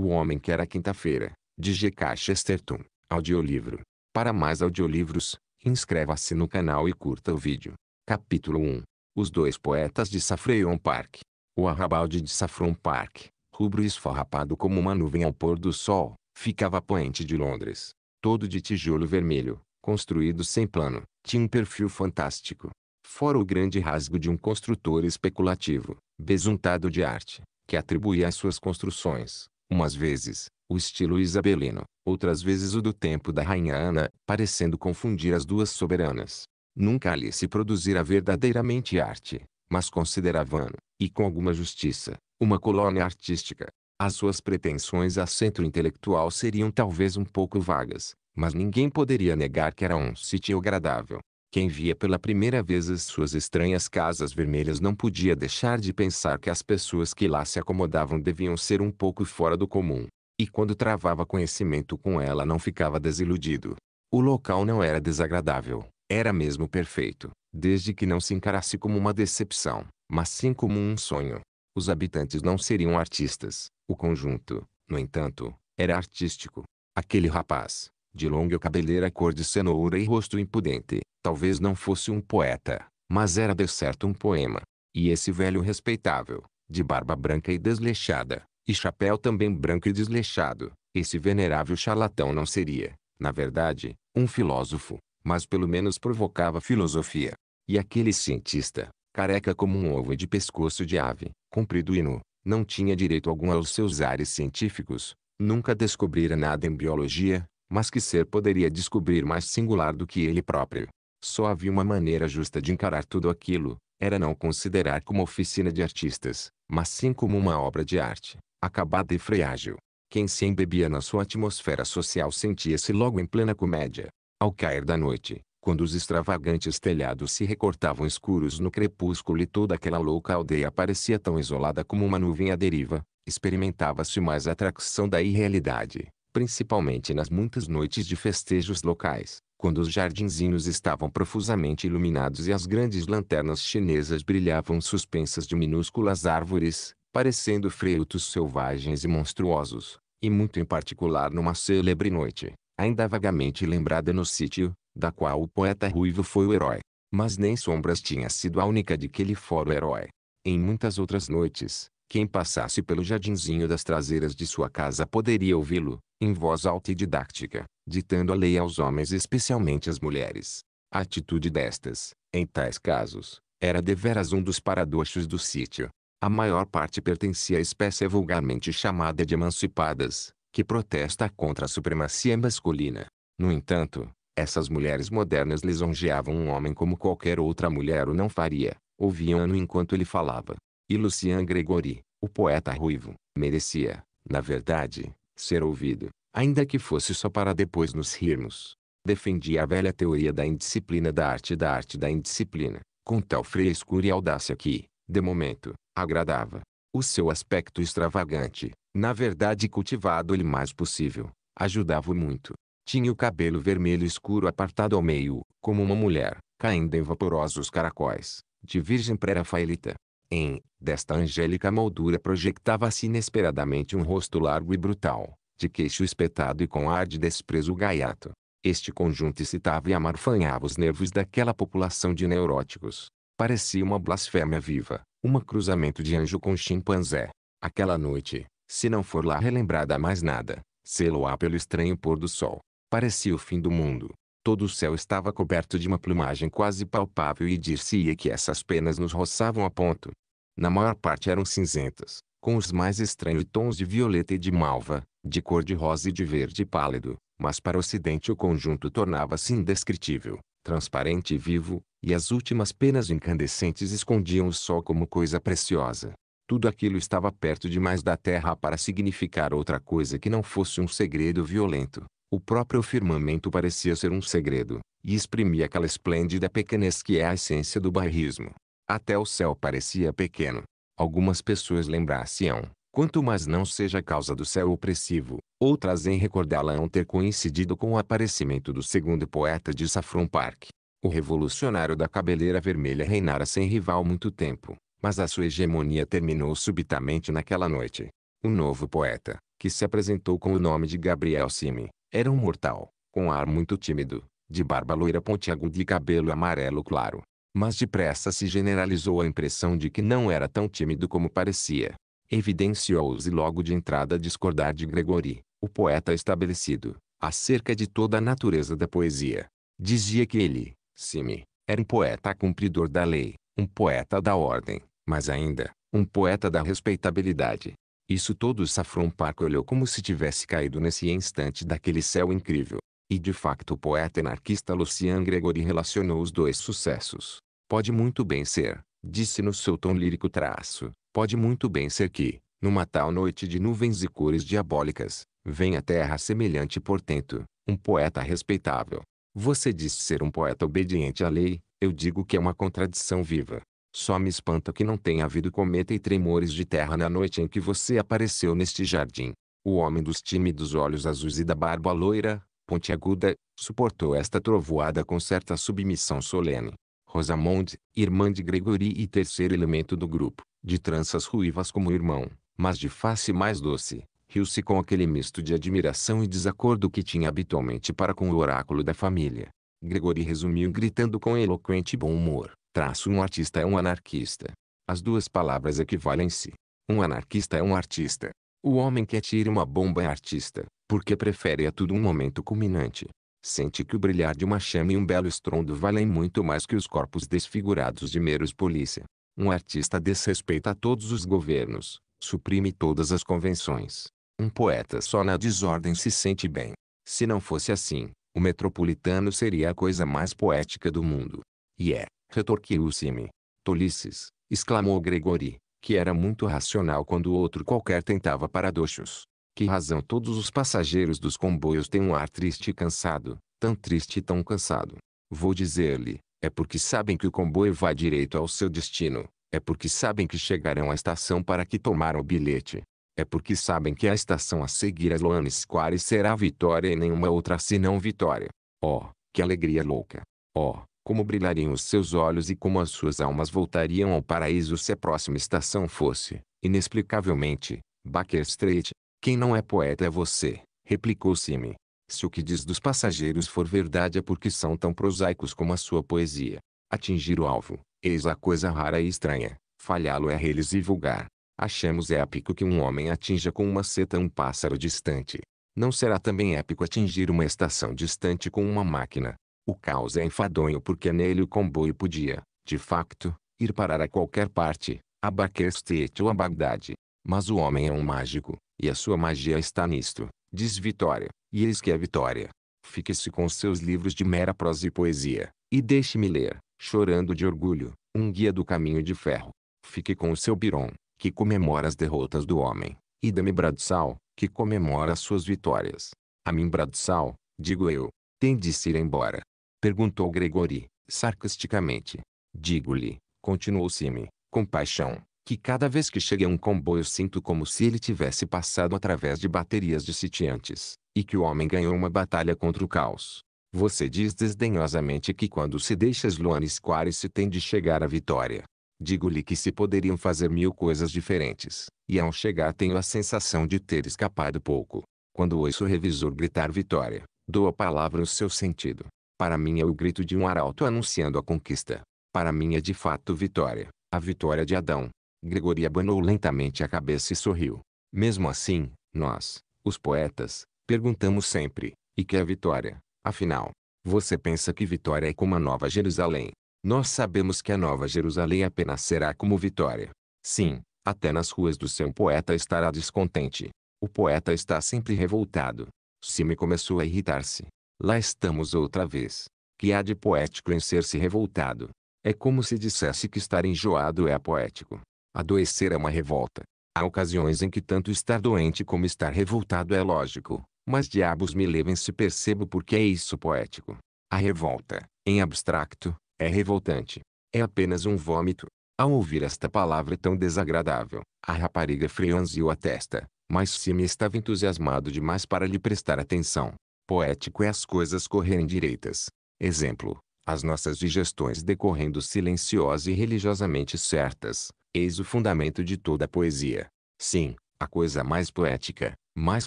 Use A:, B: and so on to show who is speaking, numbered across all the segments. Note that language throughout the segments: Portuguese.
A: O Homem que era Quinta-feira, de G.K. Chesterton. Audiolivro. Para mais audiolivros, inscreva-se no canal e curta o vídeo. Capítulo 1. Os dois poetas de Saffron Park. O arrabalde de Saffron Park, rubro e esfarrapado como uma nuvem ao pôr do sol, ficava poente de Londres. Todo de tijolo vermelho, construído sem plano, tinha um perfil fantástico. Fora o grande rasgo de um construtor especulativo, besuntado de arte, que atribuía às suas construções, umas vezes, o estilo isabelino, outras vezes o do tempo da rainha Ana, parecendo confundir as duas soberanas. Nunca ali se produzira verdadeiramente arte, mas consideravam, e com alguma justiça, uma colônia artística. As suas pretensões a centro intelectual seriam talvez um pouco vagas, mas ninguém poderia negar que era um sítio agradável, quem via pela primeira vez as suas estranhas casas vermelhas não podia deixar de pensar que as pessoas que lá se acomodavam deviam ser um pouco fora do comum. E quando travava conhecimento com ela não ficava desiludido. O local não era desagradável, era mesmo perfeito, desde que não se encarasse como uma decepção, mas sim como um sonho. Os habitantes não seriam artistas, o conjunto, no entanto, era artístico. Aquele rapaz, de longa cabeleira cor de cenoura e rosto impudente, talvez não fosse um poeta, mas era de certo um poema. E esse velho respeitável, de barba branca e desleixada, e chapéu também branco e desleixado, esse venerável charlatão não seria, na verdade, um filósofo, mas pelo menos provocava filosofia. E aquele cientista, careca como um ovo e de pescoço de ave, comprido e nu, não tinha direito algum aos seus ares científicos, nunca descobrira nada em biologia, mas que ser poderia descobrir mais singular do que ele próprio. Só havia uma maneira justa de encarar tudo aquilo, era não considerar como oficina de artistas, mas sim como uma obra de arte, acabada e frágil. Quem se embebia na sua atmosfera social sentia-se logo em plena comédia. Ao cair da noite, quando os extravagantes telhados se recortavam escuros no crepúsculo e toda aquela louca aldeia parecia tão isolada como uma nuvem à deriva, experimentava-se mais a atração da irrealidade principalmente nas muitas noites de festejos locais, quando os jardinzinhos estavam profusamente iluminados e as grandes lanternas chinesas brilhavam suspensas de minúsculas árvores, parecendo freutos selvagens e monstruosos, e muito em particular numa célebre noite, ainda vagamente lembrada no sítio, da qual o poeta ruivo foi o herói. Mas nem Sombras tinha sido a única de que ele fora o herói. Em muitas outras noites, quem passasse pelo jardinzinho das traseiras de sua casa poderia ouvi-lo, em voz alta e didática, ditando a lei aos homens especialmente às mulheres. A atitude destas, em tais casos, era deveras um dos paradoxos do sítio. A maior parte pertencia à espécie vulgarmente chamada de emancipadas, que protesta contra a supremacia masculina. No entanto, essas mulheres modernas lisonjeavam um homem como qualquer outra mulher o não faria, ouviam-no enquanto ele falava, e Lucian Gregori, o poeta ruivo, merecia, na verdade, ser ouvido, ainda que fosse só para depois nos rirmos. Defendia a velha teoria da indisciplina da arte da arte da indisciplina, com tal frescura e audácia que, de momento, agradava. O seu aspecto extravagante, na verdade cultivado ele mais possível, ajudava muito. Tinha o cabelo vermelho escuro apartado ao meio, como uma mulher, caindo em vaporosos caracóis, de virgem pré-rafaelita. Em, desta angélica moldura projetava-se inesperadamente um rosto largo e brutal, de queixo espetado e com ar de desprezo gaiato. Este conjunto excitava e amarfanhava os nervos daquela população de neuróticos. Parecia uma blasfêmia viva, um cruzamento de anjo com chimpanzé. Aquela noite, se não for lá relembrada mais nada, selo á pelo estranho pôr do sol. Parecia o fim do mundo. Todo o céu estava coberto de uma plumagem quase palpável e dir-se-ia que essas penas nos roçavam a ponto. Na maior parte eram cinzentas, com os mais estranhos tons de violeta e de malva, de cor de rosa e de verde pálido, mas para o ocidente o conjunto tornava-se indescritível, transparente e vivo, e as últimas penas incandescentes escondiam o sol como coisa preciosa. Tudo aquilo estava perto demais da terra para significar outra coisa que não fosse um segredo violento. O próprio firmamento parecia ser um segredo, e exprimia aquela esplêndida pequenez que é a essência do barrismo. Até o céu parecia pequeno. Algumas pessoas lembrar-se-ão, quanto mais não seja a causa do céu opressivo, outras em recordá-la-ão ter coincidido com o aparecimento do segundo poeta de Saffron Park. O revolucionário da cabeleira vermelha reinara sem rival muito tempo, mas a sua hegemonia terminou subitamente naquela noite. O novo poeta, que se apresentou com o nome de Gabriel Simi, era um mortal, com ar muito tímido, de barba loira pontiaguda e cabelo amarelo claro. Mas depressa se generalizou a impressão de que não era tão tímido como parecia. Evidenciou-se logo de entrada a discordar de Gregory, o poeta estabelecido, acerca de toda a natureza da poesia. Dizia que ele, Sime, era um poeta cumpridor da lei, um poeta da ordem, mas ainda, um poeta da respeitabilidade, isso todo o Safron Park olhou como se tivesse caído nesse instante daquele céu incrível. E de facto o poeta anarquista Lucian Gregory relacionou os dois sucessos. Pode muito bem ser, disse no seu tom lírico traço, pode muito bem ser que, numa tal noite de nuvens e cores diabólicas, venha à terra semelhante portento, um poeta respeitável. Você diz ser um poeta obediente à lei, eu digo que é uma contradição viva. Só me espanta que não tenha havido cometa e tremores de terra na noite em que você apareceu neste jardim. O homem dos tímidos olhos azuis e da barba loira, pontiaguda, suportou esta trovoada com certa submissão solene. Rosamond, irmã de Gregory e terceiro elemento do grupo, de tranças ruivas como o irmão, mas de face mais doce, riu-se com aquele misto de admiração e desacordo que tinha habitualmente para com o oráculo da família. Gregory resumiu gritando com eloquente bom humor. Traço um artista é um anarquista. As duas palavras equivalem-se. Um anarquista é um artista. O homem que atira uma bomba é artista, porque prefere a tudo um momento culminante. Sente que o brilhar de uma chama e um belo estrondo valem muito mais que os corpos desfigurados de meros polícia. Um artista desrespeita todos os governos, suprime todas as convenções. Um poeta só na desordem se sente bem. Se não fosse assim, o metropolitano seria a coisa mais poética do mundo. E é retorquiu o Simi. Tolices, exclamou Gregory, que era muito racional quando outro qualquer tentava paradoxos. Que razão todos os passageiros dos comboios têm um ar triste e cansado, tão triste e tão cansado. Vou dizer-lhe, é porque sabem que o comboio vai direito ao seu destino, é porque sabem que chegarão à estação para que tomaram o bilhete. É porque sabem que a estação a seguir a é Sloane Square será Vitória e nenhuma outra senão Vitória. Oh, que alegria louca! Oh, como brilhariam os seus olhos e como as suas almas voltariam ao paraíso se a próxima estação fosse, inexplicavelmente, Baker Strait. Quem não é poeta é você, replicou Simi. Se o que diz dos passageiros for verdade é porque são tão prosaicos como a sua poesia. Atingir o alvo, eis a coisa rara e estranha. Falhá-lo é reles e vulgar. Achamos épico que um homem atinja com uma seta um pássaro distante. Não será também épico atingir uma estação distante com uma máquina. O caos é enfadonho porque nele o comboio podia, de facto, ir parar a qualquer parte, a Baquerstete ou a Bagdade. Mas o homem é um mágico, e a sua magia está nisto, diz Vitória, e eis que é Vitória. Fique-se com seus livros de mera prosa e poesia, e deixe-me ler, chorando de orgulho, um guia do caminho de ferro. Fique com o seu Biron, que comemora as derrotas do homem, e dame Bradsal, que comemora as suas vitórias. A mim Bradsal, digo eu, tem de se ir embora. Perguntou Gregory, sarcasticamente. Digo-lhe, continuou Sime, com paixão, que cada vez que chega um comboio sinto como se ele tivesse passado através de baterias de sitiantes, e que o homem ganhou uma batalha contra o caos. Você diz desdenhosamente que quando se deixa Sloane Square se tem de chegar à vitória. Digo-lhe que se poderiam fazer mil coisas diferentes, e ao chegar tenho a sensação de ter escapado pouco. Quando ouço o revisor gritar vitória, dou a palavra o seu sentido. Para mim é o grito de um arauto anunciando a conquista. Para mim é de fato vitória, a vitória de Adão. Gregori abanou lentamente a cabeça e sorriu. Mesmo assim, nós, os poetas, perguntamos sempre, e que é vitória, afinal? Você pensa que vitória é como a Nova Jerusalém. Nós sabemos que a Nova Jerusalém apenas será como vitória. Sim, até nas ruas do céu o poeta estará descontente. O poeta está sempre revoltado. Sime começou a irritar-se. Lá estamos outra vez. Que há de poético em ser-se revoltado? É como se dissesse que estar enjoado é poético. Adoecer é uma revolta. Há ocasiões em que tanto estar doente como estar revoltado é lógico, mas diabos me levem se percebo porque é isso poético. A revolta, em abstracto, é revoltante. É apenas um vômito. Ao ouvir esta palavra tão desagradável, a rapariga franziu a testa, mas Sim estava entusiasmado demais para lhe prestar atenção. Poético é as coisas correrem direitas. Exemplo, as nossas digestões decorrendo silenciosa e religiosamente certas. Eis o fundamento de toda a poesia. Sim, a coisa mais poética, mais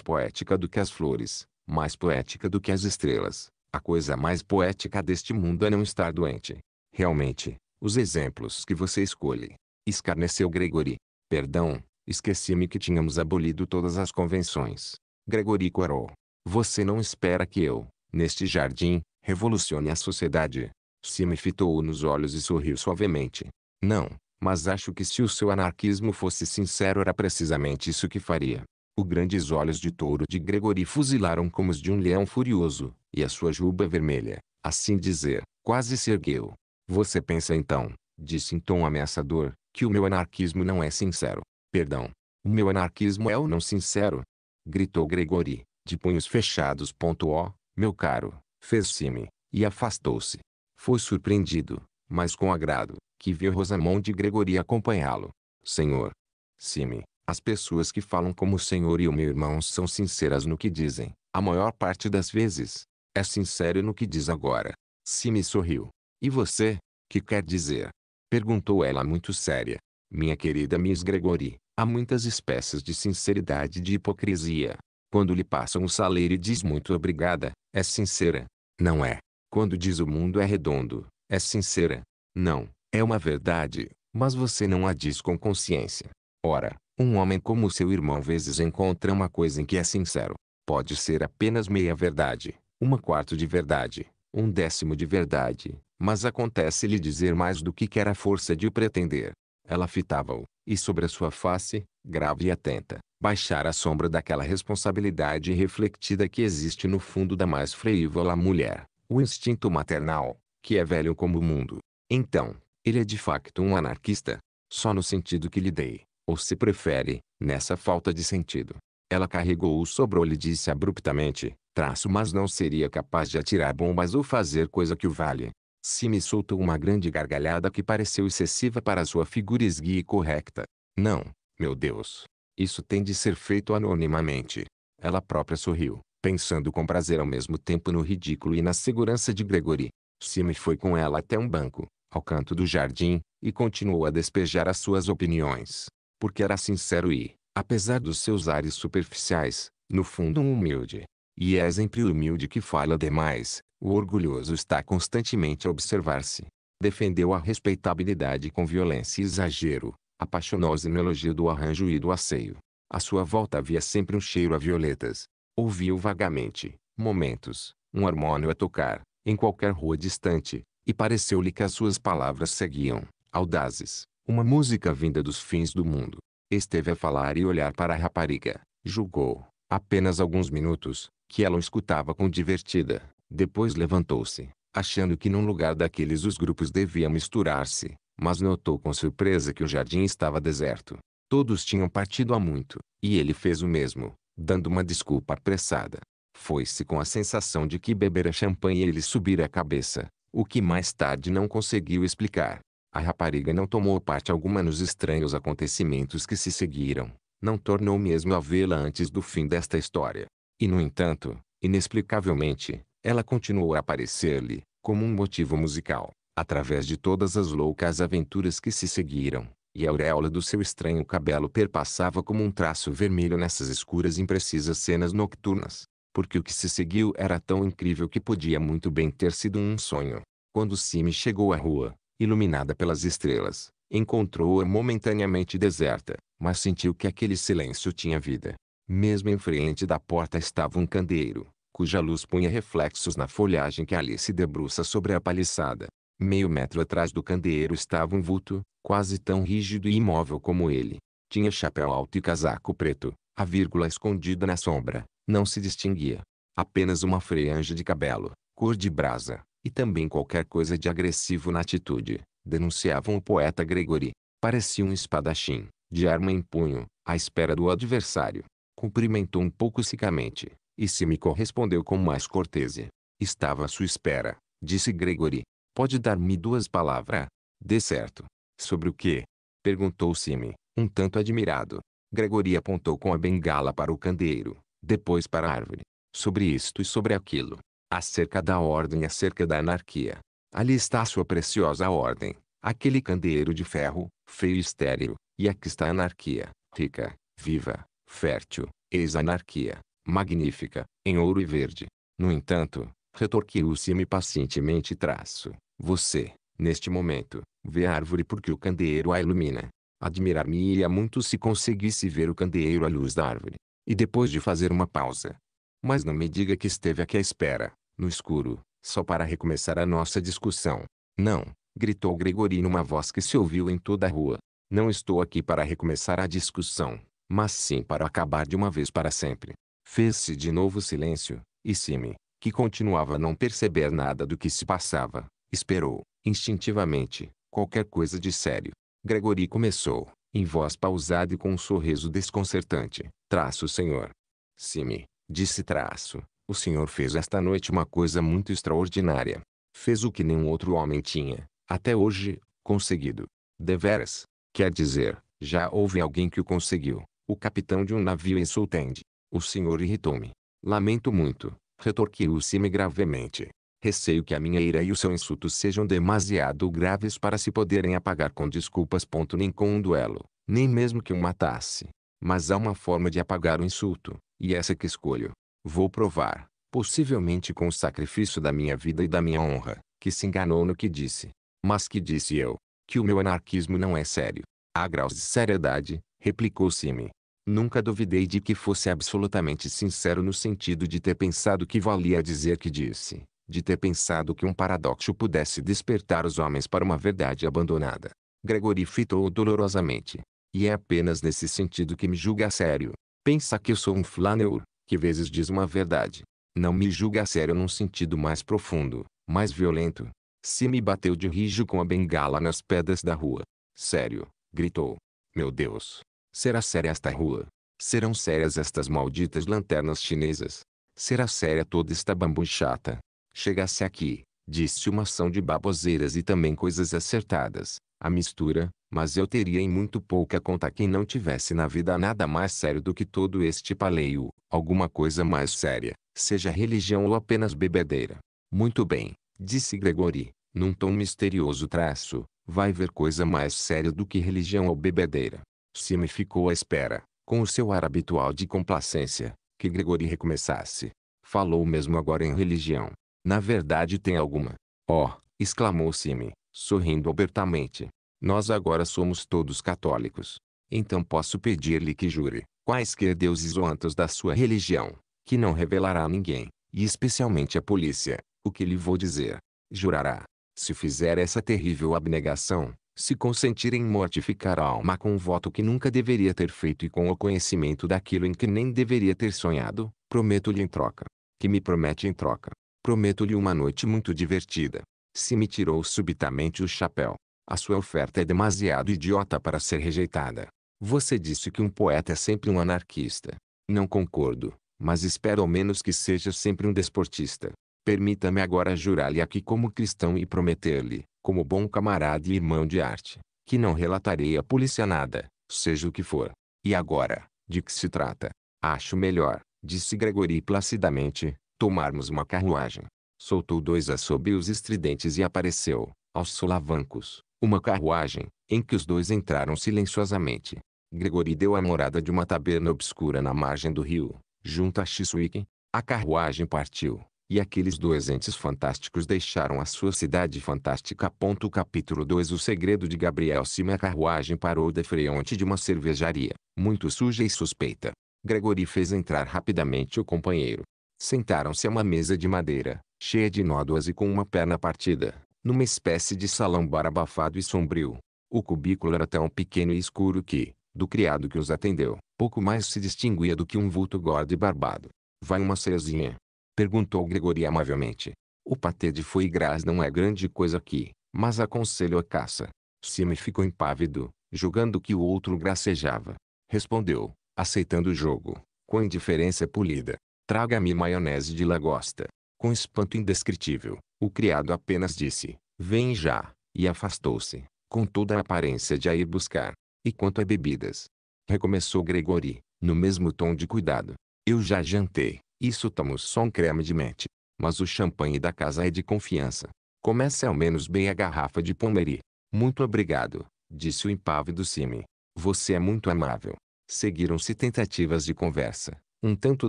A: poética do que as flores, mais poética do que as estrelas, a coisa mais poética deste mundo é não estar doente. Realmente, os exemplos que você escolhe. Escarneceu Gregory. Perdão, esqueci-me que tínhamos abolido todas as convenções. Gregory Corot. Você não espera que eu, neste jardim, revolucione a sociedade. Sima fitou-o nos olhos e sorriu suavemente. Não, mas acho que se o seu anarquismo fosse sincero era precisamente isso que faria. Os grandes olhos de touro de Gregory fuzilaram como os de um leão furioso, e a sua juba vermelha, assim dizer, quase se ergueu. Você pensa então, disse em tom ameaçador, que o meu anarquismo não é sincero. Perdão. O meu anarquismo é o não sincero? Gritou Gregory de punhos fechados. Ó, oh, meu caro, fez-se-me, e afastou-se. Foi surpreendido, mas com agrado, que viu Rosamond e Gregory acompanhá-lo. Senhor, Sime, as pessoas que falam como o senhor e o meu irmão são sinceras no que dizem, a maior parte das vezes. É sincero no que diz agora. Sime sorriu. E você, que quer dizer? Perguntou ela muito séria. Minha querida Miss Gregory, há muitas espécies de sinceridade e de hipocrisia, quando lhe passa um saleiro e diz muito obrigada, é sincera. Não é. Quando diz o mundo é redondo, é sincera. Não, é uma verdade, mas você não a diz com consciência. Ora, um homem como seu irmão vezes encontra uma coisa em que é sincero. Pode ser apenas meia verdade, uma quarto de verdade, um décimo de verdade, mas acontece-lhe dizer mais do que quer a força de o pretender. Ela fitava-o, e sobre a sua face, grave e atenta, baixar a sombra daquela responsabilidade refletida que existe no fundo da mais freívola mulher, o instinto maternal, que é velho como o mundo. Então, ele é de facto um anarquista, só no sentido que lhe dei, ou se prefere, nessa falta de sentido. Ela carregou o sobrolho e disse abruptamente, traço mas não seria capaz de atirar bombas ou fazer coisa que o vale. Simi soltou uma grande gargalhada que pareceu excessiva para sua figura esguia e correta. Não, meu Deus! Isso tem de ser feito anonimamente. Ela própria sorriu, pensando com prazer ao mesmo tempo no ridículo e na segurança de Gregory. Simi foi com ela até um banco, ao canto do jardim, e continuou a despejar as suas opiniões. Porque era sincero e, apesar dos seus ares superficiais, no fundo um humilde. E é sempre o humilde que fala demais, o orgulhoso está constantemente a observar-se. Defendeu a respeitabilidade com violência e exagero, apaixonosa no elogio do arranjo e do asseio. À sua volta havia sempre um cheiro a violetas. Ouviu vagamente, momentos, um harmônio a tocar, em qualquer rua distante, e pareceu-lhe que as suas palavras seguiam, audazes, uma música vinda dos fins do mundo. Esteve a falar e olhar para a rapariga. Julgou, apenas alguns minutos, que ela o escutava com divertida. Depois levantou-se, achando que num lugar daqueles os grupos deviam misturar-se mas notou com surpresa que o jardim estava deserto. Todos tinham partido há muito, e ele fez o mesmo, dando uma desculpa apressada. Foi-se com a sensação de que bebera champanhe e ele subira a cabeça, o que mais tarde não conseguiu explicar. A rapariga não tomou parte alguma nos estranhos acontecimentos que se seguiram, não tornou mesmo a vê-la antes do fim desta história. E no entanto, inexplicavelmente, ela continuou a aparecer-lhe, como um motivo musical através de todas as loucas aventuras que se seguiram, e a auréola do seu estranho cabelo perpassava como um traço vermelho nessas escuras e imprecisas cenas noturnas, porque o que se seguiu era tão incrível que podia muito bem ter sido um sonho. Quando Sime chegou à rua, iluminada pelas estrelas, encontrou-a momentaneamente deserta, mas sentiu que aquele silêncio tinha vida. Mesmo em frente da porta estava um candeeiro, cuja luz punha reflexos na folhagem que ali se debruça sobre a paliçada. Meio metro atrás do candeeiro estava um vulto, quase tão rígido e imóvel como ele. Tinha chapéu alto e casaco preto, a vírgula escondida na sombra, não se distinguia. Apenas uma franja de cabelo, cor de brasa, e também qualquer coisa de agressivo na atitude, denunciavam o poeta Gregory. Parecia um espadachim, de arma em punho, à espera do adversário. Cumprimentou um pouco secamente e se me correspondeu com mais cortesia. Estava à sua espera, disse Gregory, Pode dar-me duas palavras? De certo. Sobre o quê? Perguntou Sime, um tanto admirado. Gregory apontou com a bengala para o candeeiro, depois para a árvore. Sobre isto e sobre aquilo. Acerca da ordem e acerca da anarquia. Ali está a sua preciosa ordem. Aquele candeeiro de ferro, feio e estéril. E aqui está a anarquia. Rica, viva, fértil, ex-anarquia. Magnífica, em ouro e verde. No entanto, Retorquiu-se-me pacientemente traço. Você, neste momento, vê a árvore porque o candeeiro a ilumina. Admirar-me-ia muito se conseguisse ver o candeeiro à luz da árvore. E depois de fazer uma pausa. Mas não me diga que esteve aqui à espera, no escuro, só para recomeçar a nossa discussão. Não, gritou Gregori numa voz que se ouviu em toda a rua. Não estou aqui para recomeçar a discussão, mas sim para acabar de uma vez para sempre. Fez-se de novo silêncio, e Sime, que continuava a não perceber nada do que se passava, esperou, instintivamente, qualquer coisa de sério. Gregory começou, em voz pausada e com um sorriso desconcertante. Traço, senhor. Simi, disse traço, o senhor fez esta noite uma coisa muito extraordinária. Fez o que nenhum outro homem tinha, até hoje, conseguido. Deveras, quer dizer, já houve alguém que o conseguiu. O capitão de um navio em insultante. O senhor irritou-me. Lamento muito, retorquiu Sime gravemente. Receio que a minha ira e o seu insulto sejam demasiado graves para se poderem apagar com desculpas. Ponto, nem com um duelo, nem mesmo que o matasse. Mas há uma forma de apagar o insulto, e essa que escolho. Vou provar, possivelmente com o sacrifício da minha vida e da minha honra, que se enganou no que disse. Mas que disse eu? Que o meu anarquismo não é sério. Há graus de seriedade, replicou Sime. Nunca duvidei de que fosse absolutamente sincero no sentido de ter pensado que valia dizer que disse, de ter pensado que um paradoxo pudesse despertar os homens para uma verdade abandonada. Gregory fitou-o dolorosamente. E é apenas nesse sentido que me julga sério. Pensa que eu sou um flaneur, que vezes diz uma verdade. Não me julga sério num sentido mais profundo, mais violento. Se me bateu de rijo com a bengala nas pedras da rua. Sério, gritou. Meu Deus, Será séria esta rua. Serão sérias estas malditas lanternas chinesas. Será séria toda esta bambu chata? Chegasse aqui, disse uma ação de baboseiras e também coisas acertadas, a mistura, mas eu teria em muito pouca conta quem não tivesse na vida nada mais sério do que todo este paleio, alguma coisa mais séria, seja religião ou apenas bebedeira. Muito bem, disse Gregory, num tom misterioso traço, vai ver coisa mais séria do que religião ou bebedeira. Cime ficou à espera, com o seu ar habitual de complacência, que Gregory recomeçasse. Falou mesmo agora em religião. Na verdade tem alguma. Oh, exclamou Cime, sorrindo abertamente. Nós agora somos todos católicos. Então posso pedir-lhe que jure, quaisquer deuses ou antos da sua religião, que não revelará a ninguém, e especialmente à polícia, o que lhe vou dizer. Jurará. Se fizer essa terrível abnegação, se consentir em mortificar a alma com um voto que nunca deveria ter feito e com o conhecimento daquilo em que nem deveria ter sonhado, prometo-lhe em troca. Que me promete em troca. Prometo-lhe uma noite muito divertida. Se me tirou subitamente o chapéu. A sua oferta é demasiado idiota para ser rejeitada. Você disse que um poeta é sempre um anarquista. Não concordo, mas espero ao menos que seja sempre um desportista. Permita-me agora jurar-lhe aqui como cristão e prometer-lhe, como bom camarada e irmão de arte, que não relatarei à polícia nada, seja o que for. E agora, de que se trata? Acho melhor, disse Gregory placidamente, tomarmos uma carruagem. Soltou dois assobios estridentes e apareceu, aos solavancos, uma carruagem, em que os dois entraram silenciosamente. Gregory deu a morada de uma taberna obscura na margem do rio, junto a Chiswick. A carruagem partiu, e aqueles dois entes fantásticos deixaram a sua cidade fantástica. Ponto capítulo 2 O segredo de Gabriel Cima A carruagem parou de de uma cervejaria, muito suja e suspeita. Gregory fez entrar rapidamente o companheiro. Sentaram-se a uma mesa de madeira, cheia de nódoas e com uma perna partida, numa espécie de salão barabafado e sombrio. O cubículo era tão pequeno e escuro que, do criado que os atendeu, pouco mais se distinguia do que um vulto gordo e barbado. Vai uma cezinha. Perguntou Gregory amavelmente. O patê de foie gras não é grande coisa aqui, mas aconselho a caça. Sime ficou impávido, julgando que o outro gracejava. Respondeu, aceitando o jogo, com indiferença polida. Traga-me maionese de lagosta. Com espanto indescritível, o criado apenas disse, vem já, e afastou-se, com toda a aparência de a ir buscar. E quanto a bebidas? Recomeçou Gregory, no mesmo tom de cuidado. Eu já jantei, isso tomamos só um creme de mente. Mas o champanhe da casa é de confiança. Comece ao menos bem a garrafa de Pomeri. Muito obrigado, disse o impávido Simi. Você é muito amável. Seguiram-se tentativas de conversa, um tanto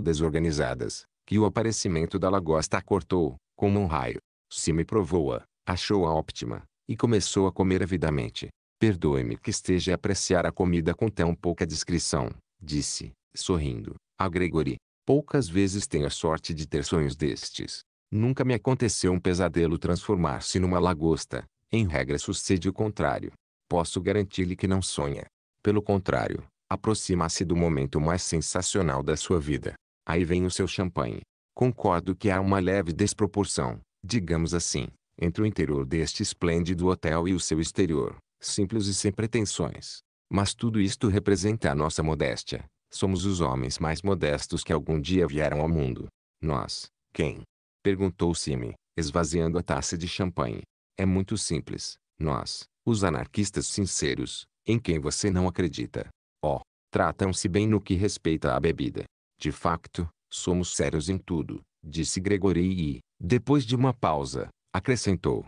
A: desorganizadas, que o aparecimento da lagosta cortou, como um raio. Simi provou-a, achou-a óptima, e começou a comer avidamente. Perdoe-me que esteja a apreciar a comida com tão pouca discrição, disse, sorrindo, a Gregory. Poucas vezes tenho a sorte de ter sonhos destes. Nunca me aconteceu um pesadelo transformar-se numa lagosta. Em regra sucede o contrário. Posso garantir-lhe que não sonha. Pelo contrário, aproxima-se do momento mais sensacional da sua vida. Aí vem o seu champanhe. Concordo que há uma leve desproporção, digamos assim, entre o interior deste esplêndido hotel e o seu exterior, simples e sem pretensões. Mas tudo isto representa a nossa modéstia, Somos os homens mais modestos que algum dia vieram ao mundo. Nós, quem? Perguntou Simi, esvaziando a taça de champanhe. É muito simples. Nós, os anarquistas sinceros, em quem você não acredita. Oh, tratam-se bem no que respeita à bebida. De facto, somos sérios em tudo, disse Gregory e, depois de uma pausa, acrescentou.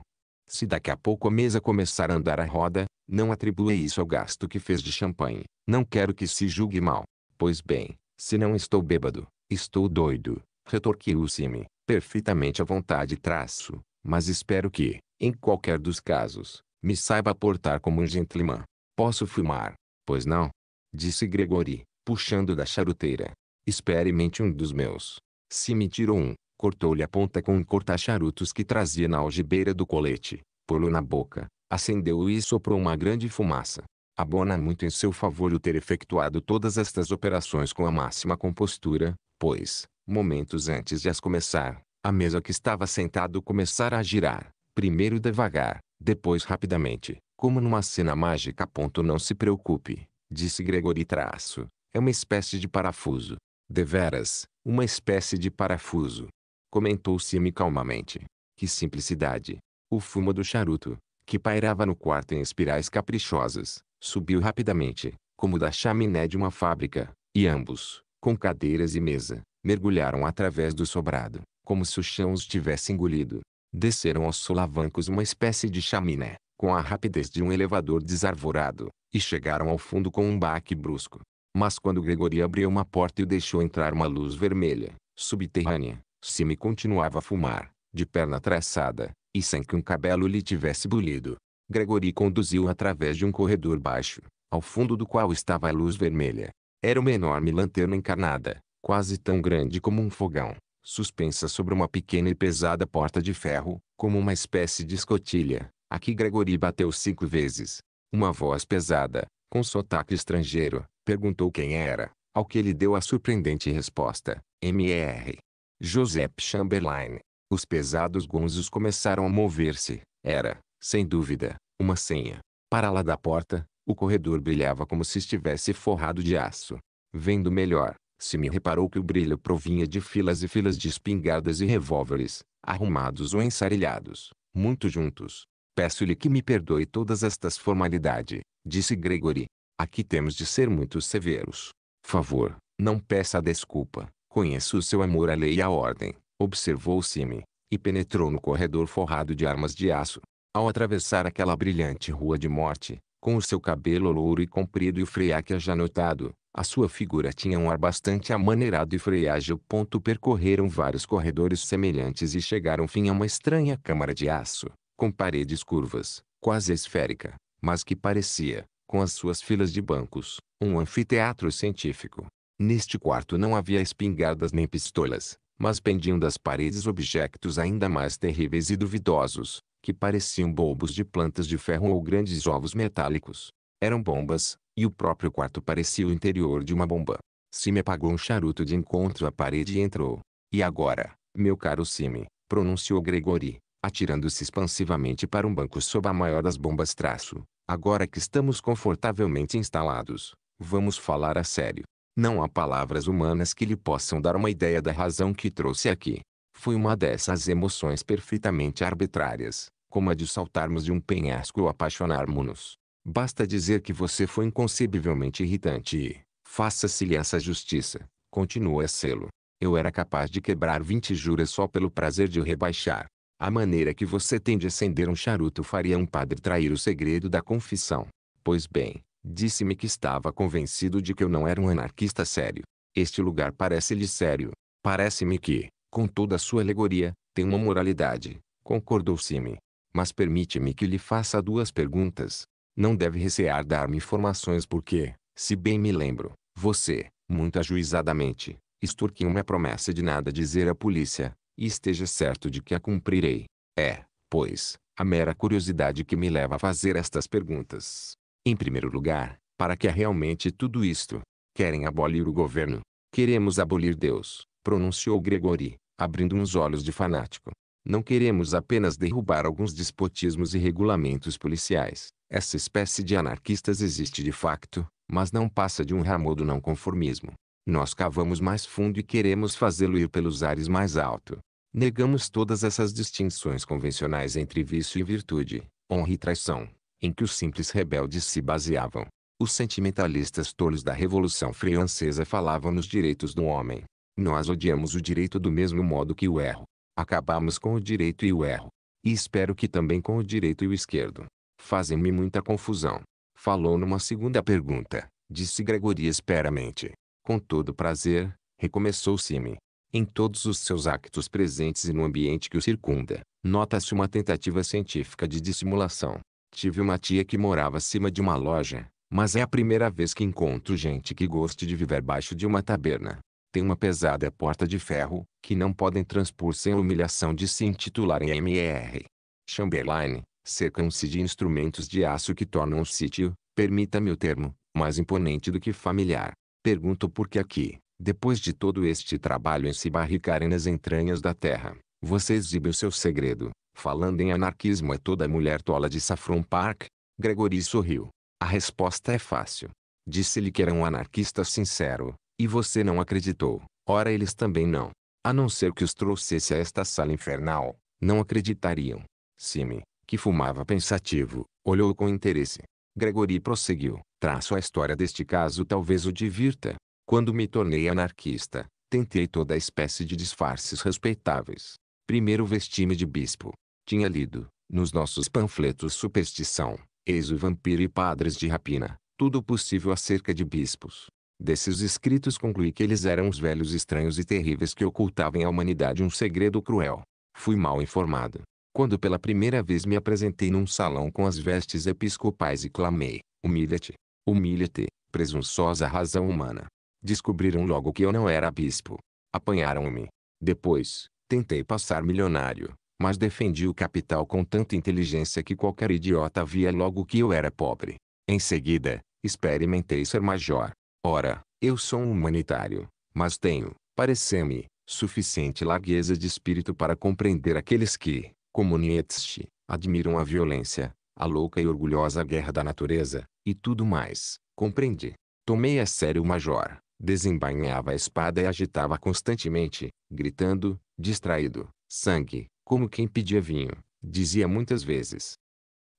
A: Se daqui a pouco a mesa começar a andar à roda, não atribua isso ao gasto que fez de champanhe. Não quero que se julgue mal. Pois bem, se não estou bêbado, estou doido, retorquiu Simi, perfeitamente à vontade traço, mas espero que, em qualquer dos casos, me saiba portar como um gentleman. Posso fumar, pois não? Disse Gregory, puxando da charuteira. Experimente um dos meus. Simi tirou um, cortou-lhe a ponta com um corta-charutos que trazia na algibeira do colete, pô-lo na boca, acendeu-o e soprou uma grande fumaça abona muito em seu favor o ter efetuado todas estas operações com a máxima compostura, pois, momentos antes de as começar, a mesa que estava sentado começara a girar, primeiro devagar, depois rapidamente, como numa cena mágica. Ponto não se preocupe, disse Gregory traço, é uma espécie de parafuso. Deveras, uma espécie de parafuso. Comentou Simi calmamente. Que simplicidade. O fumo do charuto, que pairava no quarto em espirais caprichosas, Subiu rapidamente, como da chaminé de uma fábrica, e ambos, com cadeiras e mesa, mergulharam através do sobrado, como se o chão os tivesse engolido. Desceram aos solavancos uma espécie de chaminé, com a rapidez de um elevador desarvorado, e chegaram ao fundo com um baque brusco. Mas quando Gregory abriu uma porta e deixou entrar uma luz vermelha, subterrânea, Simi continuava a fumar, de perna traçada, e sem que um cabelo lhe tivesse bolido. Gregory conduziu através de um corredor baixo, ao fundo do qual estava a luz vermelha. Era uma enorme lanterna encarnada, quase tão grande como um fogão, suspensa sobre uma pequena e pesada porta de ferro, como uma espécie de escotilha. Aqui Gregory bateu cinco vezes. Uma voz pesada, com sotaque estrangeiro, perguntou quem era, ao que ele deu a surpreendente resposta: M.R. Joseph Chamberlain. Os pesados gonzos começaram a mover-se. Era, sem dúvida, uma senha. Para lá da porta, o corredor brilhava como se estivesse forrado de aço. Vendo melhor, se me reparou que o brilho provinha de filas e filas de espingardas e revólveres, arrumados ou ensarilhados, muito juntos. Peço-lhe que me perdoe todas estas formalidades, disse Gregory. Aqui temos de ser muito severos. Favor, não peça desculpa. Conheço o seu amor à lei e à ordem, observou Simi, e penetrou no corredor forrado de armas de aço. Ao atravessar aquela brilhante rua de morte, com o seu cabelo louro e comprido e o freiaque já notado, a sua figura tinha um ar bastante amaneirado e freágil. Percorreram vários corredores semelhantes e chegaram fim a uma estranha câmara de aço, com paredes curvas, quase esférica, mas que parecia, com as suas filas de bancos, um anfiteatro científico. Neste quarto não havia espingardas nem pistolas, mas pendiam das paredes objetos ainda mais terríveis e duvidosos, que pareciam bulbos de plantas de ferro ou grandes ovos metálicos. Eram bombas, e o próprio quarto parecia o interior de uma bomba. Sime apagou um charuto de encontro à parede e entrou. E agora, meu caro Sime, pronunciou Gregory, atirando-se expansivamente para um banco sob a maior das bombas traço. Agora que estamos confortavelmente instalados, vamos falar a sério. Não há palavras humanas que lhe possam dar uma ideia da razão que trouxe aqui. Foi uma dessas emoções perfeitamente arbitrárias, como a de saltarmos de um penhasco ou apaixonarmos-nos. Basta dizer que você foi inconcebivelmente irritante e, faça-se-lhe essa justiça, continua a sê-lo. Eu era capaz de quebrar vinte juras só pelo prazer de o rebaixar. A maneira que você tem de acender um charuto faria um padre trair o segredo da confissão. Pois bem, disse-me que estava convencido de que eu não era um anarquista sério. Este lugar parece-lhe sério. Parece-me que, com toda a sua alegoria, tem uma moralidade. Concordou-se-me mas permite-me que lhe faça duas perguntas. Não deve recear dar-me informações porque, se bem me lembro, você, muito ajuizadamente, extorquiu uma promessa de nada dizer à polícia, e esteja certo de que a cumprirei. É, pois, a mera curiosidade que me leva a fazer estas perguntas. Em primeiro lugar, para que é realmente tudo isto? Querem abolir o governo. Queremos abolir Deus, pronunciou Gregory, abrindo uns olhos de fanático. Não queremos apenas derrubar alguns despotismos e regulamentos policiais. Essa espécie de anarquistas existe de facto, mas não passa de um ramo do não conformismo. Nós cavamos mais fundo e queremos fazê-lo ir pelos ares mais alto. Negamos todas essas distinções convencionais entre vício e virtude, honra e traição, em que os simples rebeldes se baseavam. Os sentimentalistas tolos da Revolução Francesa falavam nos direitos do homem. Nós odiamos o direito do mesmo modo que o erro. Acabamos com o direito e o erro. E espero que também com o direito e o esquerdo. Fazem-me muita confusão. Falou numa segunda pergunta, disse Gregoria esperamente. Com todo prazer, recomeçou Sime. Em todos os seus actos presentes e no ambiente que o circunda, nota-se uma tentativa científica de dissimulação. Tive uma tia que morava acima de uma loja, mas é a primeira vez que encontro gente que goste de viver baixo de uma taberna tem uma pesada porta de ferro, que não podem transpor sem a humilhação de se intitularem MR. Chamberlain, cercam-se de instrumentos de aço que tornam o sítio, permita-me o termo, mais imponente do que familiar. Pergunto por que aqui, depois de todo este trabalho em se barricarem nas entranhas da terra, você exibe o seu segredo, falando em anarquismo é toda mulher tola de Saffron Park? Gregory sorriu. A resposta é fácil. Disse-lhe que era um anarquista sincero, e você não acreditou. Ora eles também não. A não ser que os trouxesse a esta sala infernal, não acreditariam. Sime, que fumava pensativo, olhou com interesse. Gregory prosseguiu. Traço a história deste caso talvez o divirta. Quando me tornei anarquista, tentei toda a espécie de disfarces respeitáveis. Primeiro vesti-me de bispo. Tinha lido, nos nossos panfletos Superstição, Eis o Vampiro e Padres de Rapina, tudo possível acerca de bispos. Desses escritos concluí que eles eram os velhos estranhos e terríveis que ocultavam à humanidade um segredo cruel. Fui mal informado. Quando pela primeira vez me apresentei num salão com as vestes episcopais e clamei, humilha-te, humilha-te, presunçosa razão humana. Descobriram logo que eu não era bispo. Apanharam-me. Depois, tentei passar milionário, mas defendi o capital com tanta inteligência que qualquer idiota via logo que eu era pobre. Em seguida, experimentei ser major. Ora, eu sou um humanitário, mas tenho, parece-me, suficiente largueza de espírito para compreender aqueles que, como Nietzsche, admiram a violência, a louca e orgulhosa guerra da natureza, e tudo mais, compreende. Tomei a sério o major, desembainhava a espada e agitava constantemente, gritando, distraído, sangue, como quem pedia vinho, dizia muitas vezes.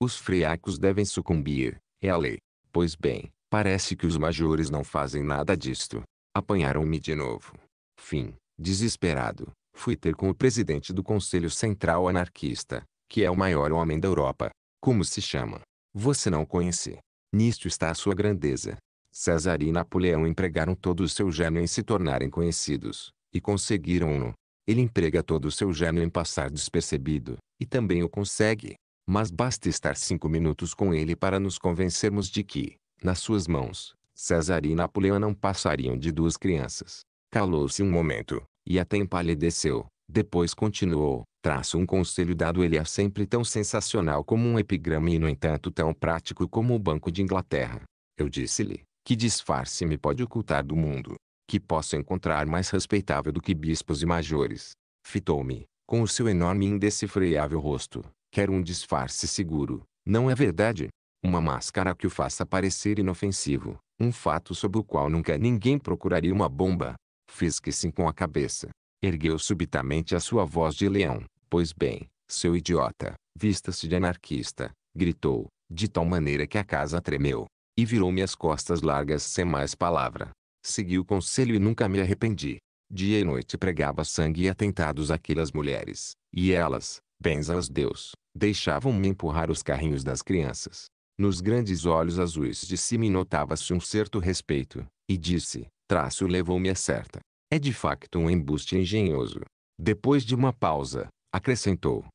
A: Os friacos devem sucumbir, é a lei. Pois bem, Parece que os majores não fazem nada disto. Apanharam-me de novo. Fim. Desesperado, fui ter com o presidente do Conselho Central Anarquista, que é o maior homem da Europa. Como se chama? Você não conhece. Nisto está a sua grandeza. César e Napoleão empregaram todo o seu gênio em se tornarem conhecidos, e conseguiram-no. Ele emprega todo o seu gênio em passar despercebido, e também o consegue. Mas basta estar cinco minutos com ele para nos convencermos de que, nas suas mãos, César e Napoleão não passariam de duas crianças. Calou-se um momento, e até empalideceu. Depois continuou, traço um conselho dado ele é sempre tão sensacional como um epigrama e no entanto tão prático como o Banco de Inglaterra. Eu disse-lhe, que disfarce me pode ocultar do mundo, que posso encontrar mais respeitável do que bispos e majores. Fitou-me, com o seu enorme e indecifreável rosto, Quero um disfarce seguro, não é verdade? uma máscara que o faça parecer inofensivo, um fato sobre o qual nunca ninguém procuraria uma bomba. Fiz que sim com a cabeça. Ergueu subitamente a sua voz de leão. Pois bem, seu idiota, vista-se de anarquista, gritou, de tal maneira que a casa tremeu. E virou-me as costas largas sem mais palavra. Segui o conselho e nunca me arrependi. Dia e noite pregava sangue e atentados àquelas mulheres, e elas, bens Deus, deixavam-me empurrar os carrinhos das crianças, nos grandes olhos azuis de Simi notava-se um certo respeito, e disse, traço levou-me a certa. É de facto um embuste engenhoso. Depois de uma pausa, acrescentou.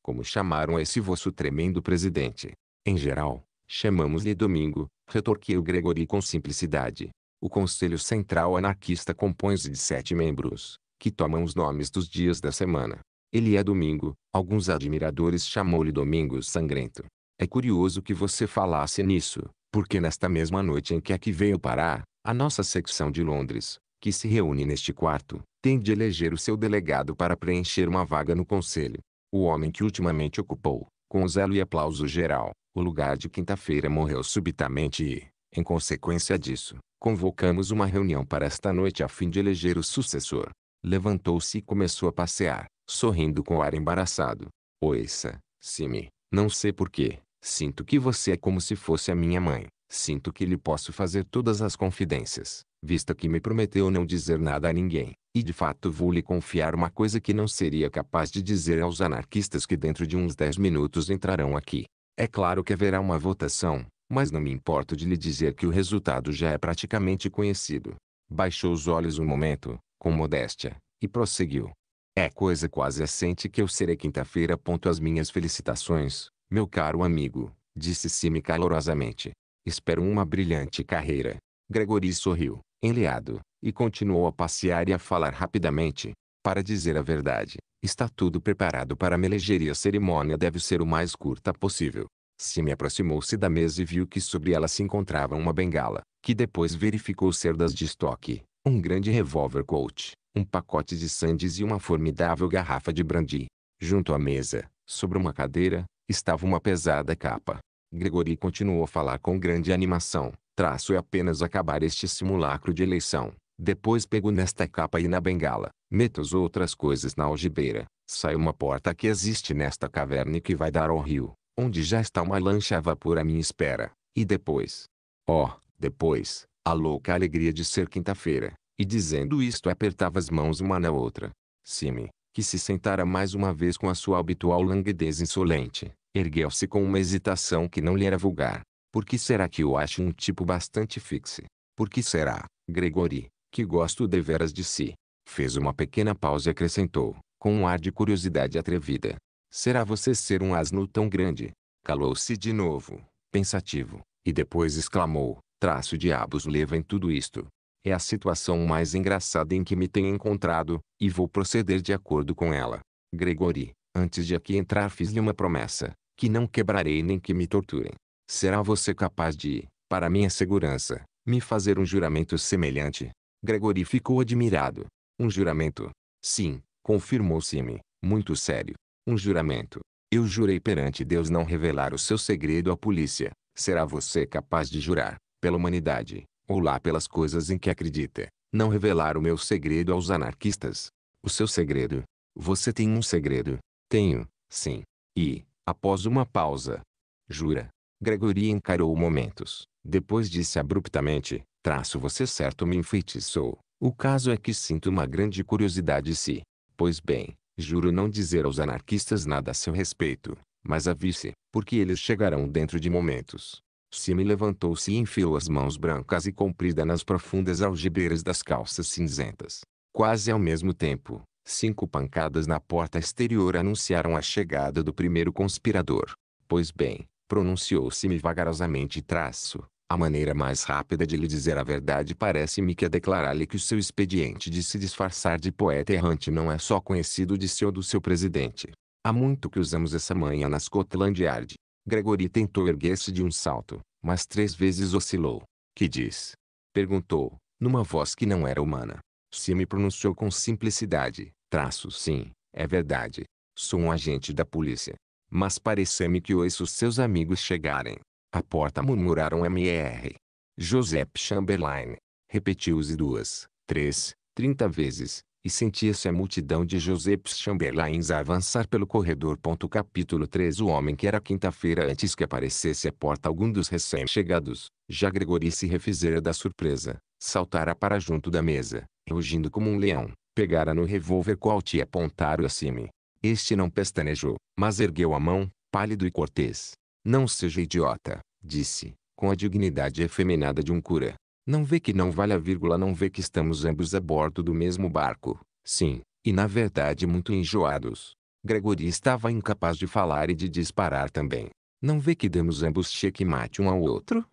A: Como chamaram esse vosso tremendo presidente? Em geral, chamamos-lhe Domingo, retorquiu Gregory com simplicidade. O Conselho Central Anarquista compõe-se de sete membros, que tomam os nomes dos dias da semana. Ele é Domingo, alguns admiradores chamou-lhe Domingo Sangrento. É curioso que você falasse nisso, porque nesta mesma noite em que aqui veio parar, a nossa secção de Londres, que se reúne neste quarto, tem de eleger o seu delegado para preencher uma vaga no conselho. O homem que ultimamente ocupou, com zelo e aplauso geral, o lugar de quinta-feira morreu subitamente e, em consequência disso, convocamos uma reunião para esta noite a fim de eleger o sucessor. Levantou-se e começou a passear, sorrindo com ar embaraçado. Oiça, Simi, não sei porquê, Sinto que você é como se fosse a minha mãe. Sinto que lhe posso fazer todas as confidências, visto que me prometeu não dizer nada a ninguém. E de fato vou lhe confiar uma coisa que não seria capaz de dizer aos anarquistas que dentro de uns 10 minutos entrarão aqui. É claro que haverá uma votação, mas não me importo de lhe dizer que o resultado já é praticamente conhecido. Baixou os olhos um momento, com modéstia, e prosseguiu. É coisa quase assente que eu serei quinta-feira. As minhas felicitações, meu caro amigo, disse Sime calorosamente. Espero uma brilhante carreira. Gregory sorriu, enleado, e continuou a passear e a falar rapidamente. Para dizer a verdade, está tudo preparado para a melegeria. A cerimônia deve ser o mais curta possível. Sime aproximou-se da mesa e viu que sobre ela se encontrava uma bengala, que depois verificou ser das de estoque, um grande revólver Colt, um pacote de sandes e uma formidável garrafa de brandy. Junto à mesa, sobre uma cadeira, Estava uma pesada capa. Gregory continuou a falar com grande animação. Traço é apenas acabar este simulacro de eleição. Depois pego nesta capa e na bengala. Meto as outras coisas na algibeira. Sai uma porta que existe nesta caverna e que vai dar ao rio, onde já está uma lancha a vapor à minha espera. E depois? Oh, depois, a louca alegria de ser quinta-feira. E dizendo isto apertava as mãos uma na outra. Sime, que se sentara mais uma vez com a sua habitual languidez insolente, ergueu-se com uma hesitação que não lhe era vulgar. Por que será que eu acho um tipo bastante fixe? Por que será, Gregory, que gosto deveras de si? Fez uma pequena pausa e acrescentou, com um ar de curiosidade atrevida. Será você ser um asno tão grande? Calou-se de novo, pensativo, e depois exclamou, traço diabos leva em tudo isto. É a situação mais engraçada em que me tenho encontrado, e vou proceder de acordo com ela. Gregory, antes de aqui entrar fiz-lhe uma promessa, que não quebrarei nem que me torturem. Será você capaz de, para minha segurança, me fazer um juramento semelhante? Gregory ficou admirado. Um juramento? Sim, confirmou me muito sério. Um juramento. Eu jurei perante Deus não revelar o seu segredo à polícia. Será você capaz de jurar, pela humanidade, ou lá pelas coisas em que acredita, não revelar o meu segredo aos anarquistas. O seu segredo. Você tem um segredo. Tenho, sim. E, após uma pausa, jura. Gregory encarou momentos. Depois disse abruptamente, traço você certo me enfeitiçou. O caso é que sinto uma grande curiosidade se... Pois bem, juro não dizer aos anarquistas nada a seu respeito, mas avise, porque eles chegarão dentro de momentos. Simi levantou-se e enfiou as mãos brancas e compridas nas profundas algibeiras das calças cinzentas. Quase ao mesmo tempo, cinco pancadas na porta exterior anunciaram a chegada do primeiro conspirador. Pois bem, pronunciou-se-me vagarosamente traço. A maneira mais rápida de lhe dizer a verdade parece-me que é declarar-lhe que o seu expediente de se disfarçar de poeta errante não é só conhecido de seu ou do seu presidente. Há muito que usamos essa manha na Scotland Yard. Gregory tentou erguer-se de um salto, mas três vezes oscilou. Que diz? Perguntou, numa voz que não era humana. Simi pronunciou com simplicidade. Traço sim, é verdade. Sou um agente da polícia. Mas parece me que ouço seus amigos chegarem. A porta murmuraram M.E.R. Joseph Chamberlain. Repetiu-se duas, três, trinta vezes, e sentia-se a multidão de Joseph Chamberlains a avançar pelo corredor. Capítulo 3 O homem que era quinta-feira antes que aparecesse à porta algum dos recém-chegados, já Gregory se refizera da surpresa, saltara para junto da mesa, rugindo como um leão, pegara no revólver qual te apontara acima. Este não pestanejou, mas ergueu a mão, pálido e cortês. Não seja idiota, disse, com a dignidade efeminada de um cura. Não vê que não vale a vírgula, não vê que estamos ambos a bordo do mesmo barco. Sim, e na verdade muito enjoados. Gregory estava incapaz de falar e de disparar também. Não vê que demos ambos mate um ao outro?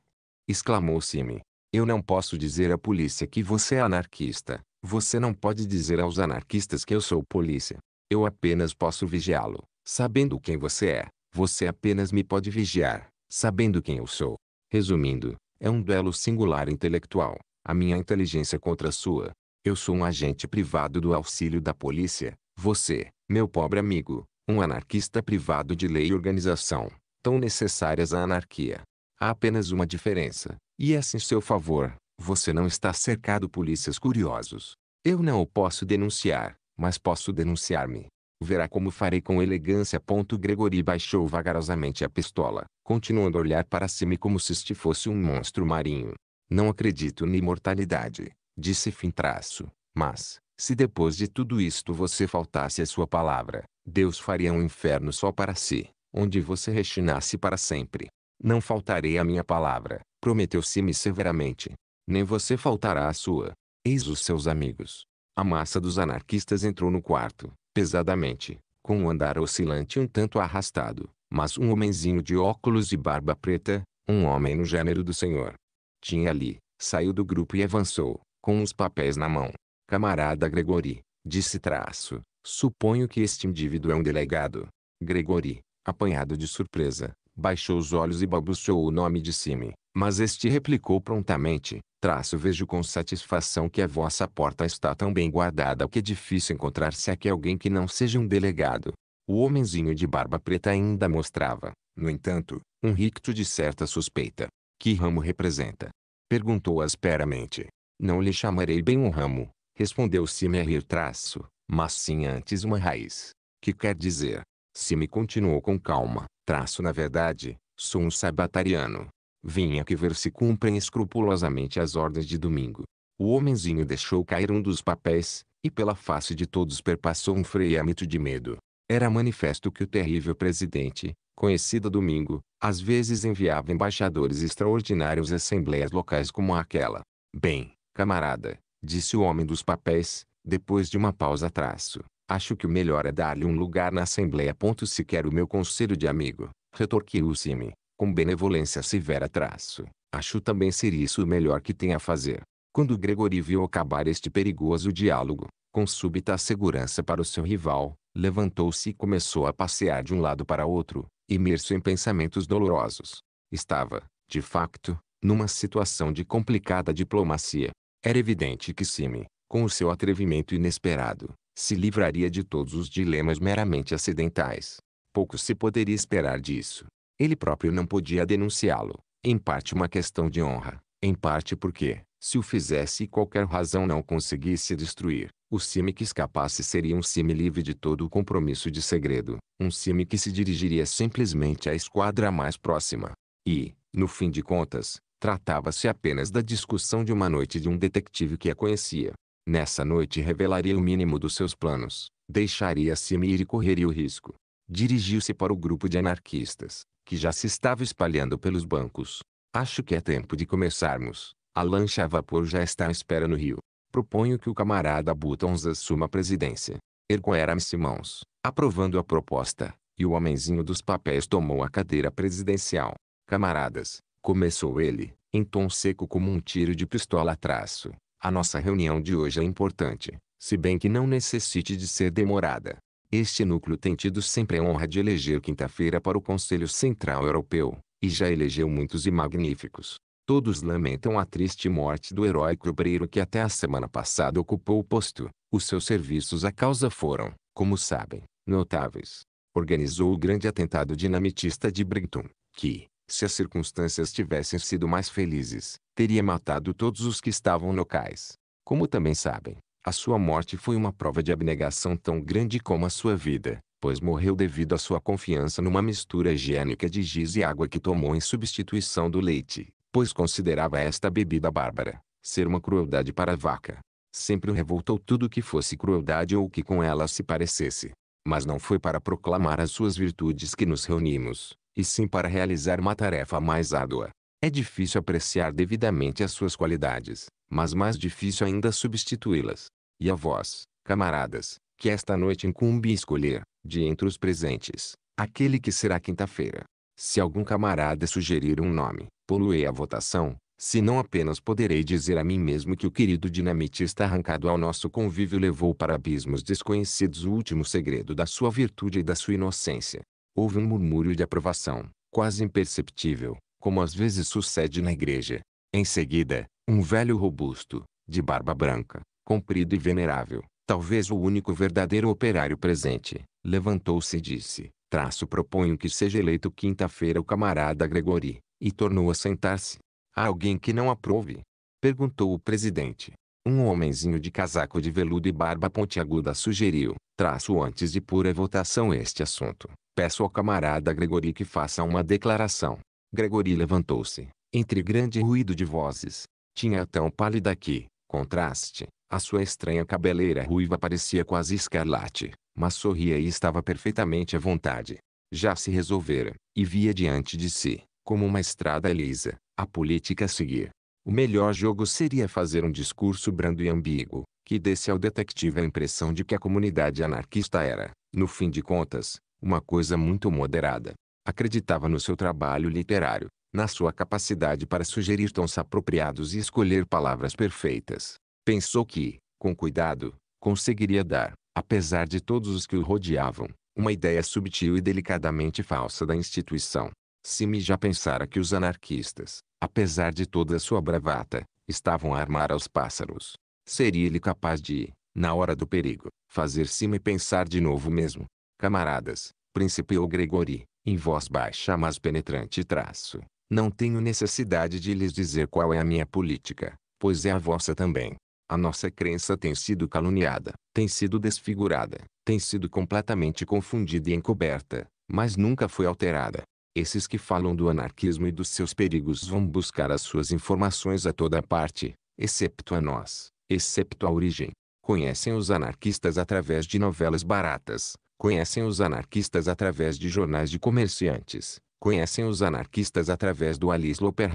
A: Exclamou Simi. Eu não posso dizer à polícia que você é anarquista. Você não pode dizer aos anarquistas que eu sou polícia. Eu apenas posso vigiá-lo. Sabendo quem você é, você apenas me pode vigiar, sabendo quem eu sou. Resumindo, é um duelo singular intelectual. A minha inteligência contra a sua. Eu sou um agente privado do auxílio da polícia. Você, meu pobre amigo, um anarquista privado de lei e organização, tão necessárias à anarquia. Há apenas uma diferença, e essa é em seu favor. Você não está cercado polícias curiosos. Eu não o posso denunciar, mas posso denunciar-me. Verá como farei com elegância. Gregory baixou vagarosamente a pistola, continuando a olhar para cima como se este fosse um monstro marinho. Não acredito na imortalidade, disse Fintraço, mas, se depois de tudo isto você faltasse à sua palavra, Deus faria um inferno só para si, onde você rechinasse para sempre. Não faltarei à minha palavra, prometeu-se-me severamente. Nem você faltará à sua. Eis os seus amigos. A massa dos anarquistas entrou no quarto, pesadamente, com um andar oscilante um tanto arrastado, mas um homenzinho de óculos e barba preta, um homem no gênero do senhor. Tinha ali, saiu do grupo e avançou, com os papéis na mão. Camarada Gregory, disse traço, suponho que este indivíduo é um delegado. Gregory, apanhado de surpresa, baixou os olhos e balbuciou o nome de Sime, mas este replicou prontamente, Traço vejo com satisfação que a vossa porta está tão bem guardada que é difícil encontrar-se aqui alguém que não seja um delegado. O homenzinho de barba preta ainda mostrava, no entanto, um ricto de certa suspeita. Que ramo representa? Perguntou asperamente. Não lhe chamarei bem um ramo, respondeu Cimerio traço, mas sim antes uma raiz. Que quer dizer? Sime continuou com calma, traço na verdade, sou um sabatariano, Vinha que ver se cumprem escrupulosamente as ordens de domingo. O homenzinho deixou cair um dos papéis, e pela face de todos perpassou um freiamento de medo. Era manifesto que o terrível presidente, conhecido domingo, às vezes enviava embaixadores extraordinários a assembleias locais como aquela. Bem, camarada, disse o homem dos papéis, depois de uma pausa traço, acho que o melhor é dar-lhe um lugar na assembleia. Ponto se quer o meu conselho de amigo, retorquiu Simi com benevolência severa traço, acho também ser isso o melhor que tem a fazer. Quando Gregory viu acabar este perigoso diálogo, com súbita segurança para o seu rival, levantou-se e começou a passear de um lado para outro, imerso em pensamentos dolorosos. Estava, de facto, numa situação de complicada diplomacia. Era evidente que Sime, com o seu atrevimento inesperado, se livraria de todos os dilemas meramente acidentais. Pouco se poderia esperar disso, ele próprio não podia denunciá-lo, em parte uma questão de honra, em parte porque, se o fizesse e qualquer razão não conseguisse destruir, o cime que escapasse seria um cime livre de todo o compromisso de segredo, um cime que se dirigiria simplesmente à esquadra mais próxima. E, no fim de contas, tratava-se apenas da discussão de uma noite de um detetive que a conhecia. Nessa noite revelaria o mínimo dos seus planos, deixaria Simi ir e correria o risco. Dirigiu-se para o grupo de anarquistas, que já se estava espalhando pelos bancos. Acho que é tempo de começarmos. A lancha a vapor já está à espera no rio. Proponho que o camarada Butons assuma a presidência. Ergoera-me Simãos, aprovando a proposta, e o homenzinho dos papéis tomou a cadeira presidencial. Camaradas, começou ele, em tom seco como um tiro de pistola a traço. A nossa reunião de hoje é importante, se bem que não necessite de ser demorada. Este núcleo tem tido sempre a honra de eleger quinta-feira para o Conselho Central Europeu, e já elegeu muitos e magníficos. Todos lamentam a triste morte do heróico obreiro que até a semana passada ocupou o posto. Os seus serviços à causa foram, como sabem, notáveis. Organizou o grande atentado dinamitista de Brighton, que, se as circunstâncias tivessem sido mais felizes, teria matado todos os que estavam locais. Como também sabem, a sua morte foi uma prova de abnegação tão grande como a sua vida, pois morreu devido à sua confiança numa mistura higiênica de giz e água que tomou em substituição do leite, pois considerava esta bebida bárbara, ser uma crueldade para a vaca. Sempre o revoltou tudo que fosse crueldade ou que com ela se parecesse. Mas não foi para proclamar as suas virtudes que nos reunimos, e sim para realizar uma tarefa mais árdua. É difícil apreciar devidamente as suas qualidades, mas mais difícil ainda substituí-las. E a vós, camaradas, que esta noite incumbe escolher, de entre os presentes, aquele que será quinta-feira. Se algum camarada sugerir um nome, poluei a votação, se não apenas poderei dizer a mim mesmo que o querido dinamitista arrancado ao nosso convívio levou para abismos desconhecidos o último segredo da sua virtude e da sua inocência. Houve um murmúrio de aprovação, quase imperceptível, como às vezes sucede na igreja. Em seguida, um velho robusto, de barba branca, comprido e venerável, talvez o único verdadeiro operário presente, levantou-se e disse, traço proponho que seja eleito quinta-feira o camarada Gregori, e tornou a sentar-se. Há alguém que não aprove? Perguntou o presidente. Um homenzinho de casaco de veludo e barba pontiaguda sugeriu, traço antes de pura votação este assunto. Peço ao camarada Gregori que faça uma declaração. Gregori levantou-se, entre grande ruído de vozes. Tinha tão pálida que, contraste, a sua estranha cabeleira ruiva parecia quase escarlate, mas sorria e estava perfeitamente à vontade. Já se resolvera, e via diante de si, como uma estrada lisa, a política a seguir. O melhor jogo seria fazer um discurso brando e ambíguo, que desse ao detetive a impressão de que a comunidade anarquista era, no fim de contas, uma coisa muito moderada. Acreditava no seu trabalho literário, na sua capacidade para sugerir tons apropriados e escolher palavras perfeitas, Pensou que, com cuidado, conseguiria dar, apesar de todos os que o rodeavam, uma ideia subtil e delicadamente falsa da instituição. Simi já pensara que os anarquistas, apesar de toda a sua bravata, estavam a armar aos pássaros. Seria ele capaz de, na hora do perigo, fazer Simi pensar de novo mesmo. Camaradas, principiou Gregory, em voz baixa mas penetrante traço. Não tenho necessidade de lhes dizer qual é a minha política, pois é a vossa também. A nossa crença tem sido caluniada, tem sido desfigurada, tem sido completamente confundida e encoberta, mas nunca foi alterada. Esses que falam do anarquismo e dos seus perigos vão buscar as suas informações a toda parte, excepto a nós, excepto a origem. Conhecem os anarquistas através de novelas baratas, conhecem os anarquistas através de jornais de comerciantes, conhecem os anarquistas através do Alice Loper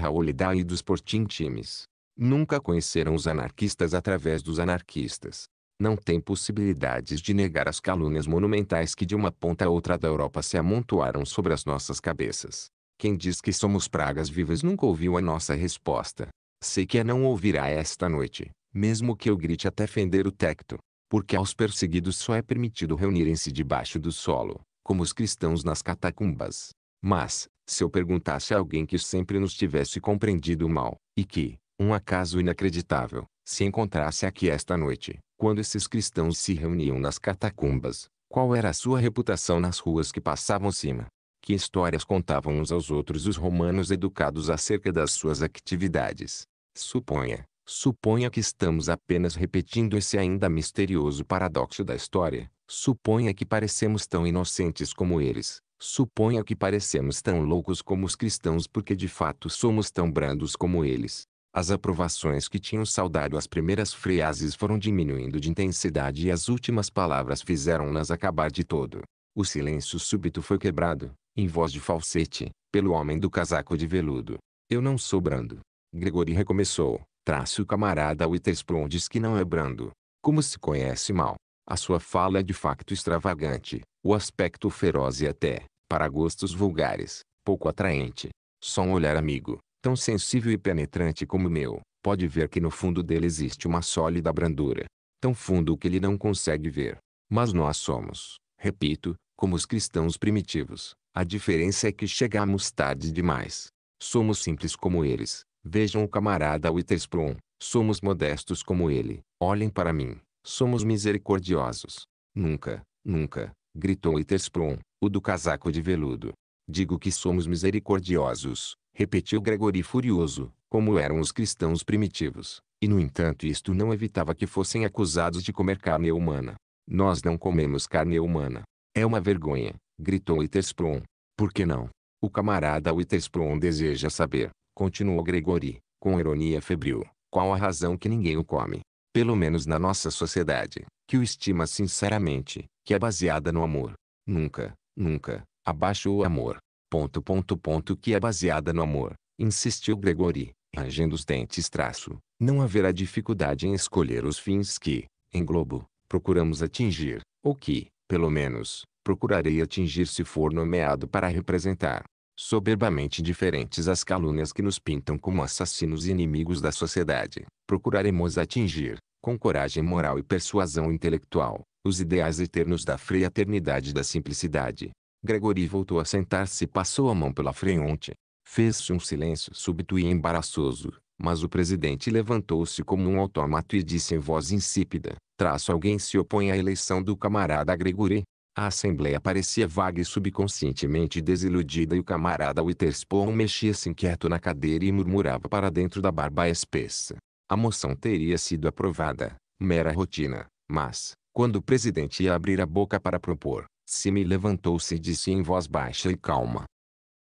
A: e dos Portin Times Nunca conheceram os anarquistas através dos anarquistas. Não tem possibilidades de negar as calúnias monumentais que de uma ponta a outra da Europa se amontoaram sobre as nossas cabeças. Quem diz que somos pragas vivas nunca ouviu a nossa resposta. Sei que a não ouvirá esta noite, mesmo que eu grite até fender o tecto, porque aos perseguidos só é permitido reunirem-se debaixo do solo, como os cristãos nas catacumbas. Mas, se eu perguntasse a alguém que sempre nos tivesse compreendido mal, e que, um acaso inacreditável, se encontrasse aqui esta noite, quando esses cristãos se reuniam nas catacumbas, qual era a sua reputação nas ruas que passavam cima? Que histórias contavam uns aos outros os romanos educados acerca das suas atividades? Suponha, suponha que estamos apenas repetindo esse ainda misterioso paradoxo da história, suponha que parecemos tão inocentes como eles, suponha que parecemos tão loucos como os cristãos porque de fato somos tão brandos como eles, as aprovações que tinham saudado as primeiras frases foram diminuindo de intensidade e as últimas palavras fizeram-nas acabar de todo. O silêncio súbito foi quebrado, em voz de falsete, pelo homem do casaco de veludo. Eu não sou brando. Gregory recomeçou. Traço o camarada Witherspoon diz que não é brando. Como se conhece mal. A sua fala é de facto extravagante, o aspecto feroz e até, para gostos vulgares, pouco atraente. Só um olhar amigo, tão sensível e penetrante como o meu, pode ver que no fundo dele existe uma sólida brandura, tão fundo que ele não consegue ver. Mas nós somos, repito, como os cristãos primitivos. A diferença é que chegamos tarde demais. Somos simples como eles. Vejam o camarada Witherspoon. Somos modestos como ele. Olhem para mim. Somos misericordiosos. Nunca, nunca, gritou Witherspoon, o do casaco de veludo. Digo que somos misericordiosos, repetiu Gregory furioso, como eram os cristãos primitivos, e no entanto isto não evitava que fossem acusados de comer carne humana. Nós não comemos carne humana. É uma vergonha, gritou Witherspoon. Por que não? O camarada Witherspoon deseja saber, continuou Gregory, com ironia febril, qual a razão que ninguém o come. Pelo menos na nossa sociedade, que o estima sinceramente, que é baseada no amor. Nunca, nunca, abaixo o amor ponto ponto ponto que é baseada no amor, insistiu Gregory, rangendo os dentes traço, não haverá dificuldade em escolher os fins que, em globo, procuramos atingir, ou que, pelo menos, procurarei atingir se for nomeado para representar, soberbamente diferentes as calúnias que nos pintam como assassinos e inimigos da sociedade. Procuraremos atingir, com coragem moral e persuasão intelectual, os ideais eternos da fraternidade e da simplicidade, Gregory voltou a sentar-se e passou a mão pela frente, Fez-se um silêncio súbito e embaraçoso, mas o presidente levantou-se como um autômato e disse em voz insípida, traço alguém se opõe à eleição do camarada Gregory. A assembleia parecia vaga e subconscientemente desiludida e o camarada Witherspoon mexia-se inquieto na cadeira e murmurava para dentro da barba espessa. A moção teria sido aprovada, mera rotina, mas, quando o presidente ia abrir a boca para propor, Simi levantou-se e disse em voz baixa e calma.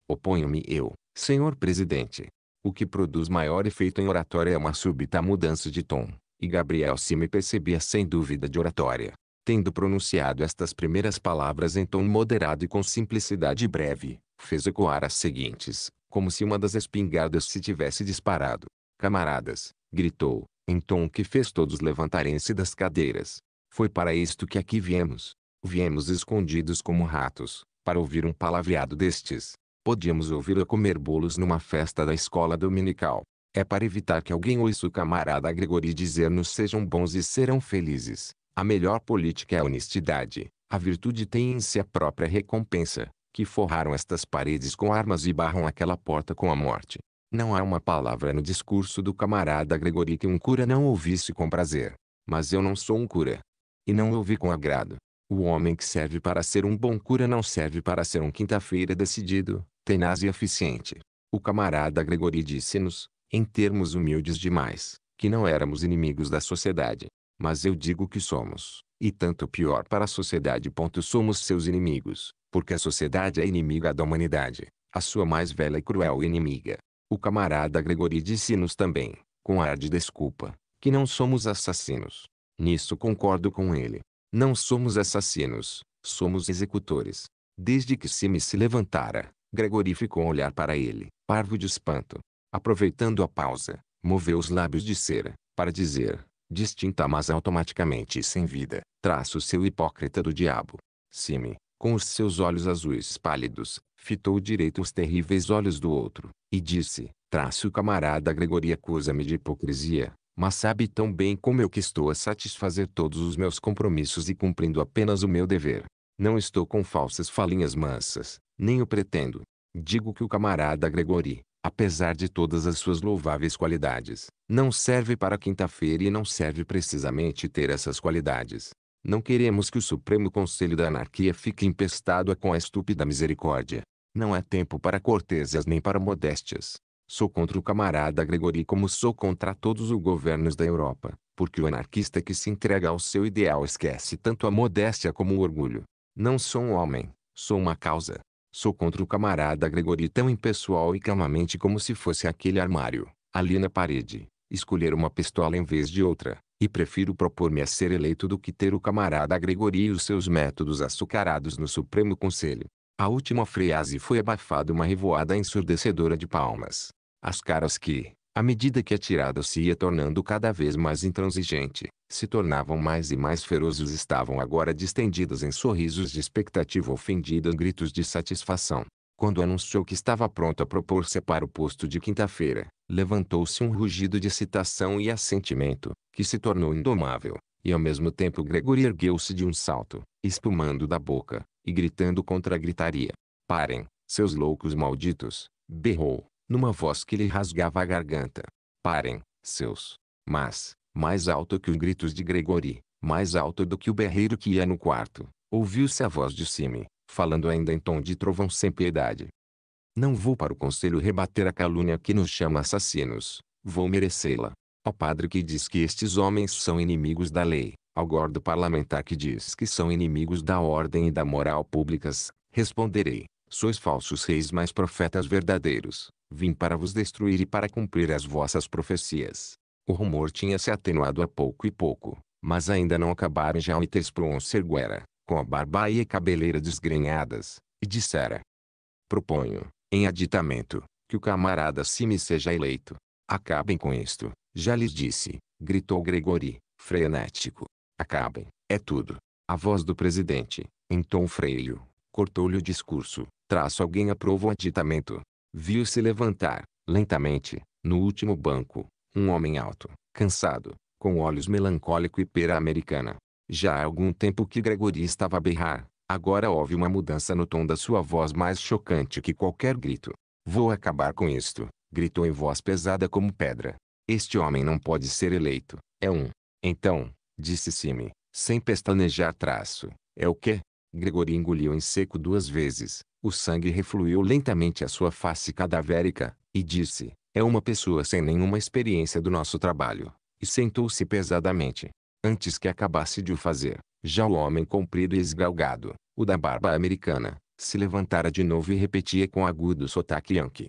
A: Oponho-me eu, senhor presidente. O que produz maior efeito em oratória é uma súbita mudança de tom, e Gabriel Simi percebia sem dúvida de oratória. Tendo pronunciado estas primeiras palavras em tom moderado e com simplicidade breve, fez ecoar as seguintes, como se uma das espingardas se tivesse disparado. Camaradas, gritou, em tom que fez todos levantarem-se das cadeiras. Foi para isto que aqui viemos. Viemos escondidos como ratos, para ouvir um palavreado destes. Podíamos ouvi-lo comer bolos numa festa da escola dominical. É para evitar que alguém ouça o camarada Gregori dizer-nos sejam bons e serão felizes. A melhor política é a honestidade. A virtude tem em si a própria recompensa, que forraram estas paredes com armas e barram aquela porta com a morte. Não há uma palavra no discurso do camarada Gregori que um cura não ouvisse com prazer. Mas eu não sou um cura. E não ouvi com agrado. O homem que serve para ser um bom cura não serve para ser um quinta-feira decidido, tenaz e eficiente. O camarada Gregory disse-nos, em termos humildes demais, que não éramos inimigos da sociedade. Mas eu digo que somos, e tanto pior para a sociedade. Ponto somos seus inimigos, porque a sociedade é inimiga da humanidade, a sua mais velha e cruel inimiga. O camarada Gregory disse-nos também, com ar de desculpa, que não somos assassinos. Nisso concordo com ele. Não somos assassinos, somos executores. Desde que Sime se levantara, Gregory ficou a olhar para ele, parvo de espanto. Aproveitando a pausa, moveu os lábios de cera, para dizer, distinta mas automaticamente sem vida, traço seu hipócrita do diabo. Sime, com os seus olhos azuis pálidos, fitou direito os terríveis olhos do outro, e disse, traço camarada Gregory acusa-me de hipocrisia, mas sabe tão bem como eu que estou a satisfazer todos os meus compromissos e cumprindo apenas o meu dever. Não estou com falsas falinhas mansas, nem o pretendo. Digo que o camarada Gregori, apesar de todas as suas louváveis qualidades, não serve para quinta-feira e não serve precisamente ter essas qualidades. Não queremos que o Supremo Conselho da Anarquia fique empestado com a estúpida misericórdia. Não é tempo para cortesias nem para modéstias. Sou contra o camarada Gregory como sou contra todos os governos da Europa, porque o anarquista que se entrega ao seu ideal esquece tanto a modéstia como o orgulho. Não sou um homem, sou uma causa. Sou contra o camarada Gregory tão impessoal e calmamente como se fosse aquele armário, ali na parede, escolher uma pistola em vez de outra, e prefiro propor-me a ser eleito do que ter o camarada Gregory e os seus métodos açucarados no Supremo Conselho. A última frase foi abafada uma revoada ensurdecedora de palmas. As caras que, à medida que a é tirada se ia tornando cada vez mais intransigente, se tornavam mais e mais ferozes estavam agora distendidas em sorrisos de expectativa ofendida, gritos de satisfação. Quando anunciou que estava pronto a propor-se para o posto de quinta-feira, levantou-se um rugido de excitação e assentimento, que se tornou indomável, e ao mesmo tempo Gregory ergueu-se de um salto, espumando da boca, e gritando contra a gritaria. Parem, seus loucos malditos, berrou, numa voz que lhe rasgava a garganta. Parem, seus! Mas, mais alto que os gritos de Gregory, mais alto do que o berreiro que ia no quarto, ouviu-se a voz de Sime, falando ainda em tom de trovão sem piedade. Não vou para o conselho rebater a calúnia que nos chama assassinos. Vou merecê-la. Ao padre que diz que estes homens são inimigos da lei, ao gordo parlamentar que diz que são inimigos da ordem e da moral públicas, responderei, Sois falsos reis mas profetas verdadeiros, vim para vos destruir e para cumprir as vossas profecias. O rumor tinha se atenuado a pouco e pouco, mas ainda não acabaram já o Itesproon Serguera, com a barba e a cabeleira desgrenhadas, e dissera. Proponho, em aditamento, que o camarada simi seja eleito. Acabem com isto, já lhes disse, gritou Gregori, frenético. Acabem, é tudo. A voz do presidente, em tom freio, cortou-lhe o discurso, Traço alguém aprova o aditamento. Viu-se levantar, lentamente, no último banco, um homem alto, cansado, com olhos melancólico e pera americana. Já há algum tempo que Gregory estava a berrar, agora houve uma mudança no tom da sua voz mais chocante que qualquer grito. Vou acabar com isto, gritou em voz pesada como pedra. Este homem não pode ser eleito, é um. Então, disse Sime, sem pestanejar traço, é o quê? Gregory engoliu em seco duas vezes. O sangue refluiu lentamente à sua face cadavérica, e disse, é uma pessoa sem nenhuma experiência do nosso trabalho. E sentou-se pesadamente. Antes que acabasse de o fazer, já o homem comprido e esgalgado, o da barba americana, se levantara de novo e repetia com agudo sotaque yankee.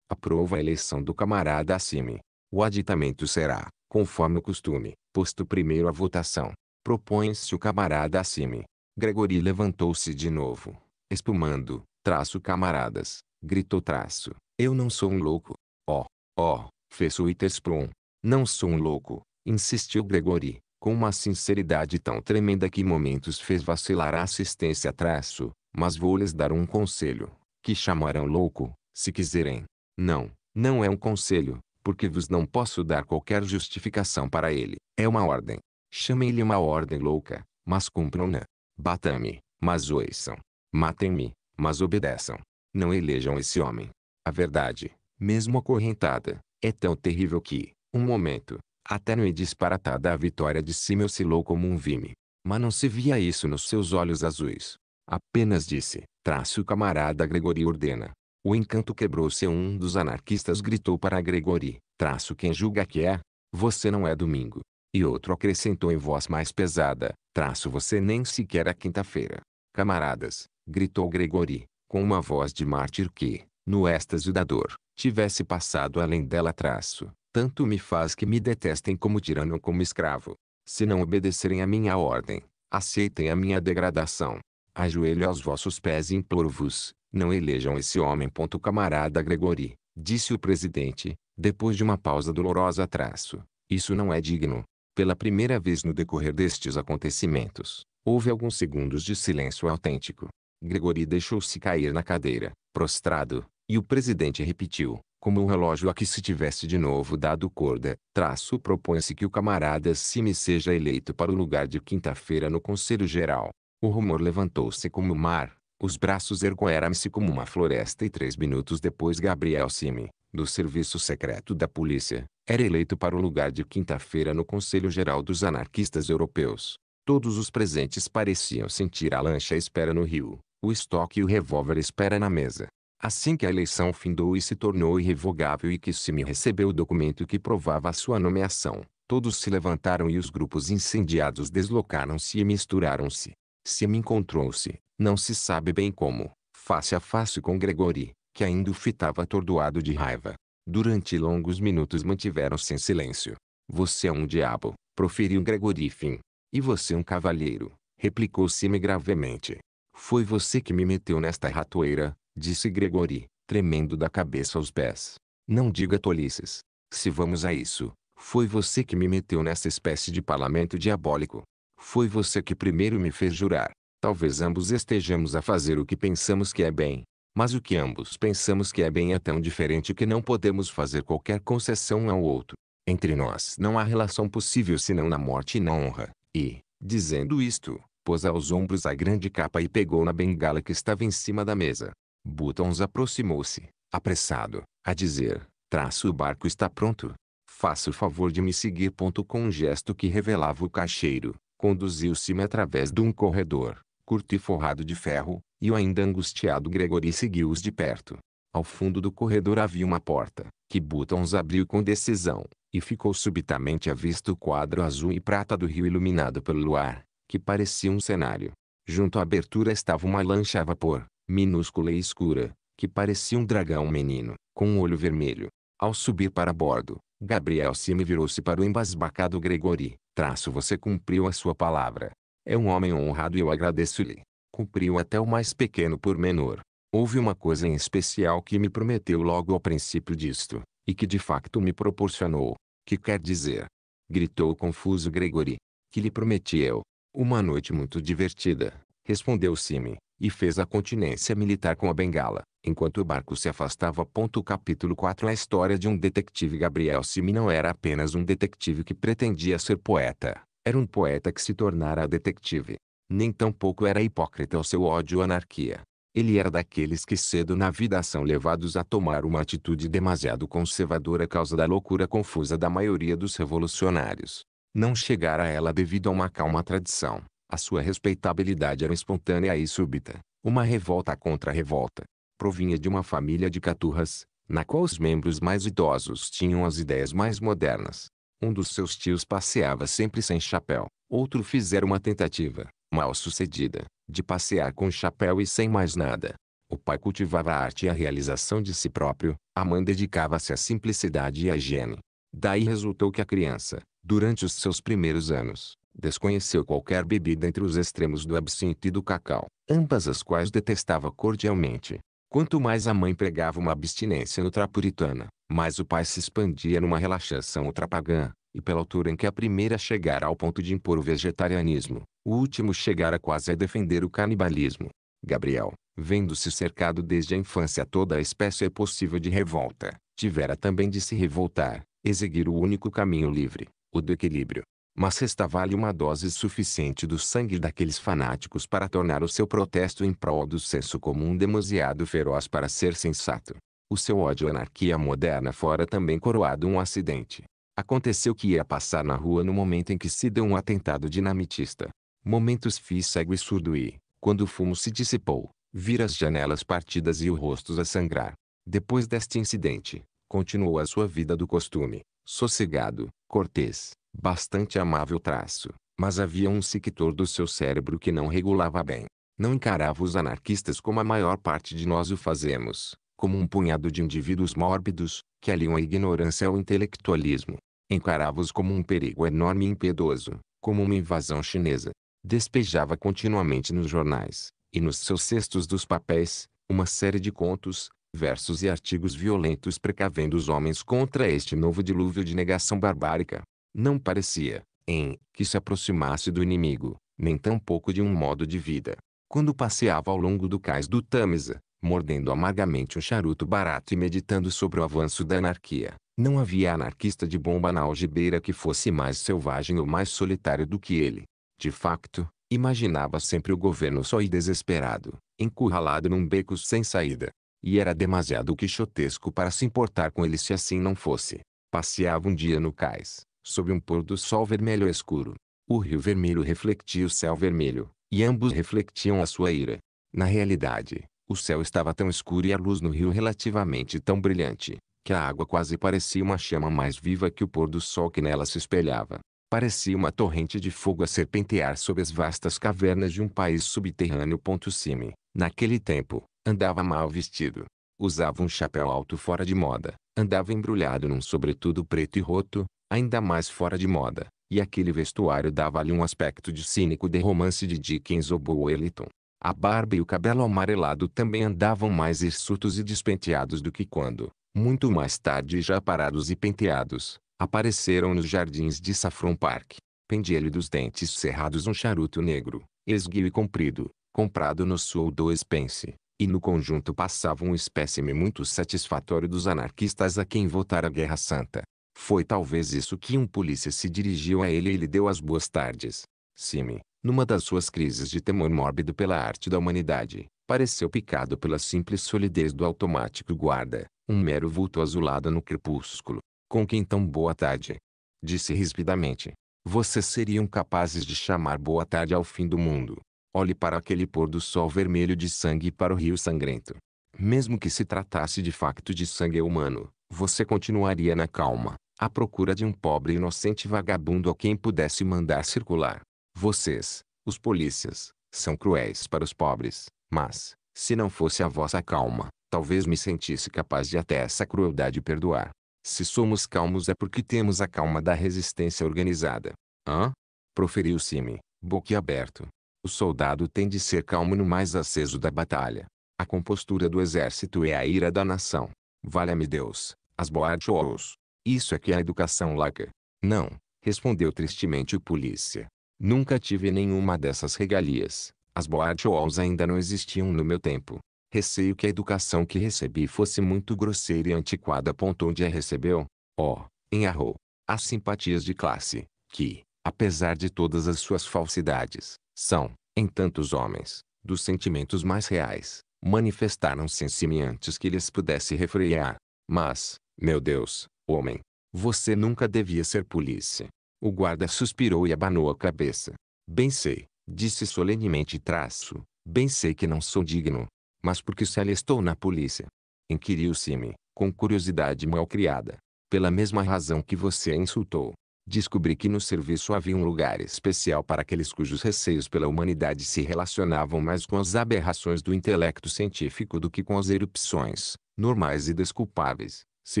A: Aprova a eleição do camarada Assime. O aditamento será, conforme o costume, posto primeiro à votação. Propõe-se o camarada Assime, Gregory levantou-se de novo, espumando, traço camaradas, gritou traço, eu não sou um louco, ó, oh, ó, oh, fez Witherspoon, não sou um louco, insistiu Gregory, com uma sinceridade tão tremenda que momentos fez vacilar a assistência traço, mas vou lhes dar um conselho, que chamarão louco, se quiserem, não, não é um conselho, porque vos não posso dar qualquer justificação para ele, é uma ordem, chamem-lhe uma ordem louca, mas cumpram-na, Batam-me, mas ouçam. Matem-me, mas obedeçam. Não elejam esse homem. A verdade, mesmo acorrentada, é tão terrível que, um momento, a tênue disparatada a vitória de si me oscilou como um vime. Mas não se via isso nos seus olhos azuis. Apenas disse, traço o camarada Gregori ordena. O encanto quebrou-se um dos anarquistas gritou para Gregori: traço quem julga que é. Você não é domingo. E outro acrescentou em voz mais pesada: Traço você nem sequer a é quinta-feira. Camaradas, gritou Gregory, com uma voz de mártir que, no êxtase da dor, tivesse passado além dela traço. Tanto me faz que me detestem como tirano ou como escravo. Se não obedecerem a minha ordem, aceitem a minha degradação. Ajoelho aos vossos pés e imploro-vos, não elejam esse homem. Ponto camarada Gregory, disse o presidente, depois de uma pausa dolorosa traço. Isso não é digno. Pela primeira vez no decorrer destes acontecimentos, houve alguns segundos de silêncio autêntico. Gregory deixou-se cair na cadeira, prostrado, e o presidente repetiu, como um relógio a que se tivesse de novo dado corda, traço propõe-se que o camarada Sime seja eleito para o lugar de quinta-feira no Conselho Geral. O rumor levantou-se como o mar, os braços ergueram-se como uma floresta e três minutos depois Gabriel Sime, do Serviço Secreto da Polícia, era eleito para o lugar de quinta-feira no Conselho Geral dos Anarquistas Europeus. Todos os presentes pareciam sentir a lancha à espera no rio, o estoque e o revólver à espera na mesa. Assim que a eleição findou e se tornou irrevogável e que Simi recebeu o documento que provava a sua nomeação, todos se levantaram e os grupos incendiados deslocaram-se e misturaram-se. Simi encontrou-se, não se sabe bem como, face a face com Gregory, que ainda o fitava atordoado de raiva. Durante longos minutos mantiveram-se em silêncio. Você é um diabo, proferiu Gregory Fim. E você um cavalheiro, replicou Sime gravemente. Foi você que me meteu nesta ratoeira, disse Gregory, tremendo da cabeça aos pés. Não diga tolices. Se vamos a isso, foi você que me meteu nessa espécie de parlamento diabólico. Foi você que primeiro me fez jurar. Talvez ambos estejamos a fazer o que pensamos que é bem, mas o que ambos pensamos que é bem é tão diferente que não podemos fazer qualquer concessão ao outro. Entre nós não há relação possível senão na morte e na honra. E, dizendo isto, pôs aos ombros a grande capa e pegou na bengala que estava em cima da mesa. Butons aproximou-se, apressado, a dizer, traço o barco está pronto. Faça o favor de me seguir. com um gesto que revelava o cacheiro, conduziu-se-me através de um corredor, curto e forrado de ferro, e o ainda angustiado Gregory seguiu-os de perto. Ao fundo do corredor havia uma porta, que Butons abriu com decisão, e ficou subitamente à vista o quadro azul e prata do rio iluminado pelo luar, que parecia um cenário. Junto à abertura estava uma lancha a vapor, minúscula e escura, que parecia um dragão menino, com um olho vermelho. Ao subir para bordo, Gabriel Sime virou-se para o embasbacado Gregory. Traço você cumpriu a sua palavra, é um homem honrado e eu agradeço-lhe. Cumpriu até o mais pequeno por menor. Houve uma coisa em especial que me prometeu logo ao princípio disto, e que de facto me proporcionou. Que quer dizer? Gritou o confuso Gregory. Que lhe prometi eu. Uma noite muito divertida, respondeu Simi, e fez a continência militar com a bengala, enquanto o barco se afastava. Ponto capítulo 4 A história de um detetive Gabriel Simi não era apenas um detetive que pretendia ser poeta. Era um poeta que se tornara detetive. Nem tampouco era hipócrita o seu ódio à anarquia. Ele era daqueles que cedo na vida são levados a tomar uma atitude demasiado conservadora causa da loucura confusa da maioria dos revolucionários. Não chegara a ela devido a uma calma tradição. A sua respeitabilidade era espontânea e súbita, uma revolta contra a revolta. Provinha de uma família de caturras, na qual os membros mais idosos tinham as ideias mais modernas. Um dos seus tios passeava sempre sem chapéu. Outro fizera uma tentativa, mal sucedida, de passear com chapéu e sem mais nada. O pai cultivava a arte e a realização de si próprio, a mãe dedicava-se à simplicidade e à higiene. Daí resultou que a criança, durante os seus primeiros anos, desconheceu qualquer bebida entre os extremos do absinto e do cacau, ambas as quais detestava cordialmente. Quanto mais a mãe pregava uma abstinência ultrapuritana, mais o pai se expandia numa relaxação ultrapagã, e pela altura em que a primeira chegara ao ponto de impor o vegetarianismo, o último chegara quase a defender o canibalismo. Gabriel, vendo-se cercado desde a infância toda a espécie é possível de revolta, tivera também de se revoltar, exigir o único caminho livre, o do equilíbrio mas restava-lhe uma dose suficiente do sangue daqueles fanáticos para tornar o seu protesto em prol do senso comum demasiado feroz para ser sensato. O seu ódio à anarquia moderna fora também coroado um acidente. Aconteceu que ia passar na rua no momento em que se deu um atentado dinamitista. Momentos fiz cego e surdo e, quando o fumo se dissipou, vira as janelas partidas e o rosto a sangrar. Depois deste incidente, continuou a sua vida do costume, sossegado, cortês, bastante amável traço, mas havia um sector do seu cérebro que não regulava bem. Não encarava os anarquistas como a maior parte de nós o fazemos, como um punhado de indivíduos mórbidos, que aliam a ignorância ao intelectualismo. Encarava-os como um perigo enorme e impiedoso, como uma invasão chinesa. Despejava continuamente nos jornais, e nos seus cestos dos papéis, uma série de contos, versos e artigos violentos precavendo os homens contra este novo dilúvio de negação barbárica. Não parecia, em, que se aproximasse do inimigo, nem tampouco de um modo de vida. Quando passeava ao longo do cais do Tâmisa, mordendo amargamente um charuto barato e meditando sobre o avanço da anarquia, não havia anarquista de bomba na algibeira que fosse mais selvagem ou mais solitário do que ele. De facto, imaginava sempre o governo só e desesperado, encurralado num beco sem saída. E era demasiado quixotesco para se importar com ele se assim não fosse. Passeava um dia no cais, sob um pôr do sol vermelho escuro. O rio vermelho refletia o céu vermelho, e ambos refletiam a sua ira. Na realidade, o céu estava tão escuro e a luz no rio relativamente tão brilhante, que a água quase parecia uma chama mais viva que o pôr do sol que nela se espelhava. Parecia uma torrente de fogo a serpentear sob as vastas cavernas de um país subterrâneo. Simi, naquele tempo, andava mal vestido. Usava um chapéu alto fora de moda, andava embrulhado num sobretudo preto e roto, ainda mais fora de moda, e aquele vestuário dava-lhe um aspecto de cínico de romance de Dickens ou Boeliton. A barba e o cabelo amarelado também andavam mais hirsutos e despenteados do que quando, muito mais tarde já parados e penteados, apareceram nos jardins de Saffron Park. Pendia-lhe dos dentes cerrados um charuto negro, esguio e comprido, comprado no Soul do Spence, e no conjunto passava um espécime muito satisfatório dos anarquistas a quem votara a Guerra Santa. Foi talvez isso que um polícia se dirigiu a ele e lhe deu as boas tardes. Simi, numa das suas crises de temor mórbido pela arte da humanidade, pareceu picado pela simples solidez do automático guarda, um mero vulto azulado no crepúsculo. Com quem tão boa tarde? Disse rispidamente. Vocês seriam capazes de chamar boa tarde ao fim do mundo. Olhe para aquele pôr do sol vermelho de sangue e para o rio sangrento. Mesmo que se tratasse de facto de sangue humano, você continuaria na calma, à procura de um pobre inocente vagabundo a quem pudesse mandar circular. Vocês, os polícias, são cruéis para os pobres, mas, se não fosse a vossa calma, talvez me sentisse capaz de até essa crueldade perdoar. Se somos calmos é porque temos a calma da resistência organizada. Hã? Proferiu Sime, boquiaberto. O soldado tem de ser calmo no mais aceso da batalha. A compostura do exército é a ira da nação. Valha-me Deus, as boate-os. Isso é que é a educação laca. Não, respondeu tristemente o polícia. Nunca tive nenhuma dessas regalias. As boate-os ainda não existiam no meu tempo. Receio que a educação que recebi fosse muito grosseira e antiquada. Onde a recebeu? Oh, oh, enarrou. As simpatias de classe, que, apesar de todas as suas falsidades, são, em tantos homens, dos sentimentos mais reais, manifestaram-se em semeantes que lhes pudesse refrear. Mas, meu Deus, homem. Você nunca devia ser polícia. O guarda suspirou e abanou a cabeça. Bem sei, disse solenemente traço. Bem sei que não sou digno. Mas por que se alistou na polícia? Inquiriu-se-me, com curiosidade mal criada. Pela mesma razão que você a insultou. Descobri que no serviço havia um lugar especial para aqueles cujos receios pela humanidade se relacionavam mais com as aberrações do intelecto científico do que com as erupções, normais e desculpáveis, se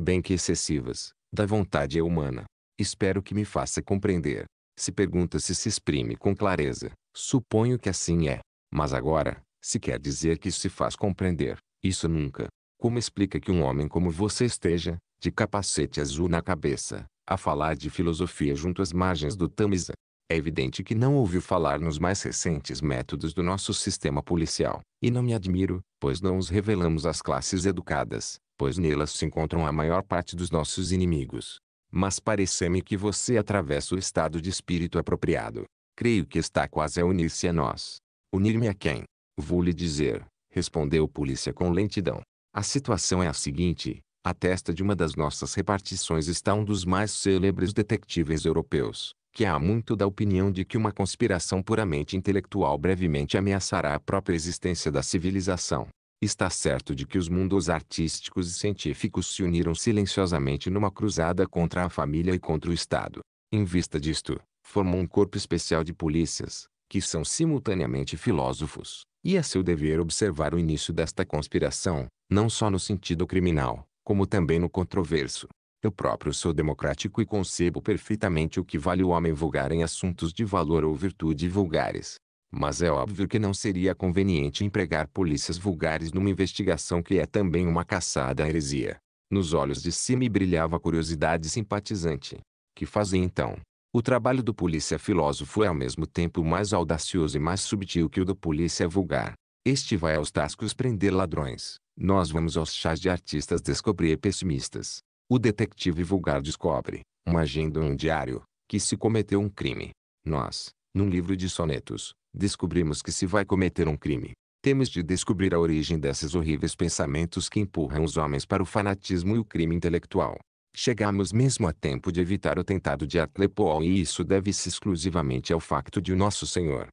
A: bem que excessivas, da vontade é humana. Espero que me faça compreender. Se pergunta se se exprime com clareza, suponho que assim é. Mas agora, se quer dizer que se faz compreender, isso nunca. Como explica que um homem como você esteja, de capacete azul na cabeça, a falar de filosofia junto às margens do Tamisa? É evidente que não ouviu falar nos mais recentes métodos do nosso sistema policial, e não me admiro, pois não os revelamos às classes educadas, pois nelas se encontram a maior parte dos nossos inimigos. Mas parece-me que você atravessa o estado de espírito apropriado. Creio que está quase a unir-se a nós. Unir-me a quem? Vou lhe dizer, respondeu o polícia com lentidão. A situação é a seguinte, a testa de uma das nossas repartições está um dos mais célebres detetives europeus, que há muito da opinião de que uma conspiração puramente intelectual brevemente ameaçará a própria existência da civilização está certo de que os mundos artísticos e científicos se uniram silenciosamente numa cruzada contra a família e contra o Estado. Em vista disto, formou um corpo especial de polícias, que são simultaneamente filósofos, e é seu dever observar o início desta conspiração, não só no sentido criminal, como também no controverso. Eu próprio sou democrático e concebo perfeitamente o que vale o homem vulgar em assuntos de valor ou virtude vulgares. Mas é óbvio que não seria conveniente empregar polícias vulgares numa investigação que é também uma caçada à heresia. Nos olhos de Simi brilhava a curiosidade simpatizante. Que fazem então? O trabalho do polícia filósofo é ao mesmo tempo mais audacioso e mais subtil que o do polícia vulgar. Este vai aos tascos prender ladrões. Nós vamos aos chás de artistas descobrir pessimistas. O detetive vulgar descobre, uma agenda ou um diário, que se cometeu um crime. Nós, num livro de sonetos, descobrimos que se vai cometer um crime. Temos de descobrir a origem desses horríveis pensamentos que empurram os homens para o fanatismo e o crime intelectual. Chegamos mesmo a tempo de evitar o tentado de Atlepoal e isso deve-se exclusivamente ao facto de o nosso Senhor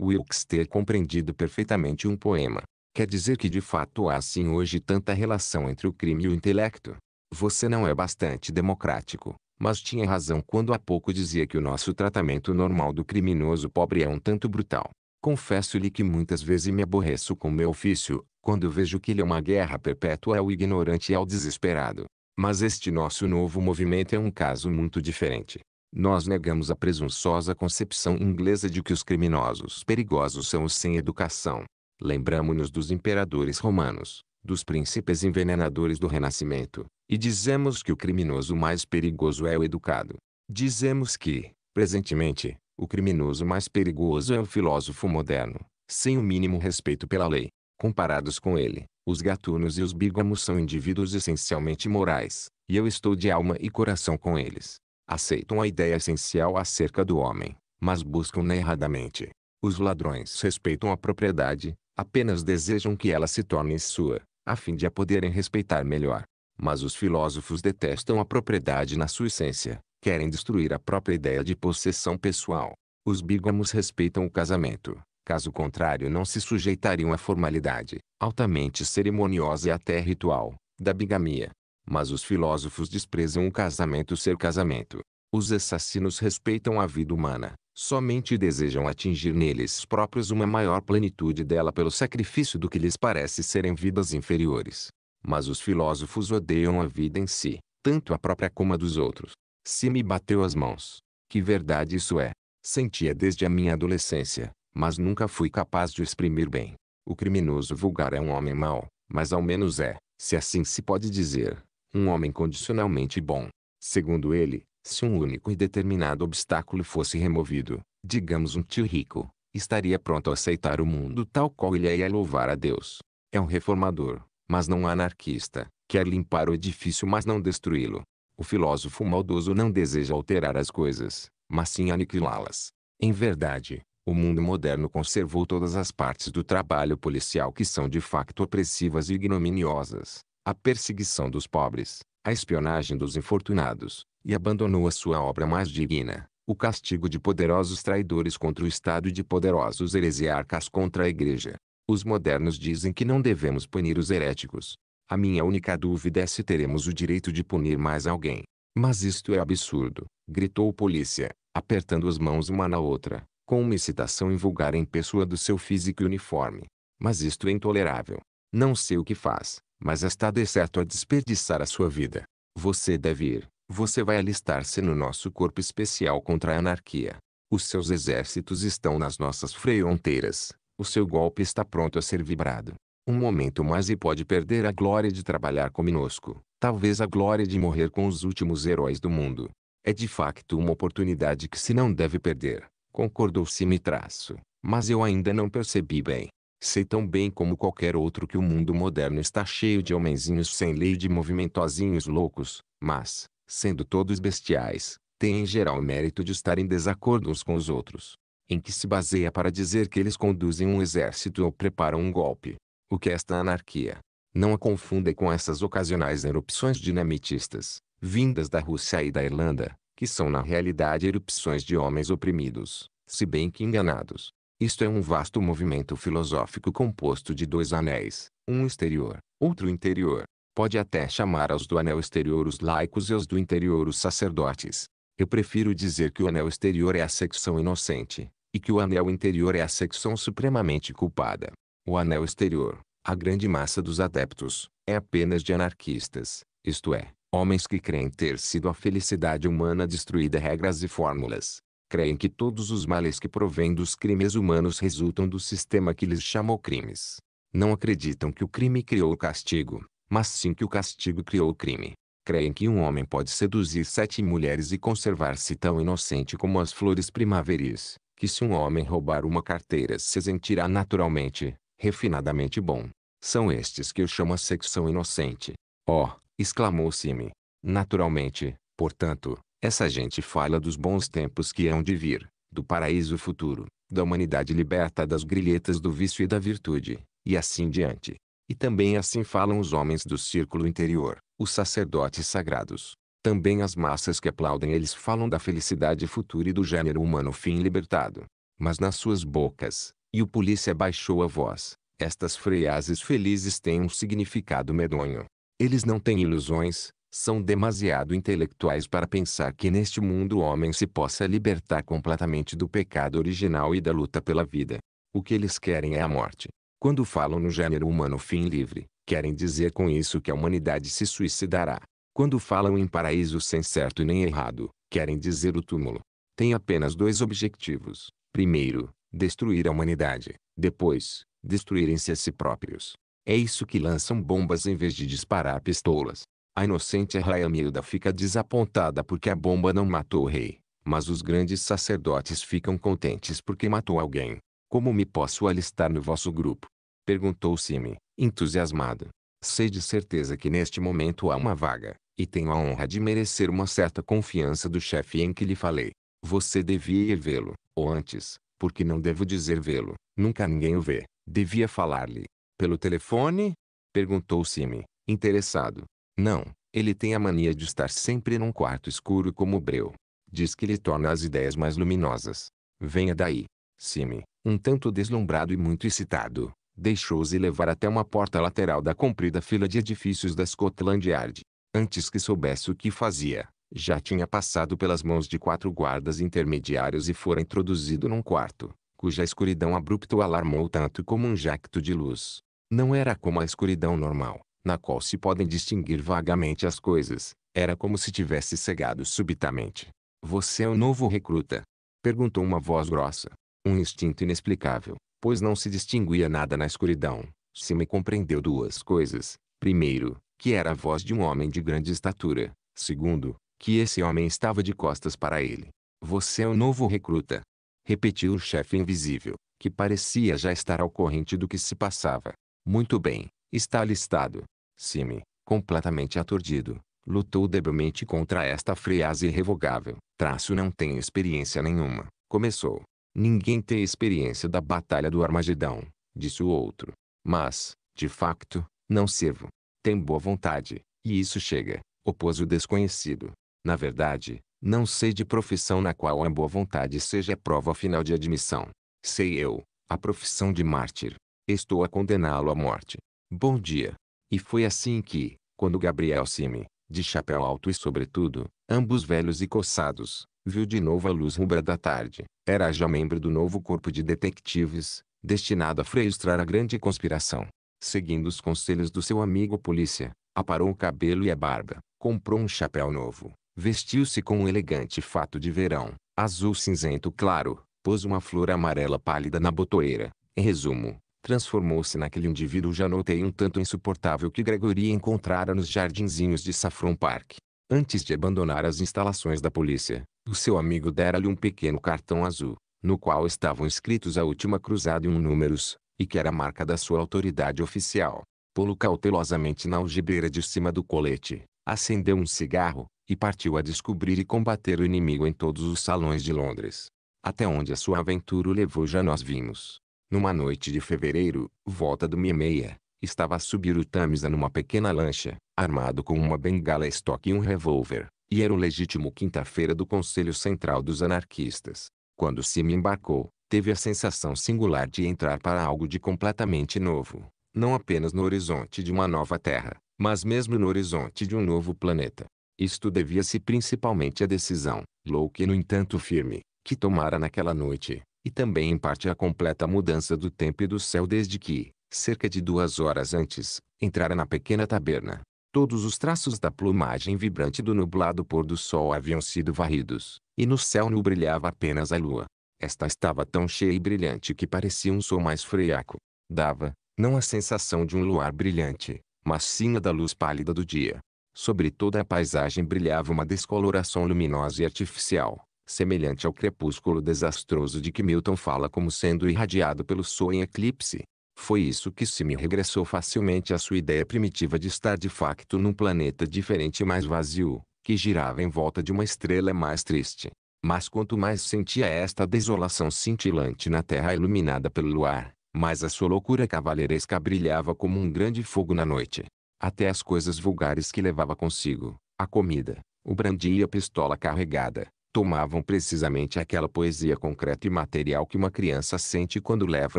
A: Wilkes ter compreendido perfeitamente um poema. Quer dizer que de fato há sim hoje tanta relação entre o crime e o intelecto. Você não é bastante democrático mas tinha razão quando há pouco dizia que o nosso tratamento normal do criminoso pobre é um tanto brutal. Confesso-lhe que muitas vezes me aborreço com meu ofício, quando vejo que ele é uma guerra perpétua ao ignorante e ao desesperado. Mas este nosso novo movimento é um caso muito diferente. Nós negamos a presunçosa concepção inglesa de que os criminosos perigosos são os sem educação. Lembramos-nos dos imperadores romanos, dos príncipes envenenadores do Renascimento, e dizemos que o criminoso mais perigoso é o educado. Dizemos que, presentemente, o criminoso mais perigoso é o filósofo moderno, sem o mínimo respeito pela lei. Comparados com ele, os gatunos e os bigamos são indivíduos essencialmente morais, e eu estou de alma e coração com eles. Aceitam a ideia essencial acerca do homem, mas buscam-na erradamente. Os ladrões respeitam a propriedade, apenas desejam que ela se torne sua, a fim de a poderem respeitar melhor. Mas os filósofos detestam a propriedade na sua essência, querem destruir a própria ideia de possessão pessoal. Os bígamos respeitam o casamento, caso contrário não se sujeitariam à formalidade, altamente cerimoniosa e até ritual, da bigamia. Mas os filósofos desprezam o casamento ser casamento. Os assassinos respeitam a vida humana, somente desejam atingir neles próprios uma maior plenitude dela pelo sacrifício do que lhes parece serem vidas inferiores. Mas os filósofos odeiam a vida em si, tanto a própria como a dos outros. Se me bateu as mãos. Que verdade isso é. Sentia desde a minha adolescência, mas nunca fui capaz de exprimir bem. O criminoso vulgar é um homem mau, mas ao menos é, se assim se pode dizer, um homem condicionalmente bom. Segundo ele, se um único e determinado obstáculo fosse removido, digamos um tio rico, estaria pronto a aceitar o mundo tal qual ele é e a louvar a Deus. É um reformador, mas não anarquista, quer limpar o edifício mas não destruí-lo. O filósofo maldoso não deseja alterar as coisas, mas sim aniquilá-las. Em verdade, o mundo moderno conservou todas as partes do trabalho policial que são de facto opressivas e ignominiosas, a perseguição dos pobres, a espionagem dos infortunados, e abandonou a sua obra mais digna, o castigo de poderosos traidores contra o Estado e de poderosos heresiarcas contra a Igreja. Os modernos dizem que não devemos punir os heréticos. A minha única dúvida é se teremos o direito de punir mais alguém. Mas isto é absurdo, gritou o polícia, apertando as mãos uma na outra, com uma excitação invulgar vulgar em pessoa do seu físico e uniforme. Mas isto é intolerável. Não sei o que faz, mas está de certo a desperdiçar a sua vida. Você deve ir. Você vai alistar-se no nosso corpo especial contra a anarquia. Os seus exércitos estão nas nossas fronteiras o seu golpe está pronto a ser vibrado. Um momento mais e pode perder a glória de trabalhar conosco, talvez a glória de morrer com os últimos heróis do mundo. É de facto uma oportunidade que se não deve perder, concordou Simitraço, mas eu ainda não percebi bem. Sei tão bem como qualquer outro que o mundo moderno está cheio de homenzinhos sem lei e de movimentozinhos loucos, mas, sendo todos bestiais, têm em geral o mérito de estar em desacordo uns com os outros em que se baseia para dizer que eles conduzem um exército ou preparam um golpe. O que é esta anarquia? Não a confunda com essas ocasionais erupções dinamitistas, vindas da Rússia e da Irlanda, que são na realidade erupções de homens oprimidos, se bem que enganados. Isto é um vasto movimento filosófico composto de dois anéis, um exterior, outro interior. Pode até chamar aos do anel exterior os laicos e aos do interior os sacerdotes. Eu prefiro dizer que o anel exterior é a secção inocente, e que o anel interior é a secção supremamente culpada. O anel exterior, a grande massa dos adeptos, é apenas de anarquistas, isto é, homens que creem ter sido a felicidade humana destruída regras e fórmulas. Creem que todos os males que provêm dos crimes humanos resultam do sistema que lhes chamou crimes. Não acreditam que o crime criou o castigo, mas sim que o castigo criou o crime. Creem que um homem pode seduzir sete mulheres e conservar-se tão inocente como as flores primaveris que se um homem roubar uma carteira se sentirá naturalmente, refinadamente bom. São estes que eu chamo a secção inocente. Oh, exclamou Simi. Naturalmente, portanto, essa gente fala dos bons tempos que hão de vir, do paraíso futuro, da humanidade liberta das grilhetas do vício e da virtude, e assim diante. E também assim falam os homens do círculo interior, os sacerdotes sagrados, também as massas que aplaudem eles falam da felicidade futura e do gênero humano fim libertado. Mas nas suas bocas, e o polícia baixou a voz, estas freases felizes têm um significado medonho. Eles não têm ilusões, são demasiado intelectuais para pensar que neste mundo o homem se possa libertar completamente do pecado original e da luta pela vida. O que eles querem é a morte. Quando falam no gênero humano fim livre, querem dizer com isso que a humanidade se suicidará. Quando falam em paraíso sem certo nem errado, querem dizer o túmulo. Tem apenas dois objetivos. Primeiro, destruir a humanidade. Depois, destruírem-se a si próprios. É isso que lançam bombas em vez de disparar pistolas. A inocente Rayamilda fica desapontada porque a bomba não matou o rei. Mas os grandes sacerdotes ficam contentes porque matou alguém. Como me posso alistar no vosso grupo? Perguntou Simi, entusiasmado. Sei de certeza que neste momento há uma vaga. E tenho a honra de merecer uma certa confiança do chefe em que lhe falei. Você devia ir vê-lo, ou antes, porque não devo dizer vê-lo, nunca ninguém o vê, devia falar-lhe. Pelo telefone? Perguntou Simi, interessado. Não, ele tem a mania de estar sempre num quarto escuro como o breu. Diz que lhe torna as ideias mais luminosas. Venha daí. Simi, um tanto deslumbrado e muito excitado, deixou-se levar até uma porta lateral da comprida fila de edifícios da Scotland Yard. Antes que soubesse o que fazia, já tinha passado pelas mãos de quatro guardas intermediários e fora introduzido num quarto, cuja escuridão abrupta o alarmou tanto como um jacto de luz. Não era como a escuridão normal, na qual se podem distinguir vagamente as coisas, era como se tivesse cegado subitamente. Você é o novo recruta? Perguntou uma voz grossa. Um instinto inexplicável, pois não se distinguia nada na escuridão. Se me compreendeu duas coisas. Primeiro, que era a voz de um homem de grande estatura. Segundo, que esse homem estava de costas para ele. Você é o novo recruta. Repetiu o chefe invisível, que parecia já estar ao corrente do que se passava. Muito bem, está listado. Simi, completamente aturdido, lutou debilmente contra esta frase irrevogável. Traço não tem experiência nenhuma. Começou. Ninguém tem experiência da batalha do Armagedão, disse o outro. Mas, de facto, não servo tem boa vontade, e isso chega, opôs o desconhecido. Na verdade, não sei de profissão na qual a boa vontade seja prova final de admissão. Sei eu, a profissão de mártir. Estou a condená-lo à morte. Bom dia. E foi assim que, quando Gabriel Sime, de chapéu alto e sobretudo, ambos velhos e coçados, viu de novo a luz rubra da tarde. Era já membro do novo corpo de detetives, destinado a frustrar a grande conspiração seguindo os conselhos do seu amigo polícia, aparou o cabelo e a barba, comprou um chapéu novo, vestiu-se com um elegante fato de verão, azul cinzento claro, pôs uma flor amarela pálida na botoeira. Em resumo, transformou-se naquele indivíduo já notei um tanto insuportável que Gregory encontrara nos jardinzinhos de Saffron Park. Antes de abandonar as instalações da polícia, o seu amigo dera-lhe um pequeno cartão azul, no qual estavam escritos a última cruzada e um números, e que era a marca da sua autoridade oficial. Pô-lo cautelosamente na algibeira de cima do colete, acendeu um cigarro, e partiu a descobrir e combater o inimigo em todos os salões de Londres. Até onde a sua aventura o levou já nós vimos. Numa noite de fevereiro, volta do meia-meia, estava a subir o Tamisa numa pequena lancha, armado com uma bengala estoque e um revólver, e era o legítimo quinta-feira do Conselho Central dos Anarquistas. Quando Sime embarcou, teve a sensação singular de entrar para algo de completamente novo, não apenas no horizonte de uma nova Terra, mas mesmo no horizonte de um novo planeta. Isto devia-se principalmente à decisão, louca e no entanto firme, que tomara naquela noite, e também em parte à completa mudança do tempo e do céu desde que, cerca de duas horas antes, entrara na pequena taberna. Todos os traços da plumagem vibrante do nublado pôr do sol haviam sido varridos, e no céu não brilhava apenas a lua, esta estava tão cheia e brilhante que parecia um sol mais freiaco. Dava, não a sensação de um luar brilhante, mas sim a da luz pálida do dia. Sobre toda a paisagem brilhava uma descoloração luminosa e artificial, semelhante ao crepúsculo desastroso de que Milton fala como sendo irradiado pelo sol em eclipse. Foi isso que se me regressou facilmente à sua ideia primitiva de estar de facto num planeta diferente e mais vazio, que girava em volta de uma estrela mais triste. Mas quanto mais sentia esta desolação cintilante na terra iluminada pelo luar, mais a sua loucura cavaleiresca brilhava como um grande fogo na noite. Até as coisas vulgares que levava consigo, a comida, o brandy e a pistola carregada, tomavam precisamente aquela poesia concreta e material que uma criança sente quando leva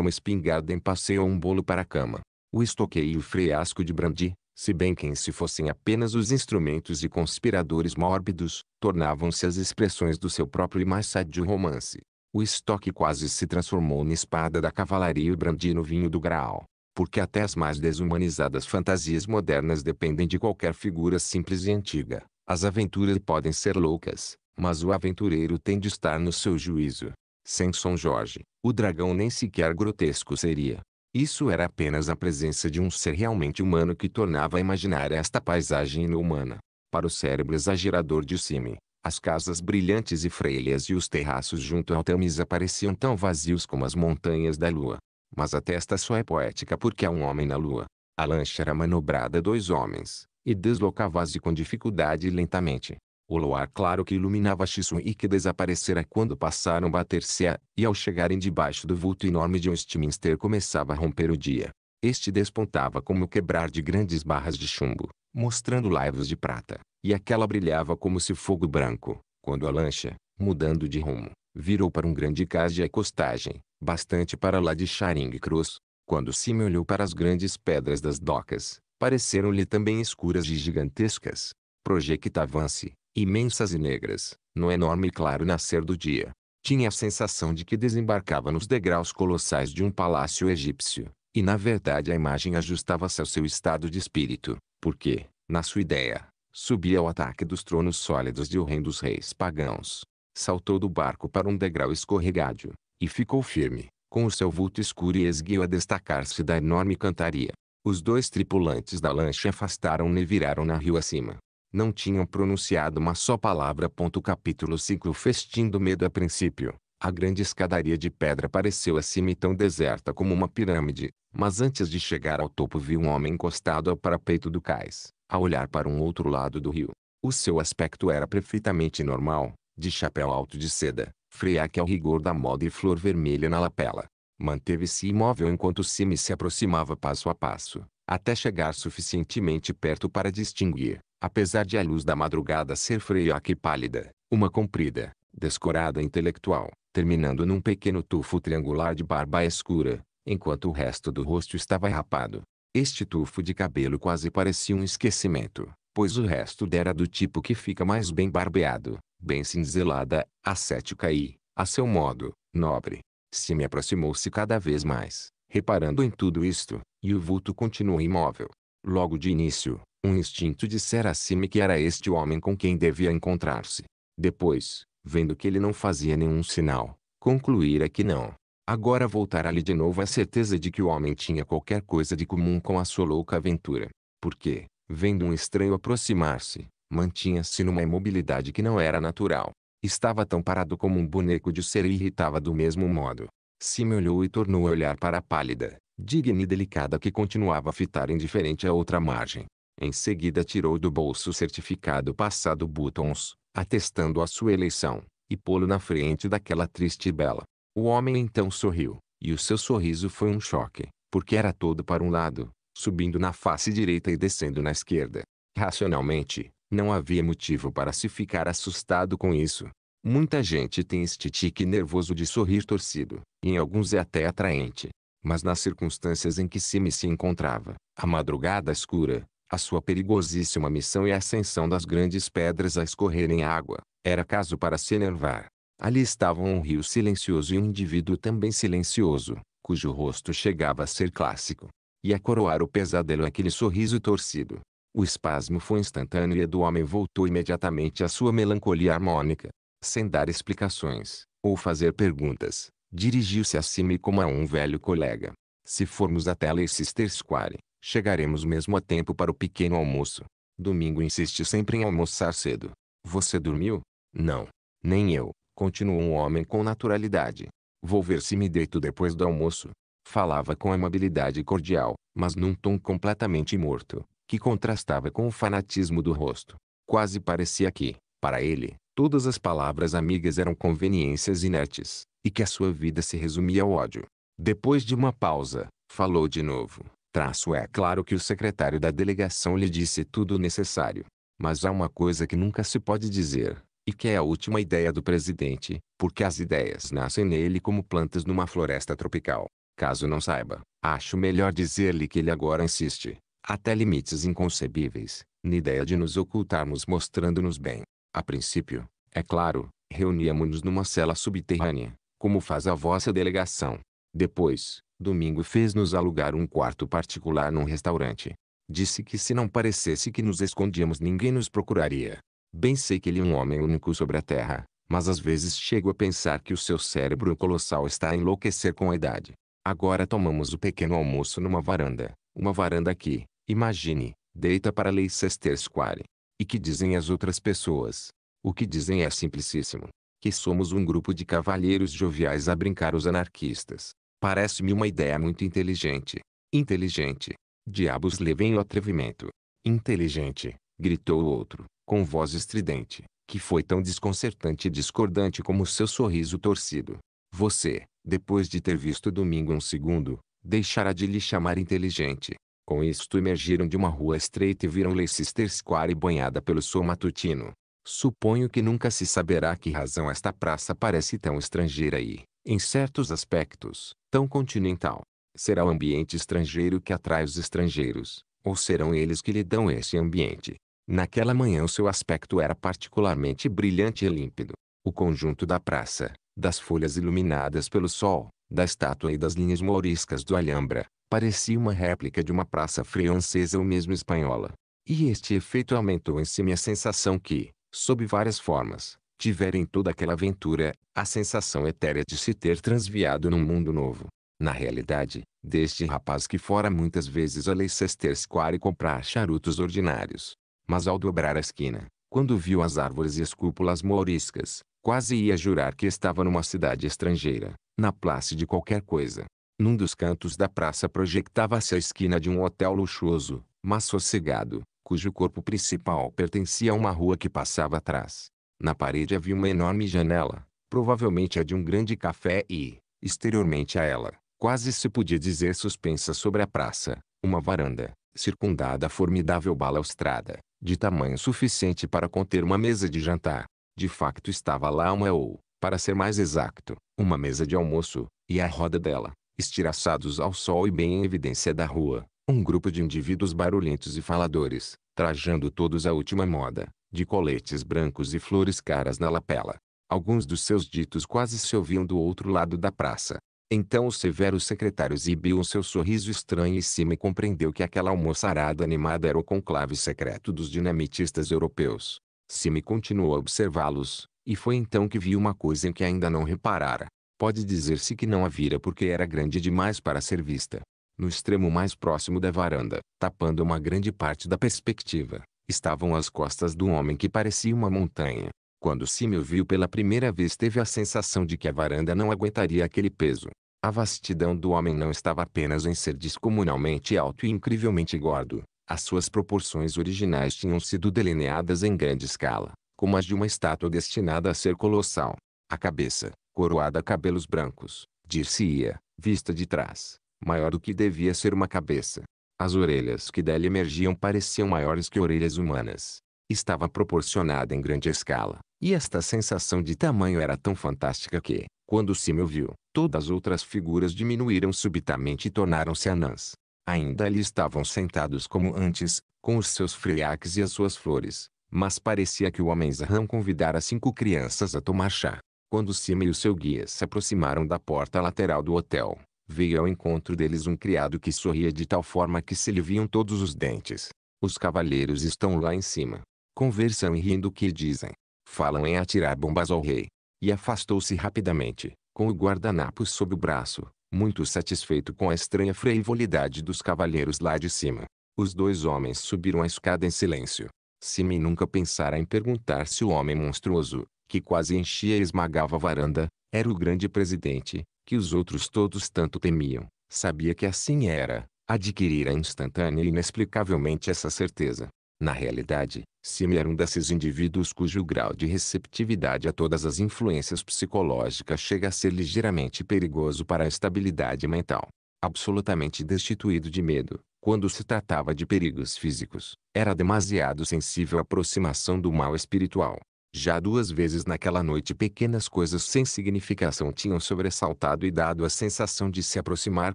A: uma espingarda em passeio ou um bolo para a cama. O estoqueio e o freasco de brandy, se bem quem se fossem apenas os instrumentos de conspiradores mórbidos, tornavam-se as expressões do seu próprio e mais sádio romance. O estoque quase se transformou na espada da cavalaria e o brandy no vinho do graal. Porque até as mais desumanizadas fantasias modernas dependem de qualquer figura simples e antiga. As aventuras podem ser loucas, mas o aventureiro tem de estar no seu juízo. Sem São Jorge, o dragão nem sequer grotesco seria. Isso era apenas a presença de um ser realmente humano que tornava imaginária esta paisagem inumana para o cérebro exagerador de cime, As casas brilhantes e freilhas e os terraços junto ao Tamis apareciam tão vazios como as montanhas da lua. Mas a testa só é poética porque há um homem na lua. A lancha era manobrada dois homens, e deslocava-se com dificuldade e lentamente. O luar claro que iluminava e que desaparecera quando passaram bater-se-a, e ao chegarem debaixo do vulto enorme de Westminster começava a romper o dia. Este despontava como o quebrar de grandes barras de chumbo, mostrando laivos de prata, e aquela brilhava como se fogo branco, quando a lancha, mudando de rumo, virou para um grande cais de acostagem, bastante para lá de Charing Cross. Quando Sim olhou para as grandes pedras das docas, pareceram-lhe também escuras e gigantescas. Projectavam-se, imensas e negras, no enorme e claro nascer do dia. Tinha a sensação de que desembarcava nos degraus colossais de um palácio egípcio, e na verdade a imagem ajustava-se ao seu estado de espírito porque, na sua ideia, subia ao ataque dos tronos sólidos de o rei dos reis pagãos. Saltou do barco para um degrau escorregadio, e ficou firme, com o seu vulto escuro e esguio a destacar-se da enorme cantaria. Os dois tripulantes da lancha afastaram-no e viraram-na rio acima. Não tinham pronunciado uma só palavra. Capítulo 5 O festim do medo a princípio, a grande escadaria de pedra pareceu acima e tão deserta como uma pirâmide, mas antes de chegar ao topo vi um homem encostado ao parapeito do cais, a olhar para um outro lado do rio. O seu aspecto era perfeitamente normal, de chapéu alto de seda, freaque ao rigor da moda e flor vermelha na lapela. Manteve-se imóvel enquanto Simi se aproximava passo a passo, até chegar suficientemente perto para distinguir, apesar de a luz da madrugada ser freaque e pálida, uma comprida, descorada intelectual, terminando num pequeno tufo triangular de barba escura, enquanto o resto do rosto estava rapado. Este tufo de cabelo quase parecia um esquecimento, pois o resto dera do tipo que fica mais bem barbeado, bem cinzelada, ascética e, a seu modo, nobre. Se me aproximou-se cada vez mais, reparando em tudo isto, e o vulto continuou imóvel. Logo de início, um instinto dissera a Sime que era este homem com quem devia encontrar-se. Depois, vendo que ele não fazia nenhum sinal, concluíra que não. Agora voltara-lhe de novo a certeza de que o homem tinha qualquer coisa de comum com a sua louca aventura, porque, vendo um estranho aproximar-se, mantinha-se numa imobilidade que não era natural. Estava tão parado como um boneco de ser e irritava do mesmo modo. Se me olhou e tornou a olhar para a pálida, digna e delicada que continuava a fitar indiferente a outra margem. Em seguida tirou do bolso o certificado passado Buttons, atestando a sua eleição, e pô-lo na frente daquela triste e bela. O homem então sorriu, e o seu sorriso foi um choque, porque era todo para um lado, subindo na face direita e descendo na esquerda. Racionalmente, não havia motivo para se ficar assustado com isso. Muita gente tem este tique nervoso de sorrir torcido, e em alguns é até atraente. Mas nas circunstâncias em que Simi se encontrava, a madrugada escura, a sua perigosíssima missão e é a ascensão das grandes pedras a escorrerem água, era caso para se enervar. Ali estavam um rio silencioso e um indivíduo também silencioso, cujo rosto chegava a ser clássico. E a coroar o pesadelo aquele sorriso torcido. O espasmo foi instantâneo e a do homem voltou imediatamente à sua melancolia harmônica. Sem dar explicações, ou fazer perguntas, dirigiu-se a e como a um velho colega. Se formos até Leicester Square, Chegaremos mesmo a tempo para o pequeno almoço. Domingo insiste sempre em almoçar cedo. Você dormiu? Não. Nem eu, continuou um homem com naturalidade. Vou ver se me deito depois do almoço. Falava com amabilidade cordial, mas num tom completamente morto, que contrastava com o fanatismo do rosto. Quase parecia que, para ele, todas as palavras amigas eram conveniências inertes, e que a sua vida se resumia ao ódio. Depois de uma pausa, falou de novo. Traço é claro que o secretário da delegação lhe disse tudo o necessário. Mas há uma coisa que nunca se pode dizer, e que é a última ideia do presidente, porque as ideias nascem nele como plantas numa floresta tropical. Caso não saiba, acho melhor dizer-lhe que ele agora insiste, até limites inconcebíveis, na ideia de nos ocultarmos mostrando-nos bem. A princípio, é claro, reuníamos-nos numa cela subterrânea, como faz a vossa delegação. Depois, Domingo fez-nos alugar um quarto particular num restaurante. Disse que se não parecesse que nos escondíamos ninguém nos procuraria. Bem sei que ele é um homem único sobre a terra, mas às vezes chego a pensar que o seu cérebro colossal está a enlouquecer com a idade. Agora tomamos o pequeno almoço numa varanda, uma varanda aqui, imagine, deita para Leicester Square. E que dizem as outras pessoas? O que dizem é simplicíssimo. Que somos um grupo de cavalheiros joviais a brincar os anarquistas. Parece-me uma ideia muito inteligente. Inteligente. Diabos levem o atrevimento. Inteligente, gritou o outro, com voz estridente, que foi tão desconcertante e discordante como seu sorriso torcido. Você, depois de ter visto domingo um segundo, deixará de lhe chamar inteligente. Com isto emergiram de uma rua estreita e viram Leicester Square banhada pelo sol matutino. Suponho que nunca se saberá que razão esta praça parece tão estrangeira e, em certos aspectos, tão continental. Será o ambiente estrangeiro que atrai os estrangeiros, ou serão eles que lhe dão esse ambiente. Naquela manhã o seu aspecto era particularmente brilhante e límpido. O conjunto da praça, das folhas iluminadas pelo sol, da estátua e das linhas mouriscas do Alhambra, parecia uma réplica de uma praça francesa ou mesmo espanhola. E este efeito aumentou em si minha sensação que, sob várias formas, tiverem em toda aquela aventura, a sensação etérea de se ter transviado num mundo novo. Na realidade, deste rapaz que fora muitas vezes a Leicester Square comprar charutos ordinários. Mas ao dobrar a esquina, quando viu as árvores e as cúpulas mouriscas, quase ia jurar que estava numa cidade estrangeira, na place de qualquer coisa. Num dos cantos da praça projetava-se a esquina de um hotel luxuoso, mas sossegado, cujo corpo principal pertencia a uma rua que passava atrás. Na parede havia uma enorme janela, provavelmente a de um grande café e, exteriormente a ela, quase se podia dizer suspensa sobre a praça, uma varanda, circundada a formidável balaustrada, de tamanho suficiente para conter uma mesa de jantar. De facto estava lá uma ou, para ser mais exacto, uma mesa de almoço, e à roda dela, estiraçados ao sol e bem em evidência da rua, um grupo de indivíduos barulhentos e faladores, trajando todos a última moda, de coletes brancos e flores caras na lapela. Alguns dos seus ditos quase se ouviam do outro lado da praça. Então o severo secretário exibiu seu sorriso estranho e Sime compreendeu que aquela almoçarada animada era o conclave secreto dos dinamitistas europeus. Sime continuou a observá-los, e foi então que viu uma coisa em que ainda não reparara. Pode dizer-se que não a vira porque era grande demais para ser vista. No extremo mais próximo da varanda, tapando uma grande parte da perspectiva, estavam às costas do homem que parecia uma montanha. Quando Símio viu pela primeira vez teve a sensação de que a varanda não aguentaria aquele peso. A vastidão do homem não estava apenas em ser descomunalmente alto e incrivelmente gordo. As suas proporções originais tinham sido delineadas em grande escala, como as de uma estátua destinada a ser colossal. A cabeça, coroada a cabelos brancos, dir-se-ia, vista de trás, maior do que devia ser uma cabeça, as orelhas que dela emergiam pareciam maiores que orelhas humanas. Estava proporcionada em grande escala, e esta sensação de tamanho era tão fantástica que, quando Simmel viu, todas as outras figuras diminuíram subitamente e tornaram-se anãs. Ainda ali estavam sentados como antes, com os seus friaques e as suas flores, mas parecia que o homem convidara cinco crianças a tomar chá. Quando Sima e o seu guia se aproximaram da porta lateral do hotel, veio ao encontro deles um criado que sorria de tal forma que se lhe viam todos os dentes. Os cavaleiros estão lá em cima. Conversam e rindo o que dizem. Falam em atirar bombas ao rei. E afastou-se rapidamente, com o guardanapo sob o braço, muito satisfeito com a estranha frivolidade dos cavaleiros lá de cima. Os dois homens subiram a escada em silêncio. Simi nunca pensara em perguntar se o homem monstruoso, que quase enchia e esmagava a varanda, era o grande presidente, que os outros todos tanto temiam, sabia que assim era, adquirira instantânea e inexplicavelmente essa certeza. Na realidade, Simi era um desses indivíduos cujo grau de receptividade a todas as influências psicológicas chega a ser ligeiramente perigoso para a estabilidade mental. Absolutamente destituído de medo, quando se tratava de perigos físicos, era demasiado sensível à aproximação do mal espiritual. Já duas vezes naquela noite pequenas coisas sem significação tinham sobressaltado e dado a sensação de se aproximar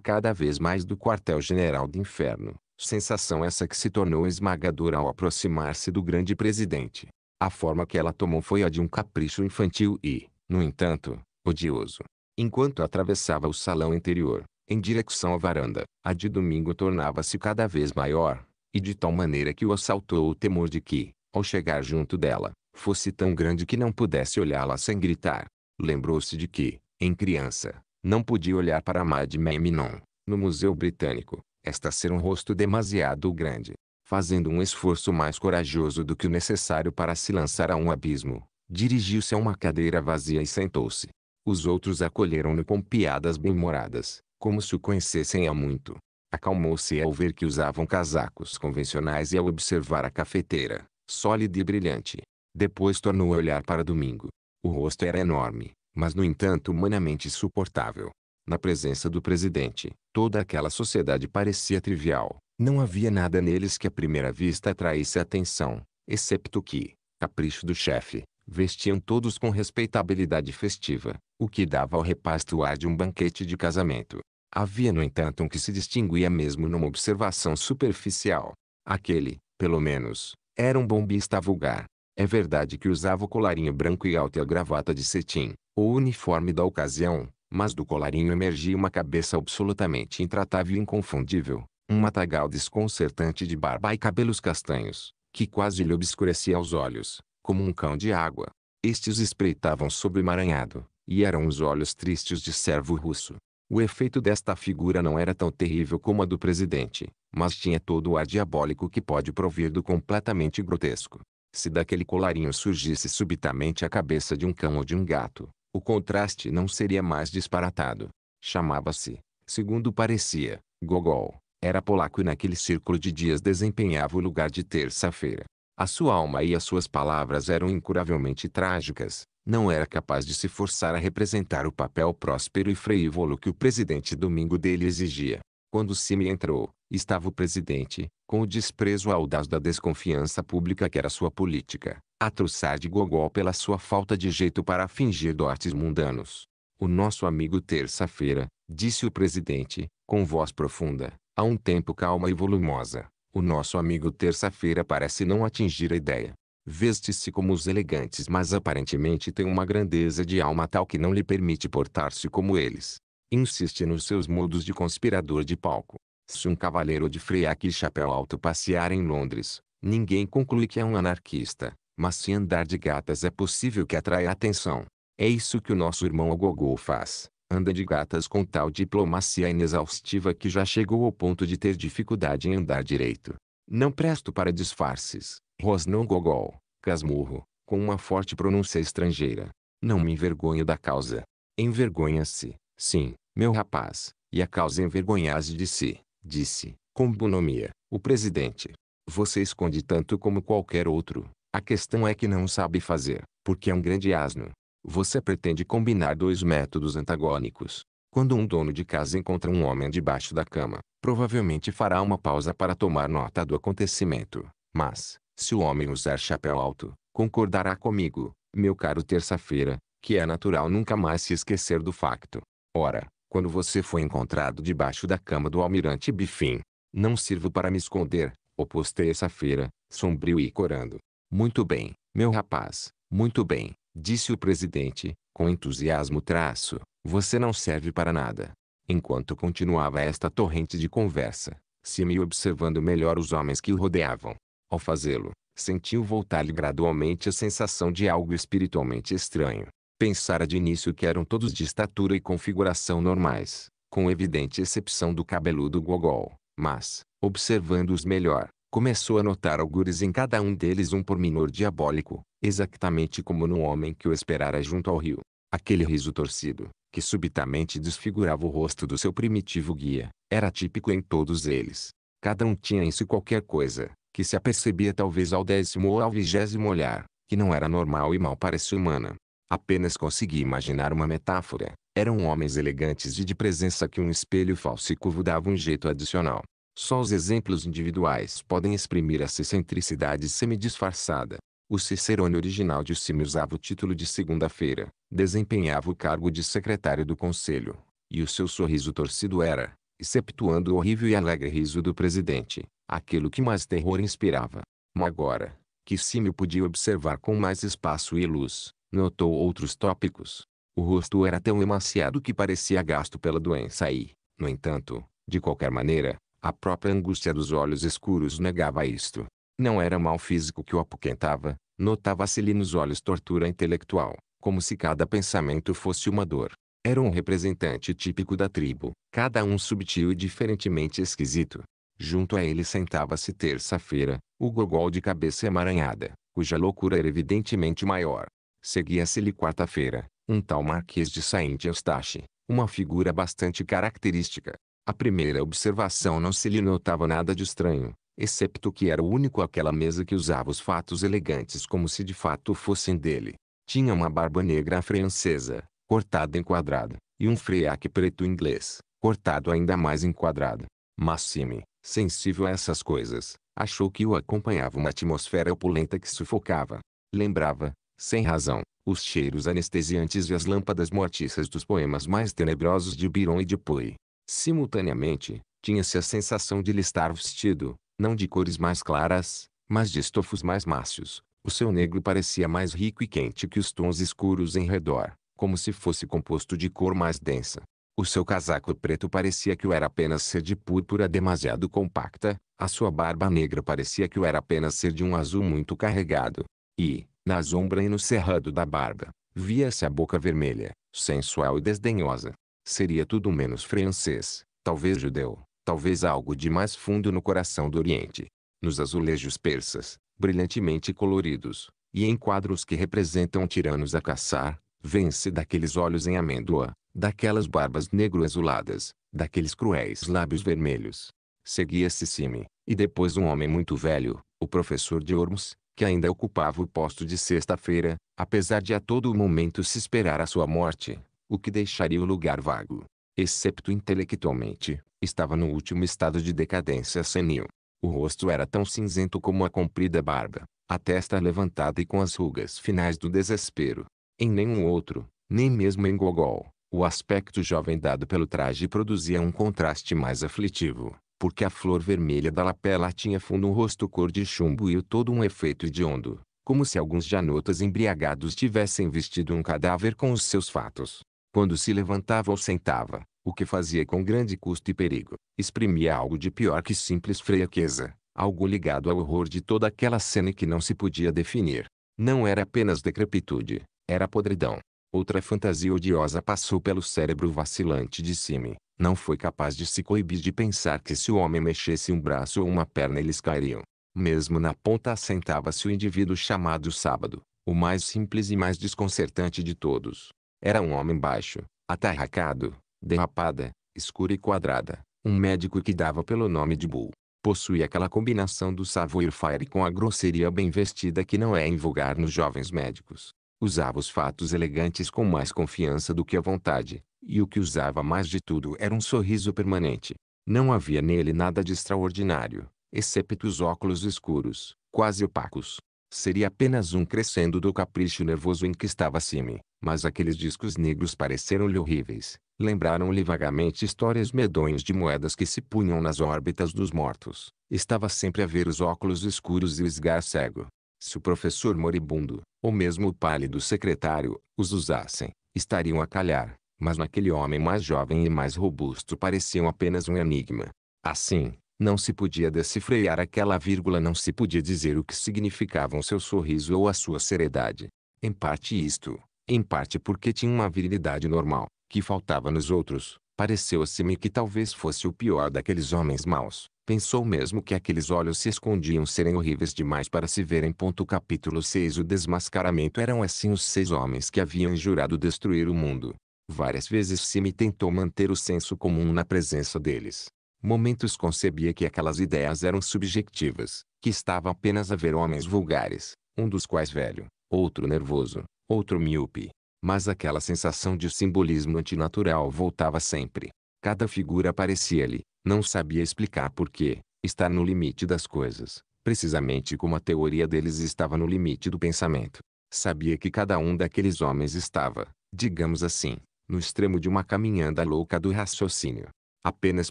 A: cada vez mais do quartel-general do inferno. Sensação essa que se tornou esmagadora ao aproximar-se do grande presidente. A forma que ela tomou foi a de um capricho infantil e, no entanto, odioso. Enquanto atravessava o salão interior, em direção à varanda, a de domingo tornava-se cada vez maior, e de tal maneira que o assaltou o temor de que, ao chegar junto dela, fosse tão grande que não pudesse olhá-la sem gritar. Lembrou-se de que, em criança, não podia olhar para Madame Minon, no Museu Britânico, esta ser um rosto demasiado grande. Fazendo um esforço mais corajoso do que o necessário para se lançar a um abismo, dirigiu-se a uma cadeira vazia e sentou-se. Os outros acolheram-no com piadas bem-humoradas, como se o conhecessem há muito. Acalmou-se ao ver que usavam casacos convencionais e ao observar a cafeteira, sólida e brilhante, depois tornou a olhar para Domingo. O rosto era enorme, mas no entanto humanamente suportável. Na presença do presidente, toda aquela sociedade parecia trivial. Não havia nada neles que à primeira vista atraísse atenção, excepto que, capricho do chefe, vestiam todos com respeitabilidade festiva, o que dava ao repasto o ar de um banquete de casamento. Havia no entanto um que se distinguia mesmo numa observação superficial. Aquele, pelo menos, era um bombista vulgar, é verdade que usava o colarinho branco e alta gravata de cetim, o uniforme da ocasião, mas do colarinho emergia uma cabeça absolutamente intratável e inconfundível, um matagal desconcertante de barba e cabelos castanhos, que quase lhe obscurecia os olhos, como um cão de água. Estes espreitavam sob o emaranhado, e eram os olhos tristes de servo russo. O efeito desta figura não era tão terrível como a do presidente, mas tinha todo o ar diabólico que pode provir do completamente grotesco. Se daquele colarinho surgisse subitamente a cabeça de um cão ou de um gato, o contraste não seria mais disparatado. Chamava-se, segundo parecia, Gogol. Era polaco e naquele círculo de dias desempenhava o lugar de terça-feira. A sua alma e as suas palavras eram incuravelmente trágicas. Não era capaz de se forçar a representar o papel próspero e freívolo que o presidente Domingo dele exigia. Quando Simi entrou, estava o presidente, com o desprezo audaz da desconfiança pública que era sua política, a troçar de gogol pela sua falta de jeito para fingir dotes mundanos. O nosso amigo terça-feira, disse o presidente, com voz profunda, a um tempo calma e volumosa. O nosso amigo terça-feira parece não atingir a ideia. Veste-se como os elegantes, mas aparentemente tem uma grandeza de alma tal que não lhe permite portar-se como eles. Insiste nos seus modos de conspirador de palco. Se um cavaleiro de friaque e chapéu alto passear em Londres, ninguém conclui que é um anarquista, mas se andar de gatas é possível que atraia atenção. É isso que o nosso irmão Gogol faz. Anda de gatas com tal diplomacia inexaustiva que já chegou ao ponto de ter dificuldade em andar direito. Não presto para disfarces, rosnou Gogol, casmurro, com uma forte pronúncia estrangeira. Não me envergonho da causa. Envergonha-se, sim, meu rapaz, e a causa envergonhase se de si. Disse, com bonomia, o presidente. Você esconde tanto como qualquer outro. A questão é que não sabe fazer, porque é um grande asno. Você pretende combinar dois métodos antagônicos. Quando um dono de casa encontra um homem debaixo da cama, provavelmente fará uma pausa para tomar nota do acontecimento. Mas, se o homem usar chapéu alto, concordará comigo, meu caro terça-feira, que é natural nunca mais se esquecer do facto. Ora, quando você foi encontrado debaixo da cama do almirante Bifim. Não sirvo para me esconder, opostei essa feira sombrio e corando. Muito bem, meu rapaz, muito bem, disse o presidente, com entusiasmo traço, você não serve para nada. Enquanto continuava esta torrente de conversa, Simi observando melhor os homens que o rodeavam. Ao fazê-lo, sentiu voltar-lhe gradualmente a sensação de algo espiritualmente estranho. Pensara de início que eram todos de estatura e configuração normais, com evidente exceção do cabeludo gogol, mas, observando-os melhor, começou a notar algures em cada um deles um pormenor diabólico, exatamente como no homem que o esperara junto ao rio. Aquele riso torcido, que subitamente desfigurava o rosto do seu primitivo guia, era típico em todos eles. Cada um tinha em si qualquer coisa, que se apercebia talvez ao décimo ou ao vigésimo olhar, que não era normal e mal parecia humana. Apenas consegui imaginar uma metáfora. Eram homens elegantes e de presença que um espelho falsícuvo dava um jeito adicional. Só os exemplos individuais podem exprimir essa excentricidade semidisfarçada. O Cicerone original de Cime usava o título de segunda-feira, desempenhava o cargo de secretário do conselho, e o seu sorriso torcido era, exceptuando o horrível e alegre riso do presidente, aquilo que mais terror inspirava. Mas agora, que Cime podia observar com mais espaço e luz, Notou outros tópicos. O rosto era tão emaciado que parecia gasto pela doença e, no entanto, de qualquer maneira, a própria angústia dos olhos escuros negava isto. Não era mal físico que o apoquentava, notava-se-lhe nos olhos tortura intelectual, como se cada pensamento fosse uma dor. Era um representante típico da tribo, cada um subtil e diferentemente esquisito. Junto a ele sentava-se terça-feira, o gogol de cabeça emaranhada, cuja loucura era evidentemente maior, Seguia-se-lhe quarta-feira, um tal Marquês de Saint Eustache, uma figura bastante característica. A primeira observação não se lhe notava nada de estranho, excepto que era o único àquela mesa que usava os fatos elegantes como se de fato fossem dele. Tinha uma barba negra francesa, cortada em quadrado, e um freaque preto inglês, cortado ainda mais em quadrado. Massime, sensível a essas coisas, achou que o acompanhava uma atmosfera opulenta que sufocava. Lembrava, sem razão, os cheiros anestesiantes e as lâmpadas mortiças dos poemas mais tenebrosos de Byron e de Poe. Simultaneamente, tinha-se a sensação de lhe estar vestido, não de cores mais claras, mas de estofos mais macios. O seu negro parecia mais rico e quente que os tons escuros em redor, como se fosse composto de cor mais densa. O seu casaco preto parecia que o era apenas ser de púrpura demasiado compacta, a sua barba negra parecia que o era apenas ser de um azul muito carregado. E, na sombra e no cerrado da barba, via-se a boca vermelha, sensual e desdenhosa. Seria tudo menos francês, talvez judeu, talvez algo de mais fundo no coração do Oriente. Nos azulejos persas, brilhantemente coloridos, e em quadros que representam tiranos a caçar, vence daqueles olhos em amêndoa, daquelas barbas negro-azuladas, daqueles cruéis lábios vermelhos. Seguia-se Sime, e depois um homem muito velho, o professor de Ormos, que ainda ocupava o posto de sexta-feira, apesar de a todo momento se esperar a sua morte, o que deixaria o lugar vago, excepto intelectualmente, estava no último estado de decadência senil. O rosto era tão cinzento como a comprida barba, a testa levantada e com as rugas finais do desespero. Em nenhum outro, nem mesmo em Gogol, o aspecto jovem dado pelo traje produzia um contraste mais aflitivo porque a flor vermelha da lapela tinha fundo um rosto cor de chumbo e todo um efeito hediondo, como se alguns janotas embriagados tivessem vestido um cadáver com os seus fatos. Quando se levantava ou sentava, o que fazia com grande custo e perigo, exprimia algo de pior que simples fraqueza, algo ligado ao horror de toda aquela cena que não se podia definir. Não era apenas decrepitude, era podridão. Outra fantasia odiosa passou pelo cérebro vacilante de Sime, não foi capaz de se coibir de pensar que se o homem mexesse um braço ou uma perna eles cairiam. Mesmo na ponta assentava-se o indivíduo chamado Sábado, o mais simples e mais desconcertante de todos. Era um homem baixo, atarracado, derrapada, escura e quadrada, um médico que dava pelo nome de Bull. Possuía aquela combinação do savoir-faire com a grosseria bem vestida que não é invulgar nos jovens médicos. Usava os fatos elegantes com mais confiança do que a vontade, e o que usava mais de tudo era um sorriso permanente. Não havia nele nada de extraordinário, excepto os óculos escuros, quase opacos. Seria apenas um crescendo do capricho nervoso em que estava Simi, mas aqueles discos negros pareceram-lhe horríveis. Lembraram-lhe vagamente histórias medonhas de moedas que se punham nas órbitas dos mortos. Estava sempre a ver os óculos escuros e o esgar cego. Se o professor moribundo, ou mesmo o pálido secretário, os usassem, estariam a calhar, mas naquele homem mais jovem e mais robusto pareciam apenas um enigma. Assim, não se podia decifrear aquela vírgula, não se podia dizer o que significavam seu sorriso ou a sua seriedade. Em parte isto, em parte porque tinha uma virilidade normal, que faltava nos outros, pareceu-se-me que talvez fosse o pior daqueles homens maus. Pensou mesmo que aqueles olhos se escondiam serem horríveis demais para se verem. capítulo 6 O desmascaramento eram assim os seis homens que haviam jurado destruir o mundo. Várias vezes Simi tentou manter o senso comum na presença deles. Momentos concebia que aquelas ideias eram subjetivas, que estava apenas a ver homens vulgares, um dos quais velho, outro nervoso, outro míope. Mas aquela sensação de simbolismo antinatural voltava sempre. Cada figura aparecia-lhe, não sabia explicar porquê, estar no limite das coisas, precisamente como a teoria deles estava no limite do pensamento. Sabia que cada um daqueles homens estava, digamos assim, no extremo de uma caminhada louca do raciocínio. Apenas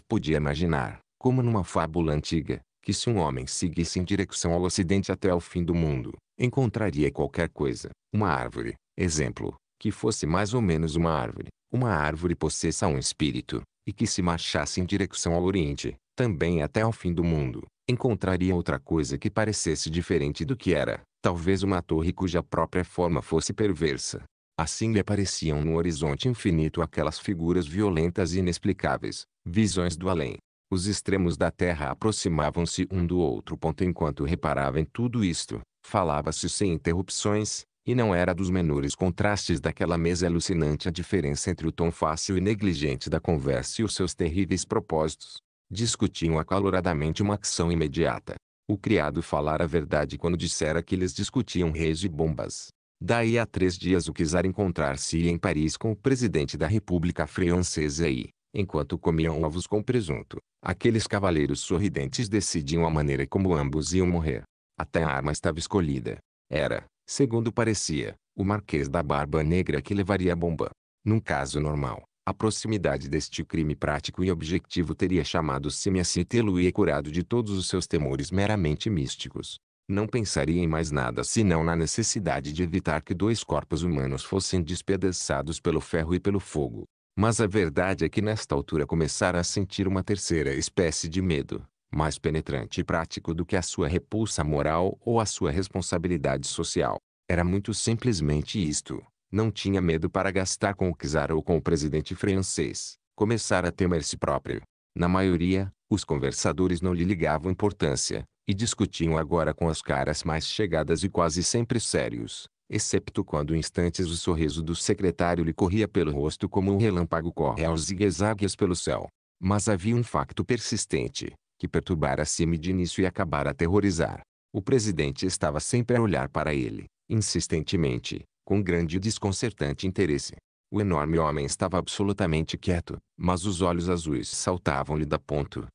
A: podia imaginar, como numa fábula antiga, que se um homem seguisse em direção ao ocidente até ao fim do mundo, encontraria qualquer coisa, uma árvore, exemplo, que fosse mais ou menos uma árvore, uma árvore possessa um espírito, e que se marchasse em direção ao oriente, também até ao fim do mundo, encontraria outra coisa que parecesse diferente do que era, talvez uma torre cuja própria forma fosse perversa, Assim lhe apareciam no horizonte infinito aquelas figuras violentas e inexplicáveis, visões do além. Os extremos da terra aproximavam-se um do outro. Ponto enquanto reparava em tudo isto, falava-se sem interrupções, e não era dos menores contrastes daquela mesa alucinante a diferença entre o tom fácil e negligente da conversa e os seus terríveis propósitos. Discutiam acaloradamente uma ação imediata. O criado falara a verdade quando dissera que eles discutiam reis e bombas. Daí a três dias o quisar encontrar-se em Paris com o presidente da República Francesa e, enquanto comiam ovos com presunto, aqueles cavaleiros sorridentes decidiam a maneira como ambos iam morrer. Até a arma estava escolhida. Era, segundo parecia, o Marquês da Barba Negra que levaria a bomba. Num caso normal, a proximidade deste crime prático e objetivo teria chamado Simias e tê-lo-ia é curado de todos os seus temores meramente místicos não pensaria em mais nada senão na necessidade de evitar que dois corpos humanos fossem despedaçados pelo ferro e pelo fogo. Mas a verdade é que nesta altura começara a sentir uma terceira espécie de medo, mais penetrante e prático do que a sua repulsa moral ou a sua responsabilidade social. Era muito simplesmente isto. Não tinha medo para gastar com o czar ou com o presidente francês. Começara a temer-se próprio. Na maioria, os conversadores não lhe ligavam importância, e discutiam agora com as caras mais chegadas e quase sempre sérios, excepto quando instantes o sorriso do secretário lhe corria pelo rosto como um relâmpago corre aos zigue-zagues pelo céu. Mas havia um facto persistente, que perturbara Cime de início e acabara a aterrorizar. O presidente estava sempre a olhar para ele, insistentemente, com grande e desconcertante interesse. O enorme homem estava absolutamente quieto, mas os olhos azuis saltavam-lhe da ponta,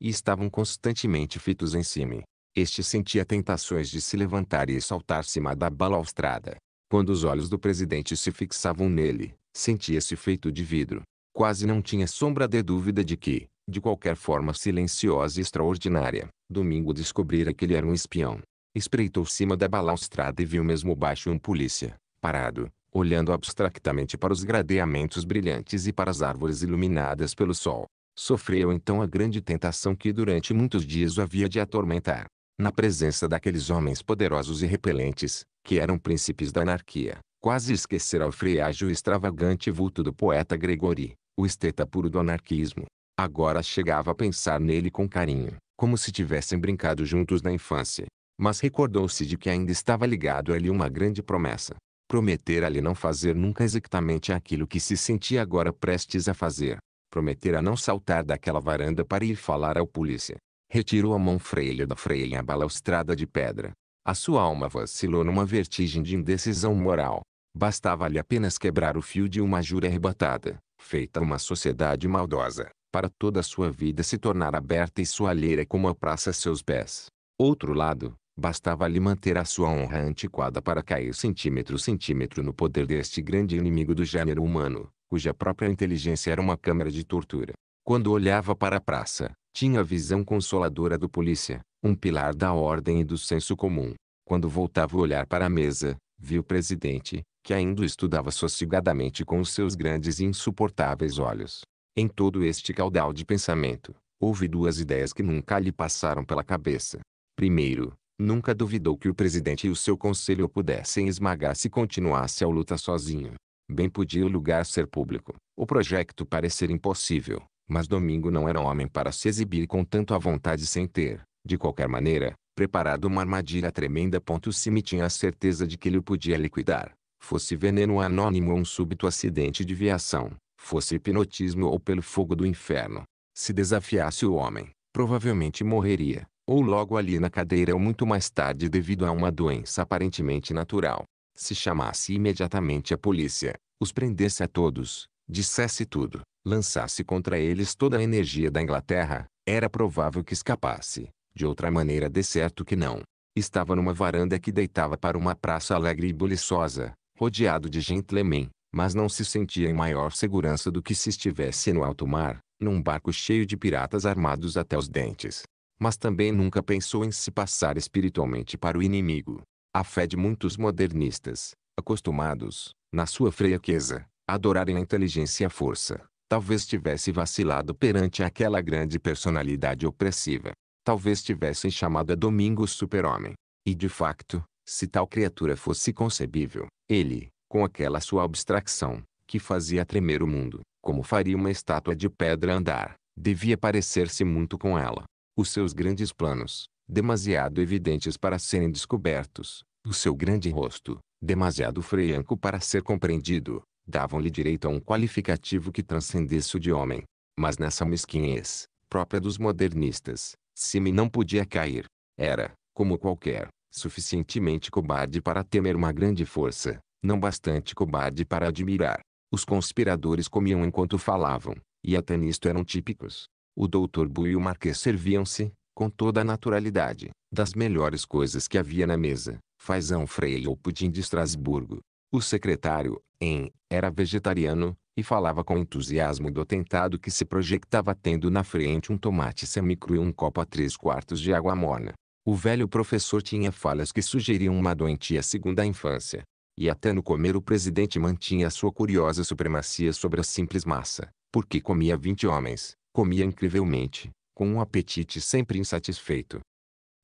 A: e estavam constantemente fitos em cima. Este sentia tentações de se levantar e saltar cima da balaustrada. Quando os olhos do presidente se fixavam nele, sentia-se feito de vidro. Quase não tinha sombra de dúvida de que, de qualquer forma silenciosa e extraordinária, Domingo descobrira que ele era um espião. Espreitou cima da balaustrada e viu mesmo baixo um polícia, parado, olhando abstractamente para os gradeamentos brilhantes e para as árvores iluminadas pelo sol. Sofreu então a grande tentação que durante muitos dias o havia de atormentar. Na presença daqueles homens poderosos e repelentes, que eram príncipes da anarquia, quase esquecerá o freágio extravagante vulto do poeta Gregori, o esteta puro do anarquismo. Agora chegava a pensar nele com carinho, como se tivessem brincado juntos na infância. Mas recordou-se de que ainda estava ligado a lhe uma grande promessa. a lhe não fazer nunca exatamente aquilo que se sentia agora prestes a fazer prometera não saltar daquela varanda para ir falar ao polícia. Retirou a mão freia da freia balaustrada de pedra. A sua alma vacilou numa vertigem de indecisão moral. Bastava-lhe apenas quebrar o fio de uma jura arrebatada, feita uma sociedade maldosa, para toda a sua vida se tornar aberta e soalheira como a praça a seus pés. Outro lado, bastava-lhe manter a sua honra antiquada para cair centímetro centímetro no poder deste grande inimigo do gênero humano, cuja própria inteligência era uma câmara de tortura. Quando olhava para a praça, tinha a visão consoladora do polícia, um pilar da ordem e do senso comum. Quando voltava o olhar para a mesa, viu o presidente, que ainda estudava sossegadamente com os seus grandes e insuportáveis olhos. Em todo este caudal de pensamento, houve duas ideias que nunca lhe passaram pela cabeça. Primeiro, nunca duvidou que o presidente e o seu conselho pudessem esmagar se continuasse a luta sozinho. Bem podia o lugar ser público, o projeto parecer impossível, mas Domingo não era homem para se exibir com tanto à vontade sem ter, de qualquer maneira, preparado uma armadilha tremenda. Simi tinha a certeza de que ele o podia liquidar, fosse veneno anônimo ou um súbito acidente de viação, fosse hipnotismo ou pelo fogo do inferno. Se desafiasse o homem, provavelmente morreria, ou logo ali na cadeira ou muito mais tarde devido a uma doença aparentemente natural se chamasse imediatamente a polícia, os prendesse a todos, dissesse tudo, lançasse contra eles toda a energia da Inglaterra, era provável que escapasse, de outra maneira de certo que não. Estava numa varanda que deitava para uma praça alegre e buliçosa, rodeado de gentlemen, mas não se sentia em maior segurança do que se estivesse no alto mar, num barco cheio de piratas armados até os dentes. Mas também nunca pensou em se passar espiritualmente para o inimigo a fé de muitos modernistas, acostumados, na sua fraqueza, a adorarem a inteligência e a força, talvez tivesse vacilado perante aquela grande personalidade opressiva. Talvez tivessem chamado a Domingos super-homem. E de facto, se tal criatura fosse concebível, ele, com aquela sua abstração, que fazia tremer o mundo, como faria uma estátua de pedra andar, devia parecer-se muito com ela. Os seus grandes planos, demasiado evidentes para serem descobertos, o seu grande rosto, demasiado freianco para ser compreendido, davam-lhe direito a um qualificativo que transcendesse o de homem. Mas nessa mesquinhez, própria dos modernistas, Sime não podia cair. Era, como qualquer, suficientemente cobarde para temer uma grande força, não bastante cobarde para admirar. Os conspiradores comiam enquanto falavam, e até nisto eram típicos. O doutor Bu e o Marquês serviam-se, com toda a naturalidade, das melhores coisas que havia na mesa, fazão Freire ou Pudim de Estrasburgo. O secretário, em, era vegetariano, e falava com entusiasmo do atentado que se projetava tendo na frente um tomate semicru e um copo a três quartos de água morna. O velho professor tinha falhas que sugeriam uma doentia segunda infância. E até no comer o presidente mantinha a sua curiosa supremacia sobre a simples massa, porque comia vinte homens, comia incrivelmente, com um apetite sempre insatisfeito.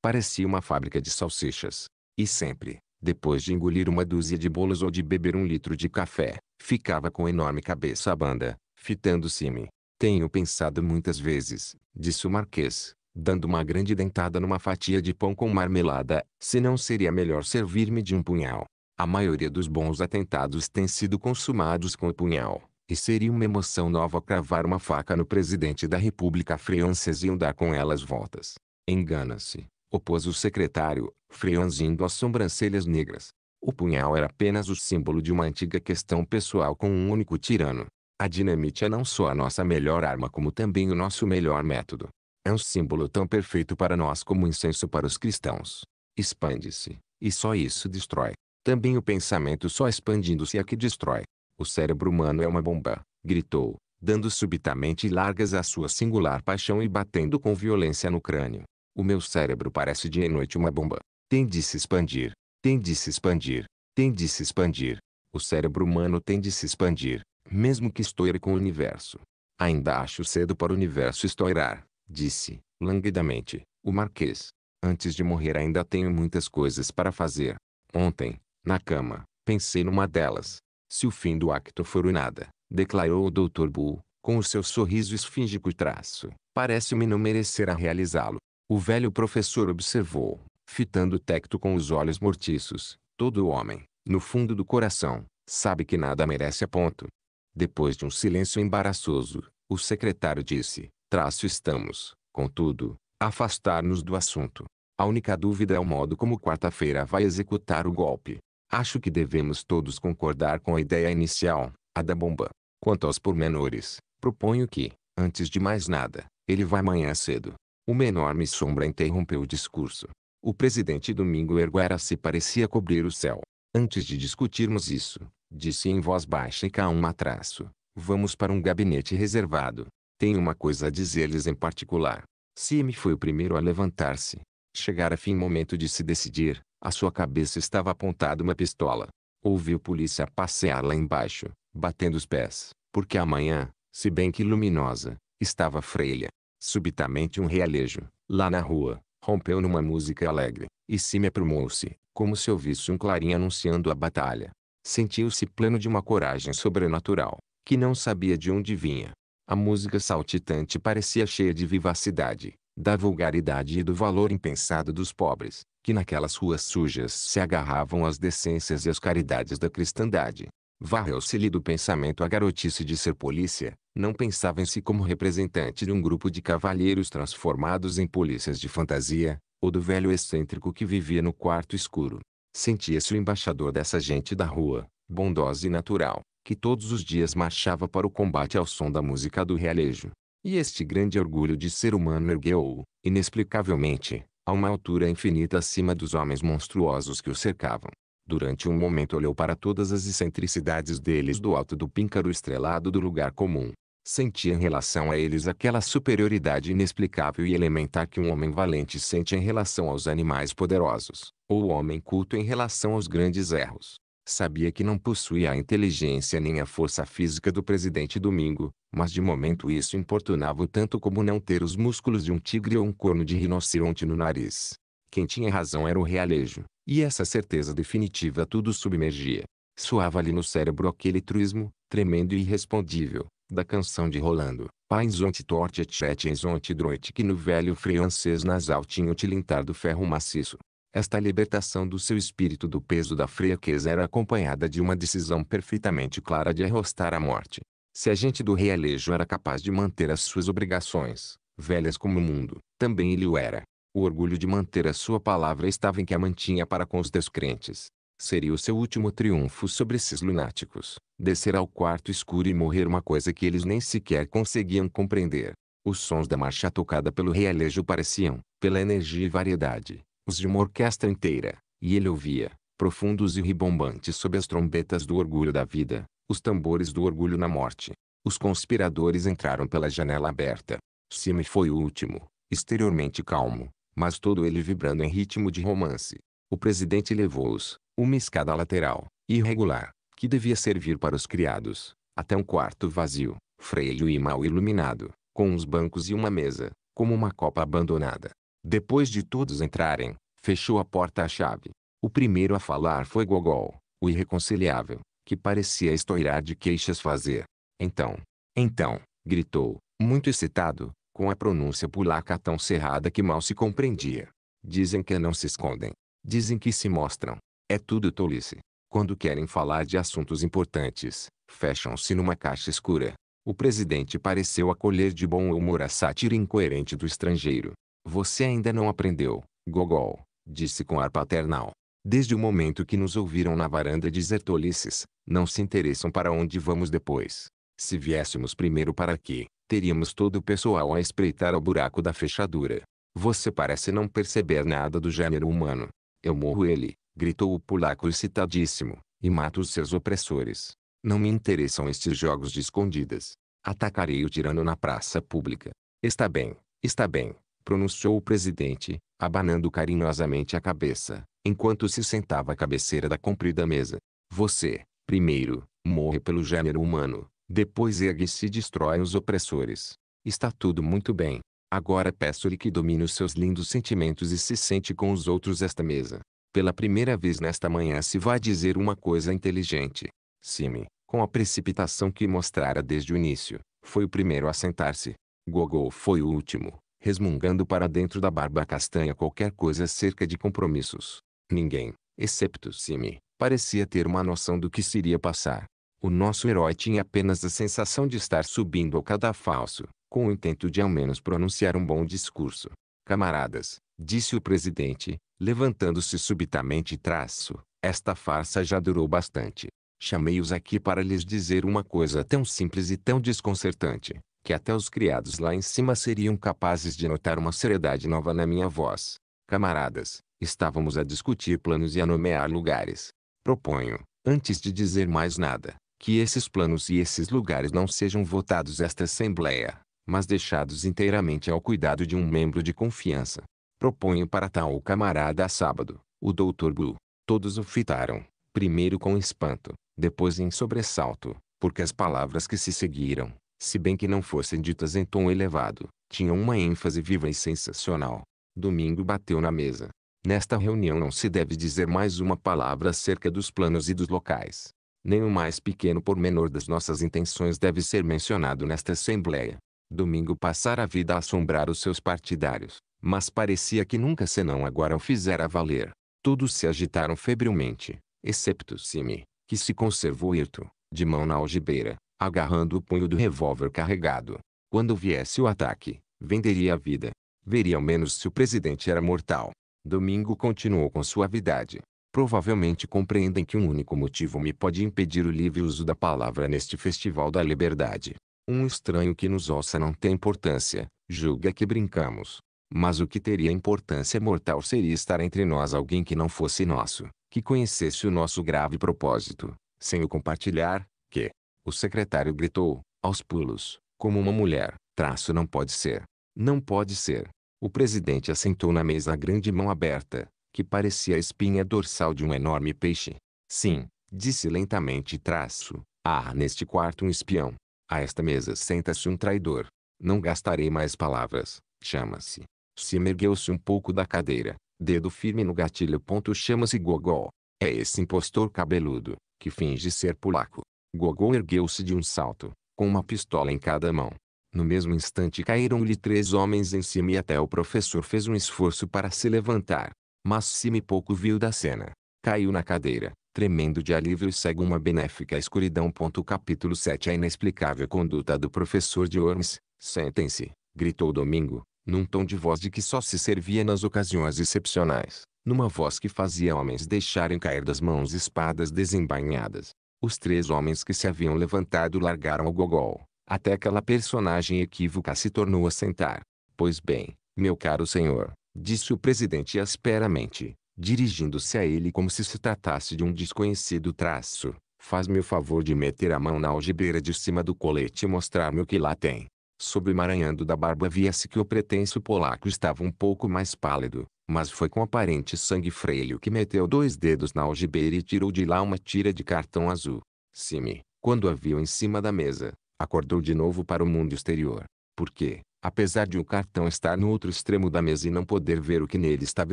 A: Parecia uma fábrica de salsichas. E sempre, depois de engolir uma dúzia de bolos ou de beber um litro de café, ficava com enorme cabeça banda, fitando-se-me. Tenho pensado muitas vezes, disse o Marquês, dando uma grande dentada numa fatia de pão com marmelada, se não seria melhor servir-me de um punhal. A maioria dos bons atentados tem sido consumados com o punhal, e seria uma emoção nova cravar uma faca no presidente da República Francesa e andar com elas voltas. Engana-se, opôs o secretário, franzindo as sobrancelhas negras. O punhal era apenas o símbolo de uma antiga questão pessoal com um único tirano. A dinamite é não só a nossa melhor arma como também o nosso melhor método. É um símbolo tão perfeito para nós como incenso para os cristãos. Expande-se, e só isso destrói. Também o pensamento só expandindo-se é que destrói. O cérebro humano é uma bomba, gritou, dando subitamente largas à sua singular paixão e batendo com violência no crânio. O meu cérebro parece dia e noite uma bomba tem de se expandir, tem de se expandir, tem de se expandir. O cérebro humano tem de se expandir, mesmo que estoure com o universo. Ainda acho cedo para o universo estourar, disse, languidamente, o Marquês. Antes de morrer ainda tenho muitas coisas para fazer. Ontem, na cama, pensei numa delas. Se o fim do acto for o nada, declarou o Dr. Bull, com o seu sorriso esfíngico traço, parece-me não merecerá realizá-lo. O velho professor observou, fitando o tecto com os olhos mortiços, todo homem, no fundo do coração, sabe que nada merece a ponto. Depois de um silêncio embaraçoso, o secretário disse, traço estamos, contudo, afastar-nos do assunto. A única dúvida é o modo como quarta-feira vai executar o golpe. Acho que devemos todos concordar com a ideia inicial, a da bomba. Quanto aos pormenores, proponho que, antes de mais nada, ele vá amanhã cedo. Uma enorme sombra interrompeu o discurso. O presidente Domingo Erguera se parecia cobrir o céu. Antes de discutirmos isso, disse em voz baixa e calma traço, vamos para um gabinete reservado. Tenho uma coisa a dizer-lhes em particular. Simi foi o primeiro a levantar-se. Chegara fim momento de se decidir, a sua cabeça estava apontada uma pistola. Ouviu polícia passear lá embaixo, batendo os pés, porque amanhã, se bem que luminosa, estava freia. Subitamente um realejo, lá na rua, rompeu numa música alegre, e me aprumou-se, como se ouvisse um clarim anunciando a batalha. Sentiu-se pleno de uma coragem sobrenatural, que não sabia de onde vinha. A música saltitante parecia cheia de vivacidade, da vulgaridade e do valor impensado dos pobres, que naquelas ruas sujas se agarravam às decências e às caridades da cristandade varreu-se-lhe do pensamento a garotice de ser polícia, não pensava em si como representante de um grupo de cavalheiros transformados em polícias de fantasia, ou do velho excêntrico que vivia no quarto escuro. Sentia-se o embaixador dessa gente da rua, bondosa e natural, que todos os dias marchava para o combate ao som da música do realejo. E este grande orgulho de ser humano ergueu-o, inexplicavelmente, a uma altura infinita acima dos homens monstruosos que o cercavam. Durante um momento olhou para todas as excentricidades deles do alto do píncaro estrelado do lugar comum. Sentia em relação a eles aquela superioridade inexplicável e elementar que um homem valente sente em relação aos animais poderosos, ou o homem culto em relação aos grandes erros. Sabia que não possuía a inteligência nem a força física do presidente Domingo, mas de momento isso importunava tanto como não ter os músculos de um tigre ou um corno de rinoceronte no nariz. Quem tinha razão era o realejo. E essa certeza definitiva tudo submergia. Soava-lhe no cérebro aquele truismo, tremendo e irrespondível, da canção de Rolando. Paisonte torte et ont droite que no velho francês nasal tinha o tilintar do ferro maciço. Esta libertação do seu espírito do peso da fraqueza era acompanhada de uma decisão perfeitamente clara de arrostar a morte. Se a gente do realejo era capaz de manter as suas obrigações, velhas como o mundo, também ele o era. O orgulho de manter a sua palavra estava em que a mantinha para com os descrentes. Seria o seu último triunfo sobre esses lunáticos. Descer ao quarto escuro e morrer uma coisa que eles nem sequer conseguiam compreender. Os sons da marcha tocada pelo realejo pareciam, pela energia e variedade, os de uma orquestra inteira. E ele ouvia, profundos e ribombantes sob as trombetas do orgulho da vida, os tambores do orgulho na morte. Os conspiradores entraram pela janela aberta. Sime foi o último, exteriormente calmo, mas todo ele vibrando em ritmo de romance. O presidente levou-os, uma escada lateral, irregular, que devia servir para os criados, até um quarto vazio, freio e mal iluminado, com uns bancos e uma mesa, como uma copa abandonada. Depois de todos entrarem, fechou a porta à chave. O primeiro a falar foi Gogol, o irreconciliável, que parecia estourar de queixas fazer. Então, então, gritou, muito excitado, com a pronúncia polaca tão cerrada que mal se compreendia. Dizem que não se escondem. Dizem que se mostram. É tudo tolice. Quando querem falar de assuntos importantes, fecham-se numa caixa escura. O presidente pareceu acolher de bom humor a sátira incoerente do estrangeiro. Você ainda não aprendeu, Gogol, disse com ar paternal. Desde o momento que nos ouviram na varanda dizer tolices, não se interessam para onde vamos depois. Se viéssemos primeiro para aqui, teríamos todo o pessoal a espreitar o buraco da fechadura. Você parece não perceber nada do gênero humano. Eu morro ele, gritou o polaco excitadíssimo, e mato os seus opressores. Não me interessam estes jogos de escondidas. Atacarei o tirano na praça pública. Está bem, está bem, pronunciou o presidente, abanando carinhosamente a cabeça, enquanto se sentava à cabeceira da comprida mesa. Você, primeiro, morre pelo gênero humano, depois ergue-se e destrói os opressores. Está tudo muito bem. Agora peço-lhe que domine os seus lindos sentimentos e se sente com os outros esta mesa. Pela primeira vez nesta manhã se vai dizer uma coisa inteligente. Sime, com a precipitação que mostrara desde o início, foi o primeiro a sentar-se. Gogol foi o último, resmungando para dentro da barba castanha qualquer coisa acerca de compromissos. Ninguém, excepto Sime, parecia ter uma noção do que se iria passar. O nosso herói tinha apenas a sensação de estar subindo ao cadafalso, com o intento de ao menos pronunciar um bom discurso. Camaradas, disse o presidente, levantando-se subitamente traço, esta farsa já durou bastante. Chamei-os aqui para lhes dizer uma coisa tão simples e tão desconcertante, que até os criados lá em cima seriam capazes de notar uma seriedade nova na minha voz. Camaradas, estávamos a discutir planos e a nomear lugares. Proponho, antes de dizer mais nada, que esses planos e esses lugares não sejam votados esta Assembleia, mas deixados inteiramente ao cuidado de um membro de confiança. Proponho para tal camarada a sábado, o doutor Bu. Todos o fitaram, primeiro com espanto, depois em sobressalto, porque as palavras que se seguiram, se bem que não fossem ditas em tom elevado, tinham uma ênfase viva e sensacional. Domingo bateu na mesa. Nesta reunião não se deve dizer mais uma palavra acerca dos planos e dos locais. Nem o mais pequeno pormenor das nossas intenções deve ser mencionado nesta Assembleia. Domingo passara a vida a assombrar os seus partidários, mas parecia que nunca senão agora o fizera valer. Todos se agitaram febrilmente, excepto Simi, que se conservou irto, de mão na algibeira, agarrando o punho do revólver carregado. Quando viesse o ataque, venderia a vida. Veria ao menos se o presidente era mortal. Domingo continuou com suavidade provavelmente compreendem que um único motivo me pode impedir o livre uso da palavra neste festival da liberdade. Um estranho que nos ouça não tem importância, julga que brincamos. Mas o que teria importância mortal seria estar entre nós alguém que não fosse nosso, que conhecesse o nosso grave propósito, sem o compartilhar, que, o secretário gritou, aos pulos, como uma mulher, traço não pode ser. Não pode ser. O presidente assentou na mesa a grande mão aberta, que parecia a espinha dorsal de um enorme peixe. Sim, disse lentamente traço. Há ah, neste quarto um espião. A esta mesa senta-se um traidor. Não gastarei mais palavras. Chama-se. Se se ergueu se um pouco da cadeira, dedo firme no gatilho. Ponto chama-se Gogol. É esse impostor cabeludo, que finge ser polaco. Gogol ergueu-se de um salto, com uma pistola em cada mão. No mesmo instante caíram-lhe três homens em cima e até o professor fez um esforço para se levantar. Mas Simi pouco viu da cena. Caiu na cadeira, tremendo de alívio e segue uma benéfica escuridão. Capítulo 7 A inexplicável conduta do professor de Ormes. sentem-se, gritou Domingo, num tom de voz de que só se servia nas ocasiões excepcionais, numa voz que fazia homens deixarem cair das mãos espadas desembainhadas. Os três homens que se haviam levantado largaram o gogol, até aquela personagem equívoca se tornou a sentar. Pois bem, meu caro senhor, disse o presidente asperamente, dirigindo-se a ele como se se tratasse de um desconhecido traço. Faz-me o favor de meter a mão na algibeira de cima do colete e mostrar-me o que lá tem. Sob o emaranhando da barba via-se que o pretenso polaco estava um pouco mais pálido, mas foi com aparente sangue freio que meteu dois dedos na algibeira e tirou de lá uma tira de cartão azul. Sime, quando a viu em cima da mesa, acordou de novo para o mundo exterior. Por quê? Apesar de o cartão estar no outro extremo da mesa e não poder ver o que nele estava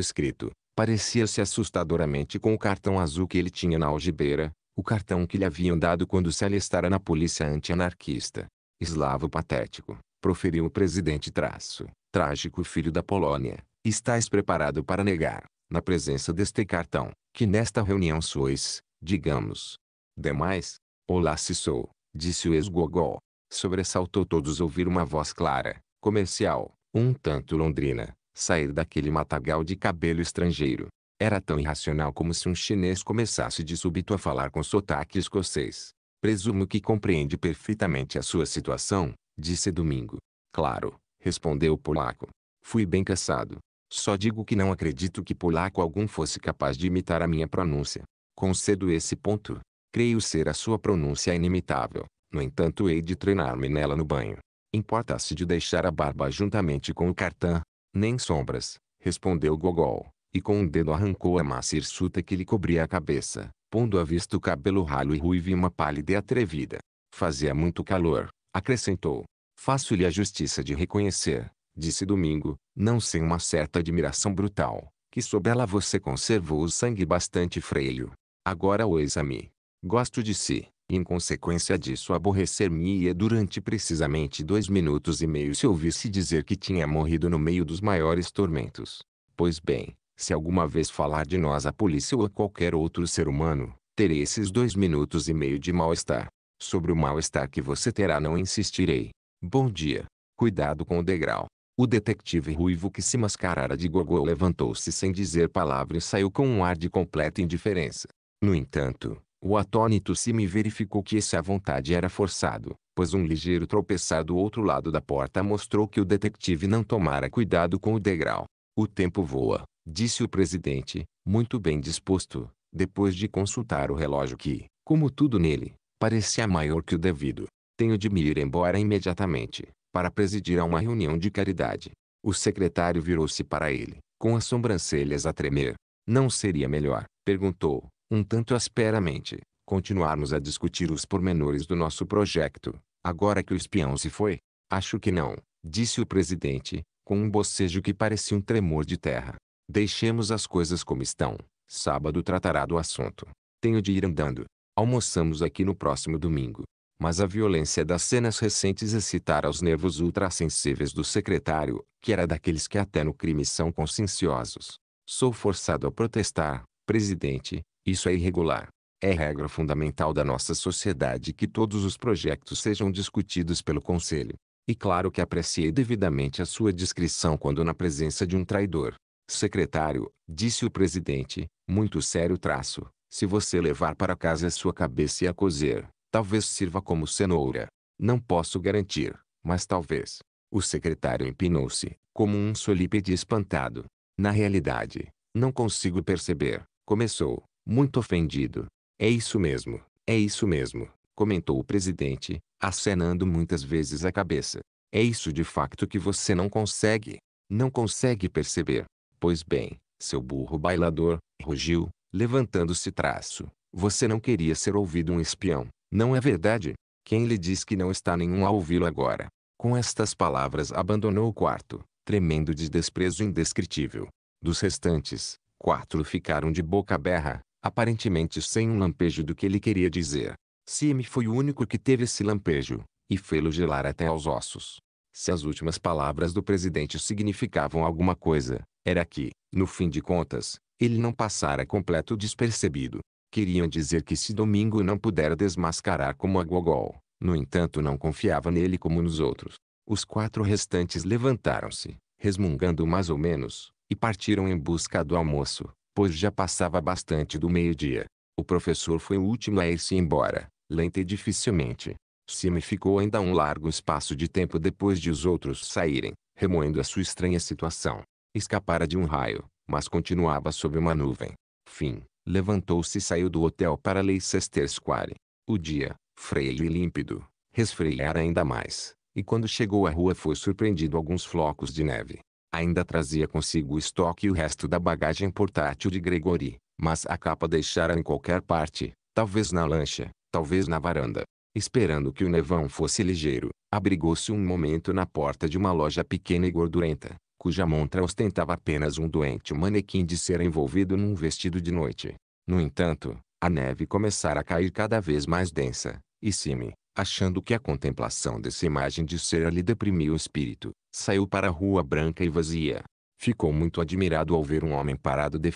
A: escrito, parecia-se assustadoramente com o cartão azul que ele tinha na algibeira, o cartão que lhe haviam dado quando se alistara na polícia anti-anarquista. Eslavo patético, proferiu o presidente traço, trágico filho da Polônia, estás preparado para negar, na presença deste cartão, que nesta reunião sois, digamos. Demais? Olá se sou, disse o ex-gogol. Sobressaltou todos ouvir uma voz clara, comercial, um tanto londrina, sair daquele matagal de cabelo estrangeiro. Era tão irracional como se um chinês começasse de súbito a falar com sotaque escocês. Presumo que compreende perfeitamente a sua situação, disse Domingo. Claro, respondeu o polaco. Fui bem caçado. Só digo que não acredito que polaco algum fosse capaz de imitar a minha pronúncia. Concedo esse ponto. Creio ser a sua pronúncia inimitável. No entanto, hei de treinar-me nela no banho. Importa-se de deixar a barba juntamente com o cartão, Nem sombras, respondeu Gogol, e com um dedo arrancou a massa hirsuta que lhe cobria a cabeça, pondo à vista o cabelo ralo e ruivo e uma pálida e atrevida. Fazia muito calor, acrescentou. Faço-lhe a justiça de reconhecer, disse Domingo, não sem uma certa admiração brutal, que sob ela você conservou o sangue bastante freio. Agora o exame. Gosto de si em consequência disso aborrecer-me-ia durante precisamente dois minutos e meio se ouvisse dizer que tinha morrido no meio dos maiores tormentos. Pois bem, se alguma vez falar de nós a polícia ou a qualquer outro ser humano, terei esses dois minutos e meio de mal-estar. Sobre o mal-estar que você terá não insistirei. Bom dia. Cuidado com o degrau. O detetive ruivo que se mascarara de gogô levantou-se sem dizer palavra e saiu com um ar de completa indiferença. No entanto, o atônito Simi verificou que essa vontade era forçado, pois um ligeiro tropeçar do outro lado da porta mostrou que o detetive não tomara cuidado com o degrau. O tempo voa, disse o presidente, muito bem disposto, depois de consultar o relógio que, como tudo nele, parecia maior que o devido. Tenho de me ir embora imediatamente, para presidir a uma reunião de caridade. O secretário virou-se para ele, com as sobrancelhas a tremer. Não seria melhor, perguntou, um tanto asperamente, continuarmos a discutir os pormenores do nosso projeto, agora que o espião se foi? Acho que não, disse o presidente, com um bocejo que parecia um tremor de terra. Deixemos as coisas como estão. Sábado tratará do assunto. Tenho de ir andando. Almoçamos aqui no próximo domingo. Mas a violência das cenas recentes excitara os nervos ultrassensíveis do secretário, que era daqueles que até no crime são conscienciosos. Sou forçado a protestar, presidente, isso é irregular. É regra fundamental da nossa sociedade que todos os projetos sejam discutidos pelo Conselho. E claro que apreciei devidamente a sua descrição quando na presença de um traidor. Secretário, disse o presidente, muito sério traço, se você levar para casa a sua cabeça e a cozer, talvez sirva como cenoura. Não posso garantir, mas talvez. O secretário empinou-se, como um solípede espantado. Na realidade, não consigo perceber, começou, muito ofendido. É isso mesmo, é isso mesmo, comentou o presidente, acenando muitas vezes a cabeça. É isso de facto que você não consegue, não consegue perceber. Pois bem, seu burro bailador, rugiu, levantando-se traço. Você não queria ser ouvido um espião, não é verdade? Quem lhe diz que não está nenhum a ouvi-lo agora? Com estas palavras abandonou o quarto, tremendo de desprezo indescritível. Dos restantes, quatro ficaram de boca aberta, aparentemente sem um lampejo do que ele queria dizer. Sime foi o único que teve esse lampejo, e fê-lo gelar até aos ossos. Se as últimas palavras do presidente significavam alguma coisa, era que, no fim de contas, ele não passara completo despercebido. Queriam dizer que se Domingo não pudera desmascarar como a Gogol, no entanto não confiava nele como nos outros. Os quatro restantes levantaram-se, resmungando mais ou menos, e partiram em busca do almoço pois já passava bastante do meio-dia. O professor foi o último a ir-se embora, lenta e dificilmente. Sime ficou ainda um largo espaço de tempo depois de os outros saírem, remoendo a sua estranha situação. Escapara de um raio, mas continuava sob uma nuvem. Fim, levantou-se e saiu do hotel para Leicester Square. O dia, freio e límpido, resfriara ainda mais, e quando chegou à rua foi surpreendido alguns flocos de neve. Ainda trazia consigo o estoque e o resto da bagagem portátil de Gregory, mas a capa deixara em qualquer parte, talvez na lancha, talvez na varanda. Esperando que o nevão fosse ligeiro, abrigou-se um momento na porta de uma loja pequena e gordurenta, cuja montra ostentava apenas um doente manequim de ser envolvido num vestido de noite. No entanto, a neve começara a cair cada vez mais densa, e Sime, achando que a contemplação dessa imagem de ser lhe deprimiu o espírito, saiu para a rua branca e vazia. Ficou muito admirado ao ver um homem parado de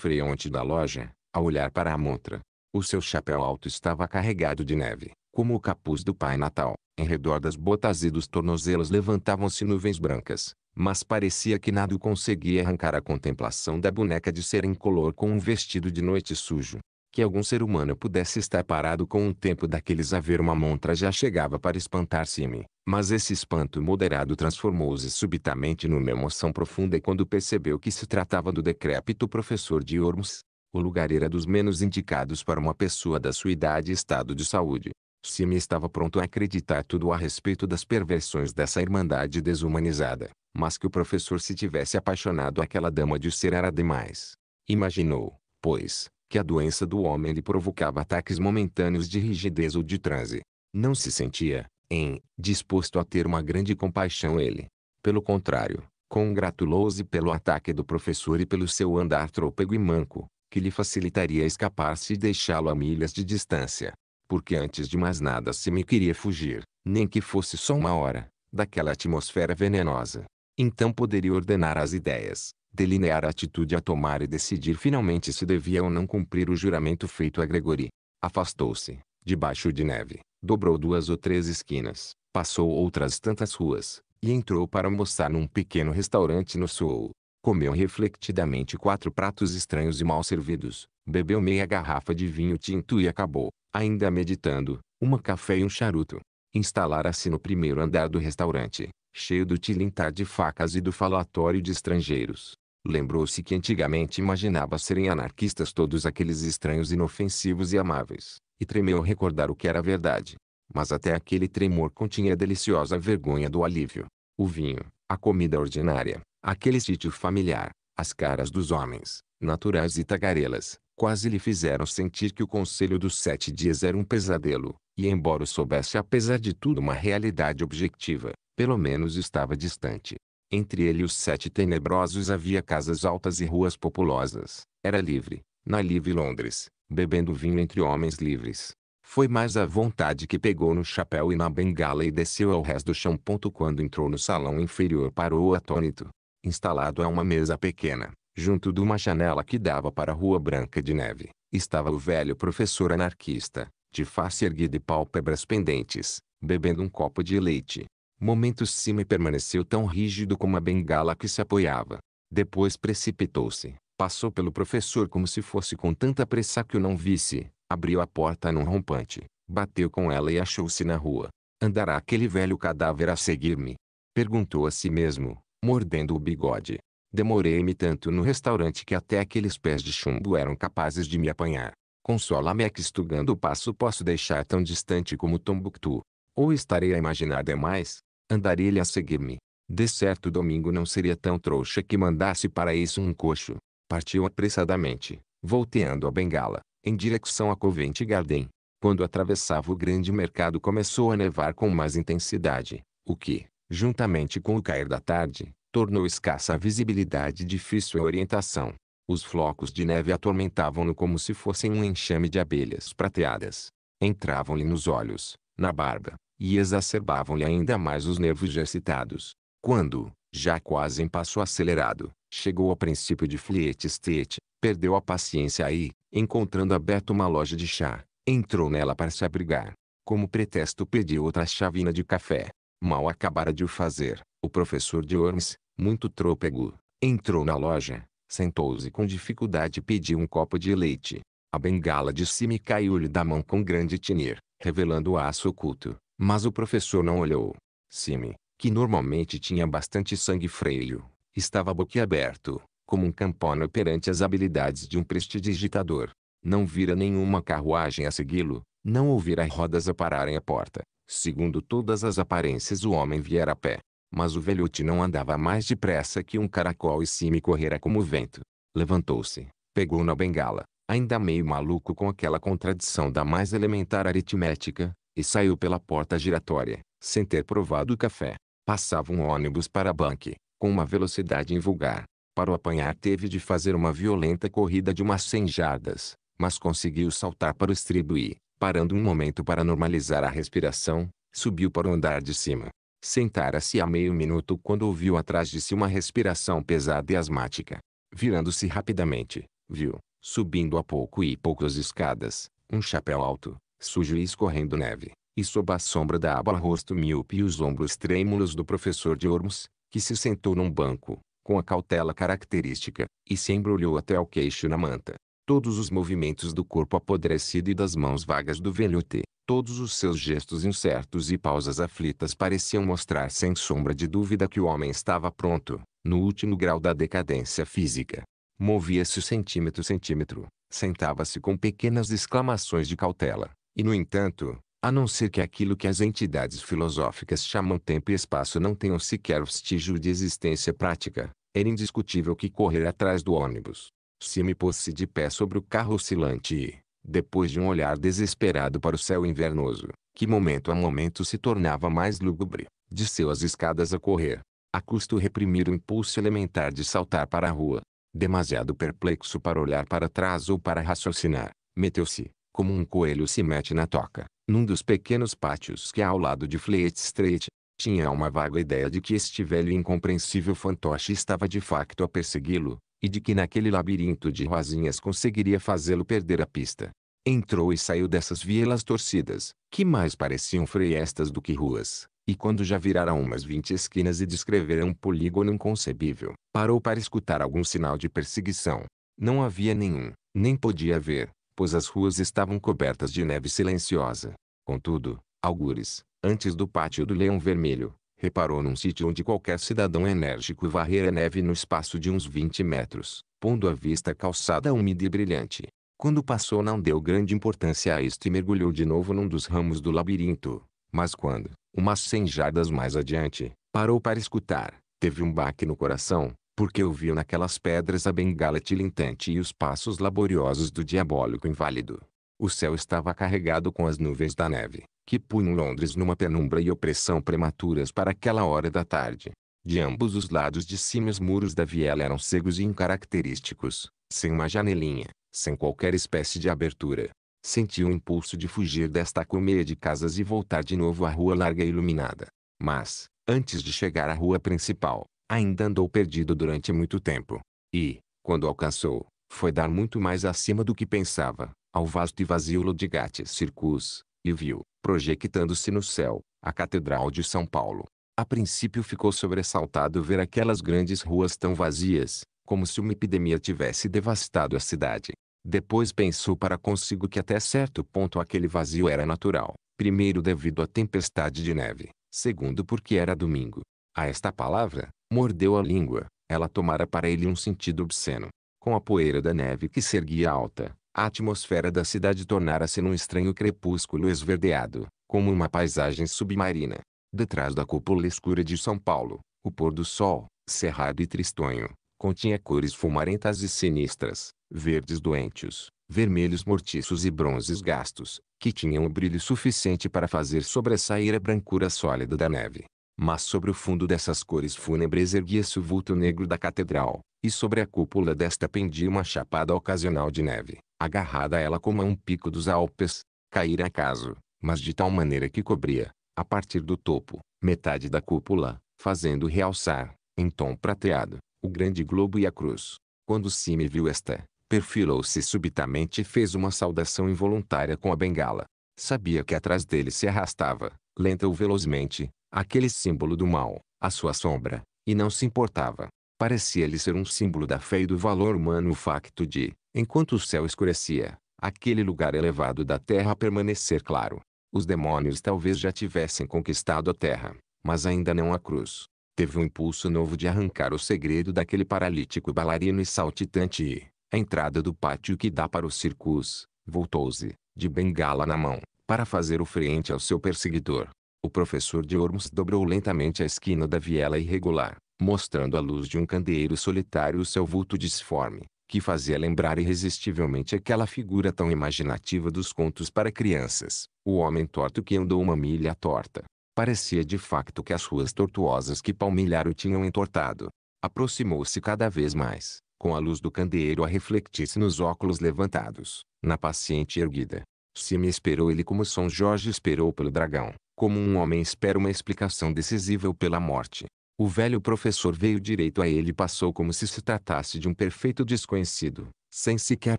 A: da loja, a olhar para a montra. O seu chapéu alto estava carregado de neve, como o capuz do Pai Natal. Em redor das botas e dos tornozelos levantavam-se nuvens brancas, mas parecia que nada o conseguia arrancar a contemplação da boneca de ser incolor com um vestido de noite sujo que algum ser humano pudesse estar parado com um tempo daqueles a ver uma montra já chegava para espantar-se-me. Mas esse espanto moderado transformou-se subitamente numa emoção profunda quando percebeu que se tratava do decrépito professor de Ormos. O lugar era dos menos indicados para uma pessoa da sua idade e estado de saúde. Simi estava pronto a acreditar tudo a respeito das perversões dessa irmandade desumanizada, mas que o professor se tivesse apaixonado aquela dama de ser era demais. Imaginou, pois, que a doença do homem lhe provocava ataques momentâneos de rigidez ou de transe. Não se sentia, em, disposto a ter uma grande compaixão ele. Pelo contrário, congratulou-se pelo ataque do professor e pelo seu andar trôpego e manco, que lhe facilitaria escapar-se e deixá-lo a milhas de distância. Porque antes de mais nada se me queria fugir, nem que fosse só uma hora, daquela atmosfera venenosa. Então poderia ordenar as ideias, delinear a atitude a tomar e decidir finalmente se devia ou não cumprir o juramento feito a Gregory. Afastou-se, debaixo de neve, dobrou duas ou três esquinas, passou outras tantas ruas, e entrou para almoçar num pequeno restaurante no sul. Comeu refletidamente quatro pratos estranhos e mal servidos, bebeu meia garrafa de vinho tinto e acabou, ainda meditando, uma café e um charuto. Instalara-se no primeiro andar do restaurante, cheio do tilintar de facas e do falatório de estrangeiros, Lembrou-se que antigamente imaginava serem anarquistas todos aqueles estranhos inofensivos e amáveis, e tremeu ao recordar o que era verdade. Mas até aquele tremor continha a deliciosa vergonha do alívio. O vinho, a comida ordinária, aquele sítio familiar, as caras dos homens, naturais e tagarelas, quase lhe fizeram sentir que o conselho dos sete dias era um pesadelo, e embora soubesse apesar de tudo uma realidade objetiva, pelo menos estava distante. Entre ele e os sete tenebrosos havia casas altas e ruas populosas. Era livre, na livre Londres, bebendo vinho entre homens livres. Foi mais à vontade que pegou no chapéu e na bengala e desceu ao resto do chão. Quando entrou no salão inferior parou atônito. Instalado a uma mesa pequena, junto de uma janela que dava para a Rua Branca de Neve, estava o velho professor anarquista, de face erguida e pálpebras pendentes, bebendo um copo de leite. Momentos cima e permaneceu tão rígido como a bengala que se apoiava. Depois precipitou-se. Passou pelo professor como se fosse com tanta pressa que o não visse. Abriu a porta num rompante. Bateu com ela e achou-se na rua. Andará aquele velho cadáver a seguir-me? Perguntou a si mesmo, mordendo o bigode. Demorei-me tanto no restaurante que até aqueles pés de chumbo eram capazes de me apanhar. Consola-me é que estugando o passo posso deixar tão distante como Tombuctu. Ou estarei a imaginar demais? Andarei-lhe a seguir-me. De certo domingo não seria tão trouxa que mandasse para isso um coxo. Partiu apressadamente, volteando a bengala, em direção a Covent Garden. Quando atravessava o grande mercado começou a nevar com mais intensidade, o que, juntamente com o cair da tarde, tornou escassa a visibilidade e difícil a orientação. Os flocos de neve atormentavam-no como se fossem um enxame de abelhas prateadas. Entravam-lhe nos olhos, na barba, e exacerbavam-lhe ainda mais os nervos já excitados. Quando, já quase em passo acelerado, chegou ao princípio de Fleet State, perdeu a paciência e, encontrando aberta uma loja de chá, entrou nela para se abrigar. Como pretexto pediu outra chavina de café. Mal acabara de o fazer, o professor de Orms, muito trôpego, entrou na loja, sentou-se com dificuldade e pediu um copo de leite. A bengala de cima caiu-lhe da mão com grande tinir, revelando o aço oculto. Mas o professor não olhou. Sime, que normalmente tinha bastante sangue freio, estava boquiaberto, como um campona perante as habilidades de um prestidigitador. Não vira nenhuma carruagem a segui-lo, não ouvira rodas a pararem a porta. Segundo todas as aparências o homem viera a pé. Mas o velhote não andava mais depressa que um caracol e Sime correra como o vento. Levantou-se, pegou na bengala, ainda meio maluco com aquela contradição da mais elementar aritmética, e saiu pela porta giratória, sem ter provado o café. Passava um ônibus para Banque, com uma velocidade invulgar. Para o apanhar teve de fazer uma violenta corrida de umas cem jardas, mas conseguiu saltar para o estribo e, parando um momento para normalizar a respiração, subiu para o andar de cima. Sentara-se há meio minuto quando ouviu atrás de si uma respiração pesada e asmática. Virando-se rapidamente, viu, subindo a pouco e poucas escadas, um chapéu alto, sujo e escorrendo neve, e sob a sombra da aba rosto míope e os ombros trêmulos do professor de Ormos, que se sentou num banco, com a cautela característica, e se embrulhou até ao queixo na manta. Todos os movimentos do corpo apodrecido e das mãos vagas do velhote, todos os seus gestos incertos e pausas aflitas pareciam mostrar sem sombra de dúvida que o homem estava pronto, no último grau da decadência física. Movia-se centímetro centímetro, sentava-se com pequenas exclamações de cautela, e no entanto, a não ser que aquilo que as entidades filosóficas chamam tempo e espaço não tenham sequer vestígio de existência prática, era indiscutível que correr atrás do ônibus. Se me pôs de pé sobre o carro oscilante e, depois de um olhar desesperado para o céu invernoso, que momento a momento se tornava mais lúgubre, desceu as escadas a correr, a custo reprimir o impulso elementar de saltar para a rua. Demasiado perplexo para olhar para trás ou para raciocinar, meteu-se, como um coelho se mete na toca, num dos pequenos pátios que há ao lado de Fleet Street, tinha uma vaga ideia de que este velho e incompreensível fantoche estava de facto a persegui-lo, e de que naquele labirinto de rosinhas conseguiria fazê-lo perder a pista. Entrou e saiu dessas vielas torcidas, que mais pareciam freiestas do que ruas, e quando já viraram umas vinte esquinas e descreveram um polígono inconcebível, parou para escutar algum sinal de perseguição. Não havia nenhum, nem podia haver, pois as ruas estavam cobertas de neve silenciosa. Contudo, algures, antes do pátio do Leão Vermelho, reparou num sítio onde qualquer cidadão enérgico varrera neve no espaço de uns 20 metros, pondo à vista calçada úmida e brilhante. Quando passou não deu grande importância a isto e mergulhou de novo num dos ramos do labirinto. Mas quando, umas cem jardas mais adiante, parou para escutar, teve um baque no coração, porque ouviu naquelas pedras a bengala tilintante e os passos laboriosos do diabólico inválido. O céu estava carregado com as nuvens da neve, que punham Londres numa penumbra e opressão prematuras para aquela hora da tarde. De ambos os lados de cima os muros da viela eram cegos e incaracterísticos, sem uma janelinha, sem qualquer espécie de abertura. Senti o impulso de fugir desta colmeia de casas e voltar de novo à rua larga e iluminada. Mas, antes de chegar à rua principal, ainda andou perdido durante muito tempo. E, quando alcançou, foi dar muito mais acima do que pensava, ao vasto e vazio Lodigates Circus, e viu, projetando-se no céu, a Catedral de São Paulo. A princípio ficou sobressaltado ver aquelas grandes ruas tão vazias, como se uma epidemia tivesse devastado a cidade. Depois pensou para consigo que até certo ponto aquele vazio era natural, primeiro devido à tempestade de neve, segundo porque era domingo, a esta palavra, mordeu a língua. Ela tomara para ele um sentido obsceno. Com a poeira da neve que se erguia alta, a atmosfera da cidade tornara-se num estranho crepúsculo esverdeado, como uma paisagem submarina. Detrás da cúpula escura de São Paulo, o pôr do sol, cerrado e tristonho, continha cores fumarentas e sinistras, verdes doentes, vermelhos mortiços e bronzes gastos, que tinham o um brilho suficiente para fazer sobressair a brancura sólida da neve. Mas sobre o fundo dessas cores fúnebres erguia-se o vulto negro da catedral, e sobre a cúpula desta pendia uma chapada ocasional de neve, agarrada a ela como a um pico dos Alpes, caíra acaso, mas de tal maneira que cobria, a partir do topo, metade da cúpula, fazendo realçar, em tom prateado, o grande globo e a cruz. Quando Sime viu esta, perfilou-se subitamente e fez uma saudação involuntária com a bengala. Sabia que atrás dele se arrastava, lenta ou velozmente, aquele símbolo do mal, a sua sombra, e não se importava. Parecia-lhe ser um símbolo da fé e do valor humano o facto de, enquanto o céu escurecia, aquele lugar elevado da terra permanecer claro. Os demônios talvez já tivessem conquistado a terra, mas ainda não a cruz. Teve um impulso novo de arrancar o segredo daquele paralítico bailarino e saltitante e, à entrada do pátio que dá para o circus, voltou-se, de bengala na mão, para fazer o frente ao seu perseguidor. O professor de Ormus dobrou lentamente a esquina da viela irregular, mostrando à luz de um candeeiro solitário o seu vulto disforme, que fazia lembrar irresistivelmente aquela figura tão imaginativa dos contos para crianças, o homem torto que andou uma milha torta. Parecia de facto que as ruas tortuosas que Palmilhar o tinham entortado. Aproximou-se cada vez mais, com a luz do candeeiro a refletir-se nos óculos levantados, na paciente erguida. Se me esperou ele como São Jorge esperou pelo dragão, como um homem espera uma explicação decisiva pela morte. O velho professor veio direito a ele e passou como se se tratasse de um perfeito desconhecido, sem sequer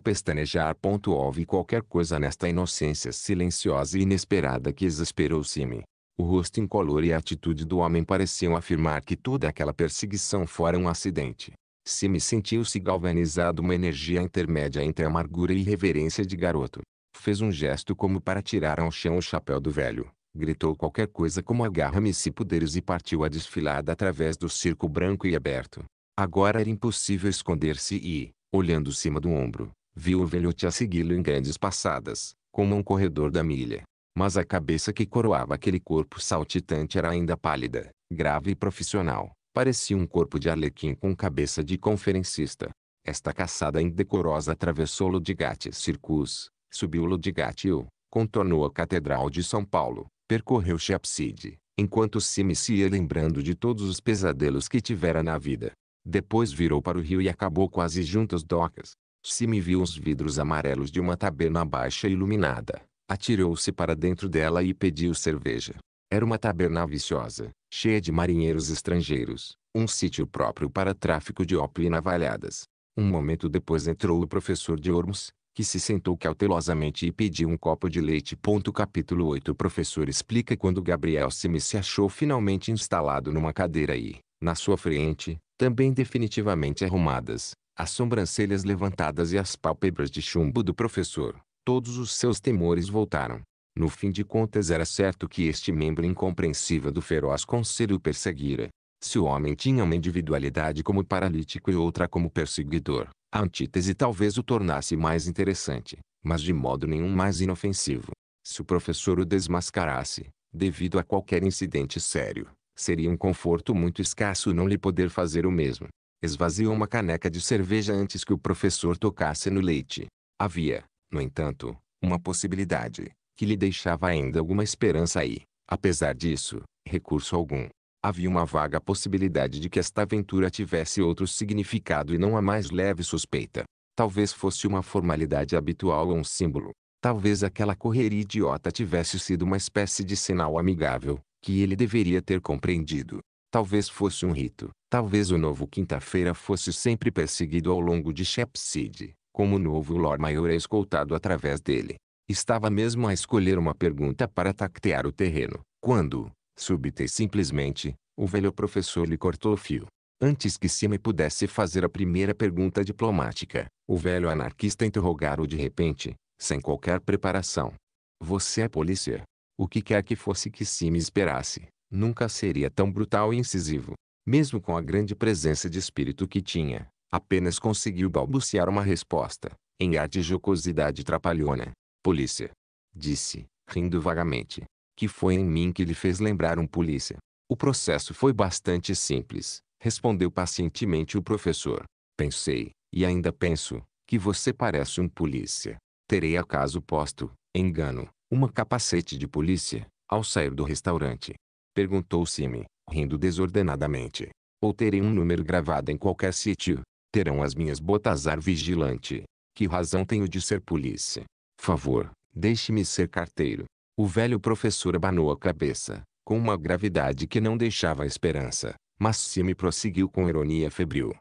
A: pestanejar. Houve qualquer coisa nesta inocência silenciosa e inesperada que exasperou Simi. O rosto incolor e a atitude do homem pareciam afirmar que toda aquela perseguição fora um acidente. Simi sentiu-se galvanizado uma energia intermédia entre amargura e reverência de garoto. Fez um gesto como para tirar ao chão o chapéu do velho gritou qualquer coisa como agarra-me se puderes e partiu a desfilada através do circo branco e aberto. Agora era impossível esconder-se e, olhando cima do ombro, viu o velhote a segui-lo em grandes passadas, como um corredor da milha. Mas a cabeça que coroava aquele corpo saltitante era ainda pálida, grave e profissional. Parecia um corpo de arlequim com cabeça de conferencista. Esta caçada indecorosa atravessou Ludigate Circus, subiu Ludigate e contornou a Catedral de São Paulo, percorreu Cheapside, enquanto Sim se ia lembrando de todos os pesadelos que tivera na vida. Depois virou para o rio e acabou quase junto às docas. Sim viu os vidros amarelos de uma taberna baixa iluminada. Atirou-se para dentro dela e pediu cerveja. Era uma taberna viciosa, cheia de marinheiros estrangeiros, um sítio próprio para tráfico de ópio e navalhadas. Um momento depois entrou o professor de Ormos, que se sentou cautelosamente e pediu um copo de leite. Capítulo 8 O professor explica quando Gabriel Simi se achou finalmente instalado numa cadeira e, na sua frente, também definitivamente arrumadas, as sobrancelhas levantadas e as pálpebras de chumbo do professor, todos os seus temores voltaram. No fim de contas era certo que este membro incompreensível do feroz conselho o perseguira. Se o homem tinha uma individualidade como paralítico e outra como perseguidor, a antítese talvez o tornasse mais interessante, mas de modo nenhum mais inofensivo. Se o professor o desmascarasse, devido a qualquer incidente sério, seria um conforto muito escasso não lhe poder fazer o mesmo. Esvaziou uma caneca de cerveja antes que o professor tocasse no leite. Havia, no entanto, uma possibilidade, que lhe deixava ainda alguma esperança e, apesar disso, recurso algum, havia uma vaga possibilidade de que esta aventura tivesse outro significado e não a mais leve suspeita. Talvez fosse uma formalidade habitual ou um símbolo. Talvez aquela correria idiota tivesse sido uma espécie de sinal amigável, que ele deveria ter compreendido. Talvez fosse um rito. Talvez o novo quinta-feira fosse sempre perseguido ao longo de Shepside, como o novo Lord Maior é escoltado através dele. Estava mesmo a escolher uma pergunta para tactear o terreno, quando, Súbita e simplesmente, o velho professor lhe cortou o fio. Antes que Sime pudesse fazer a primeira pergunta diplomática, o velho anarquista interrogara-o de repente, sem qualquer preparação. Você é polícia? O que quer que fosse que Sime esperasse, nunca seria tão brutal e incisivo. Mesmo com a grande presença de espírito que tinha, apenas conseguiu balbuciar uma resposta, em ar de jocosidade trapalhona. Polícia. Disse, rindo vagamente que foi em mim que lhe fez lembrar um polícia. O processo foi bastante simples, respondeu pacientemente o professor. Pensei, e ainda penso, que você parece um polícia. Terei acaso posto, engano, uma capacete de polícia, ao sair do restaurante. Perguntou Simi, rindo desordenadamente. Ou terei um número gravado em qualquer sítio. Terão as minhas botas ar vigilante. Que razão tenho de ser polícia? Favor, deixe-me ser carteiro. O velho professor abanou a cabeça, com uma gravidade que não deixava a esperança, mas Sime prosseguiu com ironia febril.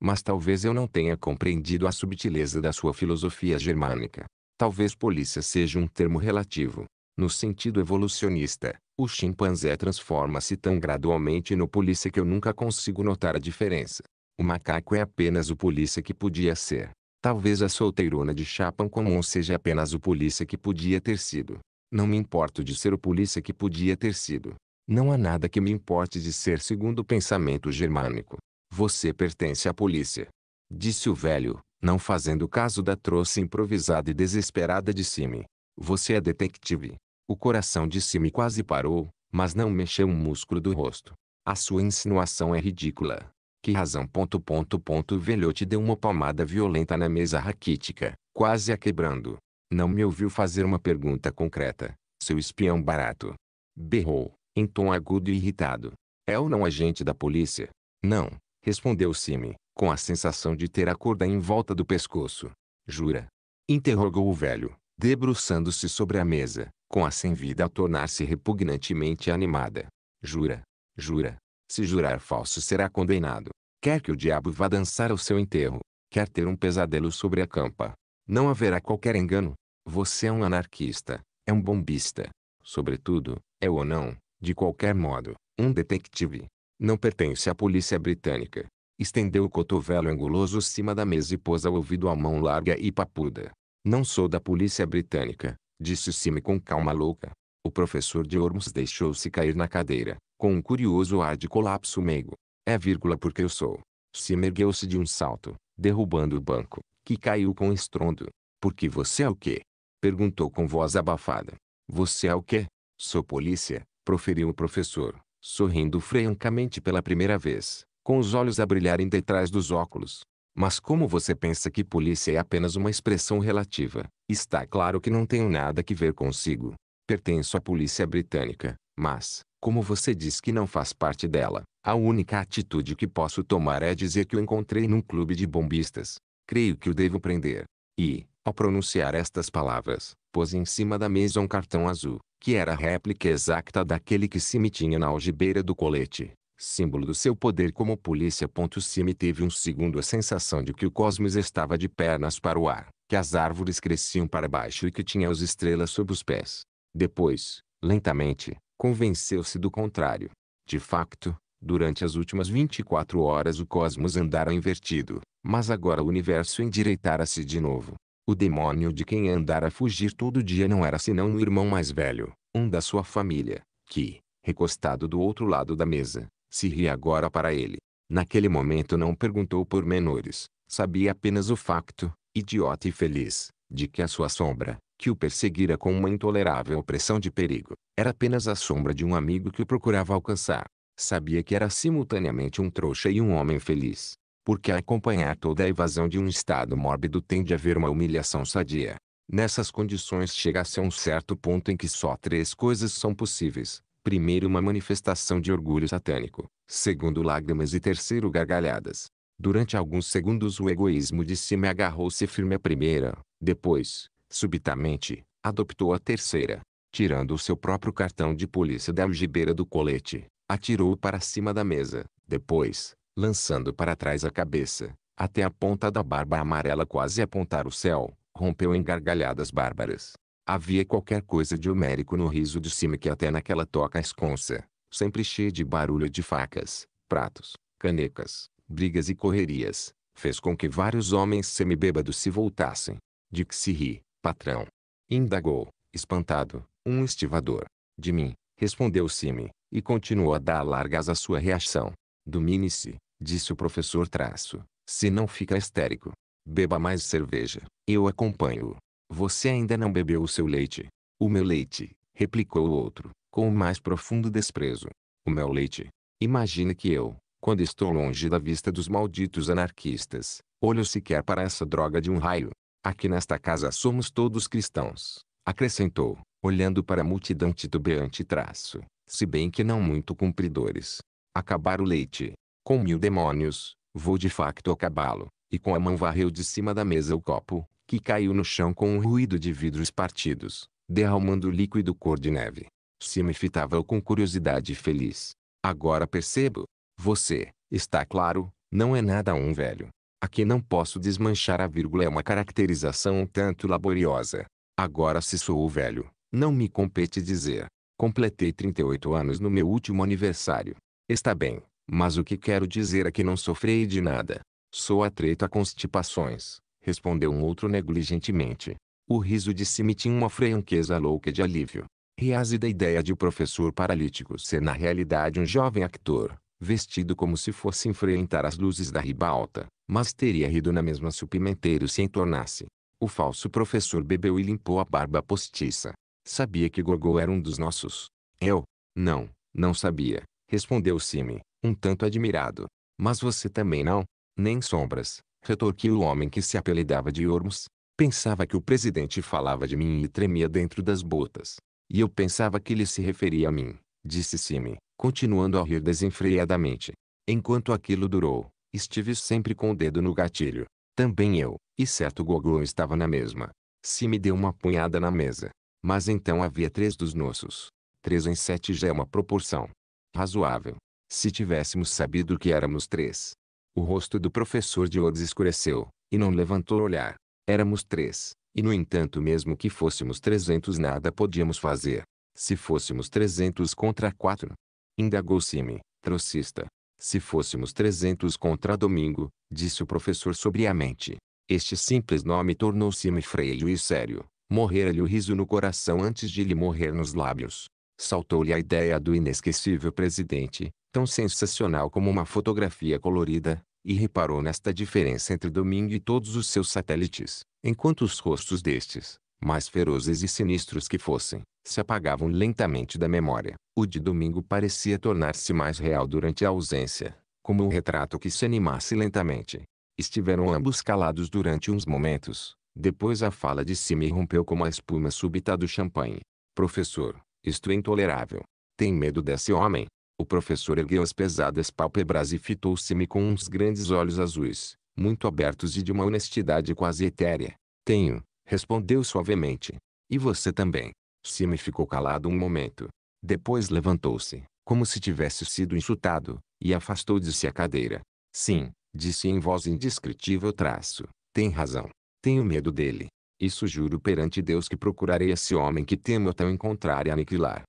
A: Mas talvez eu não tenha compreendido a subtileza da sua filosofia germânica. Talvez polícia seja um termo relativo. No sentido evolucionista, o chimpanzé transforma-se tão gradualmente no polícia que eu nunca consigo notar a diferença. O macaco é apenas o polícia que podia ser. Talvez a solteirona de Chapan Comum seja apenas o polícia que podia ter sido. Não me importo de ser o polícia que podia ter sido. Não há nada que me importe de ser segundo o pensamento germânico. Você pertence à polícia. Disse o velho, não fazendo caso da trouxa improvisada e desesperada de Simi. Você é detetive. O coração de Simi quase parou, mas não mexeu um músculo do rosto. A sua insinuação é ridícula. Que razão ponto ponto ponto o velhote deu uma palmada violenta na mesa raquítica, quase a quebrando. Não me ouviu fazer uma pergunta concreta, seu espião barato. Berrou, em tom agudo e irritado. É ou não agente da polícia? Não, respondeu Simi, com a sensação de ter a corda em volta do pescoço. Jura? Interrogou o velho, debruçando-se sobre a mesa, com a sem vida a tornar-se repugnantemente animada. Jura? Jura? Se jurar falso será condenado. Quer que o diabo vá dançar ao seu enterro. Quer ter um pesadelo sobre a campa. Não haverá qualquer engano. Você é um anarquista, é um bombista. Sobretudo, é ou não, de qualquer modo, um detective. Não pertence à polícia britânica. Estendeu o cotovelo anguloso cima da mesa e pôs ao ouvido a mão larga e papuda. Não sou da polícia britânica, disse Sime com calma louca. O professor de Ormus deixou-se cair na cadeira, com um curioso ar de colapso meigo. É vírgula porque eu sou. Sime ergueu-se de um salto, derrubando o banco, que caiu com estrondo. Porque você é o quê? Perguntou com voz abafada. Você é o quê? Sou polícia, proferiu o professor, sorrindo francamente pela primeira vez, com os olhos a brilharem detrás dos óculos. Mas como você pensa que polícia é apenas uma expressão relativa, está claro que não tenho nada que ver consigo. Pertenço à polícia britânica, mas, como você diz que não faz parte dela, a única atitude que posso tomar é dizer que o encontrei num clube de bombistas. Creio que o devo prender. E, ao pronunciar estas palavras, pôs em cima da mesa um cartão azul, que era a réplica exata daquele que Simi tinha na algibeira do colete, símbolo do seu poder como polícia. Simi teve um segundo a sensação de que o cosmos estava de pernas para o ar, que as árvores cresciam para baixo e que tinha as estrelas sob os pés. Depois, lentamente, convenceu-se do contrário. De facto, durante as últimas 24 horas o cosmos andara invertido, mas agora o universo endireitara-se de novo. O demônio de quem andara fugir todo dia não era senão o irmão mais velho, um da sua família, que, recostado do outro lado da mesa, se ria agora para ele. Naquele momento não perguntou por menores, sabia apenas o facto, idiota e feliz, de que a sua sombra, que o perseguira com uma intolerável opressão de perigo, era apenas a sombra de um amigo que o procurava alcançar. Sabia que era simultaneamente um trouxa e um homem feliz, porque a acompanhar toda a evasão de um estado mórbido tende a haver uma humilhação sadia. Nessas condições chega-se a um certo ponto em que só três coisas são possíveis. Primeiro uma manifestação de orgulho satânico, segundo lágrimas e terceiro gargalhadas. Durante alguns segundos o egoísmo de si me agarrou-se firme à primeira, depois, subitamente, adoptou a terceira. Tirando o seu próprio cartão de polícia da algibeira do colete, atirou-o para cima da mesa. Depois, lançando para trás a cabeça, até a ponta da barba amarela quase apontar o céu, rompeu em gargalhadas bárbaras. Havia qualquer coisa de homérico no riso de cima que até naquela toca esconsa, sempre cheia de barulho de facas, pratos, canecas, brigas e correrias, fez com que vários homens semibêbados se voltassem. De que se ri, patrão? Indagou, espantado, um estivador. De mim, respondeu Sime, e continuou a dar largas à sua reação. Domine-se, Disse o professor traço. Se não fica histérico. Beba mais cerveja. Eu acompanho. Você ainda não bebeu o seu leite. O meu leite, replicou o outro, com o mais profundo desprezo. O meu leite. Imagine que eu, quando estou longe da vista dos malditos anarquistas, olho sequer para essa droga de um raio. Aqui nesta casa somos todos cristãos, acrescentou, olhando para a multidão titubeante traço, se bem que não muito cumpridores. Acabar o leite, com mil demônios, vou de facto acabá-lo. E com a mão varreu de cima da mesa o copo, que caiu no chão com um ruído de vidros partidos, derramando líquido cor de neve. Sim fitava o com curiosidade feliz. Agora percebo. Você, está claro, não é nada um velho. Aqui não posso desmanchar a vírgula é uma caracterização um tanto laboriosa. Agora se sou o velho, não me compete dizer. Completei 38 anos no meu último aniversário. Está bem, mas o que quero dizer é que não sofrei de nada. Sou atreito a constipações, respondeu um outro negligentemente. O riso de si me tinha uma franqueza louca de alívio. Riase da ideia de o professor paralítico ser na realidade um jovem actor, vestido como se fosse enfrentar as luzes da ribalta, mas teria rido na mesma se o pimenteiro se entornasse. O falso professor bebeu e limpou a barba postiça. Sabia que Gogol era um dos nossos. Eu? Não, não sabia respondeu Sime, um tanto admirado. Mas você também não? Nem sombras, retorquiu o homem que se apelidava de Ormus. Pensava que o presidente falava de mim e tremia dentro das botas. E eu pensava que ele se referia a mim, disse Sime, continuando a rir desenfreadamente. Enquanto aquilo durou, estive sempre com o dedo no gatilho. Também eu, e certo Gogô estava na mesma. Sime deu uma punhada na mesa. Mas então havia três dos nossos. Três em sete já é uma proporção razoável. Se tivéssemos sabido que éramos três. O rosto do professor de Diodes escureceu, e não levantou o olhar. Éramos três, e no entanto mesmo que fôssemos trezentos nada podíamos fazer. Se fôssemos trezentos contra quatro. Indagou-se-me, trocista. Se fôssemos trezentos contra domingo, disse o professor sobriamente. Este simples nome tornou-se-me freio e sério. Morrera-lhe o riso no coração antes de lhe morrer nos lábios saltou-lhe a ideia do inesquecível presidente, tão sensacional como uma fotografia colorida, e reparou nesta diferença entre Domingo e todos os seus satélites, enquanto os rostos destes, mais ferozes e sinistros que fossem, se apagavam lentamente da memória. O de Domingo parecia tornar-se mais real durante a ausência, como um retrato que se animasse lentamente. Estiveram ambos calados durante uns momentos. Depois a fala de cima irrompeu como a espuma súbita do champanhe. Professor, isto é intolerável. Tem medo desse homem? O professor ergueu as pesadas pálpebras e fitou-se-me com uns grandes olhos azuis, muito abertos e de uma honestidade quase etérea. Tenho, respondeu suavemente. E você também. Sime ficou calado um momento. Depois levantou-se, como se tivesse sido insultado, e afastou de si a cadeira. Sim, disse em voz indescritível traço. Tem razão. Tenho medo dele. Isso juro perante Deus que procurarei esse homem que temo até o encontrar e aniquilar.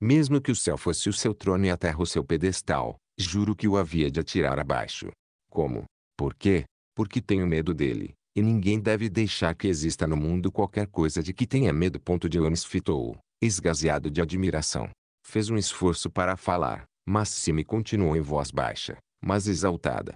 A: Mesmo que o céu fosse o seu trono e a terra o seu pedestal, juro que o havia de atirar abaixo. Como? Por quê? Porque tenho medo dele, e ninguém deve deixar que exista no mundo qualquer coisa de que tenha medo. Ponto Dionis fitou, esgazeado de admiração. Fez um esforço para falar, mas Sime continuou em voz baixa, mas exaltada.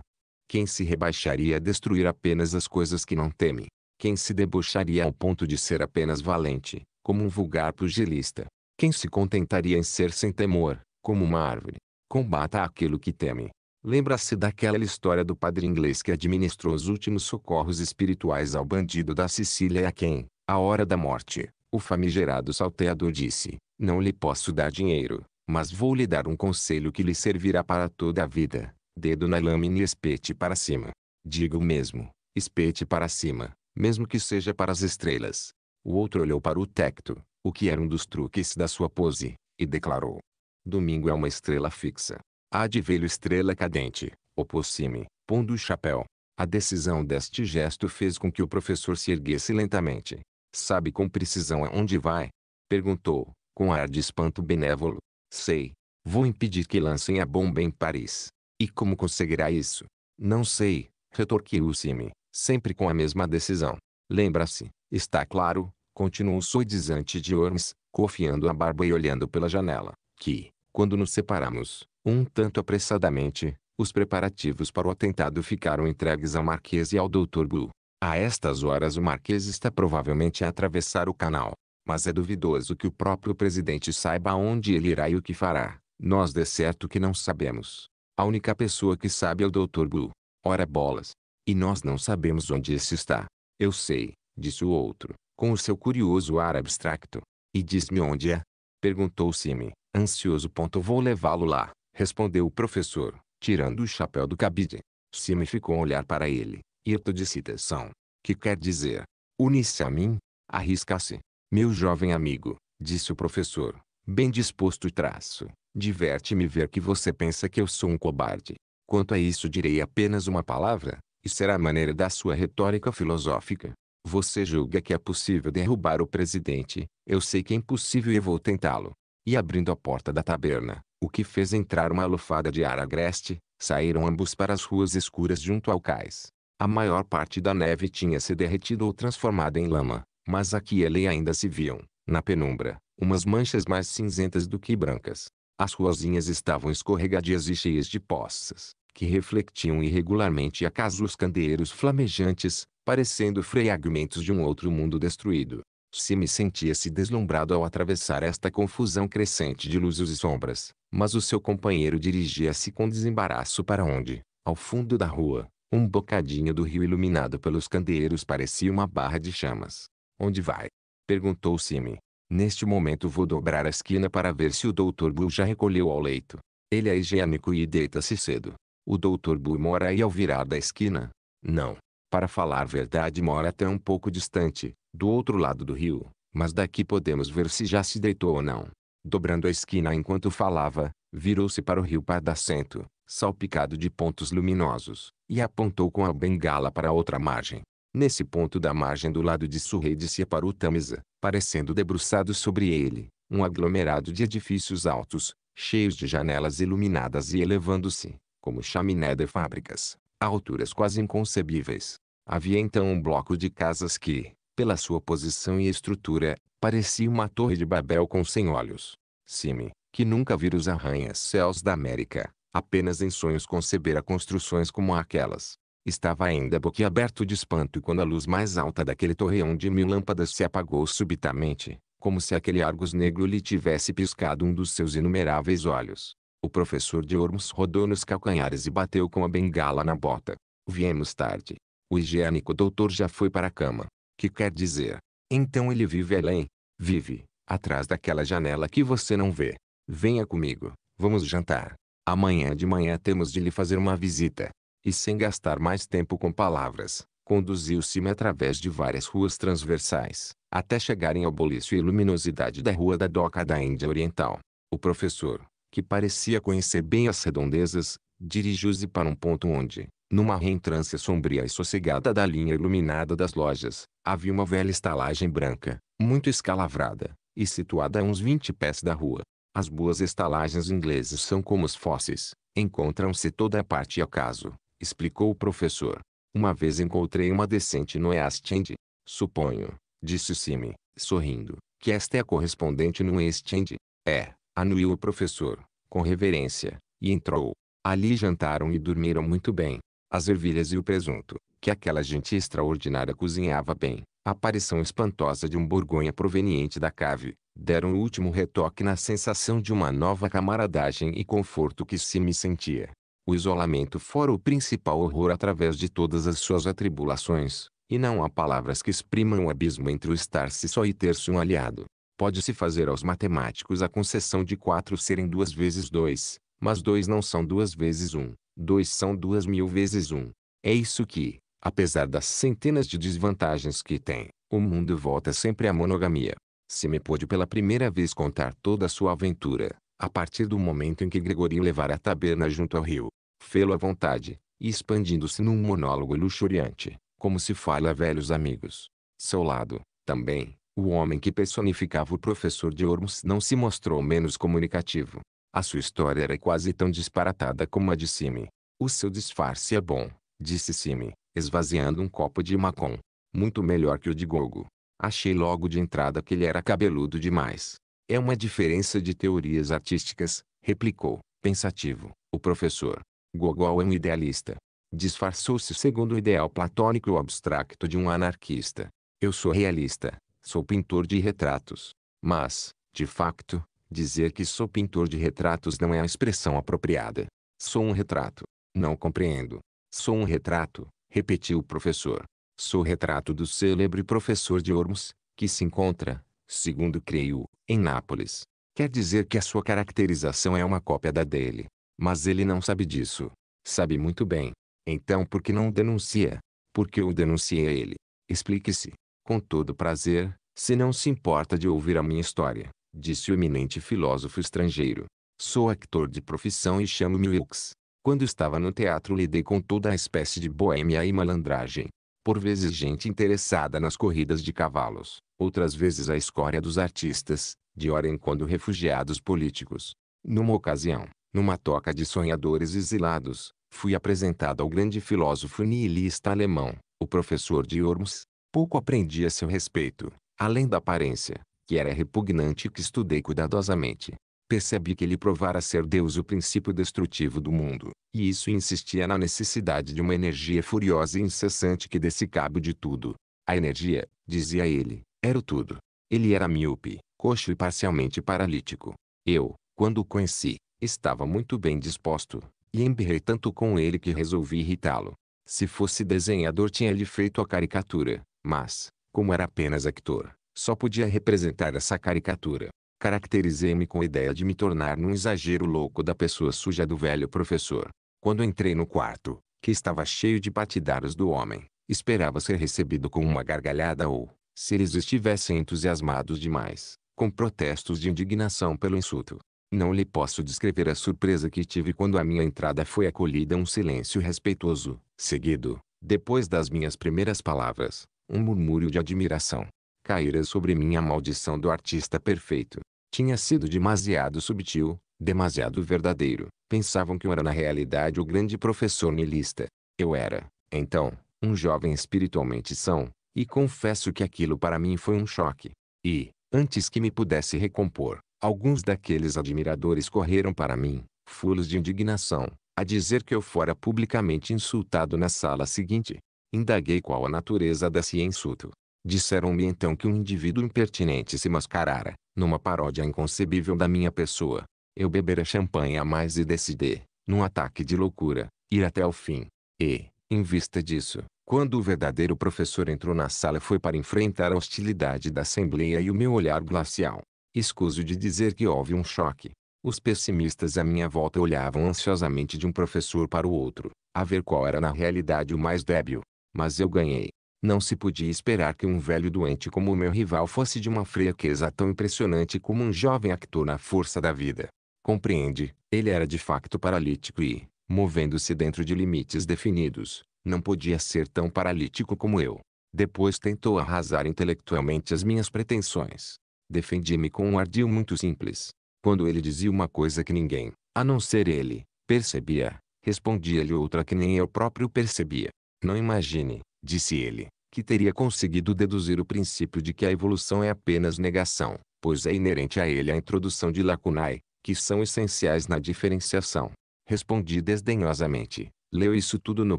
A: Quem se rebaixaria a destruir apenas as coisas que não teme? Quem se debocharia ao ponto de ser apenas valente, como um vulgar pugilista? Quem se contentaria em ser sem temor, como uma árvore? Combata aquilo que teme. Lembra-se daquela história do padre inglês que administrou os últimos socorros espirituais ao bandido da Sicília e a quem, à hora da morte, o famigerado salteador disse: Não lhe posso dar dinheiro, mas vou lhe dar um conselho que lhe servirá para toda a vida. Dedo na lâmina e espete para cima. Diga o mesmo, espete para cima, mesmo que seja para as estrelas. O outro olhou para o tecto, o que era um dos truques da sua pose, e declarou. Domingo é uma estrela fixa. Há de vê estrela cadente, opôs-me, pondo o chapéu. A decisão deste gesto fez com que o professor se erguesse lentamente. Sabe com precisão aonde vai? Perguntou, com ar de espanto benévolo. Sei. Vou impedir que lancem a bomba em Paris. E como conseguirá isso? Não sei, retorquiu-se-me sempre com a mesma decisão. Lembra-se, está claro, continuou o soidizante de Ormes, cofiando a barba e olhando pela janela, que, quando nos separamos, um tanto apressadamente, os preparativos para o atentado ficaram entregues ao Marquês e ao Dr. Blue. A estas horas o Marquês está provavelmente a atravessar o canal. Mas é duvidoso que o próprio presidente saiba onde ele irá e o que fará. Nós de certo que não sabemos. A única pessoa que sabe é o Dr. Blue. Ora bolas, e nós não sabemos onde esse está. Eu sei, disse o outro, com o seu curioso ar abstracto. E diz-me onde é? Perguntou Simi, ansioso. Ponto, vou levá-lo lá, respondeu o professor, tirando o chapéu do cabide. Simi ficou a olhar para ele, irto de citação. Que quer dizer? Une-se a mim? Arrisca-se. Meu jovem amigo, disse o professor, bem disposto e traço. Diverte-me ver que você pensa que eu sou um cobarde. Quanto a isso direi apenas uma palavra, e será a maneira da sua retórica filosófica. Você julga que é possível derrubar o presidente, eu sei que é impossível e vou tentá-lo. E abrindo a porta da taberna, o que fez entrar uma alofada de ar agreste, saíram ambos para as ruas escuras junto ao cais. A maior parte da neve tinha se derretido ou transformado em lama, mas aqui ele ainda se viam, na penumbra, umas manchas mais cinzentas do que brancas. As ruazinhas estavam escorregadias e cheias de poças que refletiam irregularmente acaso os candeeiros flamejantes, parecendo fragmentos de um outro mundo destruído. Simi sentia-se deslumbrado ao atravessar esta confusão crescente de luzes e sombras, mas o seu companheiro dirigia-se com desembaraço para onde, ao fundo da rua, um bocadinho do rio iluminado pelos candeeiros parecia uma barra de chamas. Onde vai? Perguntou Simi. Neste momento vou dobrar a esquina para ver se o doutor Bull já recolheu ao leito. Ele é higiênico e deita-se cedo. O doutor Bull mora aí ao virar da esquina. Não. Para falar verdade mora até um pouco distante, do outro lado do rio, mas daqui podemos ver se já se deitou ou não. Dobrando a esquina enquanto falava, virou-se para o rio Pardacento, salpicado de pontos luminosos, e apontou com a bengala para a outra margem. Nesse ponto da margem do lado de Surreide se aparou Tamisa, parecendo debruçado sobre ele, um aglomerado de edifícios altos, cheios de janelas iluminadas e elevando-se, como chaminé de fábricas, a alturas quase inconcebíveis. Havia então um bloco de casas que, pela sua posição e estrutura, parecia uma torre de Babel com cem olhos. Sime, que nunca vira os arranha-céus da América, apenas em sonhos concebera construções como aquelas. Estava ainda boquiaberto de espanto quando a luz mais alta daquele torreão de mil lâmpadas se apagou subitamente, como se aquele Argos negro lhe tivesse piscado um dos seus inumeráveis olhos. O professor de Ormus rodou nos calcanhares e bateu com a bengala na bota. Viemos tarde. O higiênico doutor já foi para a cama. Que quer dizer? Então ele vive além. Vive, atrás daquela janela que você não vê. Venha comigo, vamos jantar. Amanhã de manhã temos de lhe fazer uma visita. E sem gastar mais tempo com palavras, conduziu-se-me através de várias ruas transversais, até chegarem ao bolício e luminosidade da Rua da Doca da Índia Oriental. O professor, que parecia conhecer bem as redondezas, dirigiu-se para um ponto onde, numa reentrância sombria e sossegada da linha iluminada das lojas, havia uma velha estalagem branca, muito escalavrada, e situada a uns 20 pés da rua. As boas estalagens inglesas são como os fósseis, encontram-se toda a parte e caso, explicou o professor. Uma vez encontrei uma decente no East End. Suponho, disse Simi, sorrindo, que esta é a correspondente no East End. É, anuiu o professor, com reverência, e entrou. Ali jantaram e dormiram muito bem. As ervilhas e o presunto, que aquela gente extraordinária cozinhava bem, a aparição espantosa de um borgonha proveniente da cave, deram o último retoque na sensação de uma nova camaradagem e conforto que se me sentia. O isolamento fora o principal horror através de todas as suas atribulações, e não há palavras que exprimam o abismo entre o estar-se só e ter-se um aliado. Pode-se fazer aos matemáticos a concessão de 4 serem duas vezes 2, mas 2 não são duas vezes 1, um, 2 são duas mil vezes 1. Um. É isso que, apesar das centenas de desvantagens que tem, o mundo volta sempre à monogamia. Se me pôde pela primeira vez contar toda a sua aventura, a partir do momento em que Gregorio levar a taberna junto ao rio, fê-lo à vontade, e expandindo-se num monólogo luxuriante, como se fala a velhos amigos. Seu lado, também, o homem que personificava o professor de Ormus não se mostrou menos comunicativo. A sua história era quase tão disparatada como a de Simi. O seu disfarce é bom, disse Simi, esvaziando um copo de macon. Muito melhor que o de Gogo. Achei logo de entrada que ele era cabeludo demais. É uma diferença de teorias artísticas, replicou, pensativo, o professor. Gogol é um idealista. Disfarçou-se segundo o ideal platônico ou abstracto de um anarquista. Eu sou realista, Sou pintor de retratos. Mas, de facto, dizer que sou pintor de retratos não é a expressão apropriada. Sou um retrato. Não compreendo. Sou um retrato, repetiu o professor. Sou retrato do célebre professor de Ormos, que se encontra, segundo creio, em Nápoles. Quer dizer que a sua caracterização é uma cópia da dele. Mas ele não sabe disso. Sabe muito bem. Então por que não o denuncia? Porque eu denunciei ele. Explique-se com todo prazer, se não se importa de ouvir a minha história, disse o eminente filósofo estrangeiro. Sou actor de profissão e chamo-me Wilkes. Quando estava no teatro lidei com toda a espécie de boêmia e malandragem. Por vezes gente interessada nas corridas de cavalos, outras vezes a escória dos artistas, de hora em quando refugiados políticos. Numa ocasião, numa toca de sonhadores exilados, fui apresentado ao grande filósofo niilista alemão, o professor de Orms, Pouco aprendi a seu respeito, além da aparência, que era repugnante e que estudei cuidadosamente. Percebi que ele provara ser Deus o princípio destrutivo do mundo, e isso insistia na necessidade de uma energia furiosa e incessante que desse cabo de tudo. A energia, dizia ele, era o tudo. Ele era míope, coxo e parcialmente paralítico. Eu, quando o conheci, estava muito bem disposto, e emberrei tanto com ele que resolvi irritá-lo. Se fosse desenhador tinha-lhe feito a caricatura, mas, como era apenas actor, só podia representar essa caricatura. Caracterizei-me com a ideia de me tornar num exagero louco da pessoa suja do velho professor. Quando entrei no quarto, que estava cheio de batidaros do homem, esperava ser recebido com uma gargalhada ou, se eles estivessem entusiasmados demais, com protestos de indignação pelo insulto. Não lhe posso descrever a surpresa que tive quando a minha entrada foi acolhida um silêncio respeitoso, seguido, depois das minhas primeiras palavras, um murmúrio de admiração caíra sobre mim a maldição do artista perfeito. Tinha sido demasiado subtil, demasiado verdadeiro. Pensavam que eu era na realidade o grande professor niilista. Eu era, então, um jovem espiritualmente são, e confesso que aquilo para mim foi um choque. E, antes que me pudesse recompor, alguns daqueles admiradores correram para mim, fulos de indignação, a dizer que eu fora publicamente insultado na sala seguinte. Indaguei qual a natureza desse insulto. Disseram-me então que um indivíduo impertinente se mascarara, numa paródia inconcebível da minha pessoa. Eu bebera champanhe a mais e decidi, num ataque de loucura, ir até o fim. E, em vista disso, quando o verdadeiro professor entrou na sala foi para enfrentar a hostilidade da assembleia e o meu olhar glacial. Escuso de dizer que houve um choque. Os pessimistas à minha volta olhavam ansiosamente de um professor para o outro, a ver qual era na realidade o mais débil. Mas eu ganhei. Não se podia esperar que um velho doente como meu rival fosse de uma fraqueza tão impressionante como um jovem actor na força da vida. Compreende, ele era de facto paralítico e, movendo-se dentro de limites definidos, não podia ser tão paralítico como eu. Depois tentou arrasar intelectualmente as minhas pretensões. Defendi-me com um ardil muito simples. Quando ele dizia uma coisa que ninguém, a não ser ele, percebia, respondia-lhe outra que nem eu próprio percebia. Não imagine, disse ele, que teria conseguido deduzir o princípio de que a evolução é apenas negação, pois é inerente a ele a introdução de lacunai, que são essenciais na diferenciação. Respondi desdenhosamente. Leu isso tudo no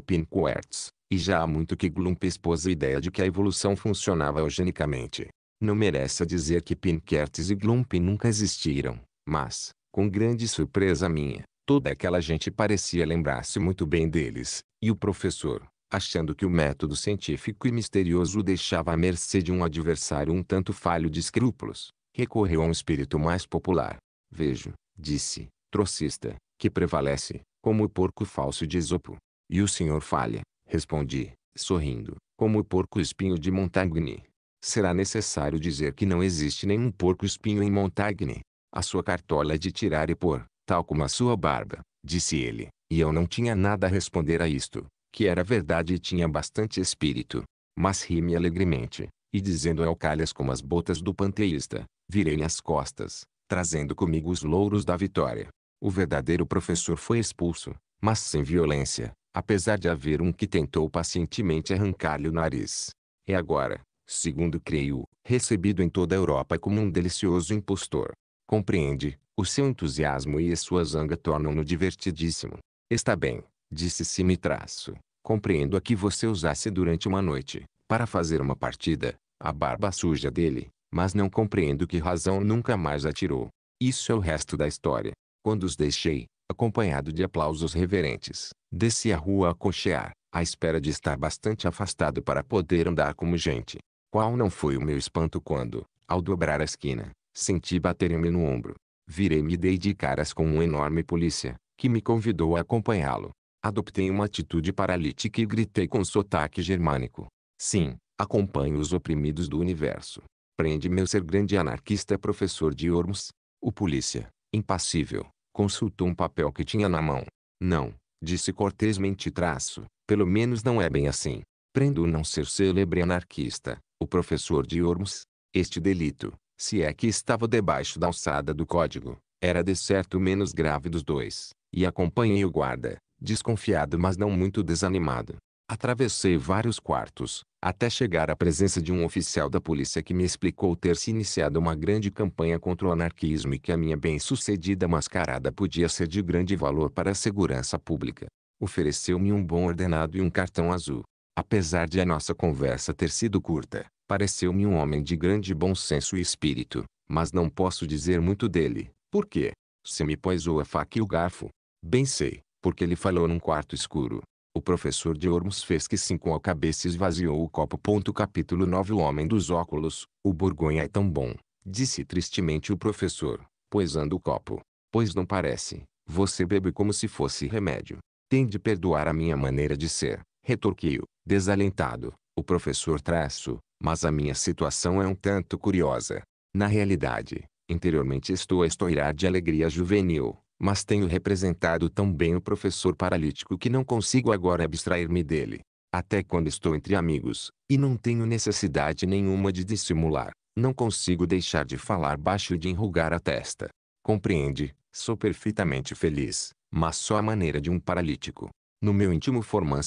A: Pinquertz e já há muito que Glump expôs a ideia de que a evolução funcionava eugenicamente. Não merece dizer que Pinquertz e Glump nunca existiram, mas, com grande surpresa minha, toda aquela gente parecia lembrar-se muito bem deles, e o professor, achando que o método científico e misterioso o deixava à mercê de um adversário um tanto falho de escrúpulos, recorreu a um espírito mais popular. Vejo, disse, trocista, que prevalece, como o porco falso de Esopo. E o senhor falha, respondi, sorrindo, como o porco espinho de Montaigne. Será necessário dizer que não existe nenhum porco espinho em Montaigne. A sua cartola é de tirar e pôr, tal como a sua barba, disse ele, e eu não tinha nada a responder a isto, que era verdade e tinha bastante espírito. Mas ri-me alegremente, e dizendo ao calhas como as botas do panteísta, virei lhe as costas, trazendo comigo os louros da vitória. O verdadeiro professor foi expulso, mas sem violência, apesar de haver um que tentou pacientemente arrancar-lhe o nariz. É agora, segundo creio, recebido em toda a Europa como um delicioso impostor. Compreende, o seu entusiasmo e a sua zanga tornam-no divertidíssimo. Está bem, Disse Simitraço. Compreendo a que você usasse durante uma noite, para fazer uma partida, a barba suja dele, mas não compreendo que razão nunca mais atirou. Isso é o resto da história. Quando os deixei, acompanhado de aplausos reverentes, desci a rua a cochear, à espera de estar bastante afastado para poder andar como gente. Qual não foi o meu espanto quando, ao dobrar a esquina, senti baterem-me no ombro. Virei-me e dei de caras com um enorme polícia, que me convidou a acompanhá-lo. Adoptei uma atitude paralítica e gritei com sotaque germânico. Sim, acompanho os oprimidos do universo. Prende meu ser grande anarquista professor de Ormus. O polícia, impassível, consultou um papel que tinha na mão. Não, disse cortesmente traço, pelo menos não é bem assim. Prendo não ser célebre anarquista, o professor de Ormus. Este delito, se é que estava debaixo da alçada do código, era de certo menos grave dos dois, e acompanhei o guarda, desconfiado mas não muito desanimado. Atravessei vários quartos, até chegar à presença de um oficial da polícia que me explicou ter se iniciado uma grande campanha contra o anarquismo e que a minha bem-sucedida mascarada podia ser de grande valor para a segurança pública. Ofereceu-me um bom ordenado e um cartão azul. Apesar de a nossa conversa ter sido curta, pareceu-me um homem de grande bom senso e espírito, mas não posso dizer muito dele, porque, se me poisou a faca e o garfo, bem sei, porque ele falou num quarto escuro. O professor de Ormos fez que sim com a cabeça e esvaziou o copo. Ponto capítulo 9 O homem dos óculos, o Borgonha é tão bom, disse tristemente o professor, poisando o copo. Pois não parece, você bebe como se fosse remédio. Tem de perdoar a minha maneira de ser, retorquiu, desalentado, o professor traço, mas a minha situação é um tanto curiosa. Na realidade, interiormente estou a estourar de alegria juvenil mas tenho representado tão bem o professor paralítico que não consigo agora abstrair-me dele. Até quando estou entre amigos, e não tenho necessidade nenhuma de dissimular, não consigo deixar de falar baixo e de enrugar a testa. Compreende, sou perfeitamente feliz, mas só a maneira de um paralítico. No meu íntimo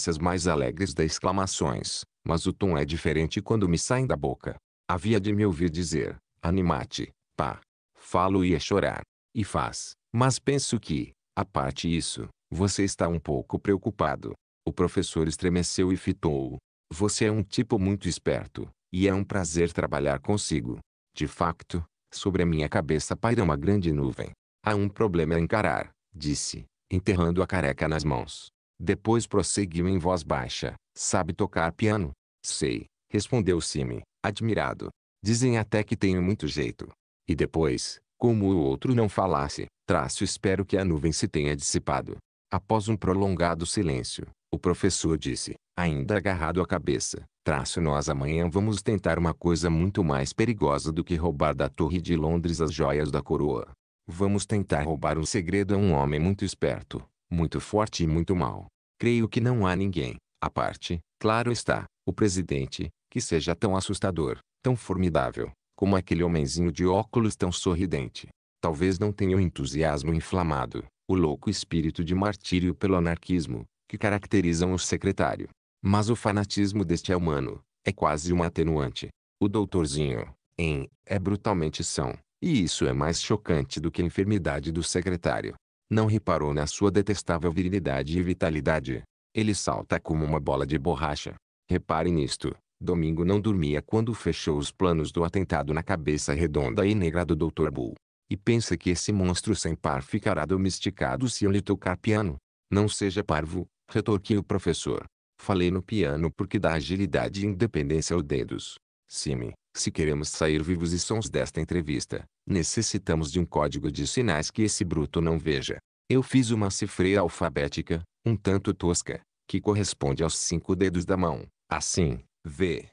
A: as mais alegres das exclamações, mas o tom é diferente quando me saem da boca. Havia de me ouvir dizer, animate, pá. Falo e é chorar. E faz. Mas penso que, a parte isso, você está um pouco preocupado. O professor estremeceu e fitou-o. Você é um tipo muito esperto, e é um prazer trabalhar consigo. De facto, sobre a minha cabeça paira uma grande nuvem. Há um problema a encarar, disse, enterrando a careca nas mãos. Depois prosseguiu em voz baixa. Sabe tocar piano? Sei, respondeu Simi, admirado. Dizem até que tenho muito jeito. E depois, como o outro não falasse, traço espero que a nuvem se tenha dissipado. Após um prolongado silêncio, o professor disse, ainda agarrado à cabeça, traço nós amanhã vamos tentar uma coisa muito mais perigosa do que roubar da Torre de Londres as joias da coroa. Vamos tentar roubar um segredo a um homem muito esperto, muito forte e muito mau. Creio que não há ninguém, à parte, claro está, o presidente, que seja tão assustador, tão formidável, como aquele homenzinho de óculos tão sorridente. Talvez não tenha o entusiasmo inflamado, o louco espírito de martírio pelo anarquismo, que caracterizam o secretário. Mas o fanatismo deste é humano, é quase uma atenuante. O doutorzinho, em, é brutalmente são, e isso é mais chocante do que a enfermidade do secretário. Não reparou na sua detestável virilidade e vitalidade. Ele salta como uma bola de borracha. Repare nisto, Domingo não dormia quando fechou os planos do atentado na cabeça redonda e negra do Dr. Bull. E pensa que esse monstro sem par ficará domesticado se eu lhe tocar piano. Não seja parvo, retorquiu o professor. Falei no piano porque dá agilidade e independência aos dedos. Sime, se queremos sair vivos e sons desta entrevista, necessitamos de um código de sinais que esse bruto não veja. Eu fiz uma cifreira alfabética, um tanto tosca, que corresponde aos cinco dedos da mão. Assim, V.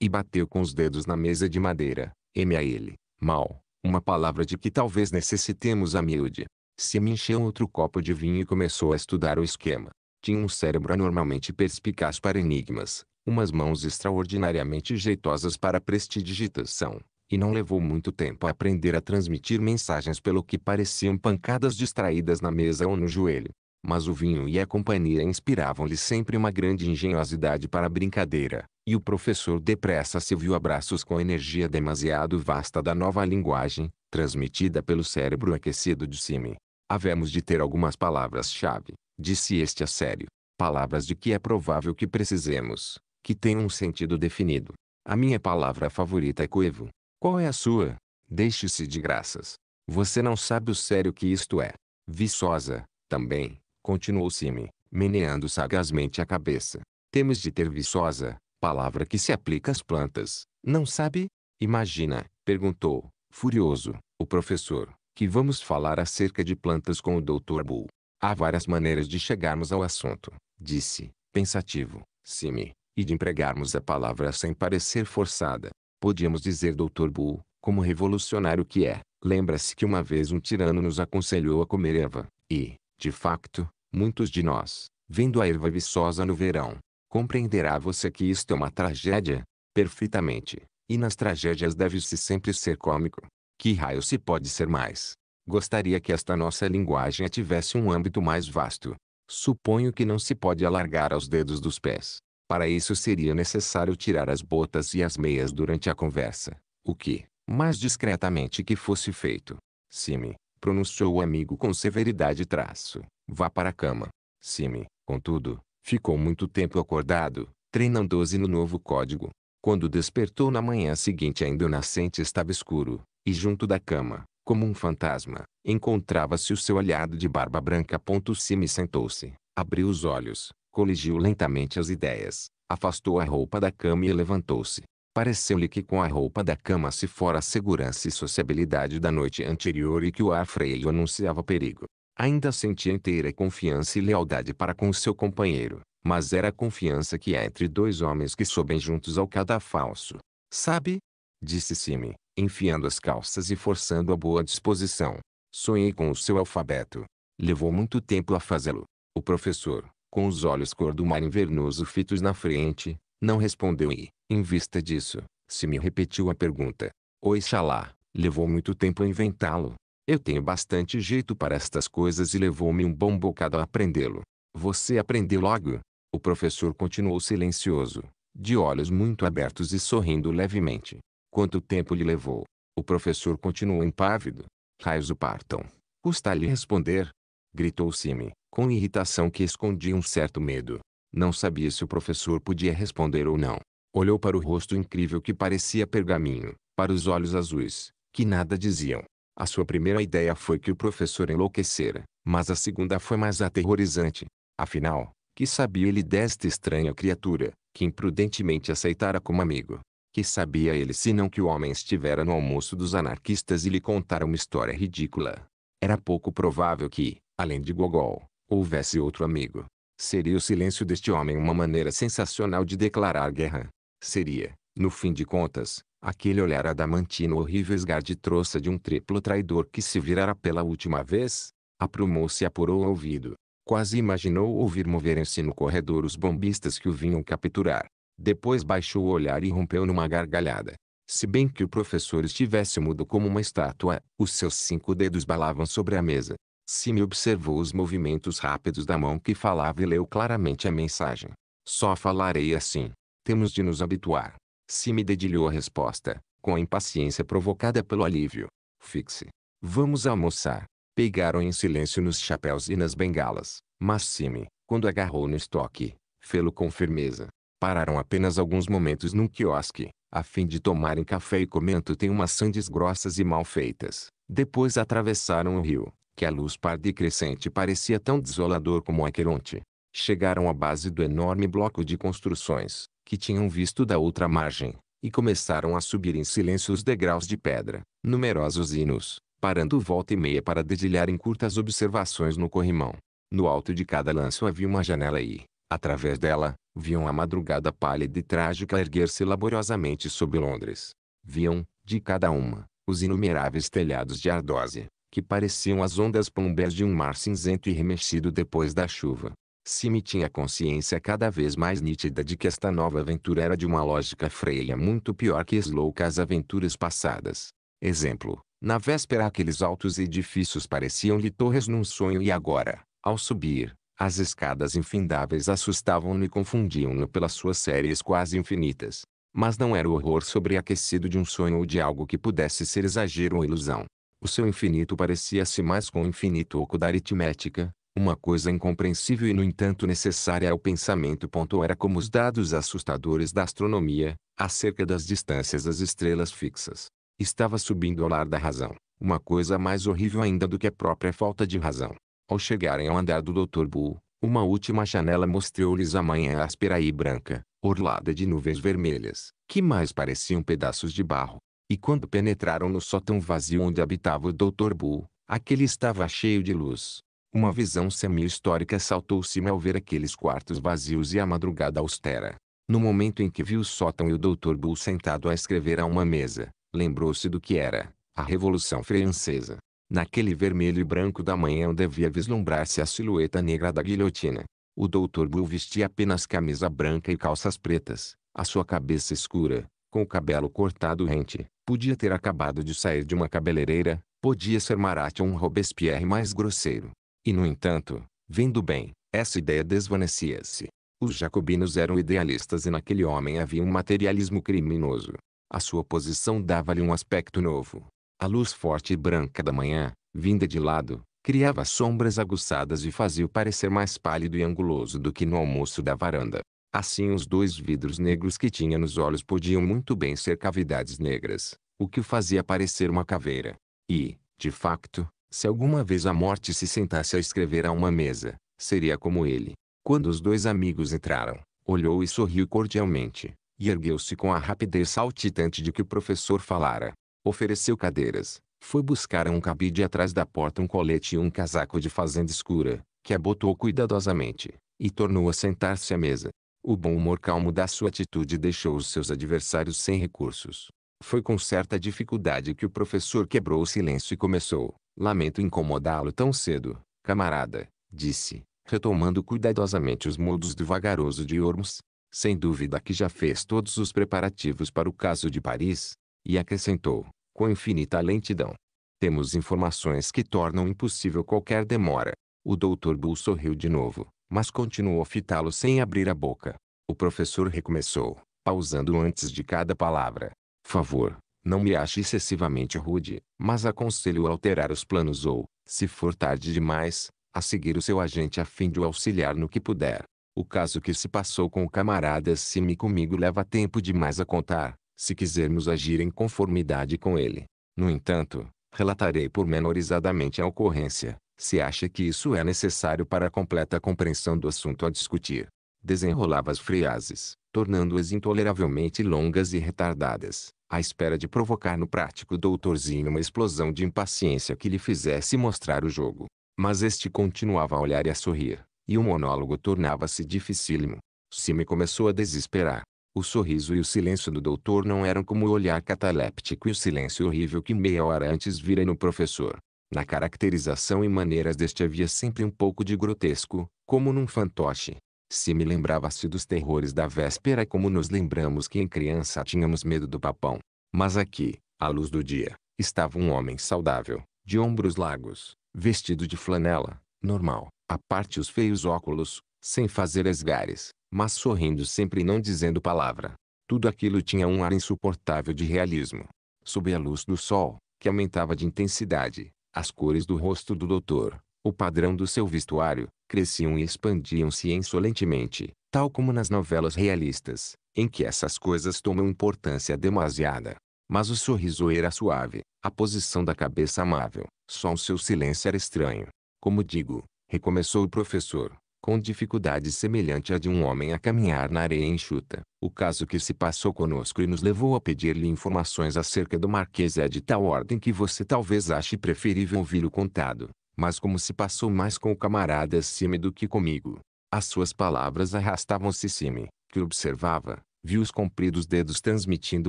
A: E bateu com os dedos na mesa de madeira. M a ele. Mal. Uma palavra de que talvez necessitemos a miúde. Se me encheu outro copo de vinho e começou a estudar o esquema. Tinha um cérebro anormalmente perspicaz para enigmas, umas mãos extraordinariamente jeitosas para prestidigitação, e não levou muito tempo a aprender a transmitir mensagens pelo que pareciam pancadas distraídas na mesa ou no joelho. Mas o vinho e a companhia inspiravam-lhe sempre uma grande engenhosidade para a brincadeira, e o professor depressa se viu abraços com a energia demasiado vasta da nova linguagem, transmitida pelo cérebro aquecido de Simi. Havemos de ter algumas palavras-chave, disse este a sério. Palavras de que é provável que precisemos, que tenham um sentido definido. A minha palavra favorita é coevo. Qual é a sua? Deixe-se de graças. Você não sabe o sério que isto é. Viçosa, também, continuou Simi, meneando sagazmente a cabeça. Temos de ter viçosa, palavra que se aplica às plantas. Não sabe? Imagina, perguntou, furioso, o professor, que vamos falar acerca de plantas com o Dr. Bull. Há várias maneiras de chegarmos ao assunto, disse, pensativo, Simi, e de empregarmos a palavra sem parecer forçada. Podíamos dizer Dr. Bull, como revolucionário que é. Lembra-se que uma vez um tirano nos aconselhou a comer erva, e, de facto, muitos de nós, vendo a erva viçosa no verão, compreenderá você que isto é uma tragédia, perfeitamente, e nas tragédias deve-se sempre ser cômico. Que raio se pode ser mais? Gostaria que esta nossa linguagem tivesse um âmbito mais vasto. Suponho que não se pode alargar aos dedos dos pés. Para isso seria necessário tirar as botas e as meias durante a conversa, o que, mais discretamente que fosse feito. Sime, pronunciou o amigo com severidade traço, vá para a cama. Sime, contudo, Ficou muito tempo acordado, treinando-se no novo código. Quando despertou na manhã seguinte ainda o nascente estava escuro, e junto da cama, como um fantasma, encontrava-se o seu aliado de barba branca. Simi sentou-se, abriu os olhos, coligiu lentamente as ideias, afastou a roupa da cama e levantou-se. Pareceu-lhe que com a roupa da cama se fora a segurança e sociabilidade da noite anterior e que o ar freio anunciava perigo. Ainda sentia inteira confiança e lealdade para com seu companheiro, mas era a confiança que há entre dois homens que sobem juntos ao cadafalso. Sabe? Disse Simi, enfiando as calças e forçando a boa disposição. Sonhei com o seu alfabeto. Levou muito tempo a fazê-lo. O professor, com os olhos cor do mar invernoso fitos na frente, não respondeu e, em vista disso, Simi repetiu a pergunta. Oxalá, levou muito tempo a inventá-lo. Eu tenho bastante jeito para estas coisas e levou-me um bom bocado a aprendê-lo. Você aprendeu logo? O professor continuou silencioso, de olhos muito abertos e sorrindo levemente. Quanto tempo lhe levou? O professor continuou impávido. Raios o partam. Custa-lhe responder. Gritou Simi, com irritação que escondia um certo medo. Não sabia se o professor podia responder ou não. Olhou para o rosto incrível que parecia pergaminho, para os olhos azuis, que nada diziam, a sua primeira ideia foi que o professor enlouquecera, mas a segunda foi mais aterrorizante. Afinal, que sabia ele desta estranha criatura, que imprudentemente aceitara como amigo? Que sabia ele senão que o homem estivera no almoço dos anarquistas e lhe contara uma história ridícula? Era pouco provável que, além de Gogol, houvesse outro amigo. Seria o silêncio deste homem uma maneira sensacional de declarar guerra. Seria, no fim de contas, Aquele olhar adamantino horrível esgar de trouxa de um triplo traidor que se virara pela última vez, aprumou-se e apurou o ouvido. Quase imaginou ouvir moverem-se no corredor os bombistas que o vinham capturar. Depois baixou o olhar e rompeu numa gargalhada. Se bem que o professor estivesse mudo como uma estátua, os seus cinco dedos balavam sobre a mesa. Simi observou os movimentos rápidos da mão que falava e leu claramente a mensagem. Só falarei assim. Temos de nos habituar. Simi dedilhou a resposta, com a impaciência provocada pelo alívio. Fixe. Vamos almoçar. Pegaram em silêncio nos chapéus e nas bengalas, mas Simi, quando agarrou no estoque, fê-lo com firmeza. Pararam apenas alguns momentos num quiosque, a fim de tomarem café e comento tem umas sandes grossas e mal feitas. Depois atravessaram o rio, que a luz parda e crescente parecia tão desolador como Aqueronte. Chegaram à base do enorme bloco de construções, que tinham visto da outra margem, e começaram a subir em silêncio os degraus de pedra, numerosos hinos, parando volta e meia para em curtas observações no corrimão. No alto de cada lance, havia uma janela e, através dela, viam a madrugada pálida e trágica erguer-se laboriosamente sobre Londres. Viam, de cada uma, os inumeráveis telhados de ardósia, que pareciam as ondas plumbeias de um mar cinzento e remexido depois da chuva. Simi tinha consciência cada vez mais nítida de que esta nova aventura era de uma lógica freia muito pior que as loucas aventuras passadas. Exemplo, na véspera aqueles altos edifícios pareciam-lhe torres num sonho e agora, ao subir, as escadas infindáveis assustavam-no e confundiam-no pelas suas séries quase infinitas. Mas não era o horror sobreaquecido de um sonho ou de algo que pudesse ser exagero ou ilusão. O seu infinito parecia-se mais com o infinito oco da aritmética, uma coisa incompreensível e no entanto necessária ao pensamento. Era como os dados assustadores da astronomia, acerca das distâncias das estrelas fixas. Estava subindo ao lar da razão, uma coisa mais horrível ainda do que a própria falta de razão. Ao chegarem ao andar do Dr. Bull, uma última janela mostrou-lhes a manhã áspera e branca, orlada de nuvens vermelhas, que mais pareciam pedaços de barro. E quando penetraram no sótão vazio onde habitava o Dr. Bull, aquele estava cheio de luz, uma visão semi-histórica saltou-se-me ao ver aqueles quartos vazios e a madrugada austera. No momento em que vi o sótão e o Dr. Bull sentado a escrever a uma mesa, lembrou-se do que era a Revolução Francesa. Naquele vermelho e branco da manhã devia vislumbrar-se a silhueta negra da guilhotina. O Dr. Bull vestia apenas camisa branca e calças pretas. A sua cabeça escura, com o cabelo cortado rente, podia ter acabado de sair de uma cabeleireira, podia ser Marat ou um Robespierre mais grosseiro. E no entanto, vendo bem, essa ideia desvanecia-se. Os jacobinos eram idealistas e naquele homem havia um materialismo criminoso. A sua posição dava-lhe um aspecto novo. A luz forte e branca da manhã, vinda de lado, criava sombras aguçadas e fazia-o parecer mais pálido e anguloso do que no almoço da varanda. Assim os dois vidros negros que tinha nos olhos podiam muito bem ser cavidades negras, o que o fazia parecer uma caveira. E, de facto, se alguma vez a morte se sentasse a escrever a uma mesa, seria como ele. Quando os dois amigos entraram, olhou e sorriu cordialmente, e ergueu-se com a rapidez saltitante de que o professor falara. Ofereceu cadeiras, foi buscar a um cabide atrás da porta um colete e um casaco de fazenda escura, que abotou cuidadosamente, e tornou a sentar-se à mesa. O bom humor calmo da sua atitude deixou os seus adversários sem recursos. Foi com certa dificuldade que o professor quebrou o silêncio e começou. Lamento incomodá-lo tão cedo, camarada, disse, retomando cuidadosamente os modos vagaroso de Ormos. Sem dúvida que já fez todos os preparativos para o caso de Paris. E acrescentou, com infinita lentidão. Temos informações que tornam impossível qualquer demora. O doutor Bull sorriu de novo, mas continuou a fitá-lo sem abrir a boca. O professor recomeçou, pausando antes de cada palavra. Favor, não me ache excessivamente rude, mas aconselho a alterar os planos ou, se for tarde demais, a seguir o seu agente a fim de o auxiliar no que puder. O caso que se passou com o camarada Simi comigo leva tempo demais a contar, se quisermos agir em conformidade com ele. No entanto, relatarei pormenorizadamente a ocorrência, se acha que isso é necessário para a completa compreensão do assunto a discutir desenrolava as frases, tornando-as intoleravelmente longas e retardadas, à espera de provocar no prático doutorzinho uma explosão de impaciência que lhe fizesse mostrar o jogo. Mas este continuava a olhar e a sorrir, e o monólogo tornava-se dificílimo. Sime começou a desesperar. O sorriso e o silêncio do doutor não eram como o olhar cataléptico e o silêncio horrível que meia hora antes vira no professor. Na caracterização e maneiras deste havia sempre um pouco de grotesco, como num fantoche. Se me lembrava-se dos terrores da véspera como nos lembramos que em criança tínhamos medo do papão. Mas aqui, à luz do dia, estava um homem saudável, de ombros largos, vestido de flanela, normal, a parte os feios óculos, sem fazer esgares, mas sorrindo sempre e não dizendo palavra. Tudo aquilo tinha um ar insuportável de realismo. Sob a luz do sol, que aumentava de intensidade, as cores do rosto do doutor, o padrão do seu vestuário, cresciam e expandiam-se insolentemente, tal como nas novelas realistas, em que essas coisas tomam importância demasiada. Mas o sorriso era suave, a posição da cabeça amável, só o seu silêncio era estranho. Como digo, recomeçou o professor, com dificuldade semelhante à de um homem a caminhar na areia enxuta, o caso que se passou conosco e nos levou a pedir-lhe informações acerca do Marquês é de tal ordem que você talvez ache preferível ouvir o contado mas como se passou mais com o camarada Sime do que comigo. As suas palavras arrastavam-se Sime, que observava, viu os compridos dedos transmitindo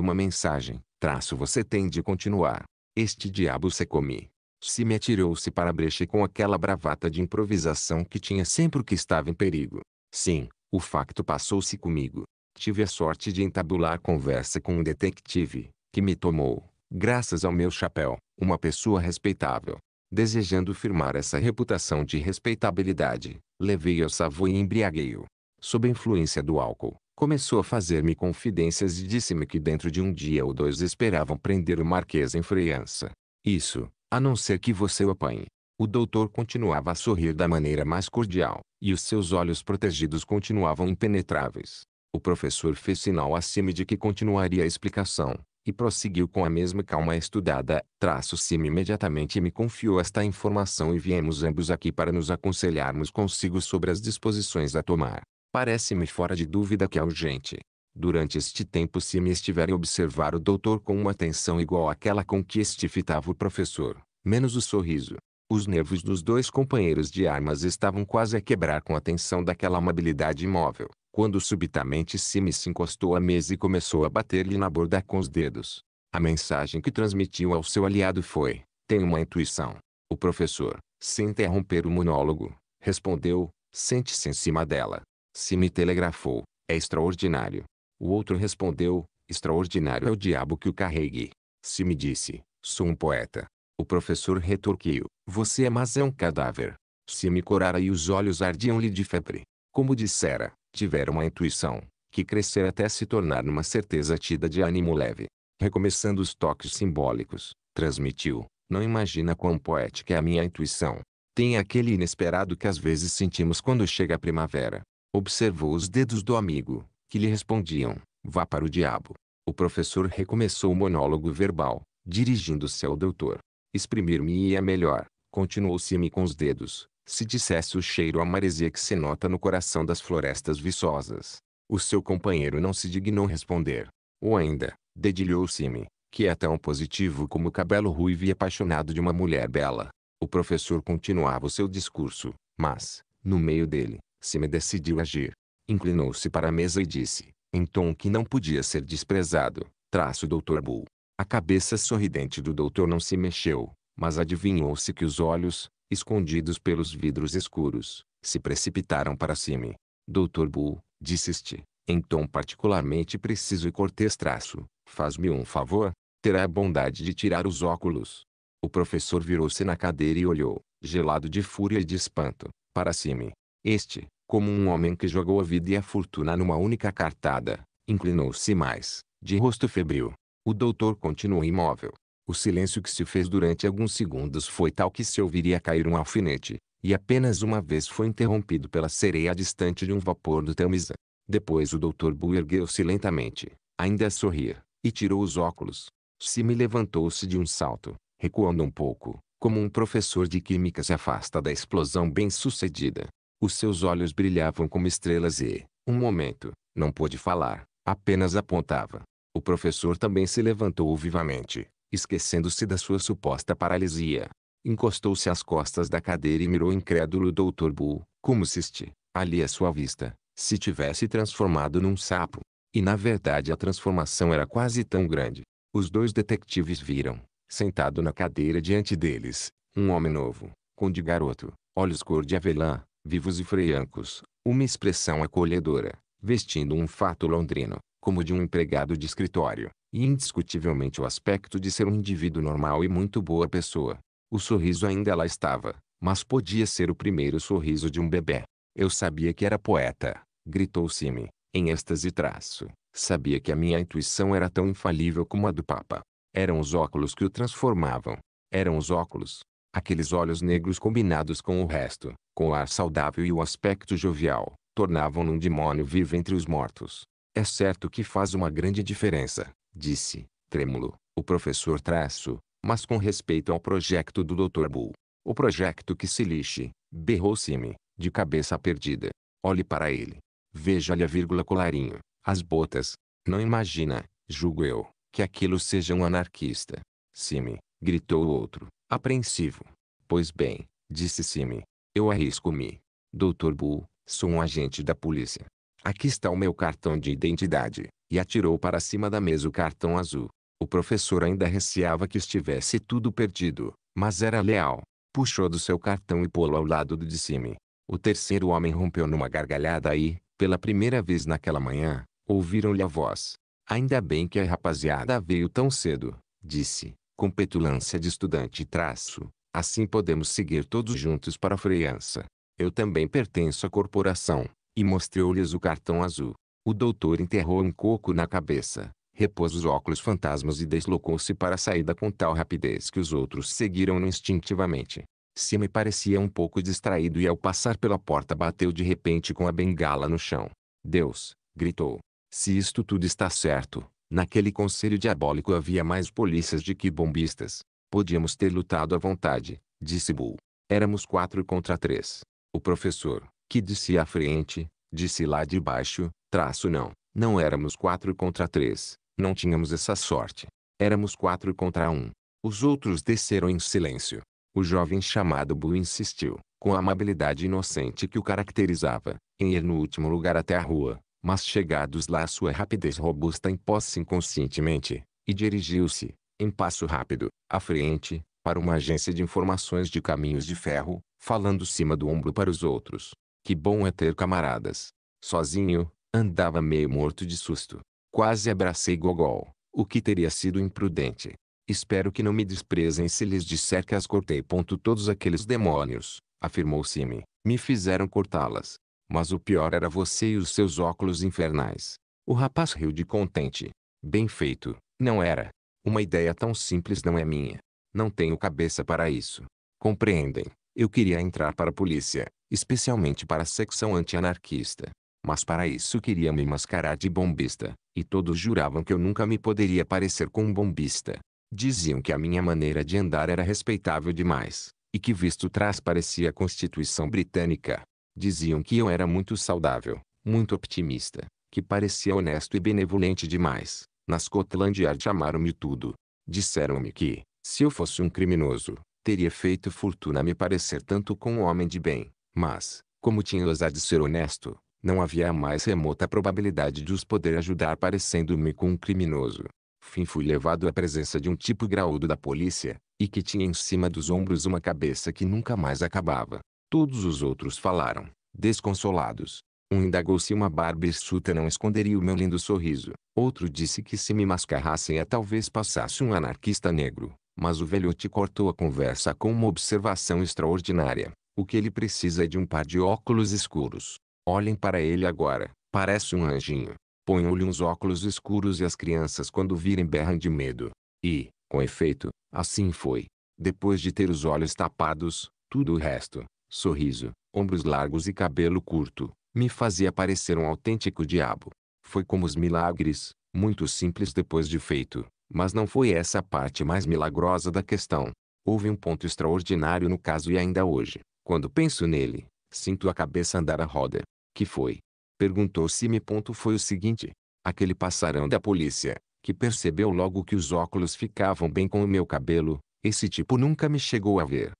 A: uma mensagem. Traço você tem de continuar. Este diabo se come. Sime atirou-se para a brecha com aquela bravata de improvisação que tinha sempre que estava em perigo. Sim, o facto passou-se comigo. Tive a sorte de entabular conversa com um detetive que me tomou, graças ao meu chapéu, uma pessoa respeitável desejando firmar essa reputação de respeitabilidade, levei ao savo e embriaguei-o. Sob a influência do álcool, começou a fazer-me confidências e disse-me que dentro de um dia ou dois esperavam prender o Marquês em Freança. Isso, a não ser que você o apanhe. O doutor continuava a sorrir da maneira mais cordial, e os seus olhos protegidos continuavam impenetráveis. O professor fez sinal a de que continuaria a explicação, e prosseguiu com a mesma calma estudada. Traço Sim imediatamente me confiou esta informação e viemos ambos aqui para nos aconselharmos consigo sobre as disposições a tomar. Parece-me fora de dúvida que é urgente. Durante este tempo se me estiver a observar o doutor com uma atenção igual àquela com que este fitava o professor, menos o sorriso, os nervos dos dois companheiros de armas estavam quase a quebrar com a tensão daquela amabilidade imóvel, quando subitamente Simi se encostou à mesa e começou a bater-lhe na borda com os dedos. A mensagem que transmitiu ao seu aliado foi, tenho uma intuição. O professor, sem interromper o monólogo, respondeu, sente-se em cima dela. Simi telegrafou, é extraordinário. O outro respondeu, extraordinário é o diabo que o carregue. Simi disse, sou um poeta, o professor retorquiu. Você é mas é um cadáver. Se me corara e os olhos ardiam-lhe de febre. Como dissera, tivera uma intuição, que crescer até se tornar numa certeza tida de ânimo leve. Recomeçando os toques simbólicos, transmitiu. Não imagina quão poética é a minha intuição. Tem aquele inesperado que às vezes sentimos quando chega a primavera. Observou os dedos do amigo, que lhe respondiam, vá para o diabo. O professor recomeçou o monólogo verbal, dirigindo-se ao doutor exprimir-me-ia é melhor. Continuou Sime com os dedos, se dissesse o cheiro à maresia que se nota no coração das florestas viçosas. O seu companheiro não se dignou responder. Ou ainda, dedilhou Sime, que é tão positivo como o cabelo ruivo e apaixonado de uma mulher bela. O professor continuava o seu discurso, mas, no meio dele, Sime decidiu agir. Inclinou-se para a mesa e disse, em tom que não podia ser desprezado, traço doutor Bull, a cabeça sorridente do doutor não se mexeu, mas adivinhou-se que os olhos, escondidos pelos vidros escuros, se precipitaram para cima. Doutor Bull, disseste, em tom particularmente preciso e cortês traço, faz-me um favor, terá a bondade de tirar os óculos. O professor virou-se na cadeira e olhou, gelado de fúria e de espanto, para cima. Este, como um homem que jogou a vida e a fortuna numa única cartada, inclinou-se mais, de rosto febril, o doutor continuou imóvel. O silêncio que se fez durante alguns segundos foi tal que se ouviria cair um alfinete, e apenas uma vez foi interrompido pela sereia distante de um vapor do Tamisa. Depois o doutor Bu ergueu-se lentamente, ainda a sorrir, e tirou os óculos. Simi levantou-se de um salto, recuando um pouco, como um professor de química se afasta da explosão bem-sucedida. Os seus olhos brilhavam como estrelas e, um momento, não pôde falar, apenas apontava. O professor também se levantou vivamente, esquecendo-se da sua suposta paralisia. Encostou-se às costas da cadeira e mirou incrédulo o doutor Bull, como se este, ali à sua vista, se tivesse transformado num sapo. E na verdade a transformação era quase tão grande. Os dois detetives viram, sentado na cadeira diante deles, um homem novo, com de garoto, olhos cor de avelã, vivos e freiancos, uma expressão acolhedora, vestindo um fato londrino, como de um empregado de escritório, e indiscutivelmente o aspecto de ser um indivíduo normal e muito boa pessoa. O sorriso ainda lá estava, mas podia ser o primeiro sorriso de um bebê. Eu sabia que era poeta, gritou Simi, em êxtase traço. Sabia que a minha intuição era tão infalível como a do Papa. Eram os óculos que o transformavam. Eram os óculos. Aqueles olhos negros combinados com o resto, com o ar saudável e o aspecto jovial, tornavam-no um demônio vivo entre os mortos. É certo que faz uma grande diferença, disse, trêmulo, o professor traço, mas com respeito ao projeto do Dr. Bull. O projeto que se lixe, berrou Simi, de cabeça perdida. Olhe para ele. Veja-lhe a vírgula colarinho, as botas. Não imagina, julgo eu, que aquilo seja um anarquista. Simi, gritou o outro, apreensivo. Pois bem, disse Simi. Eu arrisco-me. Dr. Bull, sou um agente da polícia. Aqui está o meu cartão de identidade. E atirou para cima da mesa o cartão azul. O professor ainda receava que estivesse tudo perdido, mas era leal. Puxou do seu cartão e pô-lo ao lado do de cima. O terceiro homem rompeu numa gargalhada e, pela primeira vez naquela manhã, ouviram-lhe a voz. Ainda bem que a rapaziada veio tão cedo, disse, com petulância de estudante traço. Assim podemos seguir todos juntos para a freança. Eu também pertenço à corporação, e mostrou-lhes o cartão azul. O doutor enterrou um coco na cabeça, repôs os óculos fantasmas e deslocou-se para a saída com tal rapidez que os outros seguiram-no instintivamente. Se parecia um pouco distraído e ao passar pela porta bateu de repente com a bengala no chão. Deus, gritou. Se isto tudo está certo, naquele conselho diabólico havia mais polícias de que bombistas. Podíamos ter lutado à vontade, disse Bull. Éramos quatro contra três. O professor, que disse à frente, disse lá de baixo, traço não, não éramos quatro contra três, não tínhamos essa sorte. Éramos quatro contra um. Os outros desceram em silêncio. O jovem chamado Bu insistiu, com a amabilidade inocente que o caracterizava, em ir no último lugar até a rua, mas chegados lá sua rapidez robusta impôs-se inconscientemente, e dirigiu-se, em passo rápido, à frente, para uma agência de informações de caminhos de ferro, falando cima do ombro para os outros. Que bom é ter camaradas. Sozinho, andava meio morto de susto. Quase abracei Gogol, o que teria sido imprudente. Espero que não me desprezem se lhes disser que as cortei. Ponto todos aqueles demônios, afirmou Simi, me fizeram cortá-las. Mas o pior era você e os seus óculos infernais. O rapaz riu de contente. Bem feito, não era. Uma ideia tão simples não é minha. Não tenho cabeça para isso. Compreendem, eu queria entrar para a polícia, especialmente para a secção anti-anarquista. Mas para isso queria me mascarar de bombista, e todos juravam que eu nunca me poderia parecer com um bombista. Diziam que a minha maneira de andar era respeitável demais, e que visto trás parecia a Constituição Britânica. Diziam que eu era muito saudável, muito optimista, que parecia honesto e benevolente demais. Na Scotland Yard chamaram-me tudo. Disseram-me que, se eu fosse um criminoso, teria feito fortuna me parecer tanto com um homem de bem, mas, como tinha ousado ser honesto, não havia a mais remota probabilidade de os poder ajudar parecendo-me com um criminoso. Fim fui levado à presença de um tipo graúdo da polícia, e que tinha em cima dos ombros uma cabeça que nunca mais acabava. Todos os outros falaram, desconsolados. Um indagou se uma barba hirsuta não esconderia o meu lindo sorriso. Outro disse que se me mascarrassem eu talvez passasse um anarquista negro. Mas o velhote cortou a conversa com uma observação extraordinária. O que ele precisa é de um par de óculos escuros. Olhem para ele agora, parece um anjinho. Ponham-lhe uns óculos escuros e as crianças quando virem berram de medo. E, com efeito, assim foi. Depois de ter os olhos tapados, tudo o resto, sorriso, ombros largos e cabelo curto, me fazia parecer um autêntico diabo. Foi como os milagres, muito simples depois de feito, mas não foi essa a parte mais milagrosa da questão. Houve um ponto extraordinário no caso e ainda hoje, quando penso nele, sinto a cabeça andar à roda. Que foi? Perguntou Simi. Ponto foi o seguinte. Aquele passarão da polícia, que percebeu logo que os óculos ficavam bem com o meu cabelo, esse tipo nunca me chegou a ver.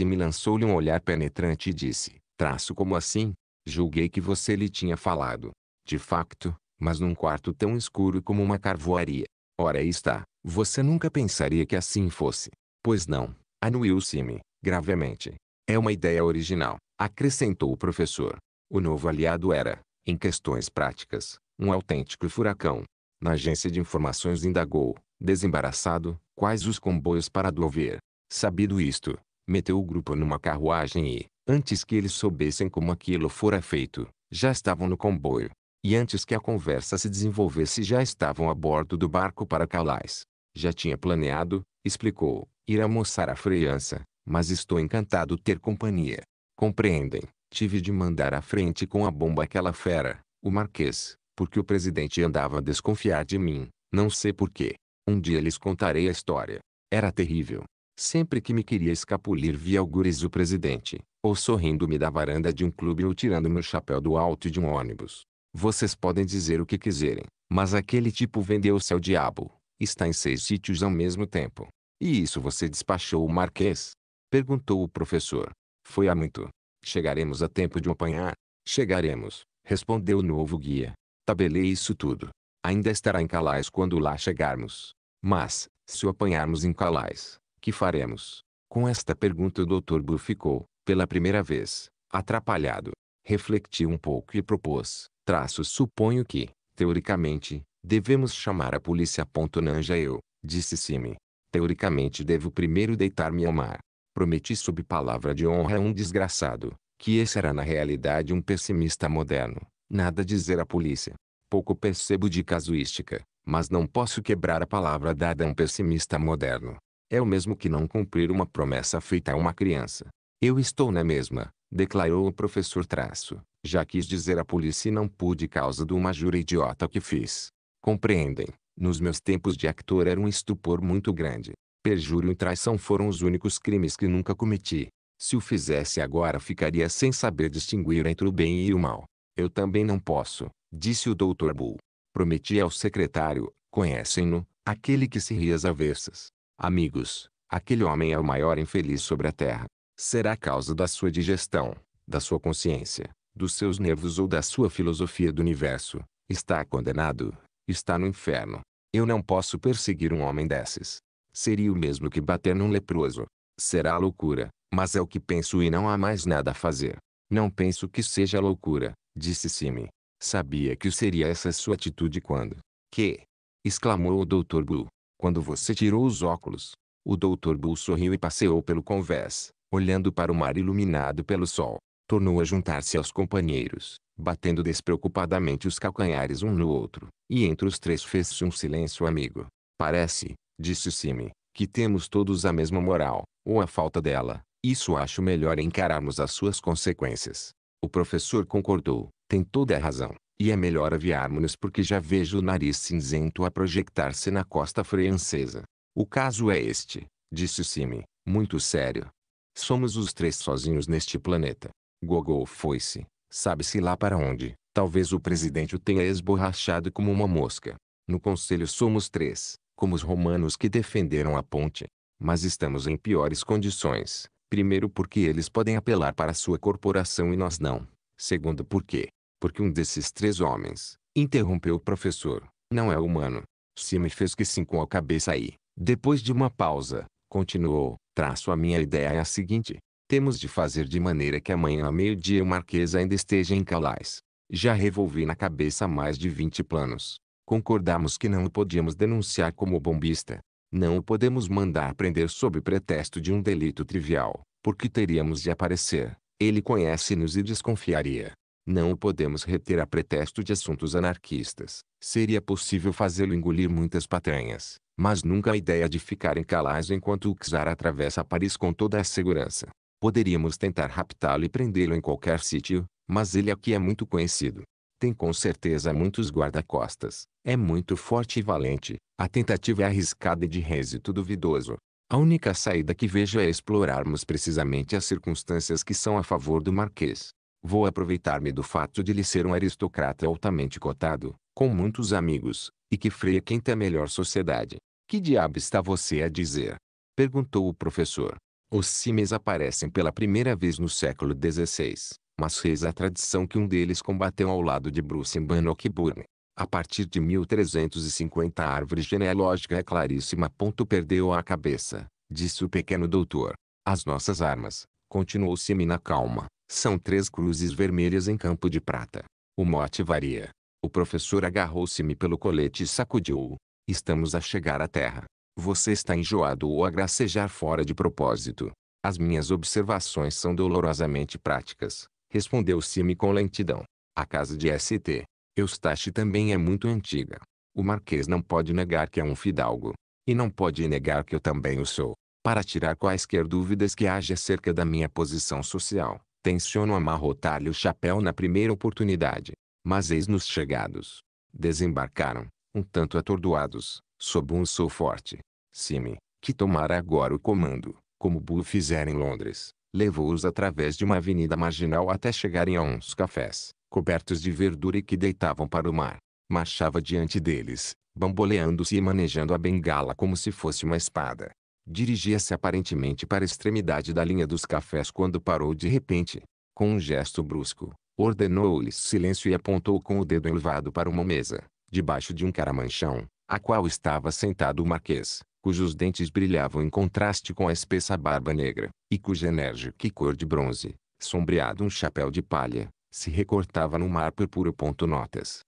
A: me lançou-lhe um olhar penetrante e disse, traço como assim? Julguei que você lhe tinha falado. De facto, mas num quarto tão escuro como uma carvoaria. Ora aí está, você nunca pensaria que assim fosse. Pois não, anuiu Simi, gravemente. É uma ideia original, acrescentou o professor. O novo aliado era, em questões práticas, um autêntico furacão. Na agência de informações indagou, desembaraçado, quais os comboios para Dover. Sabido isto, meteu o grupo numa carruagem e, antes que eles soubessem como aquilo fora feito, já estavam no comboio. E antes que a conversa se desenvolvesse já estavam a bordo do barco para Calais. Já tinha planeado, explicou, ir almoçar a França, mas estou encantado ter companhia. Compreendem, tive de mandar à frente com a bomba aquela fera, o Marquês, porque o presidente andava a desconfiar de mim, não sei porquê. Um dia lhes contarei a história. Era terrível. Sempre que me queria escapulir via algures o presidente, ou sorrindo-me da varanda de um clube ou tirando meu chapéu do alto de um ônibus. Vocês podem dizer o que quiserem, mas aquele tipo vendeu-se ao diabo. Está em seis sítios ao mesmo tempo. E isso você despachou o Marquês? Perguntou o professor. Foi há muito. Chegaremos a tempo de apanhar. Chegaremos, respondeu o novo guia. Tabelei isso tudo. Ainda estará em Calais quando lá chegarmos. Mas, se o apanharmos em Calais, que faremos? Com esta pergunta o doutor Bu ficou, pela primeira vez, atrapalhado. Refletiu um pouco e propôs, traço suponho que, teoricamente, devemos chamar a polícia. Nanja eu, disse Simi. Teoricamente devo primeiro deitar-me ao mar prometi sob palavra de honra a um desgraçado, que esse era na realidade um pessimista moderno, nada a dizer à polícia. Pouco percebo de casuística, mas não posso quebrar a palavra dada a um pessimista moderno. É o mesmo que não cumprir uma promessa feita a uma criança. Eu estou na mesma, declarou o professor traço. Já quis dizer à polícia e não pude causa de uma jura idiota que fiz. Compreendem, nos meus tempos de actor era um estupor muito grande. Perjúrio e traição foram os únicos crimes que nunca cometi. Se o fizesse agora ficaria sem saber distinguir entre o bem e o mal. Eu também não posso, disse o Dr. Bull. Prometi ao secretário, conhecem-no, aquele que se ri às avessas. Amigos, aquele homem é o maior infeliz sobre a terra. Será causa da sua digestão, da sua consciência, dos seus nervos ou da sua filosofia do universo. Está condenado, está no inferno. Eu não posso perseguir um homem desses. Seria o mesmo que bater num leproso. Será loucura, mas é o que penso e não há mais nada a fazer. Não penso que seja loucura, disse Simi. Sabia que seria essa sua atitude quando. Que? exclamou o Dr. Bull. Quando você tirou os óculos. O Dr. Bull sorriu e passeou pelo convés, olhando para o mar iluminado pelo sol. Tornou a juntar-se aos companheiros, batendo despreocupadamente os calcanhares um no outro, e entre os três fez-se um silêncio amigo. Parece, Disse Simi, que temos todos a mesma moral, ou a falta dela. Isso acho melhor encararmos as suas consequências. O professor concordou, tem toda a razão. E é melhor aviarmos-nos porque já vejo o nariz cinzento a projetar-se na costa francesa. O caso é este, disse Simi, muito sério. Somos os três sozinhos neste planeta. Gogol foi-se, sabe-se lá para onde. Talvez o presidente o tenha esborrachado como uma mosca. No conselho somos três como os romanos que defenderam a ponte. Mas estamos em piores condições, primeiro porque eles podem apelar para sua corporação e nós não. Segundo porque, porque um desses três homens, interrompeu o professor, não é humano. Sim, me fez que sim com a cabeça aí. Depois de uma pausa, continuou, traço a minha ideia é a seguinte. Temos de fazer de maneira que amanhã a meio-dia o Marquês ainda esteja em Calais. Já revolvi na cabeça mais de 20 planos concordamos que não o podíamos denunciar como bombista. Não o podemos mandar prender sob pretexto de um delito trivial, porque teríamos de aparecer. Ele conhece-nos e desconfiaria. Não o podemos reter a pretexto de assuntos anarquistas. Seria possível fazê-lo engolir muitas patranhas, mas nunca a ideia de ficar em Calais enquanto o czar atravessa Paris com toda a segurança. Poderíamos tentar raptá-lo e prendê-lo em qualquer sítio, mas ele aqui é muito conhecido. Tem com certeza muitos guarda-costas. É muito forte e valente. A tentativa é arriscada e de résito duvidoso. A única saída que vejo é explorarmos precisamente as circunstâncias que são a favor do Marquês. Vou aproveitar-me do fato de lhe ser um aristocrata altamente cotado, com muitos amigos, e que freia frequenta a melhor sociedade. Que diabo está você a dizer? Perguntou o professor. Os cimes aparecem pela primeira vez no século XVI, mas fez a tradição que um deles combateu ao lado de Bruce em Bannockburn a partir de 1350 a árvore genealógica é claríssima. Perdeu a cabeça, disse o pequeno doutor. As nossas armas, continuou na calma, são três cruzes vermelhas em campo de prata. O mote varia. O professor agarrou-se-me pelo colete e sacudiu-o. Estamos a chegar à terra. Você está enjoado ou a gracejar fora de propósito. As minhas observações são dolorosamente práticas, respondeu Simi com lentidão. A casa de ST, Eustache também é muito antiga. O Marquês não pode negar que é um fidalgo. E não pode negar que eu também o sou. Para tirar quaisquer dúvidas que haja acerca da minha posição social, tenciono amarrotar-lhe o chapéu na primeira oportunidade. Mas eis-nos chegados. Desembarcaram, um tanto atordoados, sob um sol forte. Sime, que tomara agora o comando, como Bull fizera em Londres, levou-os através de uma avenida marginal até chegarem a uns cafés cobertos de verdura e que deitavam para o mar. marchava diante deles, bamboleando-se e manejando a bengala como se fosse uma espada. Dirigia-se aparentemente para a extremidade da linha dos cafés quando parou de repente. Com um gesto brusco, ordenou-lhes silêncio e apontou com o dedo elevado para uma mesa, debaixo de um caramanchão, a qual estava sentado o marquês, cujos dentes brilhavam em contraste com a espessa barba negra, e cuja enérgica cor de bronze, sombreado um chapéu de palha, se recortava no mar purpuro. Notas.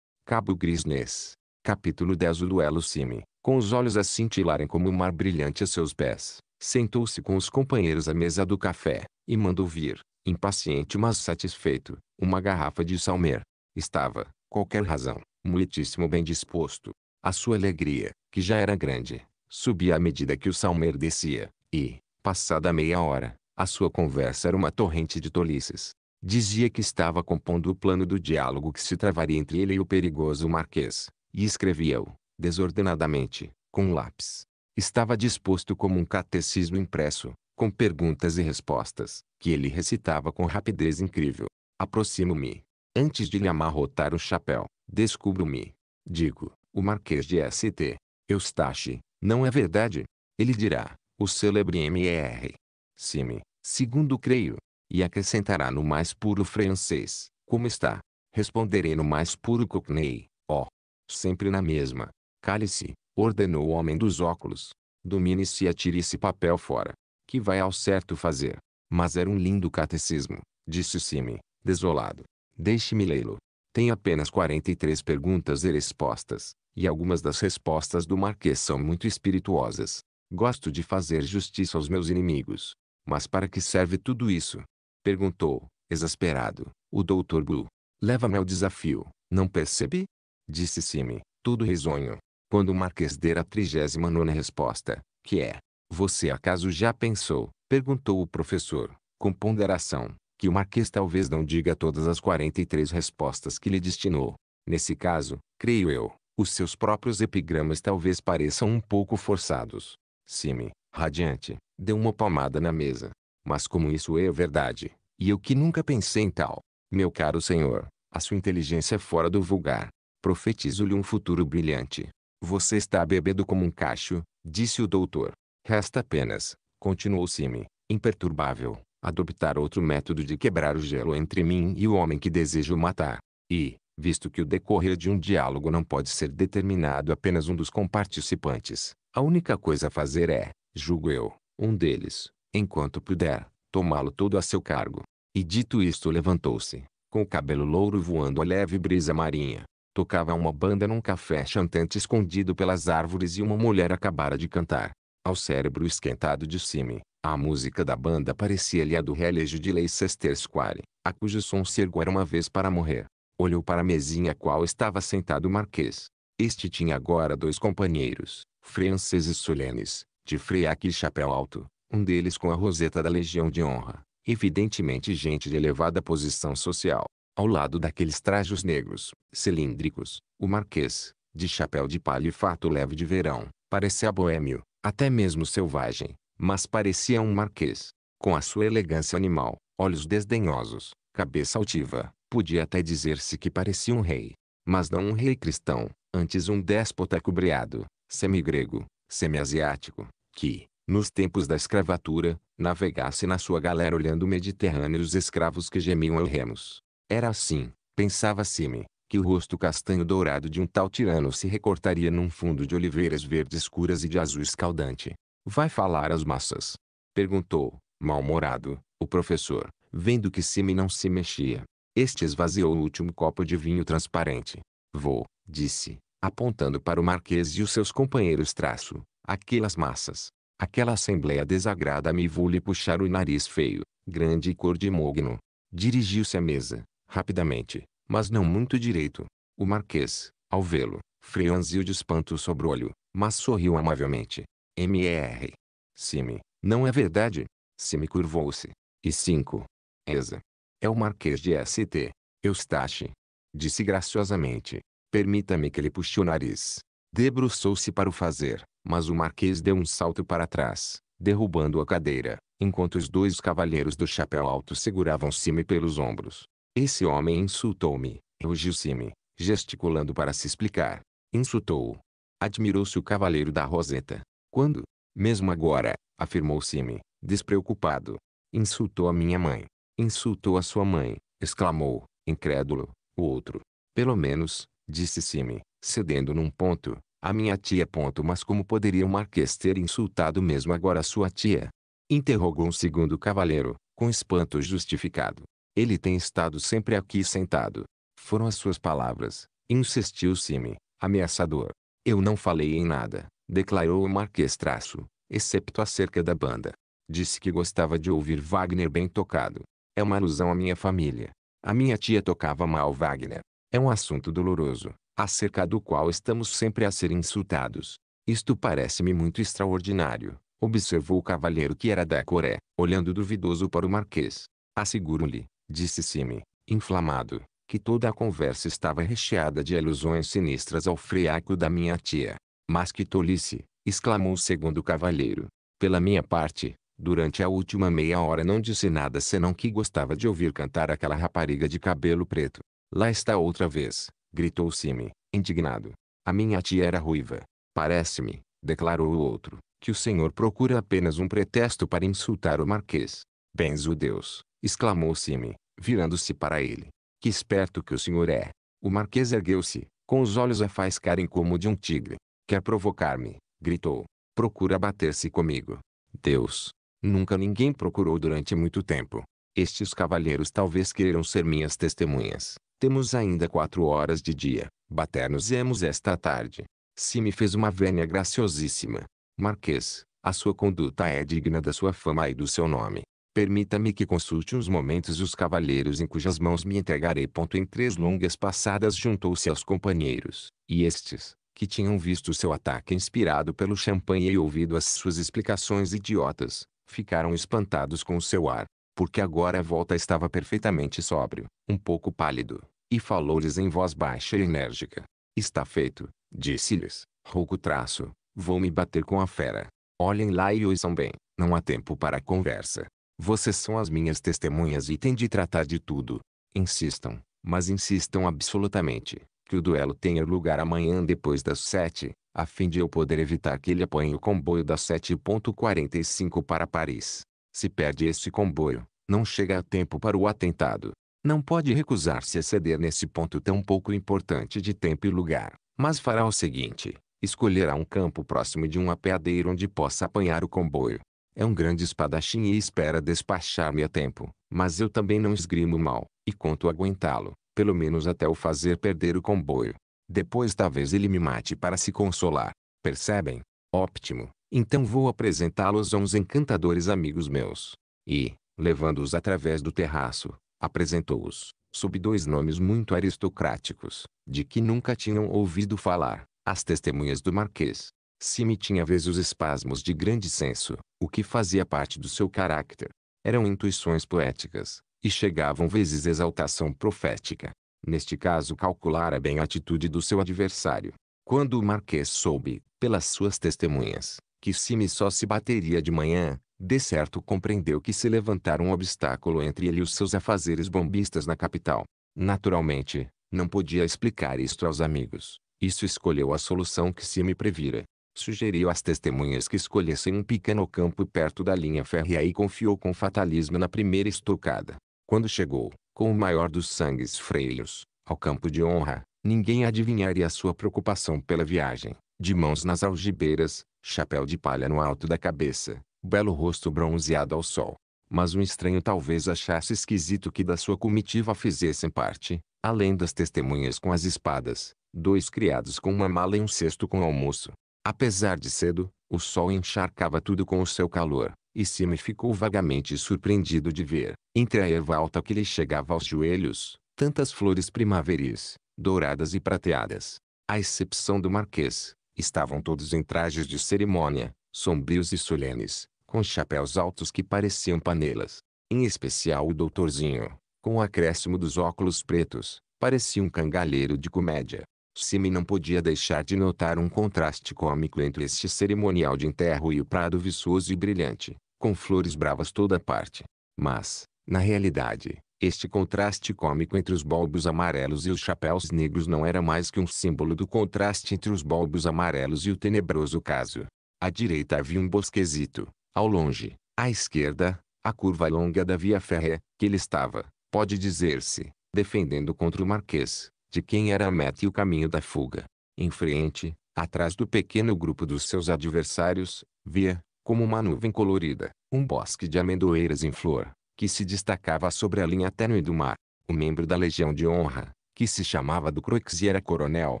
A: Cabo Grisnes, Capítulo 10 O duelo Cime, com os olhos a cintilarem como o um mar brilhante a seus pés, sentou-se com os companheiros à mesa do café, e mandou vir, impaciente mas satisfeito, uma garrafa de salmer. Estava, qualquer razão, muitíssimo bem disposto. A sua alegria, que já era grande, subia à medida que o salmer descia, e, passada meia hora, a sua conversa era uma torrente de tolices. Dizia que estava compondo o plano do diálogo que se travaria entre ele e o perigoso Marquês, e escrevia-o, desordenadamente, com um lápis. Estava disposto como um catecismo impresso, com perguntas e respostas, que ele recitava com rapidez incrível. Aproximo-me. Antes de lhe amarrotar o chapéu, descubro-me. Digo, o Marquês de St. Eustache, não é verdade? Ele dirá, o célebre M.E.R. sim segundo creio, e acrescentará no mais puro francês, como está? Responderei no mais puro cockney, ó. Oh, sempre na mesma. Cale-se, ordenou o homem dos óculos. Domine-se e atire esse papel fora. Que vai ao certo fazer. Mas era um lindo catecismo, disse Sime, desolado. Deixe-me lê-lo. Tem apenas 43 perguntas e respostas, e algumas das respostas do Marquês são muito espirituosas. Gosto de fazer justiça aos meus inimigos. Mas para que serve tudo isso? Perguntou, exasperado, o doutor Blue. Leva-me ao desafio, não percebe? Disse Simi, tudo risonho. Quando o Marquês der a trigésima nona resposta, que é, você acaso já pensou, perguntou o professor, com ponderação, que o Marquês talvez não diga todas as 43 respostas que lhe destinou. Nesse caso, creio eu, os seus próprios epigramas talvez pareçam um pouco forçados. Simi, radiante, deu uma palmada na mesa. Mas como isso é verdade, e eu que nunca pensei em tal, meu caro senhor, a sua inteligência é fora do vulgar. Profetizo-lhe um futuro brilhante. Você está bebendo como um cacho, disse o doutor. Resta apenas, continuou Sime, imperturbável, adoptar outro método de quebrar o gelo entre mim e o homem que desejo matar. E, visto que o decorrer de um diálogo não pode ser determinado apenas um dos comparticipantes, a única coisa a fazer é, julgo eu, um deles, enquanto puder, tomá-lo todo a seu cargo. E dito isto levantou-se, com o cabelo louro voando a leve brisa marinha. Tocava uma banda num café chantante escondido pelas árvores e uma mulher acabara de cantar. Ao cérebro esquentado de cime, a música da banda parecia-lhe a do relejo de Leicester Square, a cujo som cergo era uma vez para morrer. Olhou para a mesinha a qual estava sentado o marquês. Este tinha agora dois companheiros, franceses solenes, de freaque e chapéu alto, um deles com a roseta da Legião de Honra, evidentemente gente de elevada posição social, ao lado daqueles trajos negros, cilíndricos, o marquês, de chapéu de palha e fato leve de verão, parecia boêmio, até mesmo selvagem, mas parecia um marquês, com a sua elegância animal, olhos desdenhosos, cabeça altiva, podia até dizer-se que parecia um rei, mas não um rei cristão, antes um déspota cobreado, semigrego, semiasiático, que, nos tempos da escravatura, navegasse na sua galera olhando o Mediterrâneo os escravos que gemiam ao remos. Era assim, pensava Sime, que o rosto castanho dourado de um tal tirano se recortaria num fundo de oliveiras verdes escuras e de azul escaldante. Vai falar às massas? Perguntou, mal-humorado, o professor, vendo que Sime não se mexia. Este esvaziou o último copo de vinho transparente. Vou, disse, apontando para o marquês e os seus companheiros traço, aquelas massas. Aquela assembleia desagrada-me vou-lhe puxar o nariz feio, grande e cor de mogno. Dirigiu-se à mesa, rapidamente, mas não muito direito. O marquês, ao vê-lo, franziu de espanto o sobrolho, mas sorriu amavelmente. M.E.R. Sime, não é verdade? Sime curvou-se. E cinco. Esa. É o Marquês de S.T. Eustache. Disse graciosamente. Permita-me que lhe puxe o nariz. Debruçou-se para o fazer. Mas o marquês deu um salto para trás, derrubando a cadeira, enquanto os dois cavalheiros do chapéu alto seguravam Sime pelos ombros. Esse homem insultou-me, rugiu Sime, gesticulando para se explicar. Insultou-o. Admirou-se o cavaleiro da Roseta. Quando? Mesmo agora, afirmou Sime, despreocupado. Insultou a minha mãe. Insultou a sua mãe, exclamou, incrédulo, o outro. Pelo menos, disse Sime, cedendo num ponto, a minha tia. Ponto, mas como poderia o Marquês ter insultado mesmo agora sua tia? Interrogou um segundo cavaleiro, com espanto justificado. Ele tem estado sempre aqui sentado. Foram as suas palavras, insistiu Sime, ameaçador. Eu não falei em nada, declarou o Marquês Traço, excepto acerca da banda. Disse que gostava de ouvir Wagner bem tocado. É uma alusão à minha família. A minha tia tocava mal Wagner. É um assunto doloroso, acerca do qual estamos sempre a ser insultados. Isto parece-me muito extraordinário, observou o cavalheiro que era da Coré, olhando duvidoso para o marquês. Asseguro-lhe, disse Sime, inflamado, que toda a conversa estava recheada de alusões sinistras ao freaco da minha tia. Mas que tolice, exclamou o segundo cavalheiro. Pela minha parte, durante a última meia hora não disse nada senão que gostava de ouvir cantar aquela rapariga de cabelo preto. Lá está outra vez, gritou Sime, indignado. A minha tia era ruiva. Parece-me, declarou o outro, que o senhor procura apenas um pretexto para insultar o marquês. Benzo Deus, exclamou Sime, virando-se para ele. Que esperto que o senhor é. O marquês ergueu-se, com os olhos a faiscarem como de um tigre. Quer provocar-me, gritou. Procura bater-se comigo. Deus. Nunca ninguém procurou durante muito tempo. Estes cavalheiros talvez queiram ser minhas testemunhas. Temos ainda quatro horas de dia. Bater-nos-emos esta tarde. Se me fez uma vênia graciosíssima. Marquês, a sua conduta é digna da sua fama e do seu nome. Permita-me que consulte uns momentos os cavalheiros em cujas mãos me entregarei. Ponto em três longas passadas juntou-se aos companheiros, e estes, que tinham visto seu ataque inspirado pelo champanhe e ouvido as suas explicações idiotas, ficaram espantados com o seu ar, porque agora a volta estava perfeitamente sóbrio, um pouco pálido, e falou-lhes em voz baixa e enérgica. Está feito, disse-lhes, rouco traço, vou me bater com a fera. Olhem lá e ouçam bem, não há tempo para conversa. Vocês são as minhas testemunhas e têm de tratar de tudo. Insistam, mas insistam absolutamente, que o duelo tenha lugar amanhã depois das sete, a fim de eu poder evitar que ele apanhe o comboio das 7.45 para Paris. Se perde esse comboio, não chega a tempo para o atentado. Não pode recusar-se a ceder nesse ponto tão pouco importante de tempo e lugar, mas fará o seguinte: escolherá um campo próximo de um apeadeiro onde possa apanhar o comboio. É um grande espadachim e espera despachar-me a tempo, mas eu também não esgrimo mal, e conto aguentá-lo, pelo menos até o fazer perder o comboio. Depois talvez ele me mate para se consolar. Percebem? Óptimo, então vou apresentá-los a uns encantadores amigos meus. E, levando-os através do terraço, apresentou-os, sob dois nomes muito aristocráticos, de que nunca tinham ouvido falar, as testemunhas do Marquês. Simi tinha vezes os espasmos de grande senso, o que fazia parte do seu caráter. Eram intuições poéticas, e chegavam vezes exaltação profética. Neste caso calculara bem a atitude do seu adversário. Quando o Marquês soube, pelas suas testemunhas, que Simi só se bateria de manhã, de certo compreendeu que se levantara um obstáculo entre ele e os seus afazeres bombistas na capital. Naturalmente, não podia explicar isto aos amigos. Isso escolheu a solução que Simi previra. Sugeriu às testemunhas que escolhessem um pequeno campo perto da linha férrea e confiou com fatalismo na primeira estocada. Quando chegou, com o maior dos sangues freios, ao campo de honra, ninguém adivinharia sua preocupação pela viagem. De mãos nas algibeiras, chapéu de palha no alto da cabeça, belo rosto bronzeado ao sol. Mas um estranho talvez achasse esquisito que da sua comitiva fizessem parte, além das testemunhas com as espadas, dois criados com uma mala e um cesto com almoço. Apesar de cedo, o sol encharcava tudo com o seu calor, e Sime ficou vagamente surpreendido de ver, entre a erva alta que lhe chegava aos joelhos, tantas flores primaveris, douradas e prateadas. À excepção do marquês, Estavam todos em trajes de cerimônia, sombrios e solenes, com chapéus altos que pareciam panelas. Em especial o doutorzinho, com o acréscimo dos óculos pretos, parecia um cangalheiro de comédia. Simi não podia deixar de notar um contraste cômico entre este cerimonial de enterro e o prado viçoso e brilhante, com flores bravas toda parte. Mas, na realidade, este contraste cômico entre os bulbos amarelos e os chapéus negros não era mais que um símbolo do contraste entre os bulbos amarelos e o tenebroso caso. À direita havia um bosquezito, ao longe, à esquerda, a curva longa da via férrea, que ele estava, pode dizer-se, defendendo contra o marquês, de quem era a meta e o caminho da fuga. Em frente, atrás do pequeno grupo dos seus adversários, via, como uma nuvem colorida, um bosque de amendoeiras em flor, que se destacava sobre a linha tênue do mar. O membro da Legião de Honra, que se chamava do Croix e era coronel,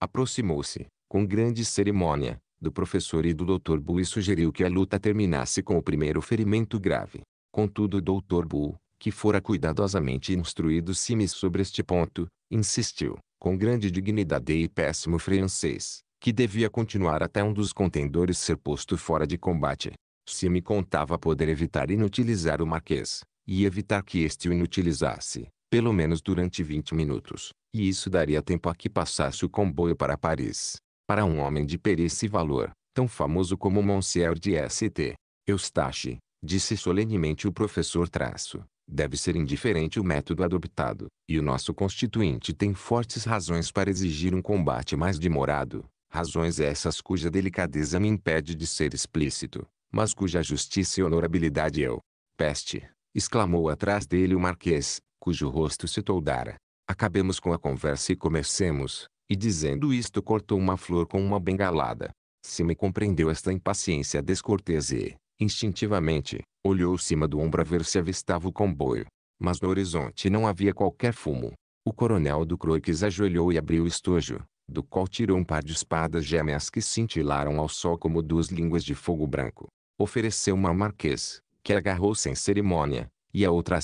A: aproximou-se, com grande cerimônia, do professor e do Dr. Bull e sugeriu que a luta terminasse com o primeiro ferimento grave. Contudo o Dr. Bull, que fora cuidadosamente instruído Simes sobre este ponto, insistiu, com grande dignidade e péssimo francês, que devia continuar até um dos contendores ser posto fora de combate. Sime contava poder evitar inutilizar o Marquês, e evitar que este o inutilizasse, pelo menos durante 20 minutos, e isso daria tempo a que passasse o comboio para Paris. Para um homem de perícia e valor, tão famoso como Monsieur de St. Eustache, disse solenemente o professor Traço, deve ser indiferente o método adoptado, e o nosso constituinte tem fortes razões para exigir um combate mais demorado, razões essas cuja delicadeza me impede de ser explícito, mas cuja justiça e honorabilidade eu, peste, exclamou atrás dele o marquês, cujo rosto se toldara. Acabemos com a conversa e comecemos. E dizendo isto cortou uma flor com uma bengalada. Se me compreendeu esta impaciência descortês e, instintivamente, olhou cima do ombro a ver se avistava o comboio. Mas no horizonte não havia qualquer fumo. O coronel do Croix ajoelhou e abriu o estojo, do qual tirou um par de espadas gêmeas que cintilaram ao sol como duas línguas de fogo branco. Ofereceu uma marquês, que agarrou sem cerimônia, e a outra a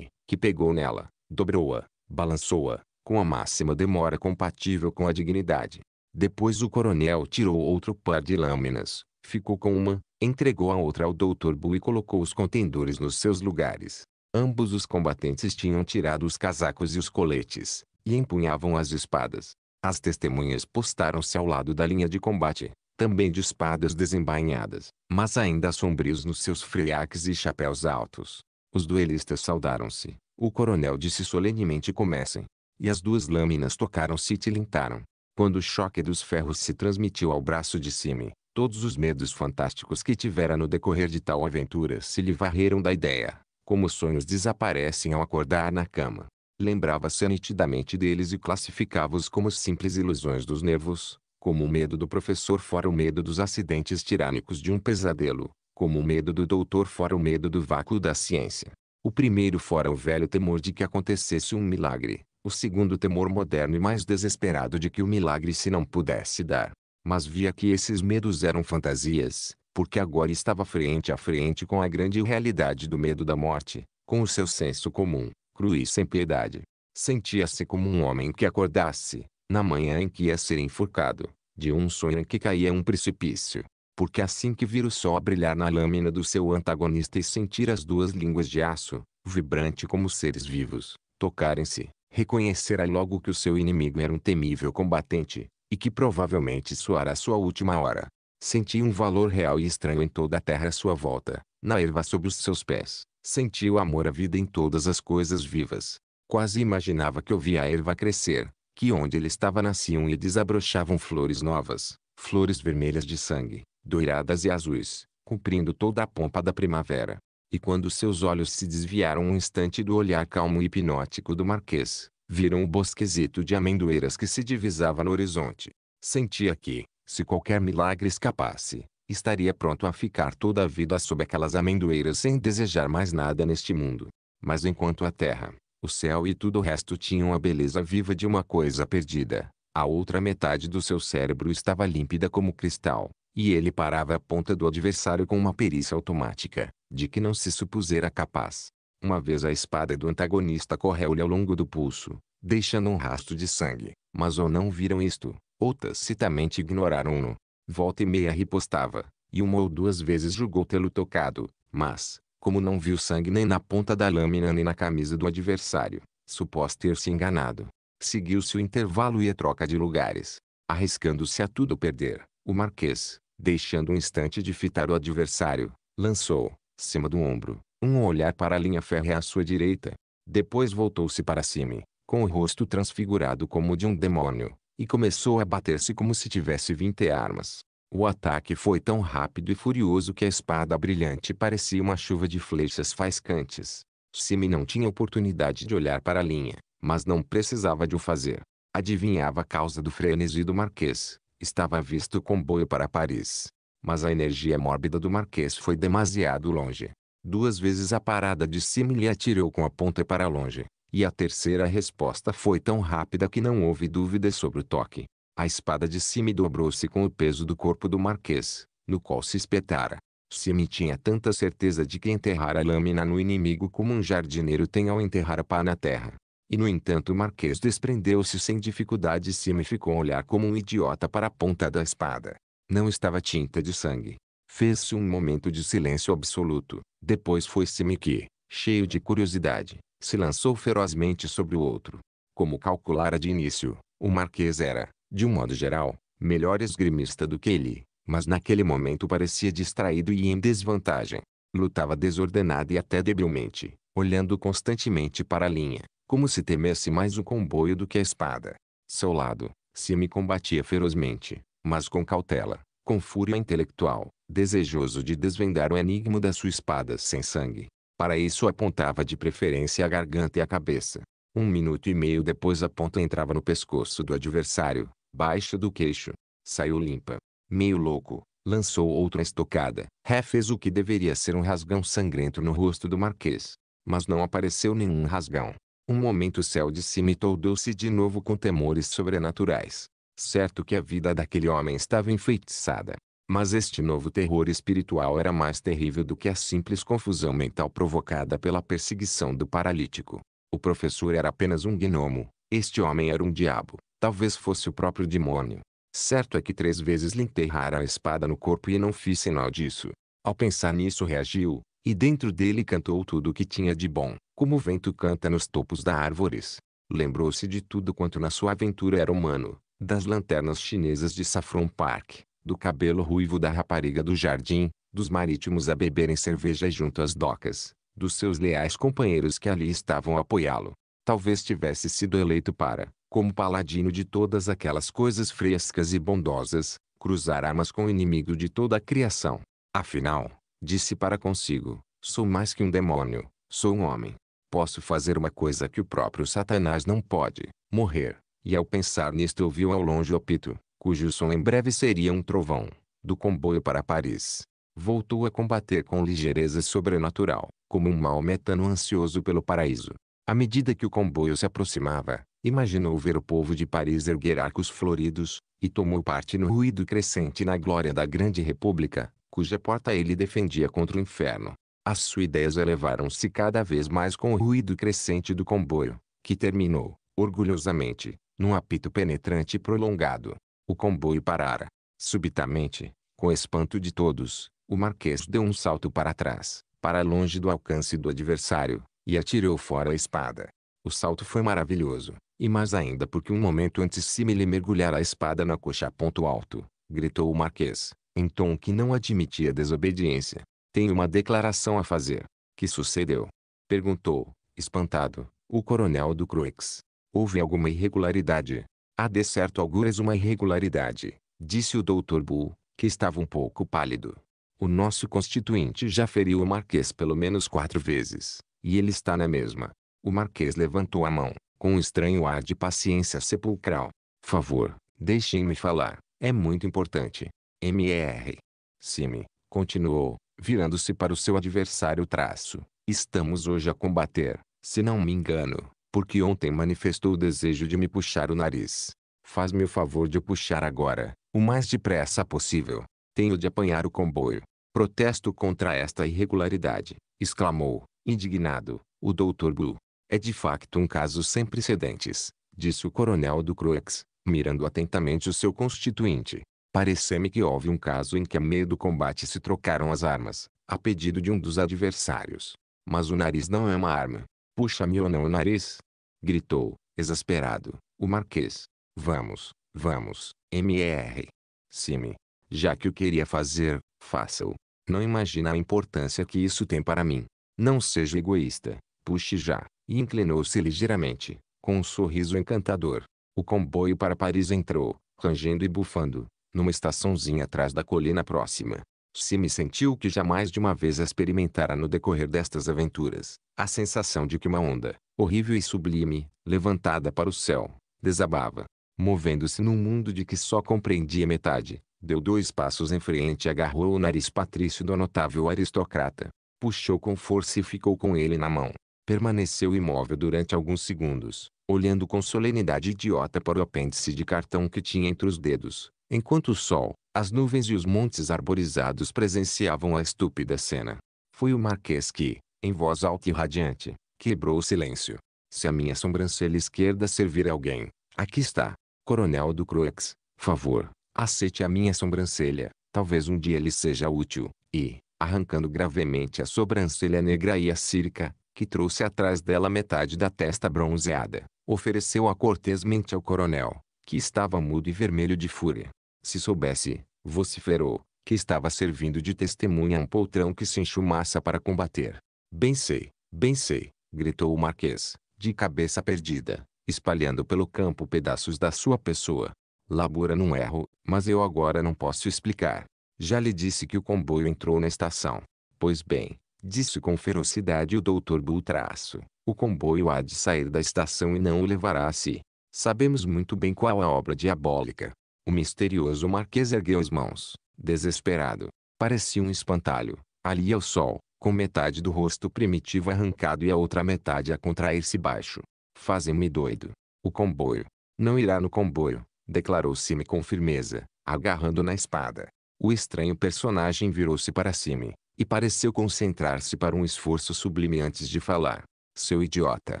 A: que pegou nela, dobrou-a, balançou-a, com a máxima demora compatível com a dignidade. Depois o coronel tirou outro par de lâminas, ficou com uma, entregou a outra ao doutor Bu e colocou os contendores nos seus lugares. Ambos os combatentes tinham tirado os casacos e os coletes, e empunhavam as espadas. As testemunhas postaram-se ao lado da linha de combate, também de espadas desembainhadas mas ainda sombrios nos seus friaques e chapéus altos. Os duelistas saudaram-se. O coronel disse solenemente comecem. E as duas lâminas tocaram-se e tilintaram. Quando o choque dos ferros se transmitiu ao braço de Sime, todos os medos fantásticos que tivera no decorrer de tal aventura se lhe varreram da ideia, como sonhos desaparecem ao acordar na cama. Lembrava-se nitidamente deles e classificava-os como simples ilusões dos nervos, como o medo do professor fora o medo dos acidentes tirânicos de um pesadelo, como o medo do doutor fora o medo do vácuo da ciência. O primeiro fora o velho temor de que acontecesse um milagre, o segundo temor moderno e mais desesperado de que o milagre se não pudesse dar. Mas via que esses medos eram fantasias, porque agora estava frente a frente com a grande realidade do medo da morte, com o seu senso comum, cru e sem piedade. Sentia-se como um homem que acordasse, na manhã em que ia ser enforcado, de um sonho em que caía um precipício. Porque assim que vira o sol brilhar na lâmina do seu antagonista e sentir as duas línguas de aço, vibrante como seres vivos, tocarem-se, reconhecerá logo que o seu inimigo era um temível combatente, e que provavelmente soará sua última hora. Sentiu um valor real e estranho em toda a terra à sua volta, na erva sob os seus pés. Sentiu amor à vida em todas as coisas vivas. Quase imaginava que ouvia a erva crescer, que onde ele estava nasciam e desabrochavam flores novas, flores vermelhas de sangue, doiradas e azuis, cumprindo toda a pompa da primavera. E quando seus olhos se desviaram um instante do olhar calmo e hipnótico do marquês, viram o bosquezito de amendoeiras que se divisava no horizonte. Sentia que, se qualquer milagre escapasse, estaria pronto a ficar toda a vida sob aquelas amendoeiras sem desejar mais nada neste mundo. Mas enquanto a terra, o céu e tudo o resto tinham a beleza viva de uma coisa perdida. A outra metade do seu cérebro estava límpida como cristal, e ele parava a ponta do adversário com uma perícia automática, de que não se supusera capaz. Uma vez a espada do antagonista correu-lhe ao longo do pulso, deixando um rastro de sangue, mas ou não viram isto, ou tacitamente ignoraram-no. Volta e meia ripostava, e uma ou duas vezes julgou tê-lo tocado, mas, como não viu sangue nem na ponta da lâmina nem na camisa do adversário, supôs ter-se enganado. Seguiu-se o intervalo e a troca de lugares, arriscando-se a tudo perder. O Marquês, deixando um instante de fitar o adversário, lançou, cima do ombro, um olhar para a linha férrea à sua direita. Depois voltou-se para cima, com o rosto transfigurado como de um demônio, e começou a bater-se como se tivesse vinte armas. O ataque foi tão rápido e furioso que a espada brilhante parecia uma chuva de flechas faiscantes. Simi não tinha oportunidade de olhar para a linha, mas não precisava de o fazer. Adivinhava a causa do frenesi do Marquês. Estava visto o comboio para Paris. Mas a energia mórbida do Marquês foi demasiado longe. Duas vezes a parada de Simi lhe atirou com a ponta para longe, e a terceira resposta foi tão rápida que não houve dúvidas sobre o toque. A espada de Sime dobrou-se com o peso do corpo do marquês, no qual se espetara. Sime tinha tanta certeza de que enterrar a lâmina no inimigo como um jardineiro tem ao enterrar a pá na terra. E no entanto o marquês desprendeu-se sem dificuldade e Sime ficou a olhar como um idiota para a ponta da espada. Não estava tinta de sangue. Fez-se um momento de silêncio absoluto. Depois foi Sime que, cheio de curiosidade, se lançou ferozmente sobre o outro. Como calculara de início, o marquês era, de um modo geral, melhor esgrimista do que ele, mas naquele momento parecia distraído e em desvantagem. Lutava desordenado e até debilmente, olhando constantemente para a linha, como se temesse mais o comboio do que a espada. Seu lado, se me combatia ferozmente, mas com cautela, com fúria intelectual, desejoso de desvendar o enigma da sua espada sem sangue. Para isso apontava de preferência a garganta e a cabeça. Um minuto e meio depois a ponta entrava no pescoço do adversário, baixo do queixo. Saiu limpa. Meio louco, lançou outra estocada. Ré fez o que deveria ser um rasgão sangrento no rosto do Marquês. Mas não apareceu nenhum rasgão. Um momento o céu de cima toldou-se de novo com temores sobrenaturais. Certo que a vida daquele homem estava enfeitiçada. Mas este novo terror espiritual era mais terrível do que a simples confusão mental provocada pela perseguição do paralítico. O professor era apenas um gnomo, este homem era um diabo. Talvez fosse o próprio demônio. Certo é que três vezes lhe enterrara a espada no corpo e não fiz sinal disso. Ao pensar nisso reagiu, e dentro dele cantou tudo o que tinha de bom, como o vento canta nos topos das árvores. Lembrou-se de tudo quanto na sua aventura era humano, das lanternas chinesas de Saffron Park, do cabelo ruivo da rapariga do jardim, dos marítimos a beberem cerveja junto às docas, dos seus leais companheiros que ali estavam a apoiá-lo. Talvez tivesse sido eleito para, como paladino de todas aquelas coisas frescas e bondosas, cruzar armas com o inimigo de toda a criação. Afinal, disse para consigo, sou mais que um demônio, sou um homem. Posso fazer uma coisa que o próprio Satanás não pode, morrer. E ao pensar nisto ouviu ao longe o apito, cujo som em breve seria um trovão, do comboio para Paris. Voltou a combater com ligeireza sobrenatural, como um maometano ansioso pelo paraíso. À medida que o comboio se aproximava, Imaginou ver o povo de Paris erguer arcos floridos, e tomou parte no ruído crescente na glória da grande república, cuja porta ele defendia contra o inferno. As suas ideias elevaram-se cada vez mais com o ruído crescente do comboio, que terminou, orgulhosamente, num apito penetrante e prolongado. O comboio parara. Subitamente, com espanto de todos, o marquês deu um salto para trás, para longe do alcance do adversário, e atirou fora a espada. O salto foi maravilhoso, e mais ainda porque um momento antes de lhe mergulhara a espada na coxa a ponto alto, gritou o Marquês, em tom que não admitia desobediência. Tenho uma declaração a fazer. Que sucedeu? Perguntou, espantado, o coronel do Cruex. Houve alguma irregularidade. Há de certo algures uma irregularidade, disse o doutor Bull, que estava um pouco pálido. O nosso constituinte já feriu o Marquês pelo menos quatro vezes, e ele está na mesma. O Marquês levantou a mão, com um estranho ar de paciência sepulcral. Favor, deixem-me falar. É muito importante. M.R. Sime, continuou, virando-se para o seu adversário traço. Estamos hoje a combater, se não me engano, porque ontem manifestou o desejo de me puxar o nariz. Faz-me o favor de o puxar agora, o mais depressa possível. Tenho de apanhar o comboio. Protesto contra esta irregularidade, exclamou, indignado, o Dr. Blue. É de facto um caso sem precedentes, disse o coronel do Cruex, mirando atentamente o seu constituinte. Parece-me que houve um caso em que a meio do combate se trocaram as armas, a pedido de um dos adversários. Mas o nariz não é uma arma. Puxa-me ou não o nariz? Gritou, exasperado, o marquês. Vamos, vamos, MR. Sime. Já que o queria fazer, faça-o. Não imagina a importância que isso tem para mim. Não seja egoísta. Puxe já e inclinou-se ligeiramente, com um sorriso encantador. O comboio para Paris entrou, rangendo e bufando, numa estaçãozinha atrás da colina próxima. Simi sentiu que jamais de uma vez experimentara no decorrer destas aventuras, a sensação de que uma onda, horrível e sublime, levantada para o céu, desabava, movendo-se num mundo de que só compreendia metade, deu dois passos em frente e agarrou o nariz patrício do notável aristocrata, puxou com força e ficou com ele na mão. Permaneceu imóvel durante alguns segundos, olhando com solenidade idiota para o apêndice de cartão que tinha entre os dedos, enquanto o sol, as nuvens e os montes arborizados presenciavam a estúpida cena. Foi o Marquês que, em voz alta e radiante, quebrou o silêncio. Se a minha sobrancelha esquerda servir a alguém, aqui está. Coronel do Croix, favor, aceite a minha sobrancelha, talvez um dia lhe seja útil. E, arrancando gravemente a sobrancelha negra e a circa, que trouxe atrás dela metade da testa bronzeada, ofereceu-a cortesmente ao coronel, que estava mudo e vermelho de fúria. Se soubesse, vociferou, que estava servindo de testemunha um poltrão que se enxumaça para combater. Bem sei, bem sei, gritou o marquês, de cabeça perdida, espalhando pelo campo pedaços da sua pessoa. Labura num erro, mas eu agora não posso explicar. Já lhe disse que o comboio entrou na estação. Pois bem, Disse com ferocidade o doutor Bultraço. O comboio há de sair da estação e não o levará a si. Sabemos muito bem qual a obra diabólica. O misterioso marquês ergueu as mãos, desesperado. Parecia um espantalho. Ali ao sol, com metade do rosto primitivo arrancado e a outra metade a contrair-se baixo. Fazem-me doido. O comboio. Não irá no comboio, declarou Sime com firmeza, agarrando na espada. O estranho personagem virou-se para Sime, e pareceu concentrar-se para um esforço sublime antes de falar. Seu idiota,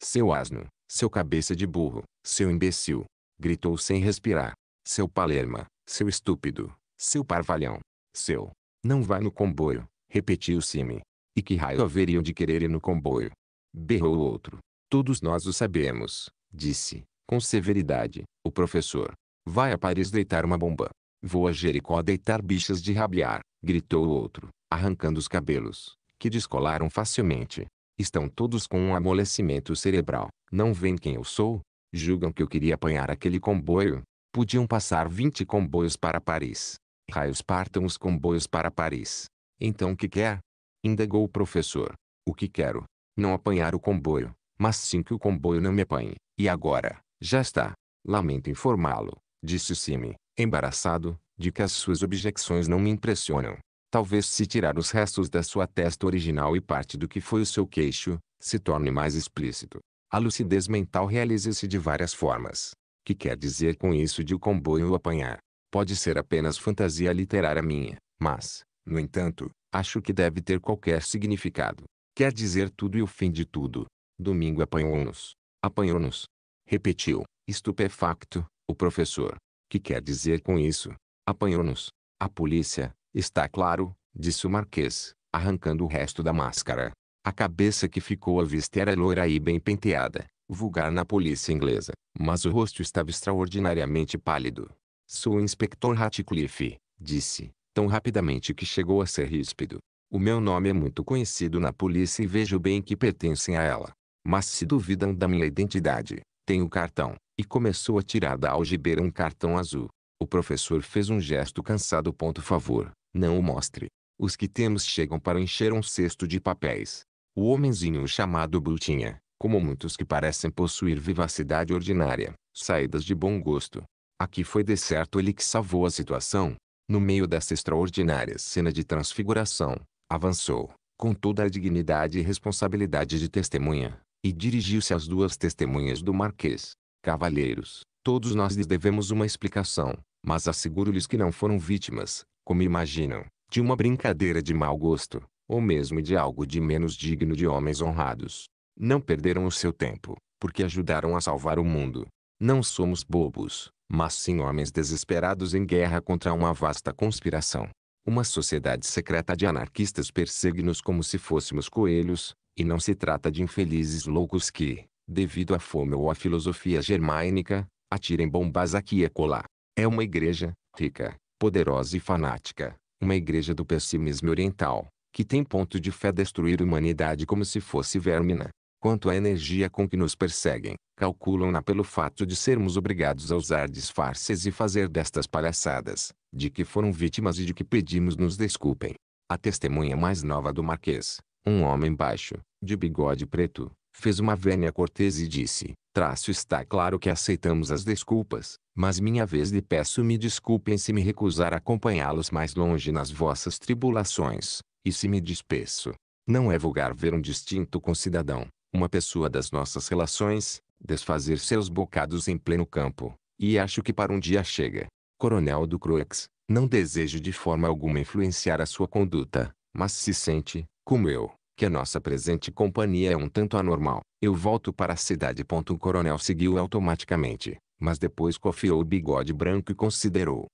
A: seu asno, seu cabeça de burro, seu imbecil. Gritou sem respirar. Seu palerma, seu estúpido, seu parvalhão, seu. Não vai no comboio, repetiu Simi. E que raio haveriam de querer ir no comboio? Berrou o outro. Todos nós o sabemos, disse, com severidade, o professor. Vai a Paris deitar uma bomba. Vou a Jericó a deitar bichas de rabiar, gritou o outro, arrancando os cabelos, que descolaram facilmente. Estão todos com um amolecimento cerebral, não veem quem eu sou? Julgam que eu queria apanhar aquele comboio? Podiam passar 20 comboios para Paris. Raios partam os comboios para Paris. Então o que quer? Indagou o professor. O que quero? Não apanhar o comboio, mas sim que o comboio não me apanhe. E agora? Já está. Lamento informá-lo, disse Simi, embaraçado, de que as suas objeções não me impressionam. Talvez se tirar os restos da sua testa original e parte do que foi o seu queixo, se torne mais explícito. A lucidez mental realiza-se de várias formas. Que quer dizer com isso de o comboio apanhar? Pode ser apenas fantasia literária minha, mas, no entanto, acho que deve ter qualquer significado. Quer dizer tudo e o fim de tudo. Domingo apanhou-nos. Apanhou-nos. Repetiu, estupefacto, o professor. Que quer dizer com isso? Apanhou-nos. A polícia, está claro, disse o Marquês, arrancando o resto da máscara. A cabeça que ficou à vista era loira e bem penteada, vulgar na polícia inglesa, mas o rosto estava extraordinariamente pálido. Sou o inspetor Ratcliffe, disse, tão rapidamente que chegou a ser ríspido. O meu nome é muito conhecido na polícia e vejo bem que pertencem a ela. Mas se duvidam da minha identidade, tenho cartão, e começou a tirar da algibeira um cartão azul. O professor fez um gesto cansado. Ponto favor, não o mostre. Os que temos chegam para encher um cesto de papéis. O homenzinho chamado Brutinha, como muitos que parecem possuir vivacidade ordinária, saídas de bom gosto. Aqui foi de certo ele que salvou a situação. No meio dessa extraordinária cena de transfiguração, avançou, com toda a dignidade e responsabilidade de testemunha, e dirigiu-se às duas testemunhas do Marquês. Cavalheiros, todos nós lhes devemos uma explicação, mas asseguro-lhes que não foram vítimas, como imaginam, de uma brincadeira de mau gosto, ou mesmo de algo de menos digno de homens honrados. Não perderam o seu tempo, porque ajudaram a salvar o mundo. Não somos bobos, mas sim homens desesperados em guerra contra uma vasta conspiração. Uma sociedade secreta de anarquistas persegue-nos como se fôssemos coelhos, e não se trata de infelizes loucos que, devido à fome ou à filosofia germânica, atirem bombas aqui e acolá. É uma igreja, rica, poderosa e fanática, uma igreja do pessimismo oriental, que tem ponto de fé destruir a humanidade como se fosse vermina. Né? Quanto à energia com que nos perseguem, calculam-na pelo fato de sermos obrigados a usar disfarces e fazer destas palhaçadas, de que foram vítimas e de que pedimos nos desculpem. A testemunha mais nova do Marquês, um homem baixo, de bigode preto, fez uma vênia cortês e disse, traço está claro que aceitamos as desculpas, mas minha vez lhe peço me desculpem se me recusar a acompanhá-los mais longe nas vossas tribulações, e se me despeço. Não é vulgar ver um distinto concidadão, uma pessoa das nossas relações, desfazer seus bocados em pleno campo, e acho que para um dia chega. Coronel do Croix, não desejo de forma alguma influenciar a sua conduta, mas se sente, como eu, que a nossa presente companhia é um tanto anormal. Eu volto para a cidade. O coronel seguiu automaticamente, mas depois cofiou o bigode branco e considerou.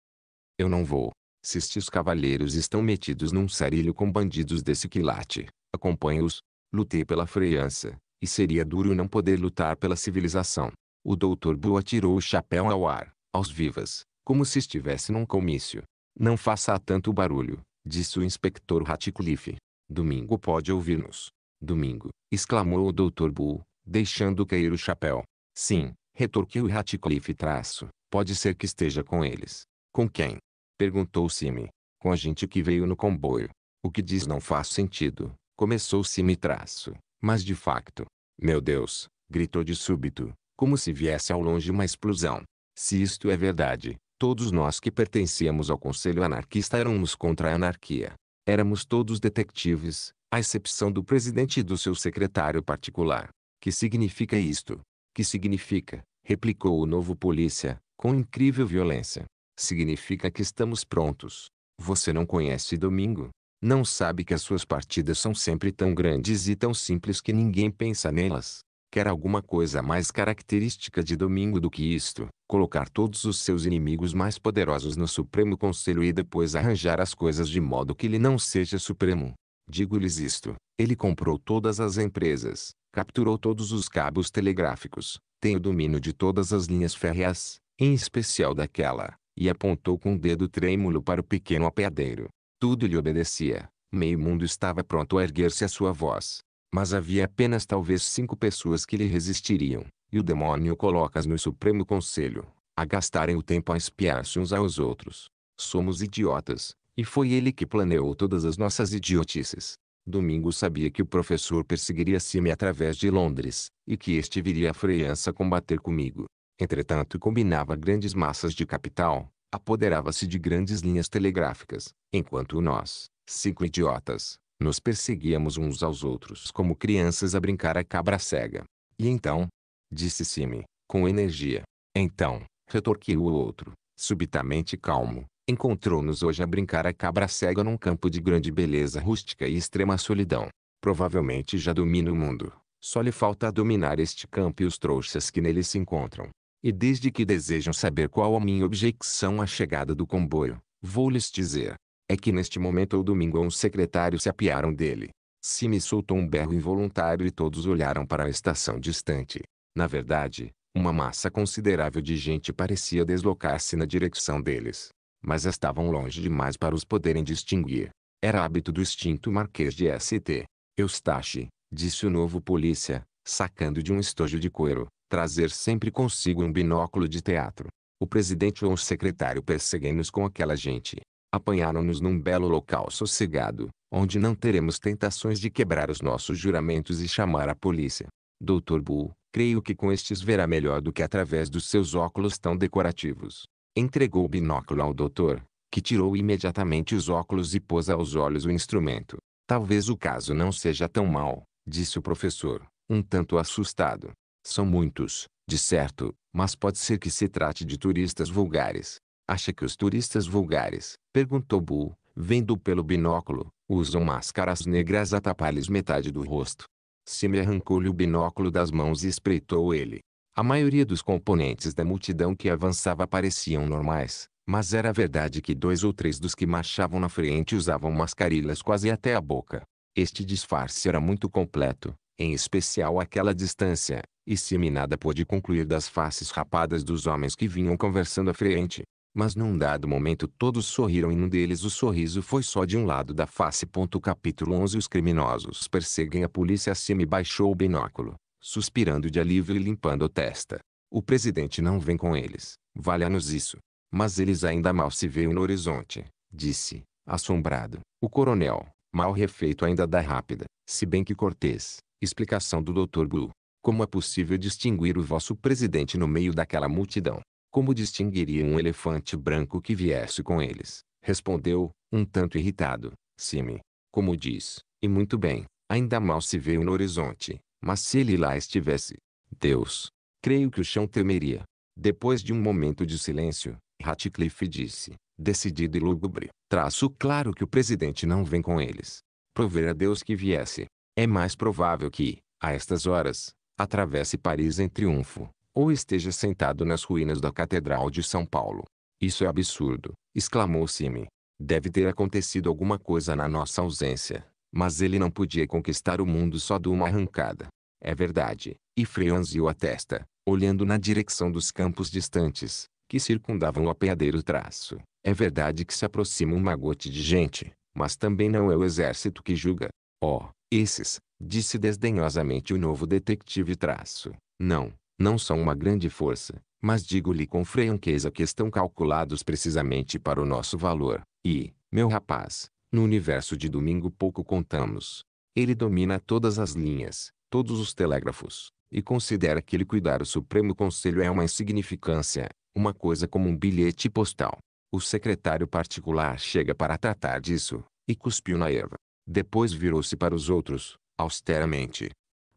A: Eu não vou. Se estes cavalheiros estão metidos num sarilho com bandidos desse quilate, acompanhe os Lutei pela freança, e seria duro não poder lutar pela civilização. O doutor Bu atirou o chapéu ao ar, aos vivas, como se estivesse num comício. Não faça tanto barulho, disse o inspetor Ratcliffe. Domingo pode ouvir-nos. Domingo, exclamou o Dr. Bull, deixando cair o chapéu. Sim, retorquiu Ratcliffe traço. Pode ser que esteja com eles. Com quem? Perguntou Simi. Com a gente que veio no comboio. O que diz não faz sentido. Começou Simi traço. Mas de facto. Meu Deus, gritou de súbito, como se viesse ao longe uma explosão. Se isto é verdade, todos nós que pertencíamos ao Conselho Anarquista éramos contra a anarquia. Éramos todos detetives, à exceção do presidente e do seu secretário particular. Que significa isto? Que significa? replicou o novo polícia, com incrível violência. Significa que estamos prontos. Você não conhece Domingo? Não sabe que as suas partidas são sempre tão grandes e tão simples que ninguém pensa nelas. Quer alguma coisa mais característica de Domingo do que isto, colocar todos os seus inimigos mais poderosos no Supremo Conselho e depois arranjar as coisas de modo que ele não seja supremo. Digo-lhes isto, ele comprou todas as empresas, capturou todos os cabos telegráficos, tem o domínio de todas as linhas férreas, em especial daquela, e apontou com o um dedo trêmulo para o pequeno apeadeiro. Tudo lhe obedecia, meio mundo estava pronto a erguer-se à sua voz. Mas havia apenas talvez cinco pessoas que lhe resistiriam, e o demônio coloca-as no Supremo Conselho, a gastarem o tempo a espiar-se uns aos outros. Somos idiotas, e foi ele que planeou todas as nossas idiotices. Domingo sabia que o professor perseguiria Sime através de Londres, e que este viria à França combater comigo. Entretanto combinava grandes massas de capital, apoderava-se de grandes linhas telegráficas, enquanto nós, cinco idiotas, nos perseguíamos uns aos outros como crianças a brincar a cabra cega. E então? Disse Simi, com energia. Então, retorquiu o outro, subitamente calmo. Encontrou-nos hoje a brincar a cabra cega num campo de grande beleza rústica e extrema solidão. Provavelmente já domina o mundo. Só lhe falta dominar este campo e os trouxas que nele se encontram. E desde que desejam saber qual a minha objeção à chegada do comboio, vou lhes dizer é que neste momento ou domingo um secretário se apiaram dele. Simi soltou um berro involuntário e todos olharam para a estação distante. Na verdade, uma massa considerável de gente parecia deslocar-se na direção deles. Mas estavam longe demais para os poderem distinguir. Era hábito do extinto Marquês de St. Eustache, disse o novo polícia, sacando de um estojo de couro, trazer sempre consigo um binóculo de teatro. O presidente ou um secretário perseguem-nos com aquela gente apanharam-nos num belo local sossegado, onde não teremos tentações de quebrar os nossos juramentos e chamar a polícia. Doutor Bull, creio que com estes verá melhor do que através dos seus óculos tão decorativos. Entregou o binóculo ao doutor, que tirou imediatamente os óculos e pôs aos olhos o instrumento. Talvez o caso não seja tão mau, disse o professor, um tanto assustado. São muitos, de certo, mas pode ser que se trate de turistas vulgares. Acha que os turistas vulgares, perguntou Bull, vendo pelo binóculo, usam máscaras negras a tapar-lhes metade do rosto. Simi arrancou-lhe o binóculo das mãos e espreitou ele. A maioria dos componentes da multidão que avançava pareciam normais, mas era verdade que dois ou três dos que marchavam na frente usavam mascarilhas quase até a boca. Este disfarce era muito completo, em especial àquela distância, e Simi nada pôde concluir das faces rapadas dos homens que vinham conversando à frente. Mas num dado momento todos sorriram e num deles o sorriso foi só de um lado da face. Capítulo 11 Os criminosos perseguem a polícia acima e baixou o binóculo, suspirando de alívio e limpando a testa. O presidente não vem com eles, valha-nos isso. Mas eles ainda mal se veem no horizonte, disse, assombrado, o coronel, mal refeito ainda da rápida, se bem que cortês, explicação do Dr. Blue. Como é possível distinguir o vosso presidente no meio daquela multidão? Como distinguiria um elefante branco que viesse com eles? Respondeu, um tanto irritado. Sime. Como diz, e muito bem, ainda mal se vê no horizonte, mas se ele lá estivesse, Deus, creio que o chão temeria. Depois de um momento de silêncio, Ratcliffe disse, decidido e lúgubre, traço claro que o presidente não vem com eles. Prover a Deus que viesse. É mais provável que, a estas horas, atravesse Paris em triunfo, ou esteja sentado nas ruínas da Catedral de São Paulo. Isso é absurdo, exclamou Simi. Deve ter acontecido alguma coisa na nossa ausência, mas ele não podia conquistar o mundo só de uma arrancada. É verdade, e franziu a testa, olhando na direção dos campos distantes, que circundavam o apeadeiro traço. É verdade que se aproxima um magote de gente, mas também não é o exército que julga. Oh, esses, disse desdenhosamente o novo detetive traço. Não, não são uma grande força, mas digo-lhe com franqueza que estão calculados precisamente para o nosso valor. E, meu rapaz, no universo de domingo pouco contamos. Ele domina todas as linhas, todos os telégrafos, e considera que ele cuidar o Supremo Conselho é uma insignificância, uma coisa como um bilhete postal. O secretário particular chega para tratar disso, e cuspiu na erva. Depois virou-se para os outros, austeramente.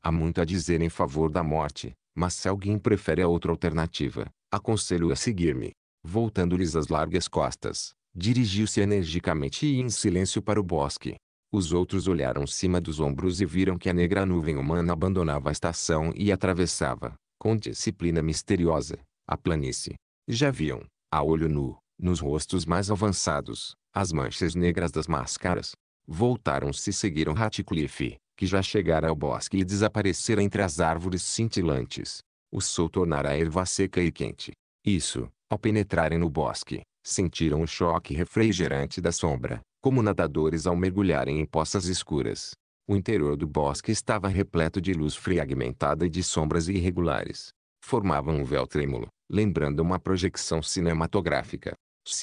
A: Há muito a dizer em favor da morte, mas se alguém prefere a outra alternativa, aconselho a seguir-me. Voltando-lhes as largas costas, dirigiu-se energicamente e em silêncio para o bosque. Os outros olharam cima dos ombros e viram que a negra nuvem humana abandonava a estação e atravessava, com disciplina misteriosa, a planície. Já viam, a olho nu, nos rostos mais avançados, as manchas negras das máscaras. Voltaram-se e seguiram Ratcliffe, que já chegara ao bosque e desaparecera entre as árvores cintilantes. O sol tornara a erva seca e quente. Isso, ao penetrarem no bosque, sentiram o choque refrigerante da sombra, como nadadores ao mergulharem em poças escuras. O interior do bosque estava repleto de luz fragmentada e de sombras irregulares. Formavam um véu trêmulo, lembrando uma projeção cinematográfica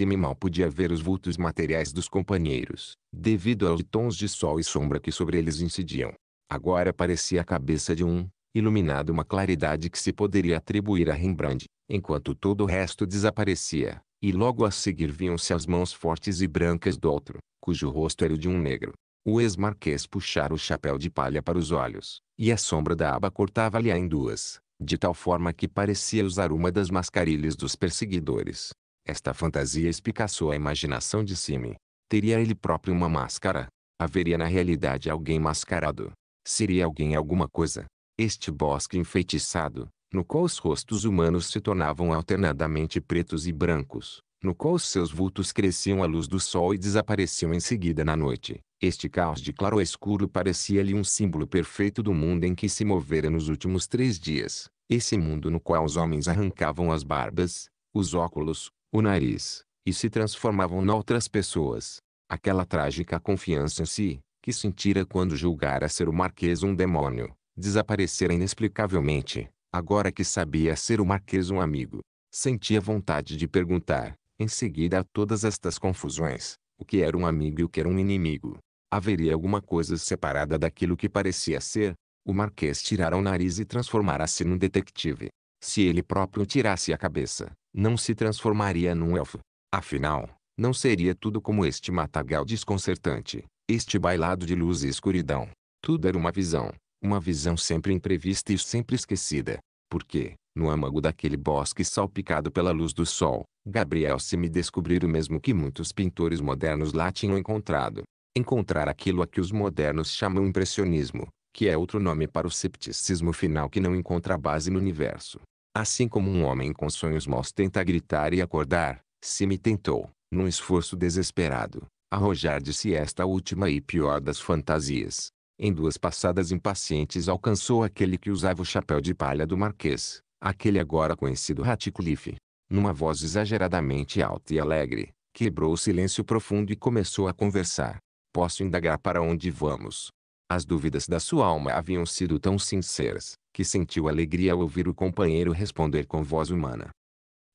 A: e mal podia ver os vultos materiais dos companheiros, devido aos tons de sol e sombra que sobre eles incidiam. Agora parecia a cabeça de um, iluminada uma claridade que se poderia atribuir a Rembrandt, enquanto todo o resto desaparecia, e logo a seguir viam-se as mãos fortes e brancas do outro, cujo rosto era o de um negro. O ex-marquês puxara o chapéu de palha para os olhos, e a sombra da aba cortava-lhe em duas, de tal forma que parecia usar uma das mascarilhas dos perseguidores. Esta fantasia espicaçou a imaginação de Sime. Teria ele próprio uma máscara. Haveria na realidade alguém mascarado. Seria alguém alguma coisa. Este bosque enfeitiçado, no qual os rostos humanos se tornavam alternadamente pretos e brancos, no qual os seus vultos cresciam à luz do sol e desapareciam em seguida na noite. Este caos de claro-escuro parecia-lhe um símbolo perfeito do mundo em que se movera nos últimos três dias. Esse mundo no qual os homens arrancavam as barbas, os óculos, o nariz, e se transformavam noutras pessoas. Aquela trágica confiança em si, que sentira quando julgara ser o Marquês um demônio, desaparecera inexplicavelmente, agora que sabia ser o Marquês um amigo. Sentia vontade de perguntar, em seguida a todas estas confusões, o que era um amigo e o que era um inimigo. Haveria alguma coisa separada daquilo que parecia ser? O Marquês tirara o nariz e transformara-se num detetive. Se ele próprio tirasse a cabeça, não se transformaria num elfo. Afinal, não seria tudo como este matagal desconcertante, este bailado de luz e escuridão. Tudo era uma visão, uma visão sempre imprevista e sempre esquecida. Porque, no âmago daquele bosque salpicado pela luz do sol, Gabriel se me descobrir o mesmo que muitos pintores modernos lá tinham encontrado. Encontrar aquilo a que os modernos chamam impressionismo, que é outro nome para o cepticismo final que não encontra base no universo. Assim como um homem com sonhos maus tenta gritar e acordar, se me tentou, num esforço desesperado, arrojar de si esta última e pior das fantasias. Em duas passadas impacientes alcançou aquele que usava o chapéu de palha do marquês, aquele agora conhecido Ratcliffe. Numa voz exageradamente alta e alegre, quebrou o silêncio profundo e começou a conversar. Posso indagar para onde vamos? As dúvidas da sua alma haviam sido tão sinceras, que sentiu alegria ao ouvir o companheiro responder com voz humana.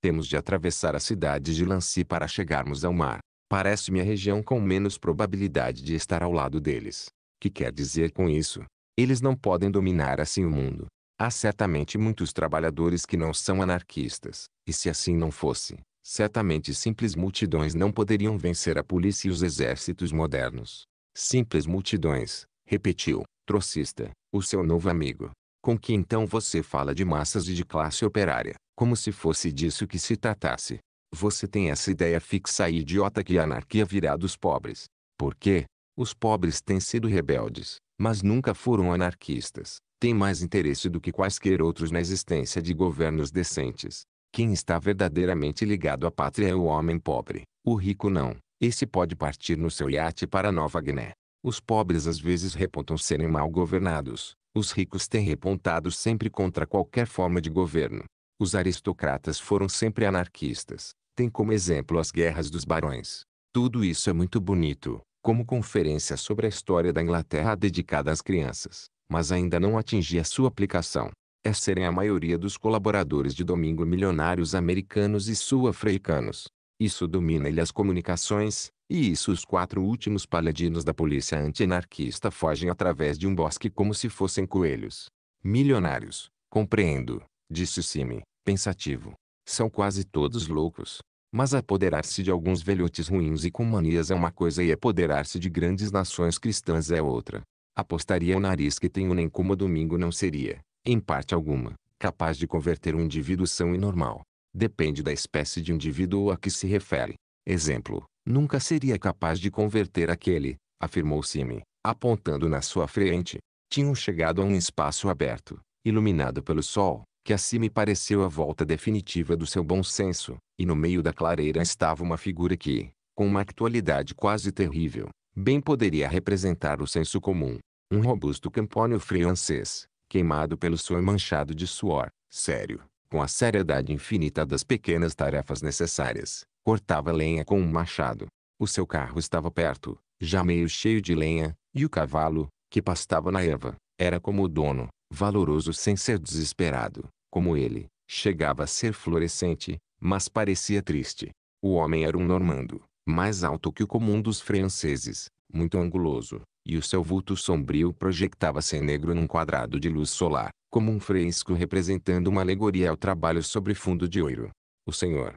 A: Temos de atravessar a cidade de Lancy para chegarmos ao mar. Parece-me a região com menos probabilidade de estar ao lado deles. Que quer dizer com isso? Eles não podem dominar assim o mundo. Há certamente muitos trabalhadores que não são anarquistas, e se assim não fosse, certamente simples multidões não poderiam vencer a polícia e os exércitos modernos. Simples multidões, repetiu, trocista, o seu novo amigo. Com que então você fala de massas e de classe operária, como se fosse disso que se tratasse. Você tem essa ideia fixa e idiota que a anarquia virá dos pobres. Por quê? Os pobres têm sido rebeldes, mas nunca foram anarquistas. Têm mais interesse do que quaisquer outros na existência de governos decentes. Quem está verdadeiramente ligado à pátria é o homem pobre. O rico não. Esse pode partir no seu iate para Nova Guiné. Os pobres às vezes repontam serem mal governados. Os ricos têm repontado sempre contra qualquer forma de governo. Os aristocratas foram sempre anarquistas. Tem como exemplo as guerras dos barões. Tudo isso é muito bonito, como conferência sobre a história da Inglaterra dedicada às crianças, mas ainda não atingi a sua aplicação. É serem a maioria dos colaboradores de domingo milionários americanos e sul-africanos. Isso domina-lhe as comunicações, e isso os quatro últimos paladinos da polícia antianarquista fogem através de um bosque como se fossem coelhos. Milionários, compreendo, disse Simi, pensativo. São quase todos loucos. Mas apoderar-se de alguns velhotes ruins e com manias é uma coisa e apoderar-se de grandes nações cristãs é outra. Apostaria o nariz que tenho nem como domingo não seria, em parte alguma, capaz de converter um indivíduo são e normal. Depende da espécie de indivíduo a que se refere exemplo, nunca seria capaz de converter aquele, afirmou Simi, apontando na sua frente. Tinham chegado a um espaço aberto, iluminado pelo sol, que assim me pareceu a volta definitiva do seu bom senso, e no meio da clareira estava uma figura que, com uma actualidade quase terrível, bem poderia representar o senso comum. Um robusto campônio francês, queimado pelo sol e manchado de suor, sério, com a seriedade infinita das pequenas tarefas necessárias, cortava lenha com um machado. O seu carro estava perto, já meio cheio de lenha, e o cavalo, que pastava na erva, era como o dono, valoroso sem ser desesperado, como ele, chegava a ser florescente, mas parecia triste. O homem era um normando, mais alto que o comum dos franceses, muito anguloso, e o seu vulto sombrio projetava-se negro num quadrado de luz solar, como um fresco representando uma alegoria ao trabalho sobre fundo de ouro. O senhor,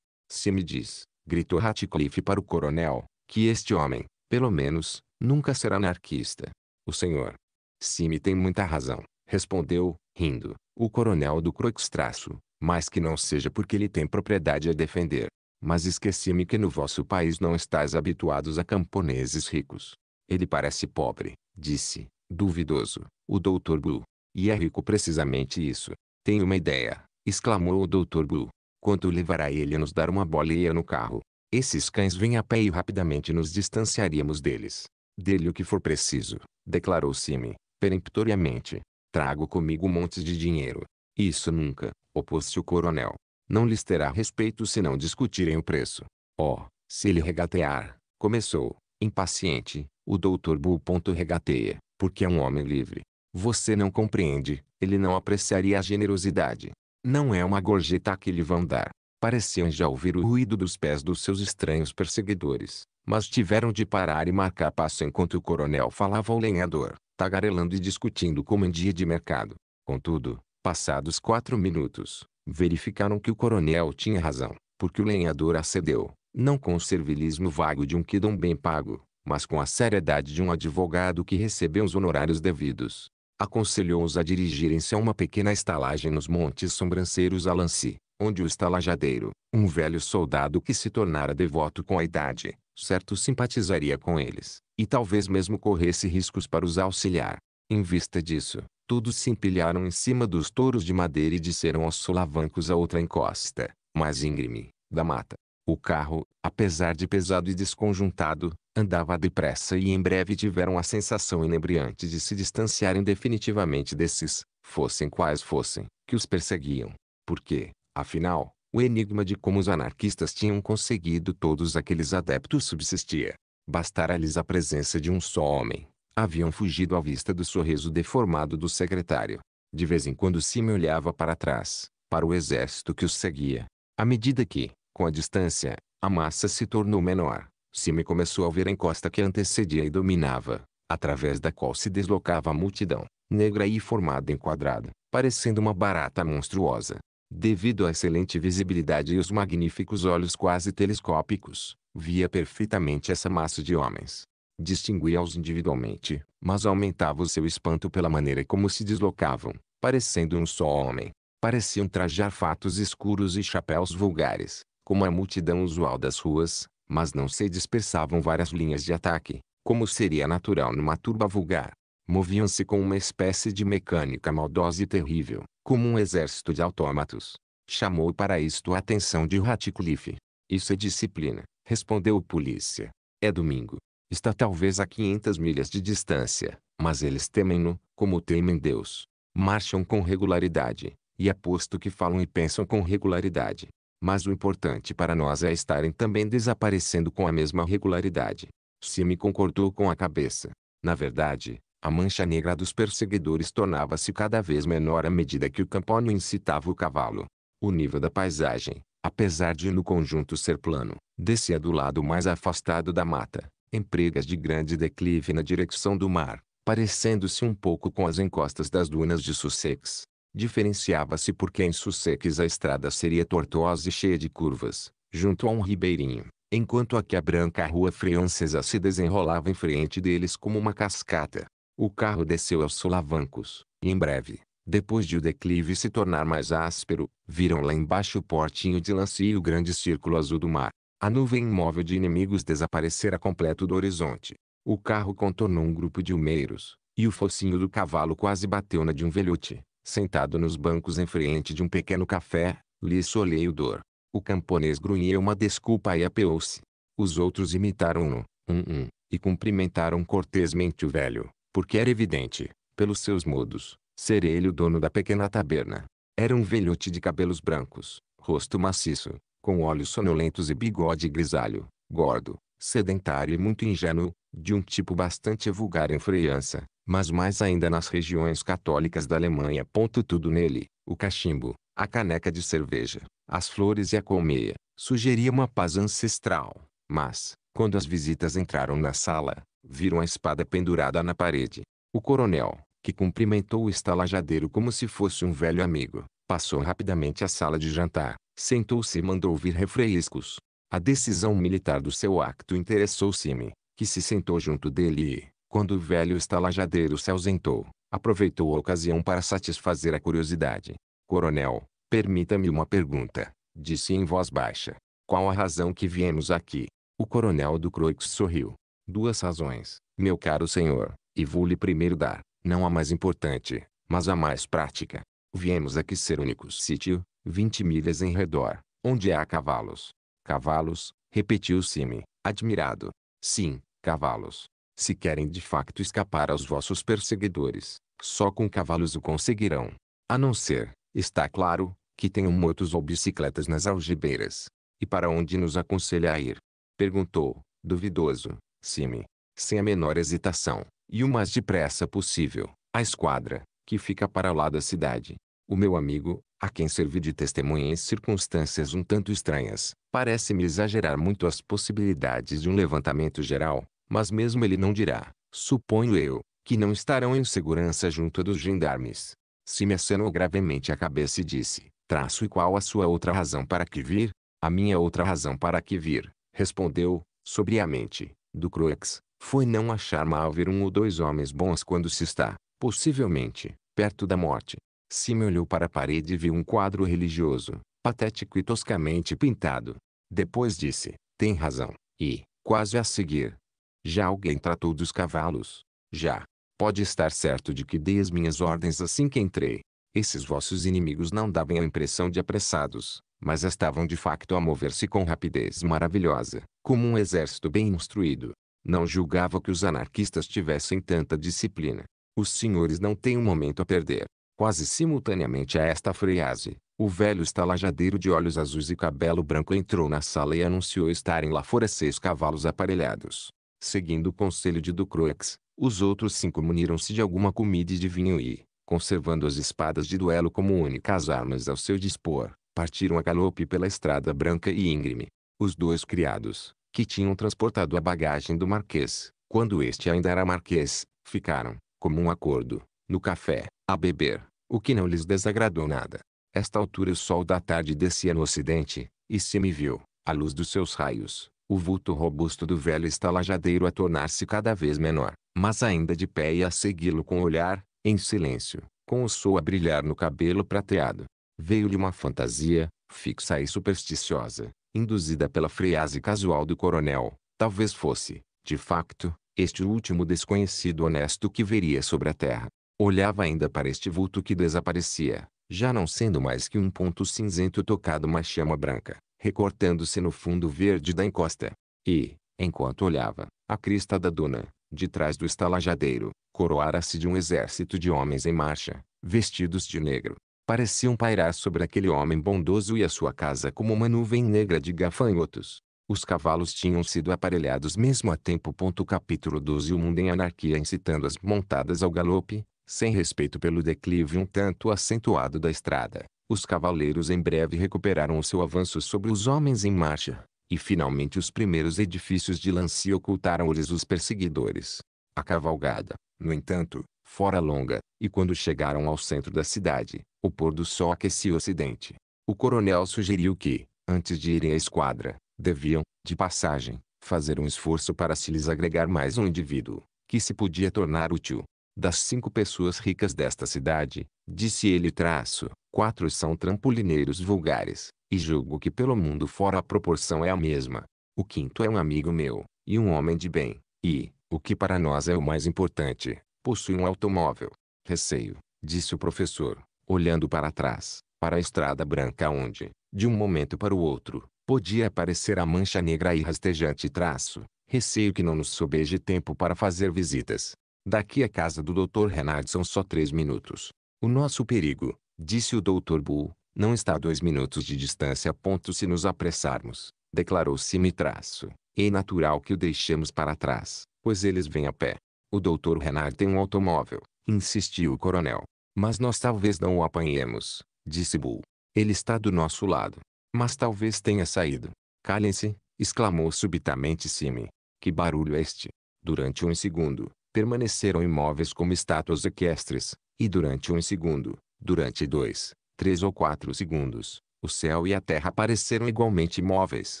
A: se me diz, gritou Ratcliffe para o coronel, que este homem, pelo menos, nunca será anarquista. O senhor. Simi tem muita razão, respondeu, rindo, o coronel do Croixtraço, mas que não seja porque ele tem propriedade a defender. Mas esqueci-me que no vosso país não estáis habituados a camponeses ricos. Ele parece pobre, disse, duvidoso, o doutor Blue. E é rico precisamente isso. tenho uma ideia, exclamou o doutor Blue. Quanto levará ele a nos dar uma boleia no carro? Esses cães vêm a pé e rapidamente nos distanciaríamos deles. Dele o que for preciso, declarou Sime, peremptoriamente. Trago comigo um monte de dinheiro. Isso nunca, opôs-se o coronel. Não lhes terá respeito se não discutirem o preço. Oh, se ele regatear, começou, impaciente, o doutor Bull. Regateia, porque é um homem livre. Você não compreende, ele não apreciaria a generosidade. Não é uma gorjeta que lhe vão dar. Pareciam já ouvir o ruído dos pés dos seus estranhos perseguidores, mas tiveram de parar e marcar passo enquanto o coronel falava ao lenhador, tagarelando e discutindo como em dia de mercado. Contudo, passados quatro minutos, verificaram que o coronel tinha razão, porque o lenhador acedeu, não com o servilismo vago de um quidão bem pago, mas com a seriedade de um advogado que recebeu os honorários devidos aconselhou-os a dirigirem-se a uma pequena estalagem nos Montes Sobranceiros a Lancy, onde o estalajadeiro, um velho soldado que se tornara devoto com a idade, certo simpatizaria com eles, e talvez mesmo corresse riscos para os auxiliar. Em vista disso, todos se empilharam em cima dos touros de madeira e disseram aos solavancos a outra encosta, mais íngreme, da mata. O carro, apesar de pesado e desconjuntado, andava depressa e em breve tiveram a sensação inebriante de se distanciarem definitivamente desses, fossem quais fossem, que os perseguiam. Porque, afinal, o enigma de como os anarquistas tinham conseguido todos aqueles adeptos subsistia. Bastara-lhes a presença de um só homem. Haviam fugido à vista do sorriso deformado do secretário. De vez em quando se me olhava para trás, para o exército que os seguia. À medida que, com a distância, a massa se tornou menor, Cime começou a ver a encosta que antecedia e dominava, através da qual se deslocava a multidão, negra e formada em quadrado, parecendo uma barata monstruosa. Devido à excelente visibilidade e os magníficos olhos quase telescópicos, via perfeitamente essa massa de homens. Distinguia-os individualmente, mas aumentava o seu espanto pela maneira como se deslocavam, parecendo um só homem. Pareciam trajar fatos escuros e chapéus vulgares, como a multidão usual das ruas, mas não se dispersavam várias linhas de ataque, como seria natural numa turba vulgar. Moviam-se com uma espécie de mecânica maldosa e terrível, como um exército de autômatos. Chamou para isto a atenção de Ratcliffe. Isso é disciplina, respondeu o polícia. É domingo. Está talvez a 500 milhas de distância, mas eles temem-no, como temem Deus. Marcham com regularidade, e aposto que falam e pensam com regularidade mas o importante para nós é estarem também desaparecendo com a mesma regularidade. Simi concordou com a cabeça. Na verdade, a mancha negra dos perseguidores tornava-se cada vez menor à medida que o campônio incitava o cavalo. O nível da paisagem, apesar de no conjunto ser plano, descia do lado mais afastado da mata, em empregas de grande declive na direção do mar, parecendo-se um pouco com as encostas das dunas de Sussex. Diferenciava-se porque em Sussex a estrada seria tortuosa e cheia de curvas, junto a um ribeirinho, enquanto aqui a branca rua francesa se desenrolava em frente deles como uma cascata. O carro desceu aos solavancos, e em breve, depois de o declive se tornar mais áspero, viram lá embaixo o portinho de lance e o grande círculo azul do mar. A nuvem imóvel de inimigos desaparecera completo do horizonte. O carro contornou um grupo de humeiros, e o focinho do cavalo quase bateu na de um velhote. Sentado nos bancos em frente de um pequeno café, lhe solei o dor. O camponês grunhiu uma desculpa e apeou-se. Os outros imitaram-no, um, um, e cumprimentaram cortesmente o velho, porque era evidente, pelos seus modos, ser ele o dono da pequena taberna. Era um velhote de cabelos brancos, rosto maciço, com olhos sonolentos e bigode grisalho, gordo, sedentário e muito ingênuo, de um tipo bastante vulgar em Freiança, mas mais ainda nas regiões católicas da Alemanha. Ponto Tudo nele, o cachimbo, a caneca de cerveja, as flores e a colmeia, sugeria uma paz ancestral. Mas, quando as visitas entraram na sala, viram a espada pendurada na parede. O coronel, que cumprimentou o estalajadeiro como se fosse um velho amigo, passou rapidamente à sala de jantar, sentou-se e mandou vir refrescos. A decisão militar do seu acto interessou-se-me, que se sentou junto dele e, quando o velho estalajadeiro se ausentou, aproveitou a ocasião para satisfazer a curiosidade. Coronel, permita-me uma pergunta, disse em voz baixa. Qual a razão que viemos aqui? O coronel do Croix sorriu. Duas razões, meu caro senhor, e vou lhe primeiro dar, não a mais importante, mas a mais prática. Viemos aqui ser único sítio, 20 milhas em redor, onde há cavalos, Cavalos, repetiu Sime, admirado. Sim, cavalos. Se querem de facto escapar aos vossos perseguidores, só com cavalos o conseguirão. A não ser, está claro, que tenham motos ou bicicletas nas algibeiras. E para onde nos aconselha a ir? Perguntou, duvidoso, Sime. Sem a menor hesitação, e o mais depressa possível, a esquadra, que fica para lá da cidade, o meu amigo, a quem servi de testemunha em circunstâncias um tanto estranhas, parece-me exagerar muito as possibilidades de um levantamento geral, mas mesmo ele não dirá, suponho eu, que não estarão em segurança junto dos gendarmes. Se me acenou gravemente a cabeça e disse, traço e qual a sua outra razão para que vir? A minha outra razão para que vir, respondeu, sobriamente, do Croix, foi não achar mal ver um ou dois homens bons quando se está, possivelmente, perto da morte, Cime olhou para a parede e viu um quadro religioso, patético e toscamente pintado. Depois disse, tem razão, e, quase a seguir, já alguém tratou dos cavalos. Já, pode estar certo de que dei as minhas ordens assim que entrei. Esses vossos inimigos não davam a impressão de apressados, mas estavam de facto a mover-se com rapidez maravilhosa, como um exército bem instruído. Não julgava que os anarquistas tivessem tanta disciplina. Os senhores não têm um momento a perder. Quase simultaneamente a esta frase, o velho estalajadeiro de olhos azuis e cabelo branco entrou na sala e anunciou estarem lá fora seis cavalos aparelhados. Seguindo o conselho de Ducroix, os outros cinco muniram-se de alguma comida e de vinho e, conservando as espadas de duelo como únicas armas ao seu dispor, partiram a galope pela estrada branca e íngreme. Os dois criados, que tinham transportado a bagagem do marquês, quando este ainda era marquês, ficaram, como um acordo, no café, a beber, o que não lhes desagradou nada. Esta altura o sol da tarde descia no ocidente, e se me viu, à luz dos seus raios, o vulto robusto do velho estalajadeiro a tornar-se cada vez menor, mas ainda de pé e a segui-lo com o olhar, em silêncio, com o sol a brilhar no cabelo prateado. Veio-lhe uma fantasia, fixa e supersticiosa, induzida pela frase casual do coronel, talvez fosse, de facto, este último desconhecido honesto que veria sobre a terra. Olhava ainda para este vulto que desaparecia, já não sendo mais que um ponto cinzento tocado uma chama branca, recortando-se no fundo verde da encosta. E, enquanto olhava, a crista da duna, de trás do estalajadeiro, coroara-se de um exército de homens em marcha, vestidos de negro. Pareciam pairar sobre aquele homem bondoso e a sua casa como uma nuvem negra de gafanhotos. Os cavalos tinham sido aparelhados mesmo a tempo. Capítulo 12 O mundo em anarquia incitando as montadas ao galope, sem respeito pelo declive um tanto acentuado da estrada, os cavaleiros em breve recuperaram o seu avanço sobre os homens em marcha, e finalmente os primeiros edifícios de Lancy ocultaram-lhes os perseguidores. A cavalgada, no entanto, fora longa, e quando chegaram ao centro da cidade, o pôr do sol aquecia o ocidente. O coronel sugeriu que, antes de irem à esquadra, deviam, de passagem, fazer um esforço para se lhes agregar mais um indivíduo, que se podia tornar útil. Das cinco pessoas ricas desta cidade, disse ele traço, quatro são trampolineiros vulgares, e julgo que pelo mundo fora a proporção é a mesma. O quinto é um amigo meu, e um homem de bem, e, o que para nós é o mais importante, possui um automóvel. Receio, disse o professor, olhando para trás, para a estrada branca onde, de um momento para o outro, podia aparecer a mancha negra e rastejante traço. Receio que não nos sobeje tempo para fazer visitas. Daqui à casa do Dr. Renard são só três minutos. O nosso perigo, disse o Dr. Bull, não está a dois minutos de distância. a Ponto se nos apressarmos, declarou Simitraço. É natural que o deixemos para trás, pois eles vêm a pé. O Dr. Renard tem um automóvel, insistiu o coronel. Mas nós talvez não o apanhemos, disse Bull. Ele está do nosso lado. Mas talvez tenha saído. Calem-se, exclamou subitamente Simi. Que barulho é este? Durante um segundo, permaneceram imóveis como estátuas equestres, e durante um segundo, durante dois, três ou quatro segundos, o céu e a terra pareceram igualmente imóveis.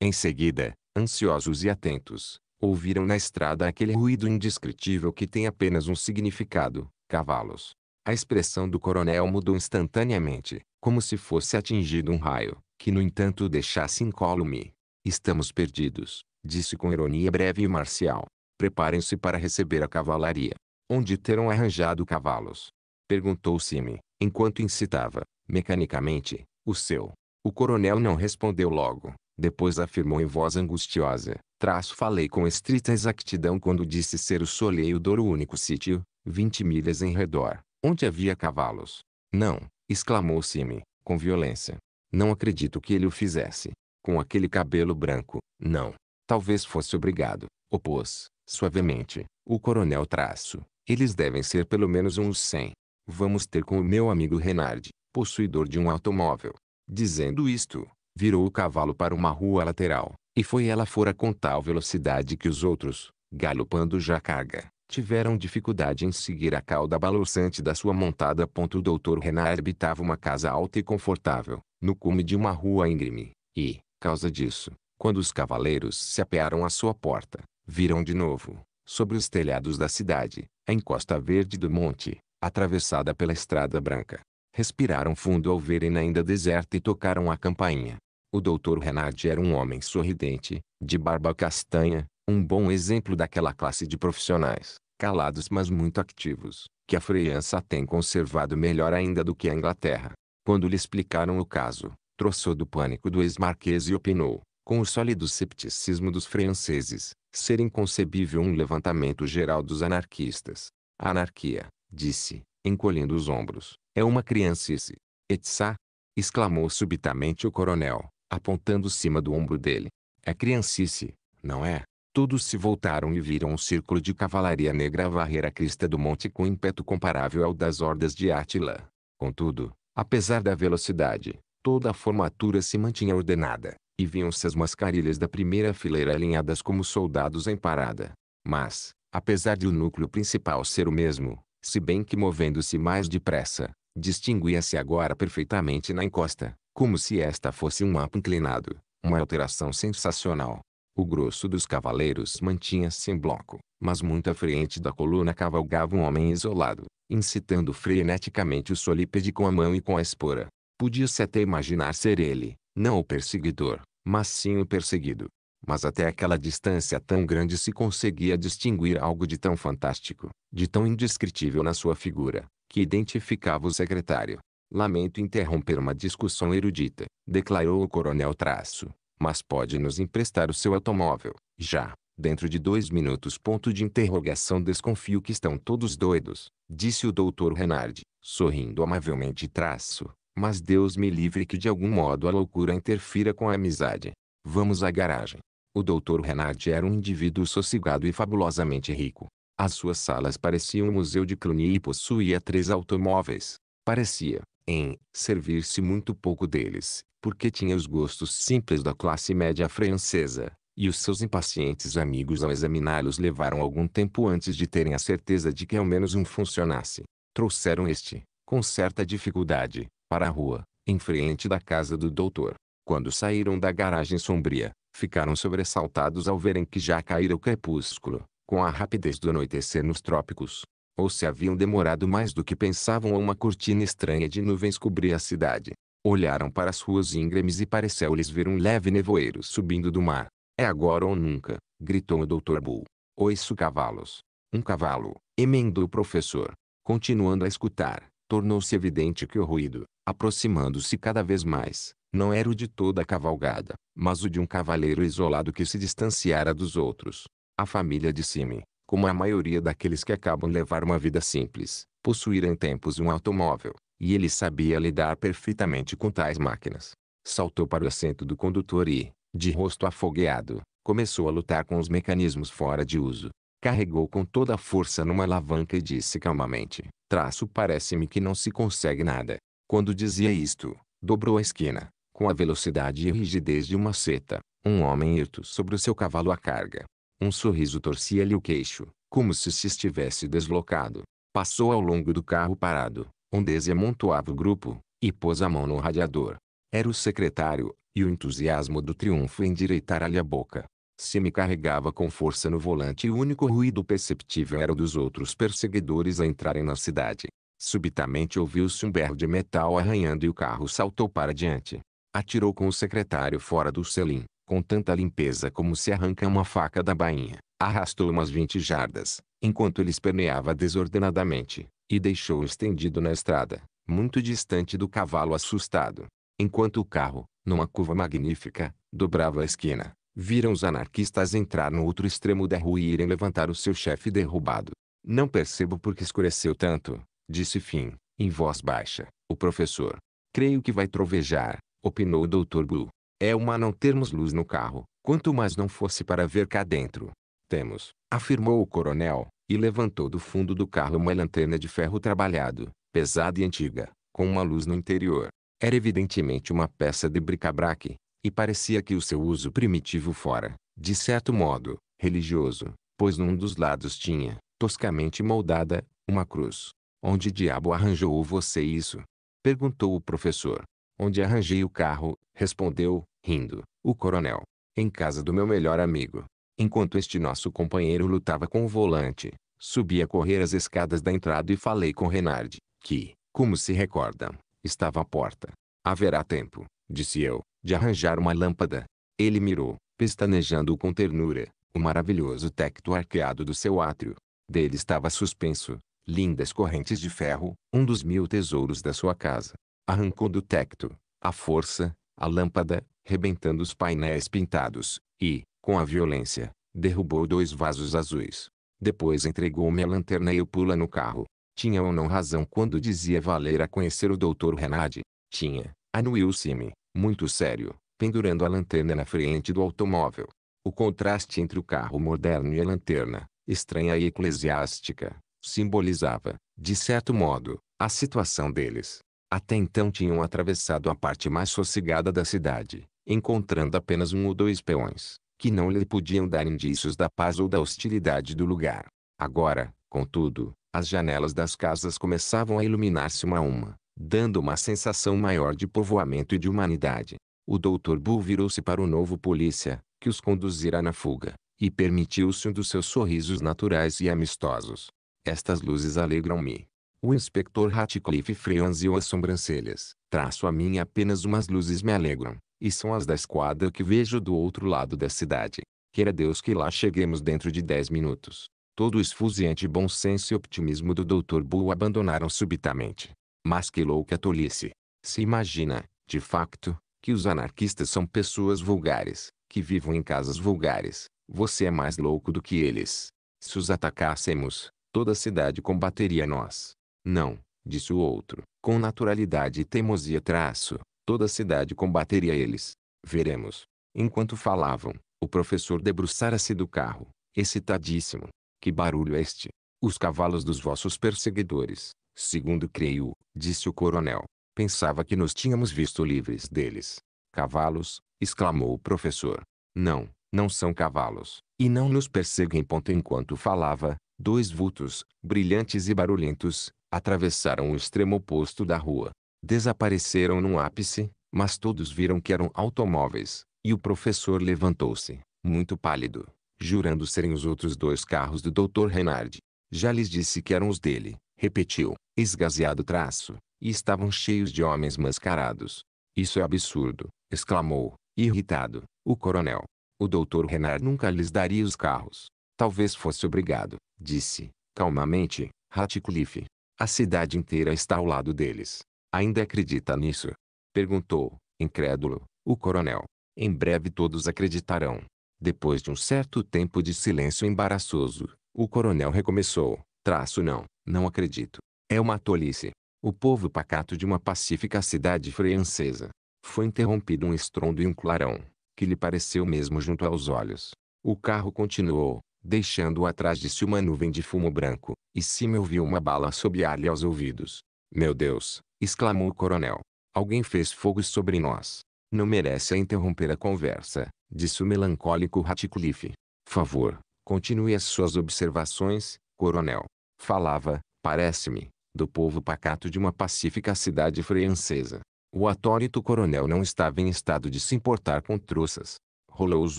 A: Em seguida, ansiosos e atentos, ouviram na estrada aquele ruído indescritível que tem apenas um significado: cavalos. A expressão do coronel mudou instantaneamente, como se fosse atingido um raio, que no entanto o deixasse incólume. Estamos perdidos, disse com ironia breve e marcial. Preparem-se para receber a cavalaria. Onde terão arranjado cavalos? Perguntou Sime, enquanto incitava, mecanicamente, o seu. O coronel não respondeu logo. Depois afirmou em voz angustiosa. Traço falei com estrita exatidão quando disse ser o soleio do único sítio, 20 milhas em redor, onde havia cavalos. Não, exclamou Sime, com violência. Não acredito que ele o fizesse. Com aquele cabelo branco, não. Talvez fosse obrigado, opôs, suavemente, o coronel traço. Eles devem ser pelo menos uns 100. Vamos ter com o meu amigo Renard, possuidor de um automóvel. Dizendo isto, virou o cavalo para uma rua lateral, e foi ela fora com tal velocidade que os outros, galopando já carga, tiveram dificuldade em seguir a cauda balançante da sua montada. O doutor Renard habitava uma casa alta e confortável, no cume de uma rua íngreme, e, causa disso, quando os cavaleiros se apearam à sua porta, viram de novo, sobre os telhados da cidade, a encosta verde do monte, atravessada pela estrada branca. Respiraram fundo ao verem ainda deserta e tocaram a campainha. O doutor Renard era um homem sorridente, de barba castanha, um bom exemplo daquela classe de profissionais, calados mas muito ativos, que a França tem conservado melhor ainda do que a Inglaterra. Quando lhe explicaram o caso, troçou do pânico do ex-marquês e opinou, com o sólido cepticismo dos franceses, ser inconcebível um levantamento geral dos anarquistas. A anarquia, disse, encolhendo os ombros, é uma criancice. Etsá! exclamou subitamente o coronel, apontando cima do ombro dele. É criancice, não é? Todos se voltaram e viram um círculo de cavalaria negra varrer a crista do monte com impeto comparável ao das hordas de Átila. Contudo, apesar da velocidade, toda a formatura se mantinha ordenada e viam-se as mascarilhas da primeira fileira alinhadas como soldados em parada. Mas, apesar de o núcleo principal ser o mesmo, se bem que movendo-se mais depressa, distinguia-se agora perfeitamente na encosta, como se esta fosse um mapa inclinado, uma alteração sensacional. O grosso dos cavaleiros mantinha-se em bloco, mas muito à frente da coluna cavalgava um homem isolado, incitando freneticamente o solípede com a mão e com a espora. Podia-se até imaginar ser ele, não o perseguidor, mas sim o perseguido. Mas até aquela distância tão grande se conseguia distinguir algo de tão fantástico, de tão indescritível na sua figura, que identificava o secretário. Lamento interromper uma discussão erudita, declarou o coronel traço, mas pode nos emprestar o seu automóvel, já, dentro de dois minutos ponto de interrogação desconfio que estão todos doidos, disse o doutor Renard, sorrindo amavelmente traço, mas Deus me livre que de algum modo a loucura interfira com a amizade. Vamos à garagem. O doutor Renard era um indivíduo sossegado e fabulosamente rico. As suas salas pareciam um museu de Cluny e possuía três automóveis. Parecia, em, servir-se muito pouco deles, porque tinha os gostos simples da classe média francesa, e os seus impacientes amigos ao examiná-los levaram algum tempo antes de terem a certeza de que ao menos um funcionasse. Trouxeram este, com certa dificuldade, para a rua, em frente da casa do doutor. Quando saíram da garagem sombria, ficaram sobressaltados ao verem que já caíra o crepúsculo, com a rapidez do anoitecer nos trópicos. Ou se haviam demorado mais do que pensavam ou uma cortina estranha de nuvens cobria a cidade. Olharam para as ruas íngremes e pareceu-lhes ver um leve nevoeiro subindo do mar. É agora ou nunca, gritou o doutor Bull. Oiço cavalos. Um cavalo, emendou o professor, continuando a escutar tornou-se evidente que o ruído, aproximando-se cada vez mais, não era o de toda a cavalgada, mas o de um cavaleiro isolado que se distanciara dos outros. A família de Simi, como a maioria daqueles que acabam levar uma vida simples, possuíra em tempos um automóvel, e ele sabia lidar perfeitamente com tais máquinas. Saltou para o assento do condutor e, de rosto afogueado, começou a lutar com os mecanismos fora de uso carregou com toda a força numa alavanca e disse calmamente: Traço, parece-me que não se consegue nada. Quando dizia isto, dobrou a esquina, com a velocidade e rigidez de uma seta, um homem irto sobre o seu cavalo à carga. Um sorriso torcia-lhe o queixo, como se se estivesse deslocado. Passou ao longo do carro parado, onde se amontoava o grupo, e pôs a mão no radiador. Era o secretário, e o entusiasmo do triunfo endireitara-lhe a boca. Se me carregava com força no volante e o único ruído perceptível era o dos outros perseguidores a entrarem na cidade. Subitamente ouviu-se um berro de metal arranhando e o carro saltou para diante. Atirou com o secretário fora do selim, com tanta limpeza como se arranca uma faca da bainha. Arrastou umas vinte jardas, enquanto ele esperneava desordenadamente, e deixou-o estendido na estrada, muito distante do cavalo assustado. Enquanto o carro, numa curva magnífica, dobrava a esquina, viram os anarquistas entrar no outro extremo da rua e irem levantar o seu chefe derrubado. Não percebo por que escureceu tanto, disse Fim, em voz baixa, o professor. Creio que vai trovejar, opinou o doutor Blue. É uma não termos luz no carro, quanto mais não fosse para ver cá dentro. Temos, afirmou o coronel, e levantou do fundo do carro uma lanterna de ferro trabalhado, pesada e antiga, com uma luz no interior. Era evidentemente uma peça de bric-a-brac, e parecia que o seu uso primitivo fora, de certo modo, religioso, pois num dos lados tinha, toscamente moldada, uma cruz. Onde diabo arranjou você isso? Perguntou o professor. Onde arranjei o carro, respondeu, rindo, o coronel. Em casa do meu melhor amigo. Enquanto este nosso companheiro lutava com o volante, subi a correr as escadas da entrada e falei com Renard, que, como se recordam, estava à porta. Haverá tempo, disse eu, de arranjar uma lâmpada. Ele mirou, pestanejando com ternura, o maravilhoso tecto arqueado do seu átrio. Dele estava suspenso, lindas correntes de ferro, um dos mil tesouros da sua casa. Arrancou do tecto, a força, a lâmpada, rebentando os painéis pintados, e, com a violência, derrubou dois vasos azuis. Depois entregou-me a lanterna e o pula no carro. Tinha ou não razão quando dizia valer a conhecer o doutor Renade? Tinha, anuiu-se-me muito sério, pendurando a lanterna na frente do automóvel. O contraste entre o carro moderno e a lanterna, estranha e eclesiástica, simbolizava, de certo modo, a situação deles. Até então tinham atravessado a parte mais sossegada da cidade, encontrando apenas um ou dois peões, que não lhe podiam dar indícios da paz ou da hostilidade do lugar. Agora, contudo, as janelas das casas começavam a iluminar-se uma a uma, dando uma sensação maior de povoamento e de humanidade. O Dr. Bull virou-se para o novo polícia, que os conduzirá na fuga, e permitiu-se um dos seus sorrisos naturais e amistosos. Estas luzes alegram-me. O inspetor Ratcliffe franziu as sobrancelhas. Traço a mim apenas umas luzes me alegram, e são as da esquadra que vejo do outro lado da cidade. Queira Deus que lá cheguemos dentro de dez minutos. Todo o esfuziante bom senso e optimismo do Dr. Bull abandonaram subitamente. Mas que louca tolice! Se imagina, de facto, que os anarquistas são pessoas vulgares, que vivem em casas vulgares. Você é mais louco do que eles. Se os atacássemos, toda a cidade combateria nós. Não, disse o outro, com naturalidade e teimosia traço, toda a cidade combateria eles. Veremos. Enquanto falavam, o professor debruçara-se do carro, excitadíssimo. Que barulho é este! Os cavalos dos vossos perseguidores, Segundo creio, disse o coronel. Pensava que nos tínhamos visto livres deles. Cavalos, exclamou o professor. Não, não são cavalos, e não nos perseguem. Ponto enquanto falava, dois vultos, brilhantes e barulhentos, atravessaram o extremo oposto da rua. Desapareceram num ápice, mas todos viram que eram automóveis, e o professor levantou-se, muito pálido, jurando serem os outros dois carros do Dr. Renard. Já lhes disse que eram os dele, repetiu, esgazeado traço, e estavam cheios de homens mascarados. Isso é absurdo, exclamou, irritado, o coronel. O doutor Renard nunca lhes daria os carros. Talvez fosse obrigado, disse, calmamente, Ratcliffe. A cidade inteira está ao lado deles. Ainda acredita nisso? Perguntou, incrédulo, o coronel. Em breve todos acreditarão. Depois de um certo tempo de silêncio embaraçoso, o coronel recomeçou. Traço não, não acredito. É uma tolice. O povo pacato de uma pacífica cidade francesa. Foi interrompido um estrondo e um clarão, que lhe pareceu mesmo junto aos olhos. O carro continuou, deixando atrás de si uma nuvem de fumo branco, e Sim ouviu uma bala assobiar-lhe aos ouvidos. Meu Deus! exclamou o coronel. Alguém fez fogo sobre nós. Não merece interromper a conversa, disse o melancólico Ratcliffe. Favor, continue as suas observações, coronel falava, parece-me, do povo pacato de uma pacífica cidade francesa. O atônito coronel não estava em estado de se importar com troças. Rolou os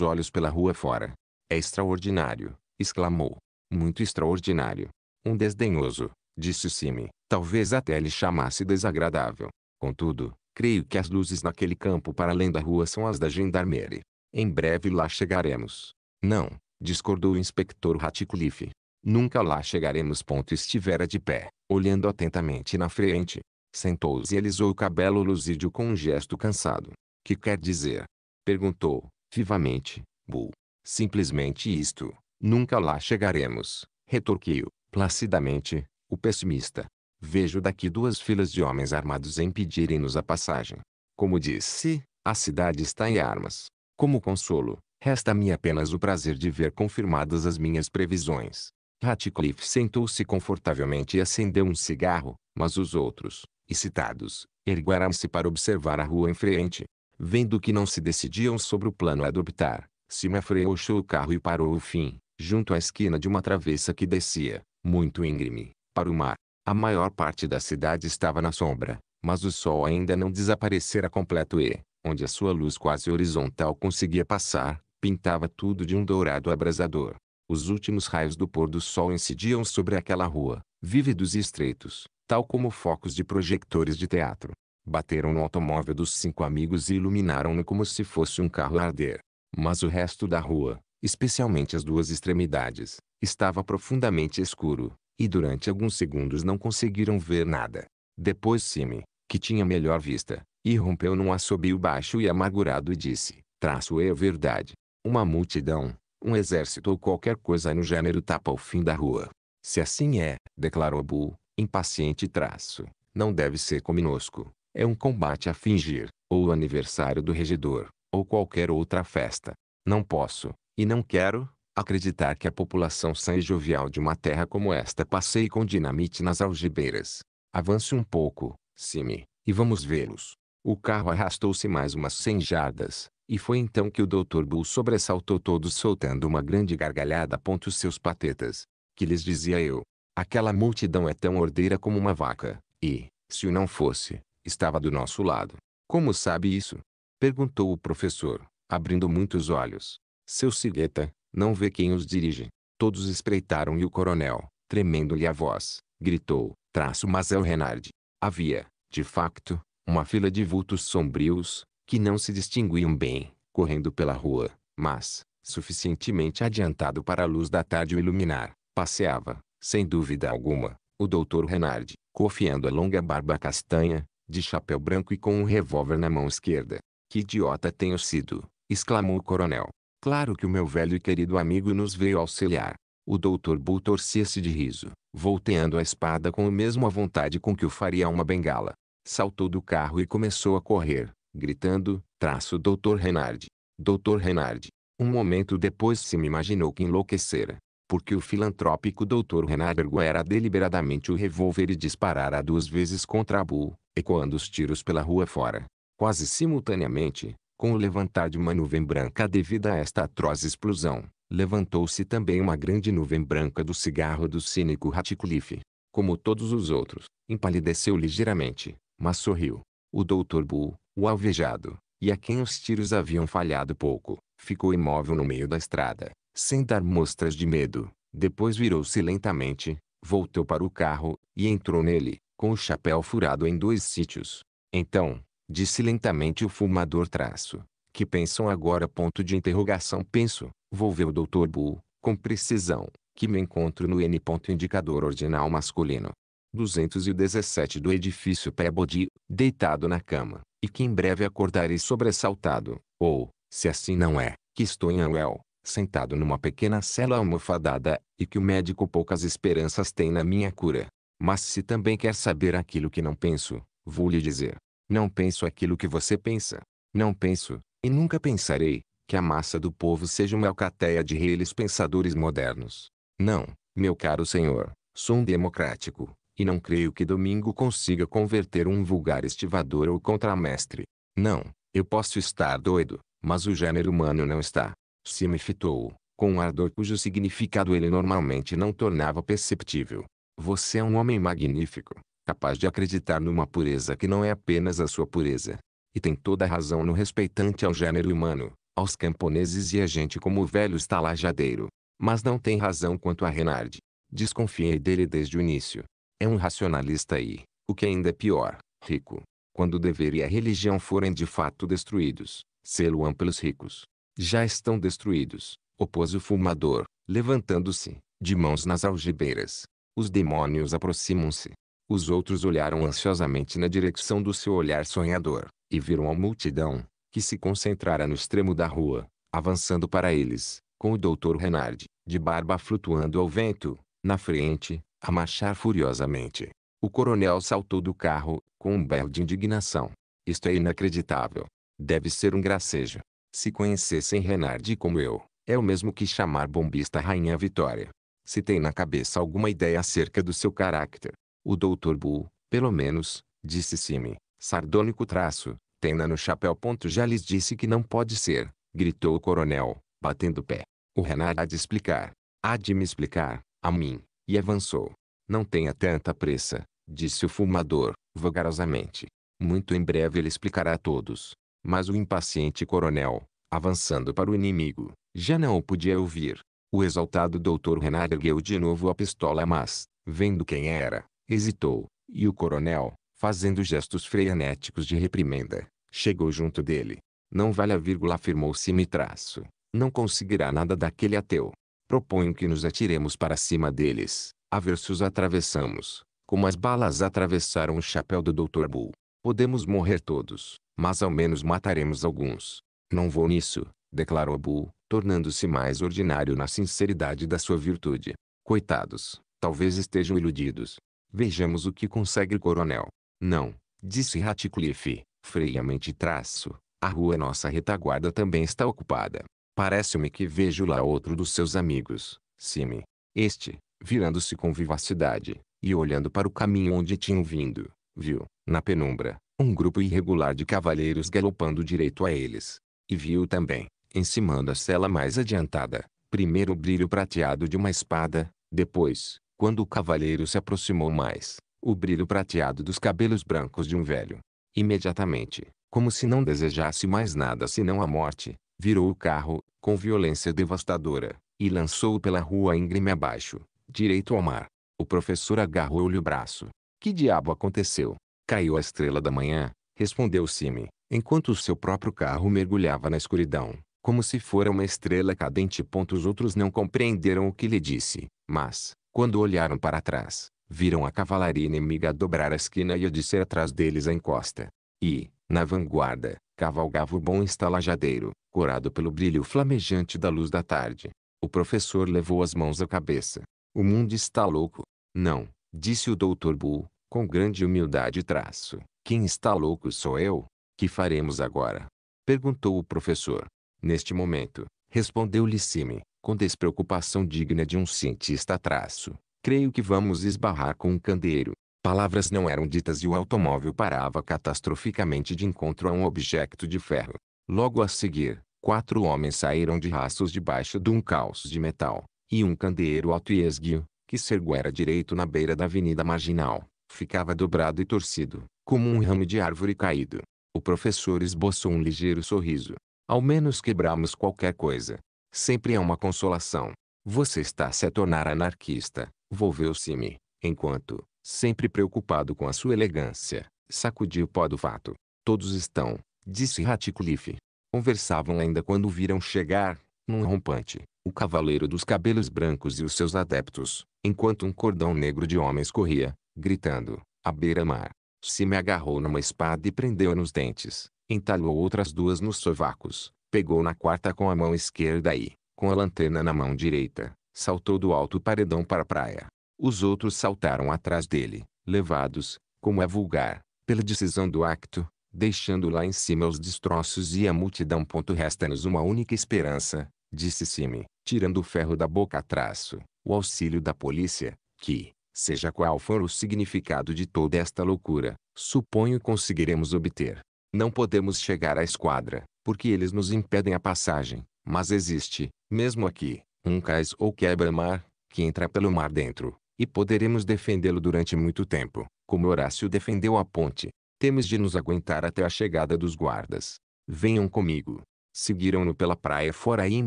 A: olhos pela rua fora. É extraordinário, exclamou. Muito extraordinário. Um desdenhoso, disse Simi. Talvez até lhe chamasse desagradável. Contudo, creio que as luzes naquele campo para além da rua são as da gendarmerie. Em breve lá chegaremos. Não, discordou o inspetor Ratcliffe. Nunca lá chegaremos. Ponto estivera de pé, olhando atentamente na frente. Sentou-se e alisou o cabelo luzídio com um gesto cansado. Que quer dizer? Perguntou, vivamente, Bu. Simplesmente isto. Nunca lá chegaremos, retorquiu, placidamente, o pessimista. Vejo daqui duas filas de homens armados impedirem-nos a passagem. Como disse, a cidade está em armas. Como consolo, resta-me apenas o prazer de ver confirmadas as minhas previsões. Ratcliffe sentou-se confortavelmente e acendeu um cigarro, mas os outros, excitados, ergueram-se para observar a rua em frente. Vendo que não se decidiam sobre o plano a adoptar, Sima freou o carro e parou o fim, junto à esquina de uma travessa que descia, muito íngreme, para o mar. A maior parte da cidade estava na sombra, mas o sol ainda não desaparecera completo e, onde a sua luz quase horizontal conseguia passar, pintava tudo de um dourado abrasador. Os últimos raios do pôr do sol incidiam sobre aquela rua, vívidos e estreitos, tal como focos de projetores de teatro. Bateram no automóvel dos cinco amigos e iluminaram-no como se fosse um carro a arder. Mas o resto da rua, especialmente as duas extremidades, estava profundamente escuro, e durante alguns segundos não conseguiram ver nada. Depois Sime, que tinha melhor vista, irrompeu num assobio baixo e amargurado e disse, traço é verdade. Uma multidão, um exército ou qualquer coisa no gênero tapa o fim da rua. Se assim é, declarou Bull, impaciente traço, não deve ser cominosco. É um combate a fingir, ou o aniversário do regedor, ou qualquer outra festa. Não posso, e não quero, acreditar que a população sã e jovial de uma terra como esta passeie com dinamite nas algibeiras. Avance um pouco, Sime, e vamos vê-los. O carro arrastou-se mais umas cem jardas, e foi então que o Dr. Bull sobressaltou todos soltando uma grande gargalhada. os seus patetas. Que lhes dizia eu. Aquela multidão é tão ordeira como uma vaca. E, se o não fosse, estava do nosso lado. Como sabe isso? Perguntou o professor, abrindo muitos olhos. Seu cigueta, não vê quem os dirige. Todos espreitaram e o coronel, tremendo-lhe a voz, gritou, traço Mazel Renard. Havia, de facto, uma fila de vultos sombrios, que não se distinguiam bem, correndo pela rua, mas, suficientemente adiantado para a luz da tarde o iluminar, passeava, sem dúvida alguma, o doutor Renard, cofiando a longa barba castanha, de chapéu branco e com um revólver na mão esquerda. Que idiota tenho sido! exclamou o coronel. Claro que o meu velho e querido amigo nos veio auxiliar. O doutor Bull torcia-se de riso, volteando a espada com o mesmo vontade com que o faria uma bengala. Saltou do carro e começou a correr, gritando, traço Dr. Renard. Dr. Renard. Um momento depois se me imaginou que enlouquecera, porque o filantrópico Dr. Renard erguera deliberadamente o revólver e disparara duas vezes contra a Bull, ecoando os tiros pela rua fora. Quase simultaneamente, com o levantar de uma nuvem branca devido a esta atroz explosão, levantou-se também uma grande nuvem branca do cigarro do cínico Ratcliffe. Como todos os outros, empalideceu ligeiramente, mas sorriu. O Dr. Bull, o alvejado, e a quem os tiros haviam falhado pouco, ficou imóvel no meio da estrada, sem dar mostras de medo. Depois virou-se lentamente, voltou para o carro, e entrou nele, com o chapéu furado em dois sítios. Então, disse lentamente o fumador traço. Que pensam agora? Ponto de interrogação. Penso, volveu o Dr. Bull, com precisão, que me encontro no N. Ponto indicador ordinal masculino. 217 do edifício Peabody, deitado na cama, e que em breve acordarei sobressaltado, ou, se assim não é, que estou em Anuel, sentado numa pequena cela almofadada, e que o médico poucas esperanças tem na minha cura. Mas se também quer saber aquilo que não penso, vou lhe dizer. Não penso aquilo que você pensa. Não penso, e nunca pensarei, que a massa do povo seja uma alcateia de reis pensadores modernos. Não, meu caro senhor, sou um democrático, e não creio que domingo consiga converter um vulgar estivador ou contramestre. Não, eu posso estar doido, mas o gênero humano não está. Se me fitou, com um ardor cujo significado ele normalmente não tornava perceptível. Você é um homem magnífico, capaz de acreditar numa pureza que não é apenas a sua pureza. E tem toda a razão no respeitante ao gênero humano, aos camponeses e a gente como o velho estalajadeiro. Mas não tem razão quanto a Renard. Desconfiei dele desde o início. É um racionalista e, o que ainda é pior, rico. Quando o dever e a religião forem de fato destruídos, sê-lo-ão pelos ricos. Já estão destruídos, opôs o fumador, levantando-se, de mãos nas algibeiras. Os demônios aproximam-se. Os outros olharam ansiosamente na direção do seu olhar sonhador, e viram a multidão, que se concentrara no extremo da rua, avançando para eles, com o doutor Renard, de barba flutuando ao vento, na frente, a marchar furiosamente. O coronel saltou do carro, com um berro de indignação. Isto é inacreditável. Deve ser um gracejo. Se conhecessem Renardi como eu, é o mesmo que chamar bombista Rainha Vitória. Se tem na cabeça alguma ideia acerca do seu caráter. O doutor Bull, pelo menos, disse Simi, sardônico traço, na no chapéu. Ponto já lhes disse que não pode ser, gritou o coronel, batendo o pé. O Renard há de explicar. Há de me explicar, a mim. E avançou. Não tenha tanta pressa, disse o fumador, vagarosamente. Muito em breve ele explicará a todos. Mas o impaciente coronel, avançando para o inimigo, já não o podia ouvir. O exaltado doutor Renard ergueu de novo a pistola mas, vendo quem era, hesitou, e o coronel, fazendo gestos frenéticos de reprimenda, chegou junto dele. Não vale a vírgula afirmou se traço. Não conseguirá nada daquele ateu. Proponho que nos atiremos para cima deles, a ver se os atravessamos, como as balas atravessaram o chapéu do Dr. Bull. Podemos morrer todos, mas ao menos mataremos alguns. Não vou nisso, declarou Bull, tornando-se mais ordinário na sinceridade da sua virtude. Coitados, talvez estejam iludidos. Vejamos o que consegue o coronel. Não, disse Ratcliffe, freiamente traço. A rua é nossa retaguarda também está ocupada. Parece-me que vejo lá outro dos seus amigos, Sime. Este, virando-se com vivacidade, e olhando para o caminho onde tinham vindo, viu, na penumbra, um grupo irregular de cavaleiros galopando direito a eles. E viu também, em cima da cela mais adiantada, primeiro o brilho prateado de uma espada, depois, quando o cavaleiro se aproximou mais, o brilho prateado dos cabelos brancos de um velho. Imediatamente, como se não desejasse mais nada senão a morte, virou o carro, com violência devastadora, e lançou-o pela rua íngreme abaixo, direito ao mar. O professor agarrou-lhe o braço. Que diabo aconteceu? Caiu a estrela da manhã, respondeu Simi, enquanto o seu próprio carro mergulhava na escuridão, como se fora uma estrela cadente. Os outros não compreenderam o que lhe disse, mas, quando olharam para trás, viram a cavalaria inimiga dobrar a esquina e a descer atrás deles a encosta. E, na vanguarda, cavalgava o bom estalajadeiro, corado pelo brilho flamejante da luz da tarde. O professor levou as mãos à cabeça. O mundo está louco. Não, disse o doutor Bull, com grande humildade e traço. Quem está louco sou eu. Que faremos agora? Perguntou o professor. Neste momento, respondeu-lhe Sime, com despreocupação digna de um cientista traço. Creio que vamos esbarrar com um candeeiro. Palavras não eram ditas e o automóvel parava catastroficamente de encontro a um objeto de ferro. Logo a seguir, quatro homens saíram de rastros debaixo de um caos de metal, e um candeeiro alto e esguio, que serguera direito na beira da avenida marginal, ficava dobrado e torcido, como um ramo de árvore caído. O professor esboçou um ligeiro sorriso. Ao menos quebramos qualquer coisa. Sempre é uma consolação. Você está a se tornar anarquista, volveu-se-me, enquanto, sempre preocupado com a sua elegância, sacudiu o pó do fato. Todos estão, disse Ratcliffe. Conversavam ainda quando viram chegar, num rompante, o cavaleiro dos cabelos brancos e os seus adeptos, enquanto um cordão negro de homens corria, gritando, à beira-mar. Se me agarrou numa espada e prendeu-a nos dentes, entalhou outras duas nos sovacos, pegou na quarta com a mão esquerda e, com a lanterna na mão direita, saltou do alto paredão para a praia. Os outros saltaram atrás dele, levados, como é vulgar, pela decisão do acto, deixando lá em cima os destroços e a multidão. Resta-nos uma única esperança, disse Sime, tirando o ferro da boca a traço, o auxílio da polícia, que, seja qual for o significado de toda esta loucura, suponho conseguiremos obter. Não podemos chegar à esquadra, porque eles nos impedem a passagem, mas existe, mesmo aqui, um cais ou quebra-mar, que entra pelo mar dentro, e poderemos defendê-lo durante muito tempo, como Horácio defendeu a ponte. Temos de nos aguentar até a chegada dos guardas. Venham comigo. Seguiram-no pela praia fora e em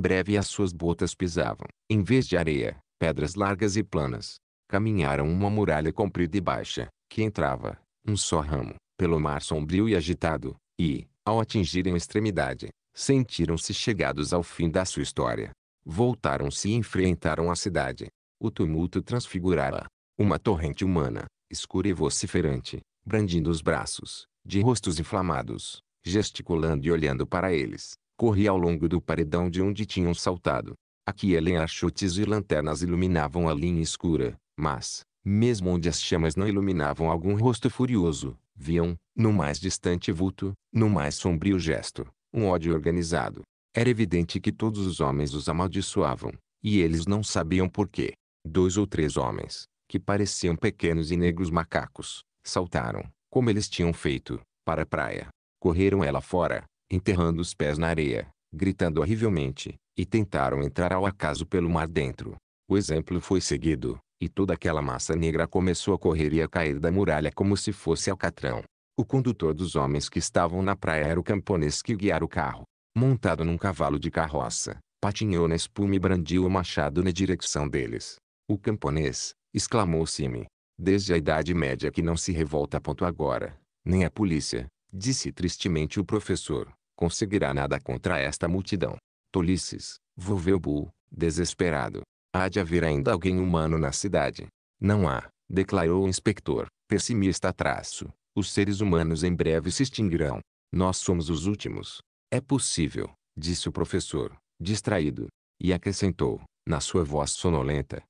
A: breve as suas botas pisavam, em vez de areia, pedras largas e planas. Caminharam uma muralha comprida e baixa, que entrava, um só ramo, pelo mar sombrio e agitado, e, ao atingirem a extremidade, sentiram-se chegados ao fim da sua história. Voltaram-se e enfrentaram a cidade, o tumulto transfigurara. Uma torrente humana, escura e vociferante, brandindo os braços, de rostos inflamados, gesticulando e olhando para eles, corria ao longo do paredão de onde tinham saltado. Aqui além achutes e lanternas iluminavam a linha escura, mas, mesmo onde as chamas não iluminavam algum rosto furioso, viam, no mais distante vulto, no mais sombrio gesto, um ódio organizado. Era evidente que todos os homens os amaldiçoavam, e eles não sabiam por quê. Dois ou três homens, que pareciam pequenos e negros macacos, saltaram, como eles tinham feito, para a praia. Correram ela fora, enterrando os pés na areia, gritando horrivelmente, e tentaram entrar ao acaso pelo mar dentro. O exemplo foi seguido, e toda aquela massa negra começou a correr e a cair da muralha como se fosse alcatrão. O condutor dos homens que estavam na praia era o camponês que guiara o carro. Montado num cavalo de carroça, patinhou na espuma e brandiu o machado na direção deles. O camponês, exclamou Sime. Desde a Idade Média que não se revolta ponto agora, nem a polícia, disse tristemente o professor, conseguirá nada contra esta multidão. Tolices, volveu Bull, desesperado. Há de haver ainda alguém humano na cidade. Não há, declarou o inspetor, pessimista traço. Os seres humanos em breve se extinguirão. Nós somos os últimos. É possível, disse o professor, distraído. E acrescentou, na sua voz sonolenta,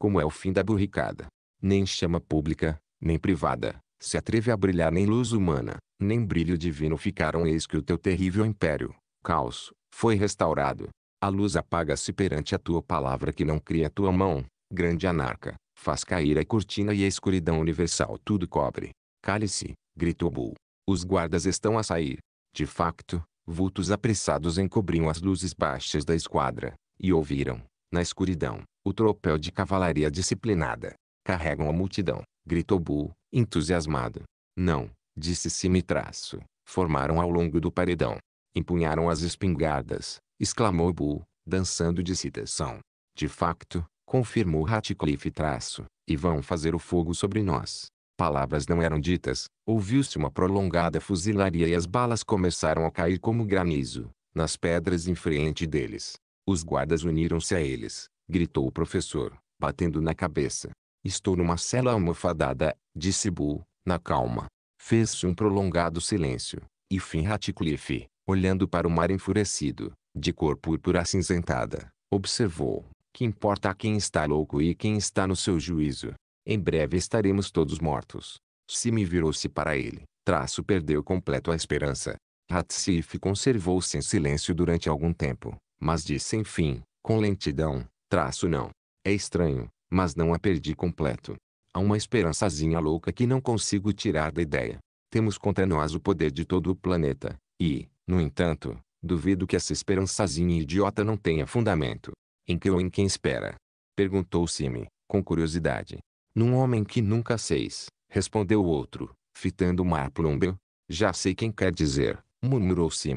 A: como é o fim da burricada. Nem chama pública, nem privada, se atreve a brilhar nem luz humana, nem brilho divino ficaram eis que o teu terrível império, caos, foi restaurado. A luz apaga-se perante a tua palavra que não cria a tua mão, grande anarca, faz cair a cortina e a escuridão universal tudo cobre. Cale-se, gritou Bull. Os guardas estão a sair. De facto, vultos apressados encobriam as luzes baixas da esquadra, e ouviram, na escuridão, o tropel de cavalaria disciplinada. Carregam a multidão, gritou Bull, entusiasmado. Não, disse Simitraço. Formaram ao longo do paredão. Empunharam as espingardas, exclamou Bull, dançando de citação. De facto, confirmou Ratcliffe traço, e vão fazer o fogo sobre nós. Palavras não eram ditas, ouviu-se uma prolongada fuzilaria e as balas começaram a cair como granizo, nas pedras em frente deles. Os guardas uniram-se a eles, gritou o professor, batendo na cabeça. Estou numa cela almofadada, disse Bull, na calma. Fez-se um prolongado silêncio, e Finn Ratcliffe, olhando para o mar enfurecido, de cor púrpura acinzentada, observou, que importa a quem está louco e quem está no seu juízo. Em breve estaremos todos mortos. Simi virou-se para ele, traço perdeu completo a esperança. Hatsif conservou-se em silêncio durante algum tempo, mas disse, enfim, com lentidão, traço não. É estranho, mas não a perdi completo. Há uma esperançazinha louca que não consigo tirar da ideia. Temos contra nós o poder de todo o planeta, e, no entanto, duvido que essa esperançazinha idiota não tenha fundamento. Em que ou em quem espera? perguntou se com curiosidade. Num homem que nunca seis, respondeu o outro, fitando o mar plúmbeo. Já sei quem quer dizer, murmurou se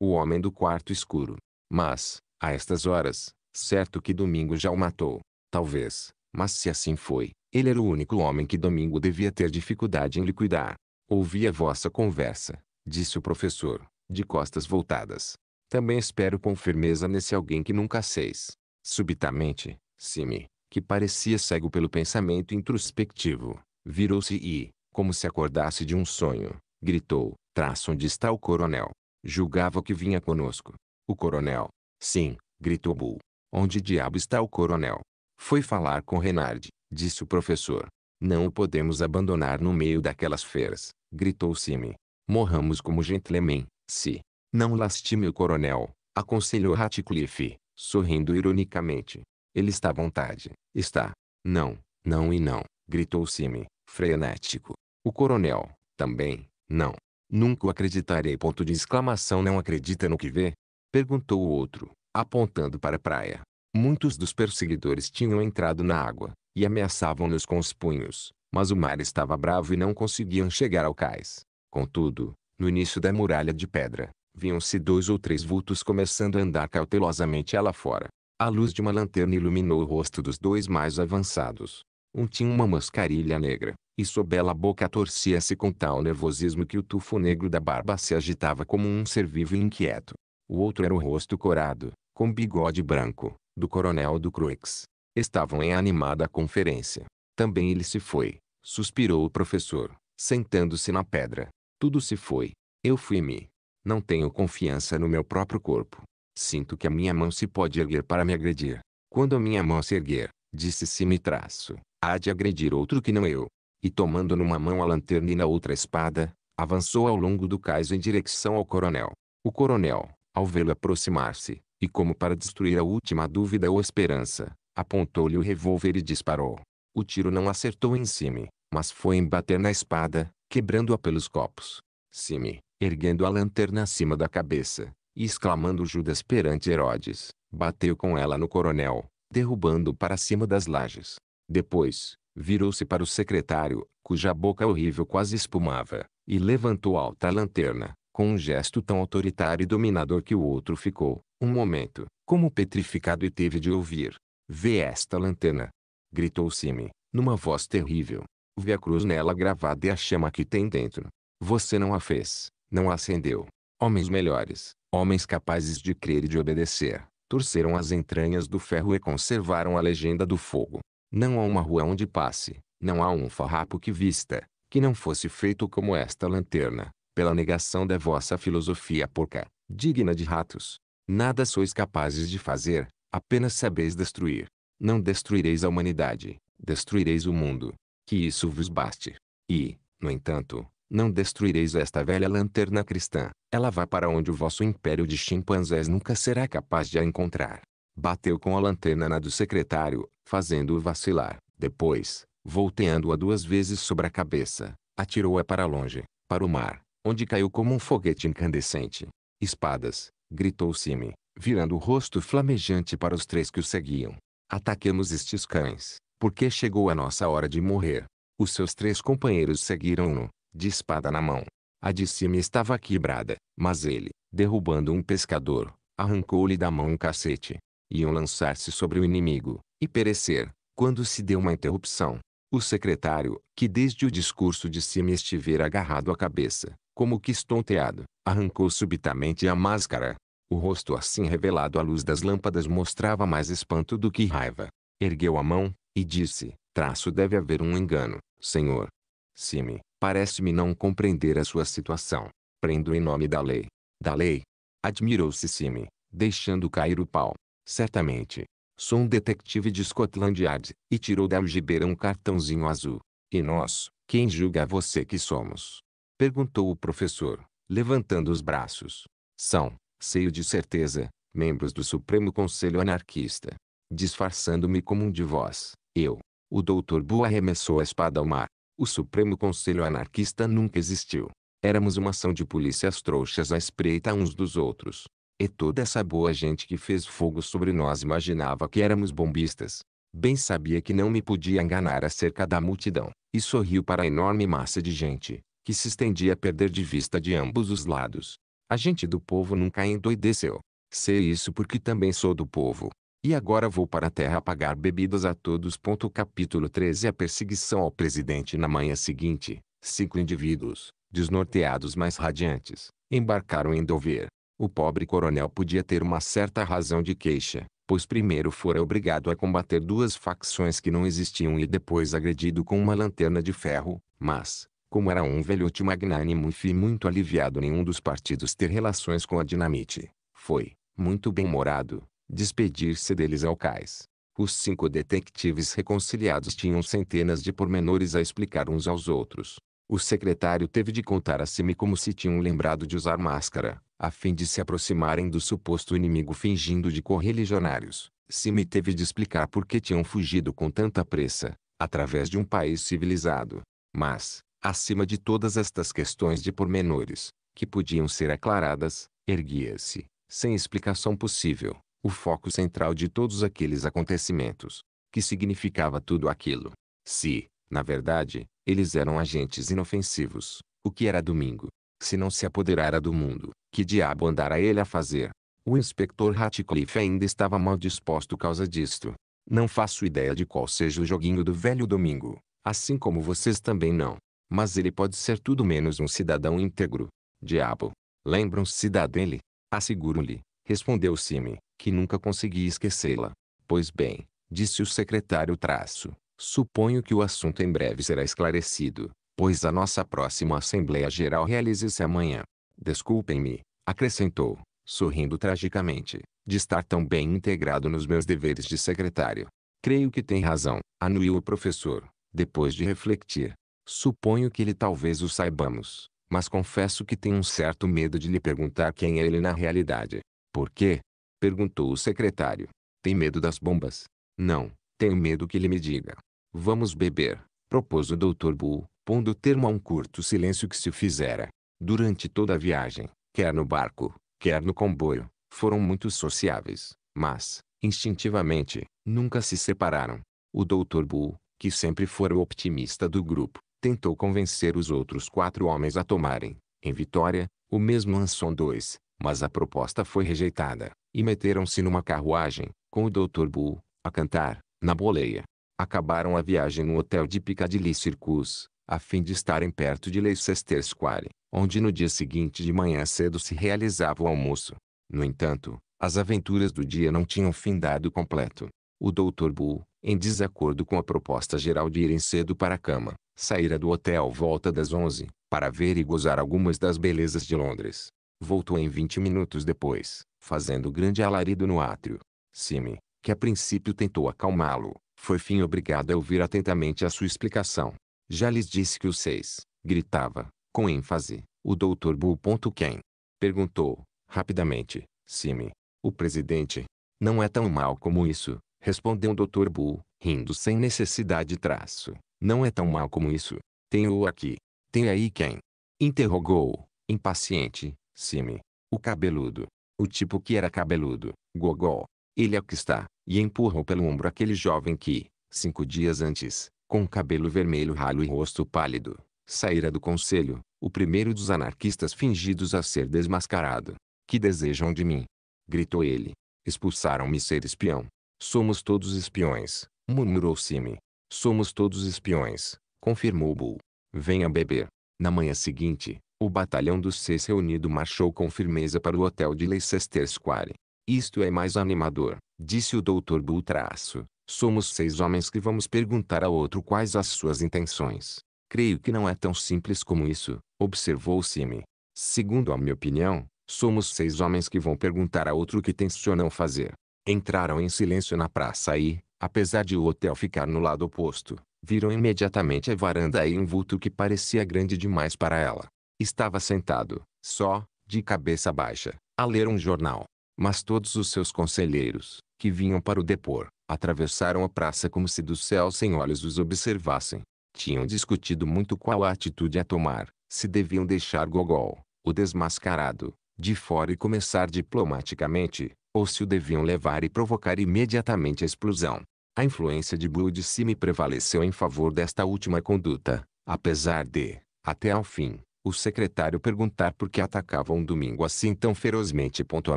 A: O homem do quarto escuro. Mas, a estas horas, certo que Domingo já o matou. Talvez, mas se assim foi, ele era o único homem que Domingo devia ter dificuldade em liquidar. Ouvi a vossa conversa, disse o professor, de costas voltadas. Também espero com firmeza nesse alguém que nunca seis. Subitamente, Simi, que parecia cego pelo pensamento introspectivo, virou-se e, como se acordasse de um sonho, gritou, traço onde está o coronel. Julgava que vinha conosco. O coronel. Sim, gritou Bull. Onde diabo está o coronel? Foi falar com Renard, disse o professor. Não o podemos abandonar no meio daquelas feiras, gritou Simi. Morramos como gentlemen, se. Não lastime o coronel, aconselhou Ratcliffe, sorrindo ironicamente. Ele está à vontade, está. Não, não e não, gritou Simi, frenético. O coronel, também, não. Nunca o acreditarei. Ponto de exclamação não acredita no que vê, Perguntou o outro, apontando para a praia. Muitos dos perseguidores tinham entrado na água, e ameaçavam-nos com os punhos, mas o mar estava bravo e não conseguiam chegar ao cais. Contudo, no início da muralha de pedra, viam-se dois ou três vultos começando a andar cautelosamente lá fora. A luz de uma lanterna iluminou o rosto dos dois mais avançados. Um tinha uma mascarilha negra, e sua bela boca torcia-se com tal nervosismo que o tufo negro da barba se agitava como um ser vivo e inquieto. O outro era o rosto corado, com bigode branco, do coronel do Cruix. Estavam em animada conferência. Também ele se foi, suspirou o professor, sentando-se na pedra. Tudo se foi. Eu fui-me. Não tenho confiança no meu próprio corpo. Sinto que a minha mão se pode erguer para me agredir. Quando a minha mão se erguer, disse se me traço. há de agredir outro que não eu. E tomando numa mão a lanterna e na outra a espada, avançou ao longo do cais em direção ao coronel. O coronel, ao vê-lo aproximar-se, e como para destruir a última dúvida ou esperança, apontou-lhe o revólver e disparou. O tiro não acertou em Sime, mas foi embater na espada, quebrando-a pelos copos. Sime, erguendo a lanterna acima da cabeça, e exclamando Judas perante Herodes, bateu com ela no coronel, derrubando-o para cima das lajes. Depois, virou-se para o secretário, cuja boca horrível quase espumava, e levantou alta a lanterna, com um gesto tão autoritário e dominador que o outro ficou, um momento, como petrificado e teve de ouvir. Vê esta lanterna! Gritou Simi, numa voz terrível. Vê a cruz nela gravada e a chama que tem dentro. Você não a fez, não a acendeu. Homens melhores, homens capazes de crer e de obedecer, torceram as entranhas do ferro e conservaram a legenda do fogo. Não há uma rua onde passe, não há um farrapo que vista, que não fosse feito como esta lanterna pela negação da vossa filosofia porca, digna de ratos. Nada sois capazes de fazer, apenas sabeis destruir. Não destruireis a humanidade, destruireis o mundo. Que isso vos baste. E, no entanto, não destruireis esta velha lanterna cristã. Ela vá para onde o vosso império de chimpanzés nunca será capaz de a encontrar. Bateu com a lanterna na do secretário, fazendo-o vacilar. Depois, volteando-a duas vezes sobre a cabeça, atirou-a para longe, para o mar onde caiu como um foguete incandescente. Espadas! gritou Sime, virando o rosto flamejante para os três que o seguiam. Ataquemos estes cães, porque chegou a nossa hora de morrer. Os seus três companheiros seguiram-no, de espada na mão. A de Sime estava quebrada, mas ele, derrubando um pescador, arrancou-lhe da mão um cacete. Iam lançar-se sobre o inimigo, e perecer, quando se deu uma interrupção. O secretário, que desde o discurso de Sime estivera agarrado à cabeça, como que estonteado, arrancou subitamente a máscara. O rosto assim revelado à luz das lâmpadas mostrava mais espanto do que raiva. Ergueu a mão, e disse, traço deve haver um engano, senhor. Sime, parece-me não compreender a sua situação. Prendo em nome da lei. Da lei? Admirou-se Sime, deixando cair o pau. Certamente. Sou um detetive de Scotland Yard, e tirou da algibeira um cartãozinho azul. E nós, quem julga você que somos? Perguntou o professor, levantando os braços. São, seio de certeza, membros do Supremo Conselho Anarquista. Disfarçando-me como um de vós, eu, o doutor Bu arremessou a espada ao mar. O Supremo Conselho Anarquista nunca existiu. Éramos uma ação de polícias trouxas à espreita uns dos outros. E toda essa boa gente que fez fogo sobre nós imaginava que éramos bombistas. Bem sabia que não me podia enganar acerca da multidão, e sorriu para a enorme massa de gente, que se estendia a perder de vista de ambos os lados. A gente do povo nunca endoideceu. Sei isso porque também sou do povo. E agora vou para a terra pagar bebidas a todos. capítulo 13 A perseguição ao presidente na manhã seguinte. Cinco indivíduos, desnorteados mas radiantes, embarcaram em Dover. O pobre coronel podia ter uma certa razão de queixa, pois primeiro fora obrigado a combater duas facções que não existiam e depois agredido com uma lanterna de ferro, mas, como era um velhote magnânimo e muito aliviado nenhum dos partidos ter relações com a dinamite, foi, muito bem-humorado, despedir-se deles ao cais. Os cinco detectives reconciliados tinham centenas de pormenores a explicar uns aos outros. O secretário teve de contar a Simi como se tinham lembrado de usar máscara, a fim de se aproximarem do suposto inimigo fingindo de correligionários. Simi teve de explicar por que tinham fugido com tanta pressa, através de um país civilizado. Mas, acima de todas estas questões de pormenores, que podiam ser aclaradas, erguia-se, sem explicação possível, o foco central de todos aqueles acontecimentos, que significava tudo aquilo. Se, na verdade, eles eram agentes inofensivos, o que era domingo, se não se apoderara do mundo, que diabo andara ele a fazer? O inspetor Ratcliffe ainda estava mal disposto causa disto. Não faço ideia de qual seja o joguinho do velho domingo, assim como vocês também não. Mas ele pode ser tudo menos um cidadão íntegro. Diabo! Lembram-se da dele? Asseguro-lhe, respondeu Sime, que nunca consegui esquecê-la. Pois bem, disse o secretário traço. Suponho que o assunto em breve será esclarecido, pois a nossa próxima Assembleia Geral realiza-se amanhã. Desculpem-me, acrescentou, sorrindo tragicamente, de estar tão bem integrado nos meus deveres de secretário. Creio que tem razão, anuiu o professor, depois de refletir. Suponho que ele talvez o saibamos, mas confesso que tenho um certo medo de lhe perguntar quem é ele na realidade. Por quê? Perguntou o secretário. Tem medo das bombas? Não, tenho medo que ele me diga. Vamos beber, propôs o Dr. Bull, pondo termo a um curto silêncio que se fizera. Durante toda a viagem, quer no barco, quer no comboio, foram muito sociáveis, mas, instintivamente, nunca se separaram. O Dr. Bull, que sempre fora o optimista do grupo, tentou convencer os outros quatro homens a tomarem, em Vitória, o mesmo Anson II, mas a proposta foi rejeitada, e meteram-se numa carruagem, com o Dr. Bull, a cantar, na boleia. Acabaram a viagem no hotel de Piccadilly Circus, a fim de estarem perto de Leicester Square, onde no dia seguinte de manhã cedo se realizava o almoço. No entanto, as aventuras do dia não tinham findado completo. O Dr. Bull, em desacordo com a proposta geral de irem cedo para a cama, Saíra do hotel volta das onze, para ver e gozar algumas das belezas de Londres. Voltou em vinte minutos depois, fazendo grande alarido no átrio. Simi, que a princípio tentou acalmá-lo, foi fim obrigado a ouvir atentamente a sua explicação. Já lhes disse que os seis, gritava, com ênfase, o doutor Bull. Quem? Perguntou, rapidamente, Simi. O presidente. Não é tão mal como isso, respondeu o doutor Bull, rindo sem necessidade traço. Não é tão mal como isso. Tenho-o aqui. Tem aí quem? Interrogou, impaciente, Simi. O cabeludo. O tipo que era cabeludo, Gogol. Ele aqui é está, e empurrou pelo ombro aquele jovem que, cinco dias antes, com cabelo vermelho ralo e rosto pálido, saíra do conselho, o primeiro dos anarquistas fingidos a ser desmascarado. Que desejam de mim? Gritou ele. Expulsaram-me ser espião. Somos todos espiões, murmurou Simi. Somos todos espiões, confirmou Bull. Venha beber. Na manhã seguinte, o batalhão dos seis reunido marchou com firmeza para o hotel de Leicester Square. Isto é mais animador, disse o Dr. Bull traço. Somos seis homens que vamos perguntar ao outro quais as suas intenções. Creio que não é tão simples como isso, observou Simi. Segundo a minha opinião, somos seis homens que vão perguntar a outro o que tencionam fazer. Entraram em silêncio na praça e, Apesar de o hotel ficar no lado oposto, viram imediatamente a varanda e um vulto que parecia grande demais para ela. Estava sentado, só, de cabeça baixa, a ler um jornal. Mas todos os seus conselheiros, que vinham para o depor, atravessaram a praça como se do céu sem olhos os observassem. Tinham discutido muito qual a atitude a tomar, se deviam deixar Gogol, o desmascarado, de fora e começar diplomaticamente, ou se o deviam levar e provocar imediatamente a explosão. A influência de Bull de Sime prevaleceu em favor desta última conduta, apesar de, até ao fim, o secretário perguntar por que atacava um domingo assim tão ferozmente. A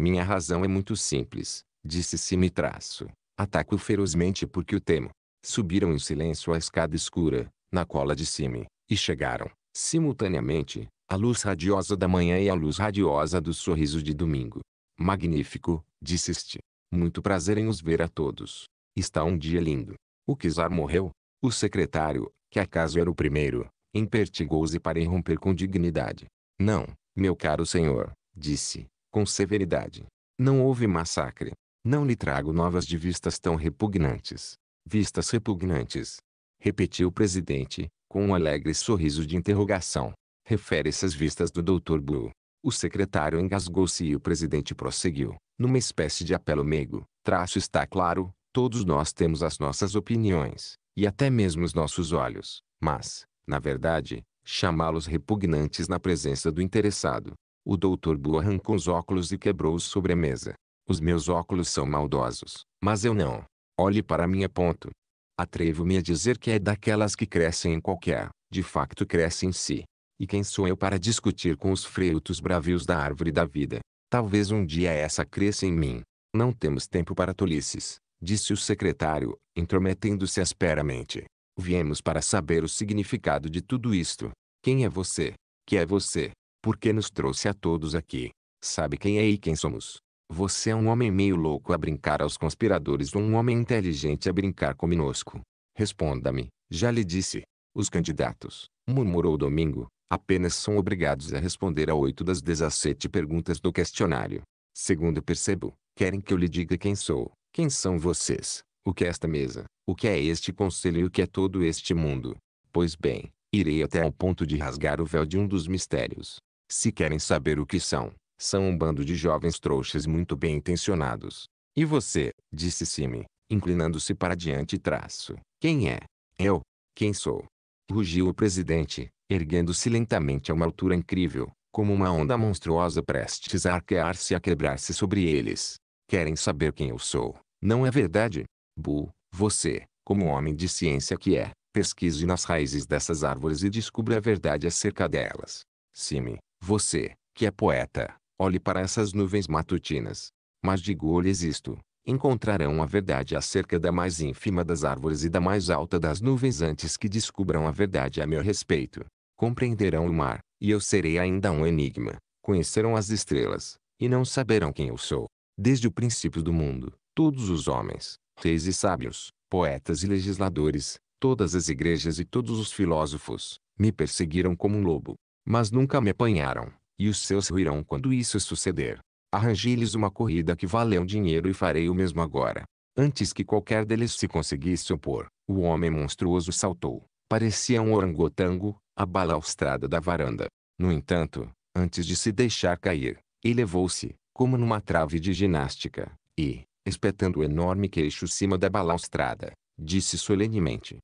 A: minha razão é muito simples, disse Sime traço. Ataco ferozmente porque o temo. Subiram em silêncio a escada escura, na cola de Sime, e chegaram, simultaneamente, a luz radiosa da manhã e a luz radiosa do sorriso de domingo. Magnífico, Disseste, muito prazer em os ver a todos. Está um dia lindo. O czar morreu. O secretário, que acaso era o primeiro, empertigou-se para irromper com dignidade. Não, meu caro senhor, disse, com severidade. Não houve massacre. Não lhe trago novas de vistas tão repugnantes. Vistas repugnantes. Repetiu o presidente, com um alegre sorriso de interrogação. Refere-se às vistas do Dr. Blue. O secretário engasgou-se e o presidente prosseguiu numa espécie de apelo meigo. Traço está claro, todos nós temos as nossas opiniões, e até mesmo os nossos olhos, mas, na verdade, chamá-los repugnantes na presença do interessado. O doutor Bu arrancou os óculos e quebrou-os sobre a mesa. Os meus óculos são maldosos, mas eu não. Olhe para mim a ponto. Atrevo-me a dizer que é daquelas que crescem em qualquer, de facto crescem em si. E quem sou eu para discutir com os frutos bravios da árvore da vida? Talvez um dia essa cresça em mim. Não temos tempo para tolices, disse o secretário, intrometendo-se asperamente. Viemos para saber o significado de tudo isto. Quem é você? Que é você? Por que nos trouxe a todos aqui? Sabe quem é e quem somos? Você é um homem meio louco a brincar aos conspiradores ou um homem inteligente a brincar conosco? Responda-me, já lhe disse. Os candidatos, murmurou Domingo, apenas são obrigados a responder a oito das 17 perguntas do questionário. Segundo percebo, querem que eu lhe diga quem sou, quem são vocês, o que é esta mesa, o que é este conselho e o que é todo este mundo. Pois bem, irei até ao ponto de rasgar o véu de um dos mistérios. Se querem saber o que são, são um bando de jovens trouxas muito bem intencionados. E você, disse Simi, inclinando-se para diante e traço, quem é? Eu? Quem sou? rugiu o presidente, erguendo-se lentamente a uma altura incrível, como uma onda monstruosa prestes a arquear-se e a quebrar-se sobre eles. Querem saber quem eu sou, não é verdade? Bu, você, como homem de ciência que é, pesquise nas raízes dessas árvores e descubra a verdade acerca delas. Sime, você, que é poeta, olhe para essas nuvens matutinas. Mas digo-lhes isto, encontrarão a verdade acerca da mais ínfima das árvores e da mais alta das nuvens antes que descubram a verdade a meu respeito. Compreenderão o mar, e eu serei ainda um enigma. Conhecerão as estrelas, e não saberão quem eu sou. Desde o princípio do mundo, todos os homens, reis e sábios, poetas e legisladores, todas as igrejas e todos os filósofos, me perseguiram como um lobo, mas nunca me apanharam, e os seus ruirão quando isso suceder. Arranjei-lhes uma corrida que valeu dinheiro e farei o mesmo agora. Antes que qualquer deles se conseguisse opor, o homem monstruoso saltou. Parecia um orangotango, a balaustrada da varanda. No entanto, antes de se deixar cair, elevou-se, como numa trave de ginástica, e, espetando o enorme queixo cima da balaustrada, disse solenemente.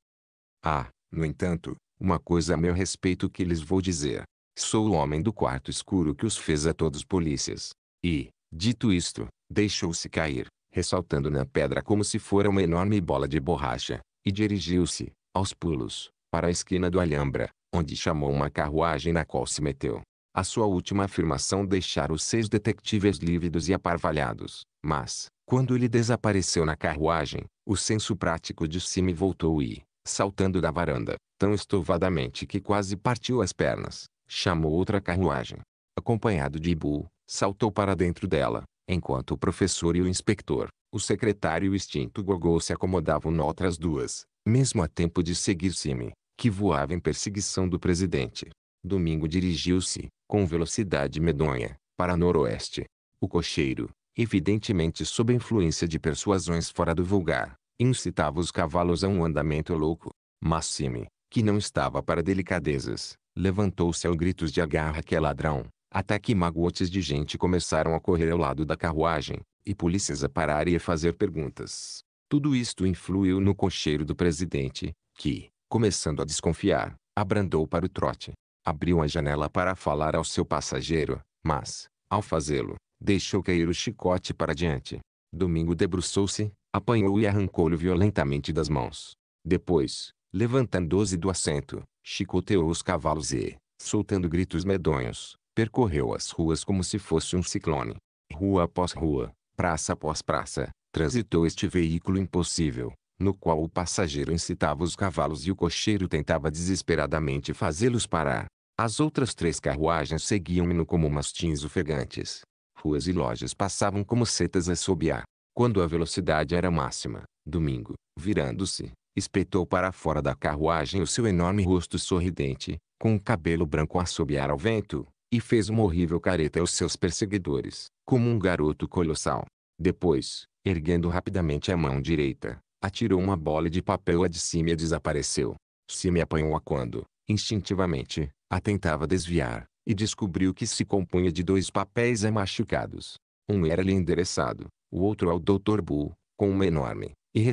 A: Ah, no entanto, uma coisa a meu respeito que lhes vou dizer. Sou o homem do quarto escuro que os fez a todos polícias. E, dito isto, deixou-se cair, ressaltando na pedra como se fora uma enorme bola de borracha, e dirigiu-se, aos pulos, para a esquina do Alhambra, onde chamou uma carruagem na qual se meteu. A sua última afirmação deixara os seis detetives lívidos e aparvalhados, mas, quando ele desapareceu na carruagem, o senso prático de si voltou e, saltando da varanda, tão estovadamente que quase partiu as pernas, chamou outra carruagem. Acompanhado de Ibu, saltou para dentro dela, enquanto o professor e o inspetor, o secretário extinto Gogol se acomodavam noutras duas, mesmo a tempo de seguir Simi, que voava em perseguição do presidente. Domingo dirigiu-se, com velocidade medonha, para noroeste. O cocheiro, evidentemente sob influência de persuasões fora do vulgar, incitava os cavalos a um andamento louco. Mas Simi, que não estava para delicadezas, levantou-se ao gritos de agarra que é ladrão, até que magotes de gente começaram a correr ao lado da carruagem, e polícias a parar e a fazer perguntas. Tudo isto influiu no cocheiro do presidente, que, começando a desconfiar, abrandou para o trote. Abriu a janela para falar ao seu passageiro, mas, ao fazê-lo, deixou cair o chicote para diante. Domingo debruçou-se, apanhou e arrancou-lhe violentamente das mãos. Depois, levantando-se do assento, chicoteou os cavalos e, soltando gritos medonhos, Percorreu as ruas como se fosse um ciclone. Rua após rua, praça após praça, transitou este veículo impossível, no qual o passageiro incitava os cavalos e o cocheiro tentava desesperadamente fazê-los parar. As outras três carruagens seguiam-no como mastins ofegantes. Ruas e lojas passavam como setas a assobiar. Quando a velocidade era máxima, Domingo, virando-se, espetou para fora da carruagem o seu enorme rosto sorridente, com o cabelo branco a assobiar ao vento e fez uma horrível careta aos seus perseguidores, como um garoto colossal. Depois, erguendo rapidamente a mão direita, atirou uma bola de papel a de cima e desapareceu. Cime apanhou-a quando, instintivamente, a tentava desviar, e descobriu que se compunha de dois papéis amachucados. Um era-lhe endereçado, o outro ao Dr. Bull, com uma enorme, e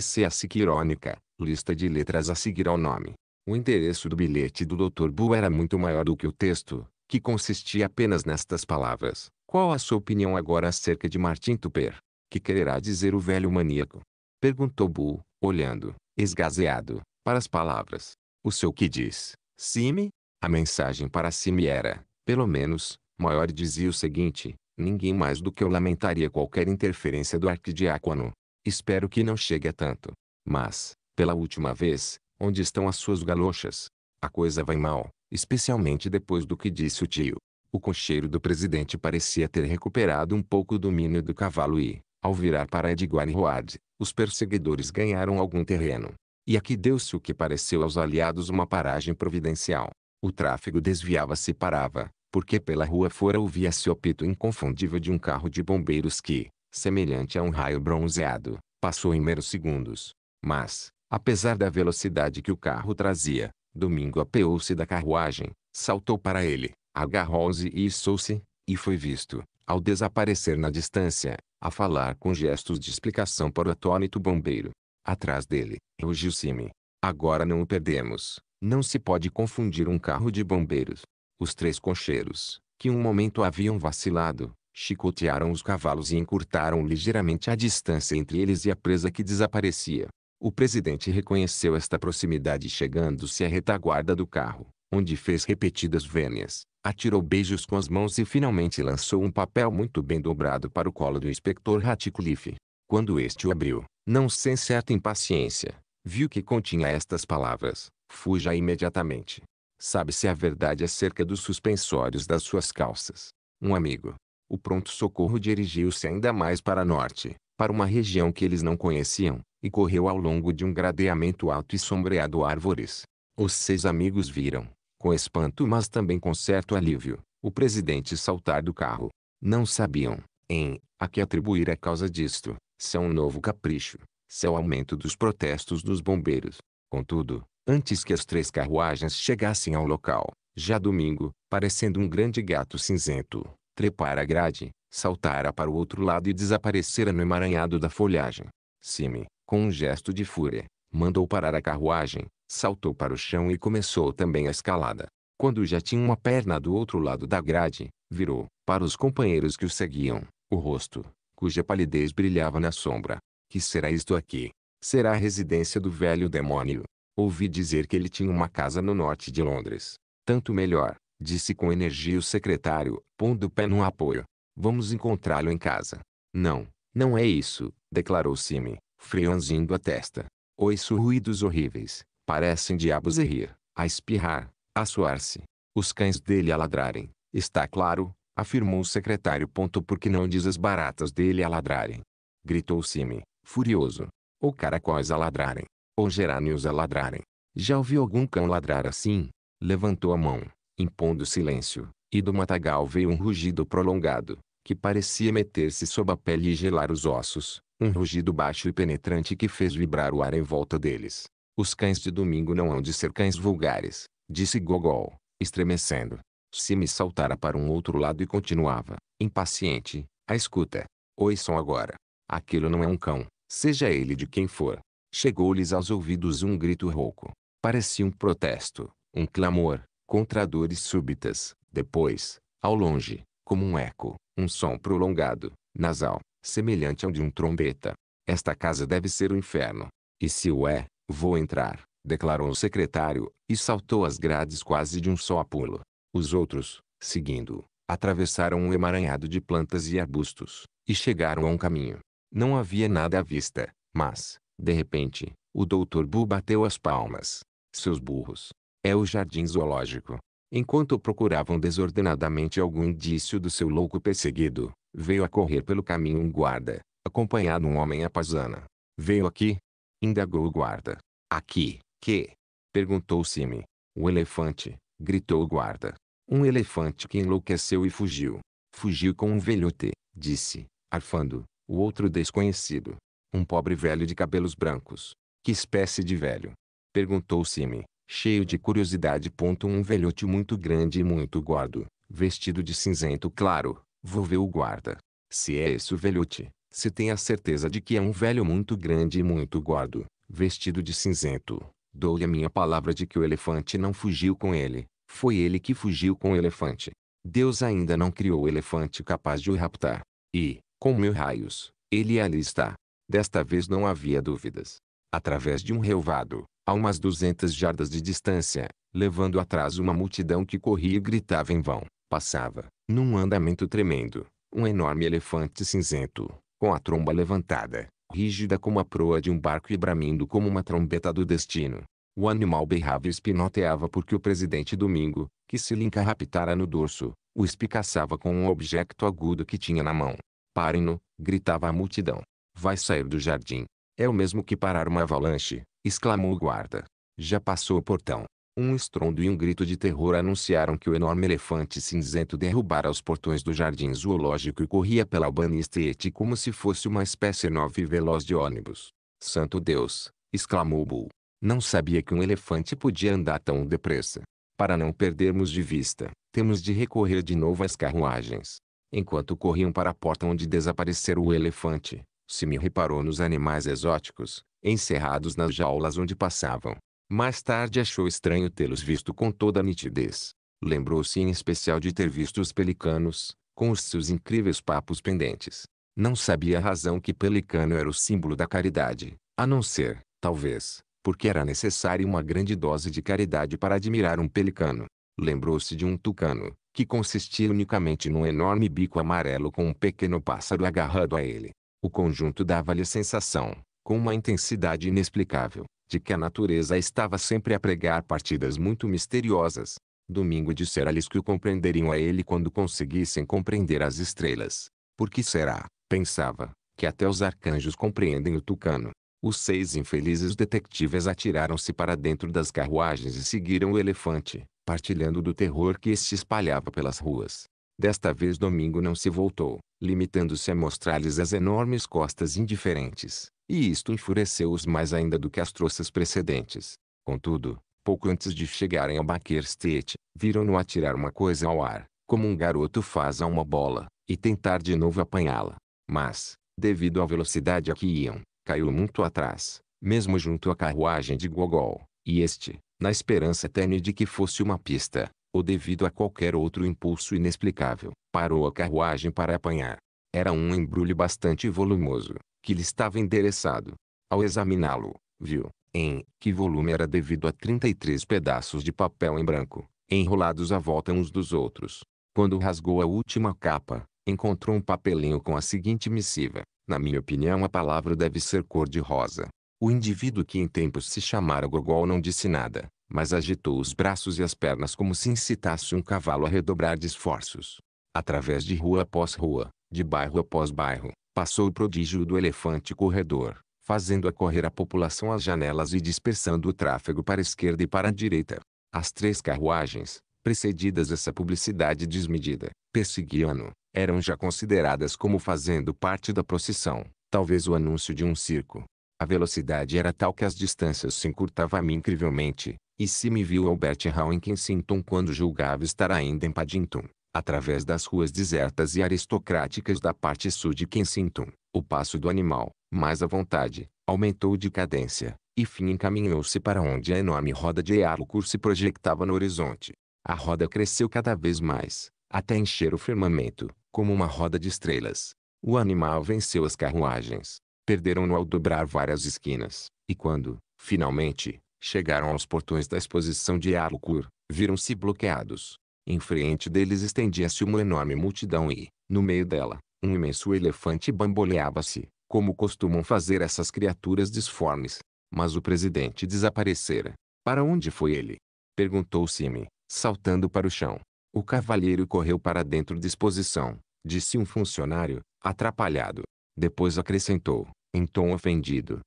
A: que irônica, lista de letras a seguir ao nome. O endereço do bilhete do Dr. Bull era muito maior do que o texto, que consistia apenas nestas palavras. Qual a sua opinião agora acerca de Martin Tupper? Que quererá dizer o velho maníaco? Perguntou Bull, olhando, esgazeado, para as palavras. O seu que diz, Sime? A mensagem para Sime era, pelo menos, maior e dizia o seguinte, ninguém mais do que eu lamentaria qualquer interferência do arquidiácono. Espero que não chegue a tanto. Mas, pela última vez, onde estão as suas galochas? A coisa vai mal especialmente depois do que disse o tio. O cocheiro do presidente parecia ter recuperado um pouco o domínio do cavalo e, ao virar para Edgar e Road, os perseguidores ganharam algum terreno. E aqui deu-se o que pareceu aos aliados uma paragem providencial. O tráfego desviava-se e parava, porque pela rua fora ouvia-se o apito inconfundível de um carro de bombeiros que, semelhante a um raio bronzeado, passou em meros segundos. Mas, apesar da velocidade que o carro trazia, Domingo apeou-se da carruagem, saltou para ele, agarrou-se e içou-se, e foi visto, ao desaparecer na distância, a falar com gestos de explicação para o atônito bombeiro. Atrás dele, rugiu Sime. Agora não o perdemos. Não se pode confundir um carro de bombeiros. Os três concheiros, que um momento haviam vacilado, chicotearam os cavalos e encurtaram ligeiramente a distância entre eles e a presa que desaparecia. O presidente reconheceu esta proximidade chegando-se à retaguarda do carro, onde fez repetidas vênias, atirou beijos com as mãos e finalmente lançou um papel muito bem dobrado para o colo do inspector Ratcliffe. Quando este o abriu, não sem certa impaciência, viu que continha estas palavras: Fuja imediatamente. Sabe-se a verdade acerca dos suspensórios das suas calças. Um amigo. O pronto-socorro dirigiu-se ainda mais para norte, para uma região que eles não conheciam, e correu ao longo de um gradeamento alto e sombreado árvores. Os seis amigos viram, com espanto mas também com certo alívio, o presidente saltar do carro. Não sabiam, em, a que atribuir a causa disto, se é um novo capricho, se é o aumento dos protestos dos bombeiros. Contudo, antes que as três carruagens chegassem ao local, já domingo, parecendo um grande gato cinzento, trepara a grade, saltara para o outro lado e desaparecera no emaranhado da folhagem. Sime, com um gesto de fúria, mandou parar a carruagem, saltou para o chão e começou também a escalada. Quando já tinha uma perna do outro lado da grade, virou, para os companheiros que o seguiam, o rosto, cuja palidez brilhava na sombra. Que será isto aqui? Será a residência do velho demônio. Ouvi dizer que ele tinha uma casa no norte de Londres. Tanto melhor, disse com energia o secretário, pondo o pé no apoio. Vamos encontrá-lo em casa. Não, não é isso, declarou Simi franzindo a testa. Ouço ruídos horríveis, parecem diabos a rir, a espirrar, a suar-se. Os cães dele a ladrarem, está claro, afirmou o secretário. Ponto porque não diz as baratas dele a ladrarem. Gritou Sime, furioso. Ou caracóis a ladrarem, ou gerânios a ladrarem. Já ouviu algum cão ladrar assim? Levantou a mão, impondo silêncio, e do matagal veio um rugido prolongado, que parecia meter-se sob a pele e gelar os ossos um uhum. rugido baixo e penetrante que fez vibrar o ar em volta deles. Os cães de domingo não hão de ser cães vulgares, disse Gogol, estremecendo. Simi saltara para um outro lado e continuava, impaciente, a escuta. Oiçam agora. Aquilo não é um cão, seja ele de quem for. Chegou-lhes aos ouvidos um grito rouco. Parecia um protesto, um clamor, contra dores súbitas. Depois, ao longe, como um eco, um som prolongado, nasal, semelhante ao de um trombeta. Esta casa deve ser o inferno. E se o é, vou entrar, declarou o secretário, e saltou as grades quase de um só pulo. Os outros, seguindo, atravessaram um emaranhado de plantas e arbustos, e chegaram a um caminho. Não havia nada à vista, mas, de repente, o doutor Bu bateu as palmas. Seus burros. É o jardim zoológico. Enquanto procuravam desordenadamente algum indício do seu louco perseguido, Veio a correr pelo caminho um guarda, acompanhado um homem apazana. Veio aqui? Indagou o guarda. Aqui, que? Perguntou simi O elefante, gritou o guarda. Um elefante que enlouqueceu e fugiu. Fugiu com um velhote, disse, arfando, o outro desconhecido. Um pobre velho de cabelos brancos. Que espécie de velho? Perguntou simi cheio de curiosidade. Um velhote muito grande e muito gordo, vestido de cinzento claro, Vou ver o guarda. Se é esse o velhote, se tem a certeza de que é um velho muito grande e muito gordo, vestido de cinzento, dou-lhe a minha palavra de que o elefante não fugiu com ele. Foi ele que fugiu com o elefante. Deus ainda não criou o elefante capaz de o raptar. E, com mil raios, ele ali está. Desta vez não havia dúvidas. Através de um relvado, a umas duzentas jardas de distância, levando atrás uma multidão que corria e gritava em vão, passava, num andamento tremendo, um enorme elefante cinzento, com a tromba levantada, rígida como a proa de um barco e bramindo como uma trombeta do destino. O animal berrava e espinoteava porque o presidente Domingo, que se lhe encarraptara no dorso, o espicaçava com um objeto agudo que tinha na mão. Parem-no, gritava a multidão. Vai sair do jardim. É o mesmo que parar uma avalanche, exclamou o guarda. Já passou o portão. Um estrondo e um grito de terror anunciaram que o enorme elefante cinzento derrubara os portões do jardim zoológico e corria pela banistete como se fosse uma espécie nova e veloz de ônibus. Santo Deus! exclamou Bull. Não sabia que um elefante podia andar tão depressa. Para não perdermos de vista, temos de recorrer de novo às carruagens. Enquanto corriam para a porta onde desaparecera o elefante, se me reparou nos animais exóticos, encerrados nas jaulas onde passavam. Mais tarde achou estranho tê-los visto com toda a nitidez. Lembrou-se em especial de ter visto os pelicanos, com os seus incríveis papos pendentes. Não sabia a razão que pelicano era o símbolo da caridade, a não ser, talvez, porque era necessária uma grande dose de caridade para admirar um pelicano. Lembrou-se de um tucano, que consistia unicamente num enorme bico amarelo com um pequeno pássaro agarrado a ele. O conjunto dava-lhe a sensação, com uma intensidade inexplicável, de que a natureza estava sempre a pregar partidas muito misteriosas. Domingo dissera-lhes que o compreenderiam a ele quando conseguissem compreender as estrelas. Por que será, pensava, que até os arcanjos compreendem o tucano. Os seis infelizes detetives atiraram-se para dentro das carruagens e seguiram o elefante, partilhando do terror que este espalhava pelas ruas. Desta vez Domingo não se voltou, limitando-se a mostrar-lhes as enormes costas indiferentes, e isto enfureceu-os mais ainda do que as troças precedentes. Contudo, pouco antes de chegarem ao Baker State, viram-no atirar uma coisa ao ar, como um garoto faz a uma bola, e tentar de novo apanhá-la. Mas, devido à velocidade a que iam, caiu muito atrás, mesmo junto à carruagem de Gogol, e este, na esperança tênue de que fosse uma pista, ou devido a qualquer outro impulso inexplicável, parou a carruagem para apanhar. Era um embrulho bastante volumoso, que lhe estava endereçado. Ao examiná-lo, viu, em, que volume era devido a 33 pedaços de papel em branco, enrolados à volta uns dos outros. Quando rasgou a última capa, encontrou um papelinho com a seguinte missiva. Na minha opinião a palavra deve ser cor-de-rosa. O indivíduo que em tempos se chamara Gogol não disse nada, mas agitou os braços e as pernas como se incitasse um cavalo a redobrar de esforços. Através de rua após rua, de bairro após bairro, passou o prodígio do elefante corredor, fazendo a correr a população às janelas e dispersando o tráfego para a esquerda e para a direita. As três carruagens, precedidas essa publicidade desmedida, perseguiam-no, eram já consideradas como fazendo parte da procissão, talvez o anúncio de um circo. A velocidade era tal que as distâncias se encurtavam incrivelmente, e se me viu Albert em Hawkington quando julgava estar ainda em Paddington, através das ruas desertas e aristocráticas da parte sul de Kensington. O passo do animal, mais à vontade, aumentou de cadência, e fim encaminhou-se para onde a enorme roda de Earlcur se projetava no horizonte. A roda cresceu cada vez mais, até encher o firmamento, como uma roda de estrelas. O animal venceu as carruagens, perderam-no ao dobrar várias esquinas, e quando, finalmente, chegaram aos portões da exposição de Arlcur, viram-se bloqueados, em frente deles estendia-se uma enorme multidão e, no meio dela, um imenso elefante bamboleava-se, como costumam fazer essas criaturas disformes. Mas o presidente desaparecera. Para onde foi ele? Perguntou Simi, saltando para o chão. O cavalheiro correu para dentro de exposição, disse um funcionário, atrapalhado. Depois acrescentou, em tom ofendido.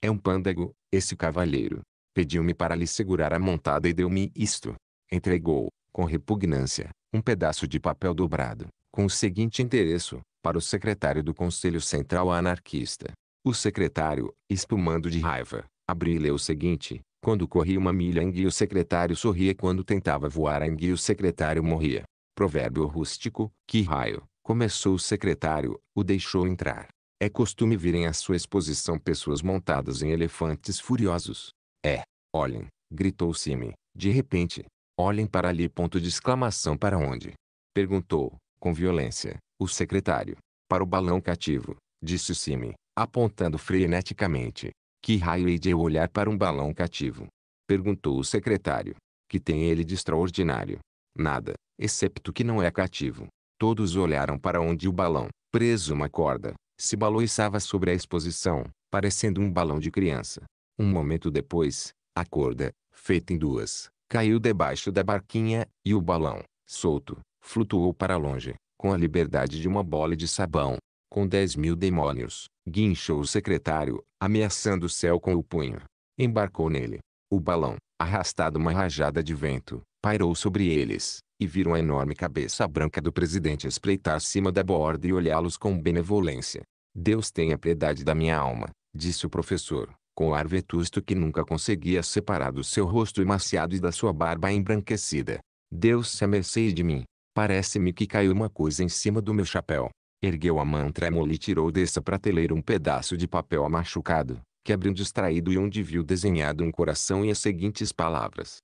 A: É um pândego, esse cavalheiro. Pediu-me para lhe segurar a montada e deu-me isto. Entregou, com repugnância, um pedaço de papel dobrado, com o seguinte endereço, para o secretário do Conselho Central Anarquista. O secretário, espumando de raiva, abriu e leu o seguinte, quando corria uma milha a enguia o secretário sorria quando tentava voar a enguia o secretário morria. Provérbio rústico, que raio, começou o secretário, o deixou entrar. É costume virem à sua exposição pessoas montadas em elefantes furiosos. É, olhem, gritou Simi, de repente, Olhem para ali ponto de exclamação para onde? Perguntou, com violência, o secretário. Para o balão cativo, disse Simi, apontando freneticamente. Que raio hei de eu olhar para um balão cativo? Perguntou o secretário. Que tem ele de extraordinário? Nada, excepto que não é cativo. Todos olharam para onde o balão, preso uma corda, se baloiçava sobre a exposição, parecendo um balão de criança. Um momento depois, a corda, feita em duas, caiu debaixo da barquinha, e o balão, solto, flutuou para longe, com a liberdade de uma bola de sabão. Com dez mil demônios, guinchou o secretário, ameaçando o céu com o punho. Embarcou nele. O balão, arrastado uma rajada de vento, pairou sobre eles, e viram a enorme cabeça branca do presidente espreitar cima da borda e olhá-los com benevolência. Deus tenha piedade da minha alma, disse o professor, com o ar vetusto que nunca conseguia separar do seu rosto emaciado e da sua barba embranquecida. Deus-se a mercê de mim. Parece-me que caiu uma coisa em cima do meu chapéu. Ergueu a mão trêmula e tirou dessa prateleira um pedaço de papel machucado, que abriu distraído e onde viu desenhado um coração e as seguintes palavras.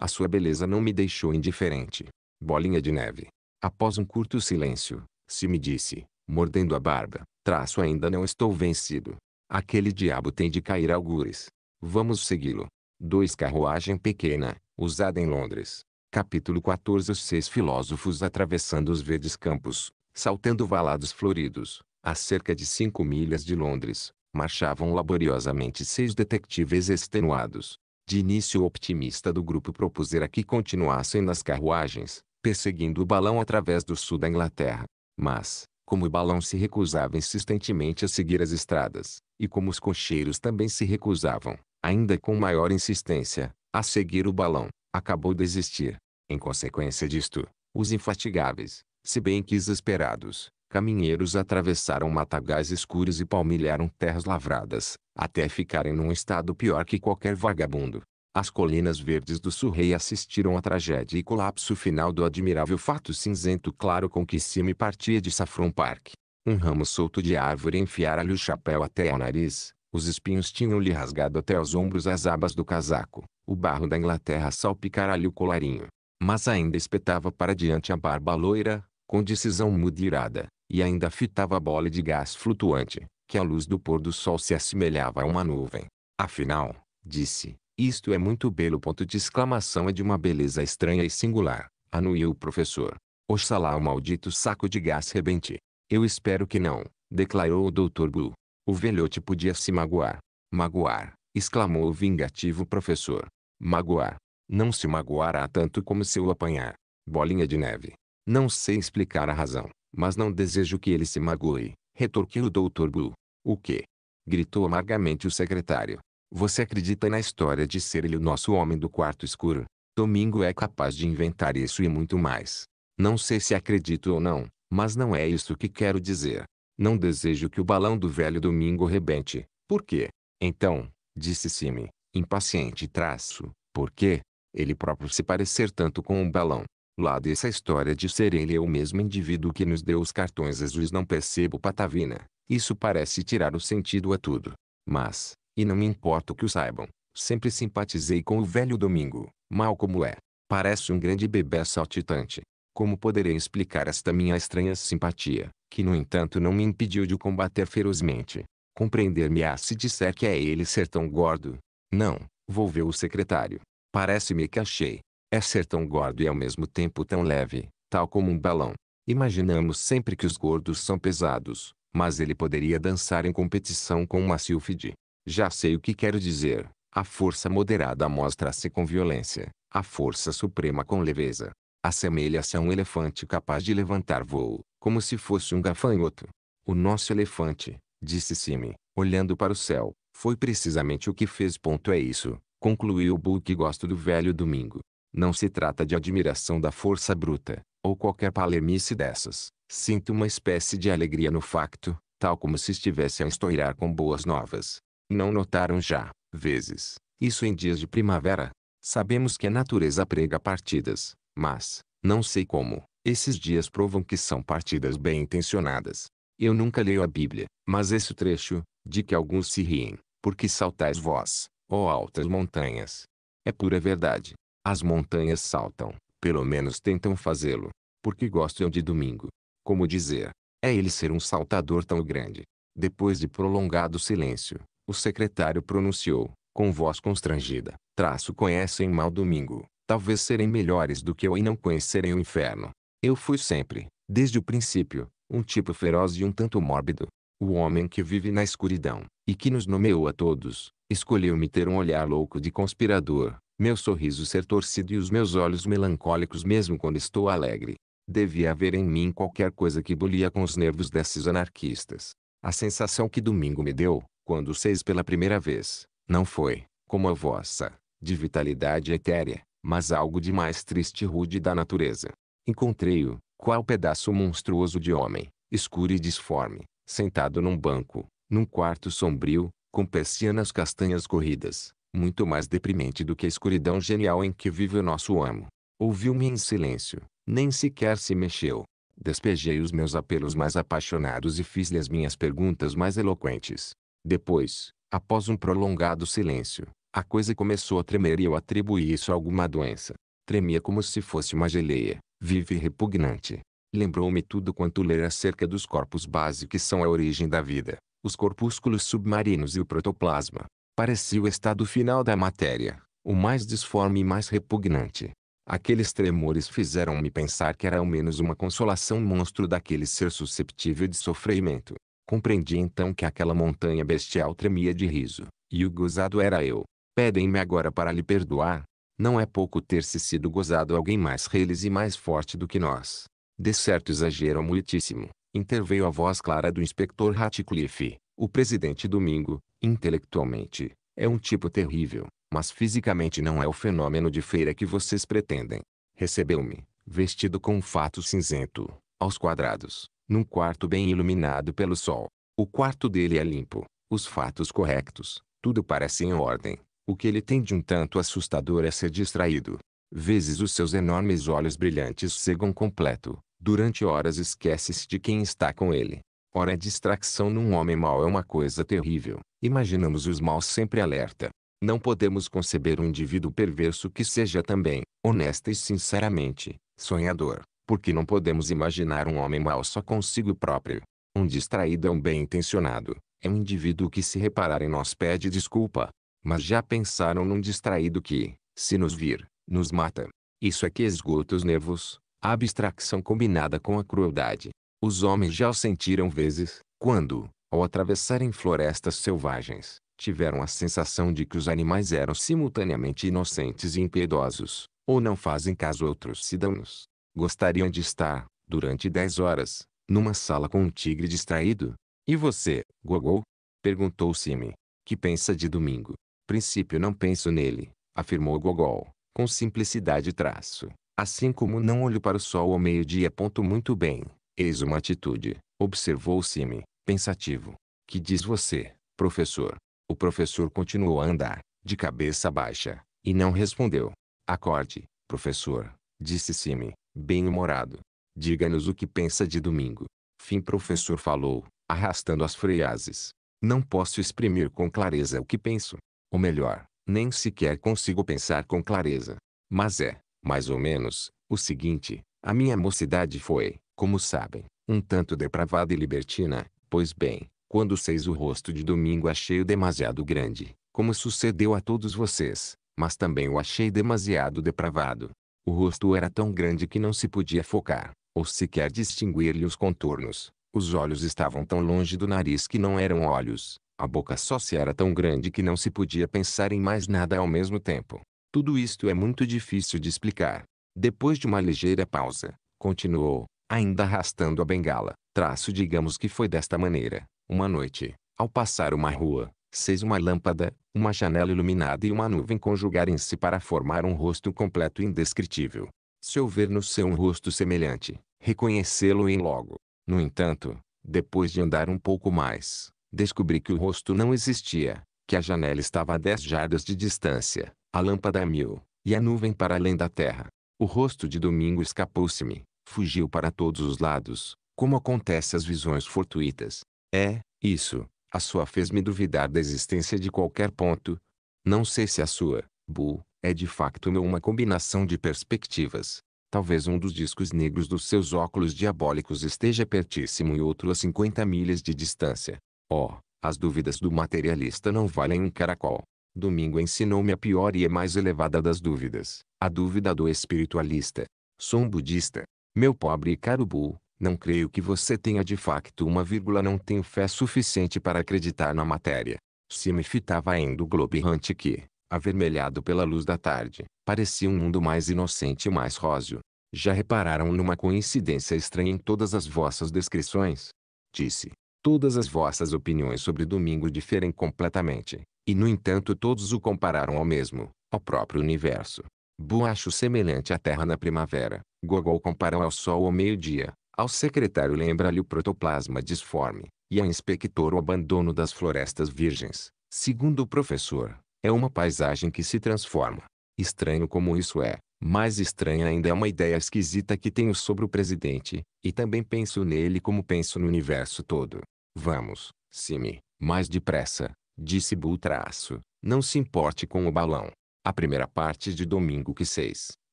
A: A sua beleza não me deixou indiferente. Bolinha de neve. Após um curto silêncio, se me disse, mordendo a barba, traço ainda não estou vencido. Aquele diabo tem de cair algures. Vamos segui-lo. 2. Carruagem pequena, usada em Londres. Capítulo 14 Os seis filósofos atravessando os verdes campos, saltando valados floridos, a cerca de cinco milhas de Londres, marchavam laboriosamente seis detectives extenuados. De início o optimista do grupo propusera que continuassem nas carruagens, perseguindo o balão através do sul da Inglaterra. Mas, como o balão se recusava insistentemente a seguir as estradas, e como os cocheiros também se recusavam, ainda com maior insistência, a seguir o balão, acabou de existir. Em consequência disto, os infatigáveis, se bem que exasperados, caminheiros atravessaram matagais escuros e palmilharam terras lavradas, até ficarem num estado pior que qualquer vagabundo. As colinas verdes do Surrey assistiram à tragédia e colapso final do admirável fato cinzento claro com que Simi partia de Saffron Park. Um ramo solto de árvore enfiara-lhe o chapéu até ao nariz, os espinhos tinham-lhe rasgado até aos ombros as abas do casaco, o barro da Inglaterra salpicara-lhe o colarinho. Mas ainda espetava para diante a barba loira, com decisão muda e irada, e ainda fitava a bola de gás flutuante, que à luz do pôr do sol se assemelhava a uma nuvem. Afinal, disse, isto é muito belo ponto de exclamação é de uma beleza estranha e singular, anuiu o professor. Oxalá o maldito saco de gás rebente. Eu espero que não, declarou o doutor Gu. O velhote podia se magoar. Magoar, exclamou o vingativo professor. Magoar. Não se magoará tanto como se o apanhar. Bolinha de neve. Não sei explicar a razão, mas não desejo que ele se magoe, retorquiu o doutor Gu. O quê? Gritou amargamente o secretário. Você acredita na história de ser ele o nosso homem do quarto escuro? Domingo é capaz de inventar isso e muito mais. Não sei se acredito ou não, mas não é isso que quero dizer. Não desejo que o balão do velho Domingo rebente. Por quê? Então, disse Simi, impaciente traço, por quê? Ele próprio se parecer tanto com um balão. Lá dessa história de ser ele é o mesmo indivíduo que nos deu os cartões azuis não percebo patavina. Isso parece tirar o sentido a tudo. Mas, e não me importo que o saibam. Sempre simpatizei com o velho Domingo, mal como é. Parece um grande bebê saltitante. Como poderei explicar esta minha estranha simpatia, que no entanto não me impediu de combater ferozmente. Compreender-me-á ah, se disser que é ele ser tão gordo. Não, volveu o secretário. Parece-me que achei. É ser tão gordo e ao mesmo tempo tão leve, tal como um balão. Imaginamos sempre que os gordos são pesados, mas ele poderia dançar em competição com uma silfide já sei o que quero dizer. A força moderada mostra-se com violência, a força suprema com leveza. Assemelha-se a um elefante capaz de levantar voo, como se fosse um gafanhoto. O nosso elefante, disse Sime, olhando para o céu, foi precisamente o que fez. Ponto é isso, concluiu Bull que gosto do velho domingo. Não se trata de admiração da força bruta, ou qualquer palermice dessas. Sinto uma espécie de alegria no facto, tal como se estivesse a estourar com boas novas não notaram já, vezes, isso em dias de primavera? Sabemos que a natureza prega partidas, mas, não sei como, esses dias provam que são partidas bem intencionadas. Eu nunca leio a Bíblia, mas esse trecho, de que alguns se riem, porque saltais vós, ó altas montanhas. É pura verdade. As montanhas saltam, pelo menos tentam fazê-lo, porque gostam de domingo. Como dizer, é ele ser um saltador tão grande. Depois de prolongado silêncio, o secretário pronunciou, com voz constrangida. Traço conhecem mal domingo. Talvez serem melhores do que eu e não conhecerem o inferno. Eu fui sempre, desde o princípio, um tipo feroz e um tanto mórbido. O homem que vive na escuridão, e que nos nomeou a todos, escolheu-me ter um olhar louco de conspirador, meu sorriso ser torcido e os meus olhos melancólicos mesmo quando estou alegre. Devia haver em mim qualquer coisa que bulia com os nervos desses anarquistas. A sensação que domingo me deu, quando seis pela primeira vez, não foi, como a vossa, de vitalidade etérea, mas algo de mais triste e rude da natureza. Encontrei-o, qual pedaço monstruoso de homem, escuro e disforme, sentado num banco, num quarto sombrio, com persianas castanhas corridas, muito mais deprimente do que a escuridão genial em que vive o nosso amo. Ouviu-me em silêncio, nem sequer se mexeu. Despejei os meus apelos mais apaixonados e fiz-lhe as minhas perguntas mais eloquentes. Depois, após um prolongado silêncio, a coisa começou a tremer e eu atribuí isso a alguma doença. Tremia como se fosse uma geleia, viva e repugnante. Lembrou-me tudo quanto ler acerca dos corpos base que são a origem da vida, os corpúsculos submarinos e o protoplasma. Parecia o estado final da matéria, o mais disforme e mais repugnante. Aqueles tremores fizeram-me pensar que era ao menos uma consolação monstro daquele ser susceptível de sofrimento. Compreendi então que aquela montanha bestial tremia de riso, e o gozado era eu. Pedem-me agora para lhe perdoar. Não é pouco ter-se sido gozado alguém mais reles e mais forte do que nós. De certo exagero muitíssimo, interveio a voz clara do inspetor Ratcliffe, o presidente Domingo, intelectualmente, é um tipo terrível, mas fisicamente não é o fenômeno de feira que vocês pretendem. Recebeu-me, vestido com um fato cinzento, aos quadrados, num quarto bem iluminado pelo sol. O quarto dele é limpo, os fatos corretos, tudo parece em ordem. O que ele tem de um tanto assustador é ser distraído. Vezes os seus enormes olhos brilhantes cegam completo. Durante horas esquece-se de quem está com ele. Ora, a distração num homem mau é uma coisa terrível. Imaginamos os maus sempre alerta. Não podemos conceber um indivíduo perverso que seja também, honesta e sinceramente, sonhador porque não podemos imaginar um homem mau só consigo próprio. Um distraído é um bem-intencionado, é um indivíduo que se reparar em nós pede desculpa. Mas já pensaram num distraído que, se nos vir, nos mata? Isso é que esgota os nervos, a abstração combinada com a crueldade. Os homens já o sentiram vezes, quando, ao atravessarem florestas selvagens, tiveram a sensação de que os animais eram simultaneamente inocentes e impiedosos, ou não fazem caso a outros cidadãos, gostariam de estar, durante dez horas, numa sala com um tigre distraído. E você, Gogol? Perguntou Simi. Que pensa de domingo? Princípio não penso nele, afirmou Gogol, com simplicidade traço. Assim como não olho para o sol ao meio-dia. Muito bem, eis uma atitude, observou Simi, pensativo. Que diz você, professor? O professor continuou a andar, de cabeça baixa, e não respondeu. Acorde, professor, disse Simi, bem-humorado. Diga-nos o que pensa de domingo. Fim professor falou, arrastando as frases. Não posso exprimir com clareza o que penso. Ou melhor, nem sequer consigo pensar com clareza. Mas é, mais ou menos, o seguinte: a minha mocidade foi, como sabem, um tanto depravada e libertina. Pois bem, quando seis o rosto de domingo achei o demasiado grande, como sucedeu a todos vocês, mas também o achei demasiado depravado. O rosto era tão grande que não se podia focar, ou sequer distinguir-lhe os contornos. Os olhos estavam tão longe do nariz que não eram olhos. A boca só se era tão grande que não se podia pensar em mais nada ao mesmo tempo. Tudo isto é muito difícil de explicar. Depois de uma ligeira pausa, continuou, ainda arrastando a bengala. Traço digamos que foi desta maneira. Uma noite, ao passar uma rua, seis uma lâmpada, uma janela iluminada e uma nuvem conjugarem-se para formar um rosto completo e indescritível. Se houver no seu um rosto semelhante, reconhecê-lo-ei logo. No entanto, depois de andar um pouco mais, descobri que o rosto não existia, que a janela estava a dez jardas de distância, a lâmpada a mil, e a nuvem para além da terra. O rosto de domingo escapou-se-me, fugiu para todos os lados, como acontece às visões fortuitas. É, isso, a sua fez-me duvidar da existência de qualquer ponto. Não sei se a sua, Bu, é de facto meu uma combinação de perspectivas. Talvez um dos discos negros dos seus óculos diabólicos esteja pertíssimo e outro a 50 milhas de distância. Oh, as dúvidas do materialista não valem um caracol. Domingo ensinou-me a pior e a mais elevada das dúvidas, a dúvida do espiritualista. Sou um budista. Meu pobre e caro Bu, não creio que você tenha de facto uma vírgula não tenho fé suficiente para acreditar na matéria. Se me fitava ainda o globo errante que, avermelhado pela luz da tarde, parecia um mundo mais inocente e mais róseo. Já repararam numa coincidência estranha em todas as vossas descrições? Disse. Todas as vossas opiniões sobre domingo diferem completamente, e no entanto todos o compararam ao mesmo, ao próprio universo. Boacho semelhante à Terra na primavera, Gogol comparou ao Sol ao meio-dia, ao secretário lembra-lhe o protoplasma disforme, e ao inspector o abandono das florestas virgens. Segundo o professor, é uma paisagem que se transforma. Estranho como isso é, mais estranha ainda é uma ideia esquisita que tenho sobre o presidente, e também penso nele como penso no universo todo. Vamos, Simi, mais depressa, disse Bultraço, não se importe com o balão. A primeira parte de domingo que seis,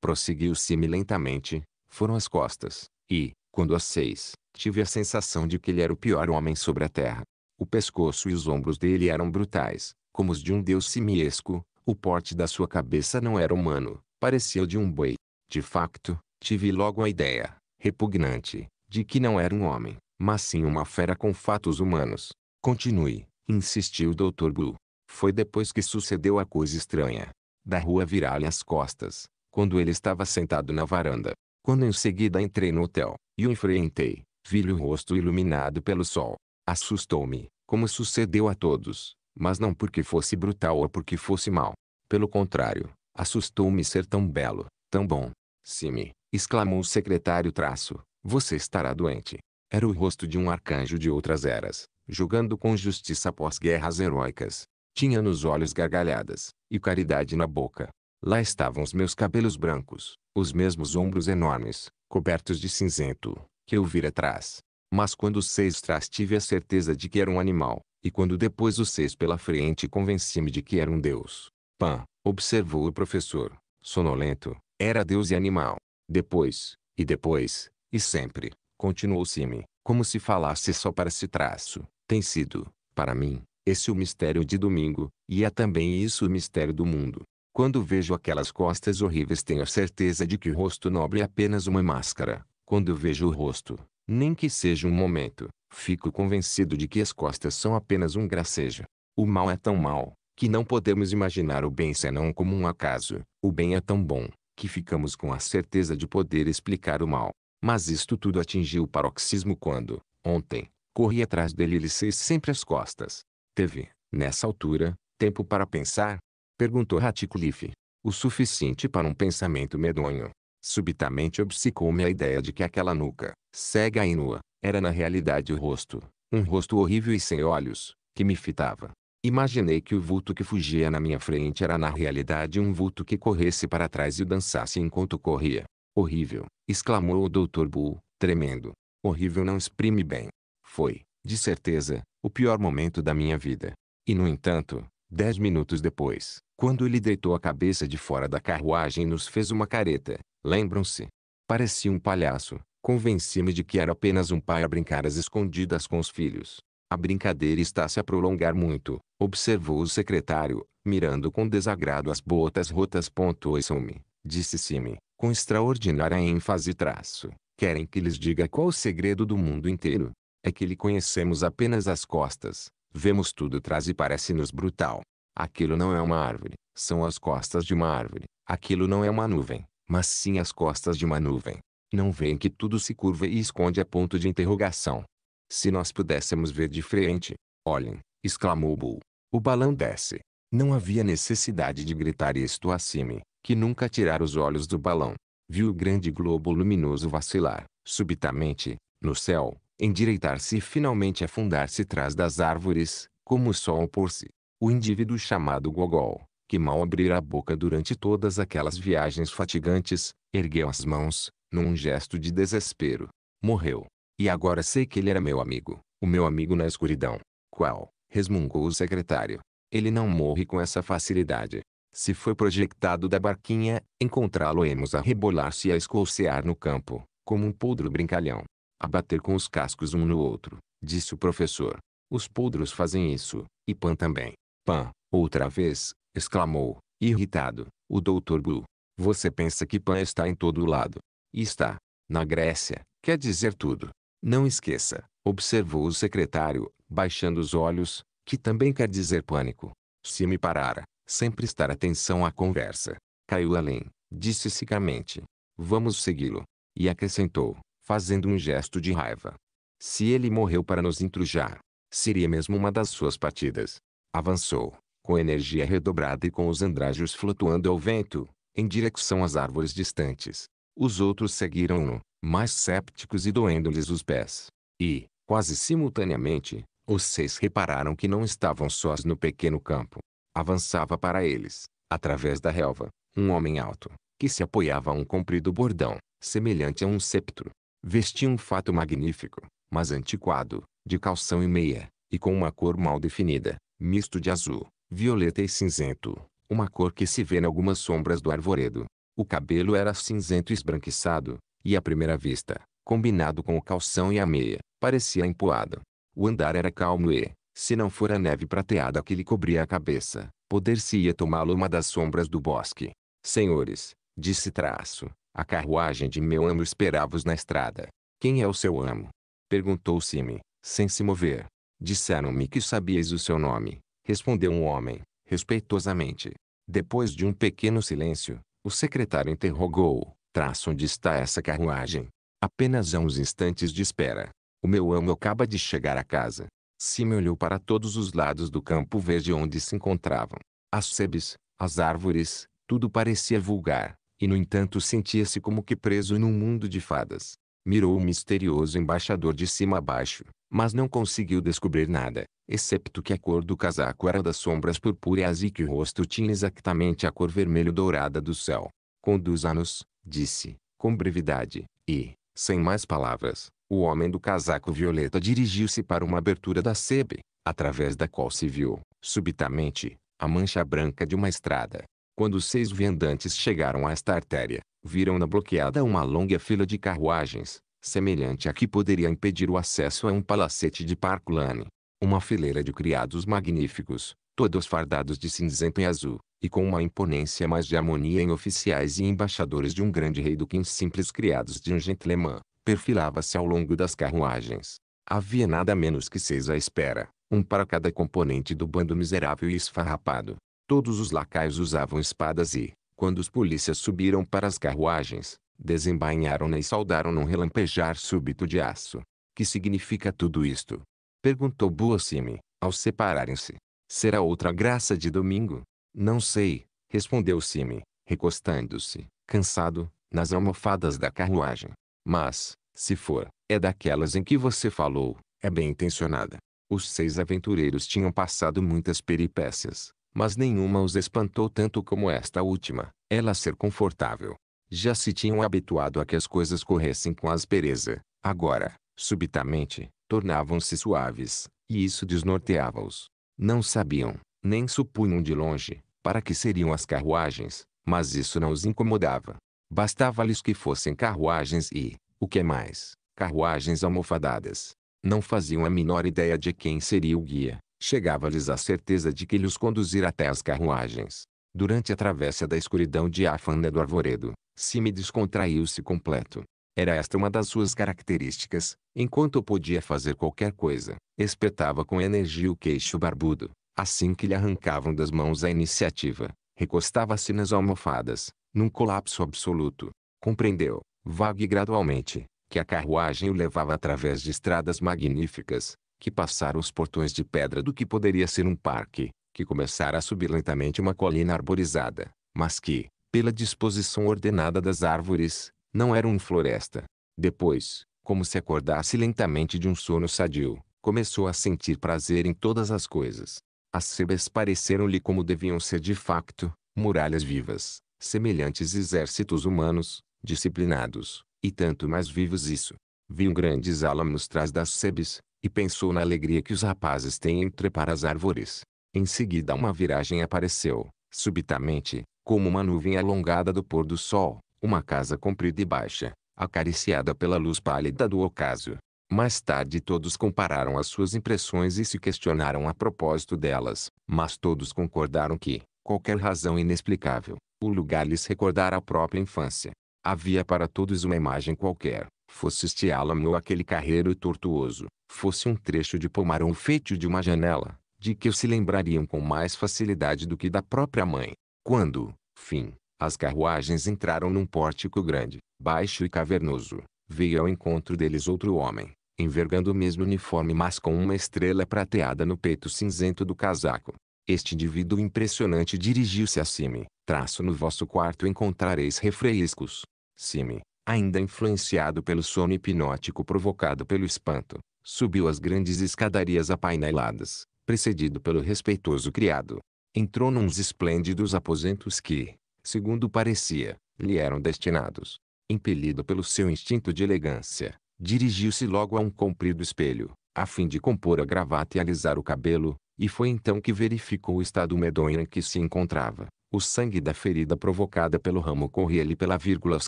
A: prosseguiu Simi lentamente, foram as costas, e, quando às seis, tive a sensação de que ele era o pior homem sobre a terra. O pescoço e os ombros dele eram brutais, como os de um deus simiesco, o porte da sua cabeça não era humano, parecia o de um boi. De facto, tive logo a ideia, repugnante, de que não era um homem, mas sim uma fera com fatos humanos. Continue, insistiu o Dr. Blue. Foi depois que sucedeu a coisa estranha. Da rua virar-lhe as costas, quando ele estava sentado na varanda. Quando em seguida entrei no hotel, e o enfrentei, vi-lhe o rosto iluminado pelo sol. Assustou-me, como sucedeu a todos, mas não porque fosse brutal ou porque fosse mal. Pelo contrário, assustou-me ser tão belo, tão bom. Simi, exclamou o secretário traço, você estará doente. Era o rosto de um arcanjo de outras eras, julgando com justiça pós-guerras heróicas. Tinha nos olhos gargalhadas, e caridade na boca. Lá estavam os meus cabelos brancos, os mesmos ombros enormes, cobertos de cinzento, que eu vira atrás. Mas quando os seis trás tive a certeza de que era um animal, e quando depois os seis pela frente convenci-me de que era um deus. Pan, observou o professor, sonolento, era deus e animal. Depois, e depois, e sempre, continuou Sime, como se falasse só para esse traço, tem sido, para mim, esse o mistério de domingo, e é também isso o mistério do mundo. Quando vejo aquelas costas horríveis tenho certeza de que o rosto nobre é apenas uma máscara. Quando vejo o rosto, nem que seja um momento, fico convencido de que as costas são apenas um gracejo. O mal é tão mal, que não podemos imaginar o bem senão como um acaso. O bem é tão bom, que ficamos com a certeza de poder explicar o mal. Mas isto tudo atingiu o paroxismo quando, ontem, corri atrás dele e lhe sempre as costas. Teve, nessa altura, tempo para pensar, Perguntou Ratcliffe. O suficiente para um pensamento medonho. Subitamente obcecou-me a ideia de que aquela nuca, cega e nua, era na realidade o rosto. Um rosto horrível e sem olhos, que me fitava. Imaginei que o vulto que fugia na minha frente era na realidade um vulto que corresse para trás e dançasse enquanto corria. Horrível, exclamou o Dr. Bull, tremendo. Horrível não exprime bem. Foi, de certeza, o pior momento da minha vida. E no entanto, Dez minutos depois, quando ele deitou a cabeça de fora da carruagem e nos fez uma careta, lembram-se? Parecia um palhaço. Convenci-me de que era apenas um pai a brincar às escondidas com os filhos. A brincadeira está-se a prolongar muito, observou o secretário, mirando com desagrado as botas rotas. Ouçam-me, disse Sime, com extraordinária ênfase e traço. Querem que lhes diga qual o segredo do mundo inteiro? É que lhe conhecemos apenas as costas, Vemos tudo traz e parece-nos brutal. Aquilo não é uma árvore, são as costas de uma árvore. Aquilo não é uma nuvem, mas sim as costas de uma nuvem. Não veem que tudo se curva e esconde a ponto de interrogação. Se nós pudéssemos ver de frente, olhem, exclamou Bull. O balão desce. Não havia necessidade de gritar isto acima, que nunca tirara os olhos do balão. Viu o grande globo luminoso vacilar, subitamente, no céu, endireitar-se e finalmente afundar-se atrás das árvores, como o sol pôr-se. O indivíduo chamado Gogol, que mal abrira a boca durante todas aquelas viagens fatigantes, ergueu as mãos, num gesto de desespero. Morreu. E agora sei que ele era meu amigo, o meu amigo na escuridão. Qual? resmungou o secretário. Ele não morre com essa facilidade. Se foi projetado da barquinha, encontrá-lo-emos a rebolar-se e a escolcear no campo, como um podre brincalhão a bater com os cascos um no outro, disse o professor. Os podros fazem isso, e Pan também. Pan, outra vez, exclamou, irritado, o doutor Blue. Você pensa que Pan está em todo lado. E está. Na Grécia, quer dizer tudo. Não esqueça, observou o secretário, baixando os olhos, que também quer dizer pânico. Se me parara, sempre estar atenção à conversa. Caiu além, disse secamente. Vamos segui-lo. E acrescentou, fazendo um gesto de raiva. Se ele morreu para nos intrujar, seria mesmo uma das suas partidas. Avançou, com energia redobrada e com os andrajos flutuando ao vento, em direção às árvores distantes. Os outros seguiram-no, mais sépticos e doendo-lhes os pés. E, quase simultaneamente, os seis repararam que não estavam sós no pequeno campo. Avançava para eles, através da relva, um homem alto, que se apoiava a um comprido bordão, semelhante a um sceptro. Vestia um fato magnífico, mas antiquado, de calção e meia, e com uma cor mal definida, misto de azul, violeta e cinzento, uma cor que se vê em algumas sombras do arvoredo. O cabelo era cinzento esbranquiçado, e à primeira vista, combinado com o calção e a meia, parecia empoado. O andar era calmo e, se não for a neve prateada que lhe cobria a cabeça, poder-se-ia tomá-lo uma das sombras do bosque. Senhores, disse traço, a carruagem de meu amo esperava-os na estrada. Quem é o seu amo? perguntou Sime, sem se mover. Disseram-me que sabias o seu nome, respondeu um homem, respeitosamente. Depois de um pequeno silêncio, o secretário interrogou, traço onde está essa carruagem? Apenas há uns instantes de espera. O meu amo acaba de chegar a casa. Sime olhou para todos os lados do campo verde onde se encontravam. As sebes, as árvores, tudo parecia vulgar e no entanto sentia-se como que preso num mundo de fadas. Mirou o misterioso embaixador de cima a baixo, mas não conseguiu descobrir nada, excepto que a cor do casaco era das sombras purpúreas e que o rosto tinha exatamente a cor vermelho-dourada do céu. conduza nos disse, com brevidade, e, sem mais palavras, o homem do casaco violeta dirigiu-se para uma abertura da sebe, através da qual se viu, subitamente, a mancha branca de uma estrada. Quando seis viandantes chegaram a esta artéria, viram-na bloqueada uma longa fila de carruagens, semelhante à que poderia impedir o acesso a um palacete de Park Lane. Uma fileira de criados magníficos, todos fardados de cinzento e azul, e com uma imponência mais de harmonia em oficiais e embaixadores de um grande rei do que em simples criados de um gentleman, perfilava-se ao longo das carruagens. Havia nada menos que seis à espera, um para cada componente do bando miserável e esfarrapado. Todos os lacaios usavam espadas e, quando os polícias subiram para as carruagens, desembainharam-na e saudaram num relampejar súbito de aço. Que significa tudo isto? Perguntou Boacime, ao separarem-se. Será outra graça de domingo? Não sei, respondeu Sime, recostando-se, cansado, nas almofadas da carruagem. Mas, se for, é daquelas em que você falou, é bem intencionada. Os seis aventureiros tinham passado muitas peripécias, mas nenhuma os espantou tanto como esta última, ela ser confortável. Já se tinham habituado a que as coisas corressem com aspereza, agora, subitamente, tornavam-se suaves, e isso desnorteava-os. Não sabiam, nem supunham de longe, para que seriam as carruagens, mas isso não os incomodava. Bastava-lhes que fossem carruagens e, o que é mais, carruagens almofadadas. Não faziam a menor ideia de quem seria o guia, chegava-lhes a certeza de que lhes conduzira até as carruagens. Durante a travessa da escuridão diáfana do arvoredo, Sime descontraiu-se completo. Era esta uma das suas características, enquanto podia fazer qualquer coisa, espetava com energia o queixo barbudo, assim que lhe arrancavam das mãos a iniciativa, recostava-se nas almofadas, num colapso absoluto. Compreendeu, vago e gradualmente, que a carruagem o levava através de estradas magníficas, que passara os portões de pedra do que poderia ser um parque, que começara a subir lentamente uma colina arborizada, mas que, pela disposição ordenada das árvores, não era uma floresta. Depois, como se acordasse lentamente de um sono sadio, começou a sentir prazer em todas as coisas. As sebas pareceram-lhe como deviam ser de facto, muralhas vivas, semelhantes exércitos humanos, disciplinados, e tanto mais vivos isso. Viu grandes álamos trás das sebes, e pensou na alegria que os rapazes têm em trepar as árvores. Em seguida uma viragem apareceu, subitamente, como uma nuvem alongada do pôr do sol, uma casa comprida e baixa, acariciada pela luz pálida do ocaso. Mais tarde todos compararam as suas impressões e se questionaram a propósito delas, mas todos concordaram que, qualquer razão inexplicável, o lugar lhes recordara a própria infância. Havia para todos uma imagem qualquer, fosse este álamo ou aquele carreiro tortuoso, fosse um trecho de pomar ou um feito de uma janela, de que se lembrariam com mais facilidade do que da própria mãe. Quando, fim, as carruagens entraram num pórtico grande, baixo e cavernoso, veio ao encontro deles outro homem, envergando o mesmo uniforme mas com uma estrela prateada no peito cinzento do casaco. Este indivíduo impressionante dirigiu-se a Sime. Traço no vosso quarto encontrareis refrescos. Sime, ainda influenciado pelo sono hipnótico provocado pelo espanto, subiu as grandes escadarias apaineladas, precedido pelo respeitoso criado. Entrou nos esplêndidos aposentos que, segundo parecia, lhe eram destinados. Impelido pelo seu instinto de elegância, dirigiu-se logo a um comprido espelho, a fim de compor a gravata e alisar o cabelo, e foi então que verificou o estado medonho em que se encontrava. O sangue da ferida provocada pelo ramo corria-lhe pela vírgula. Os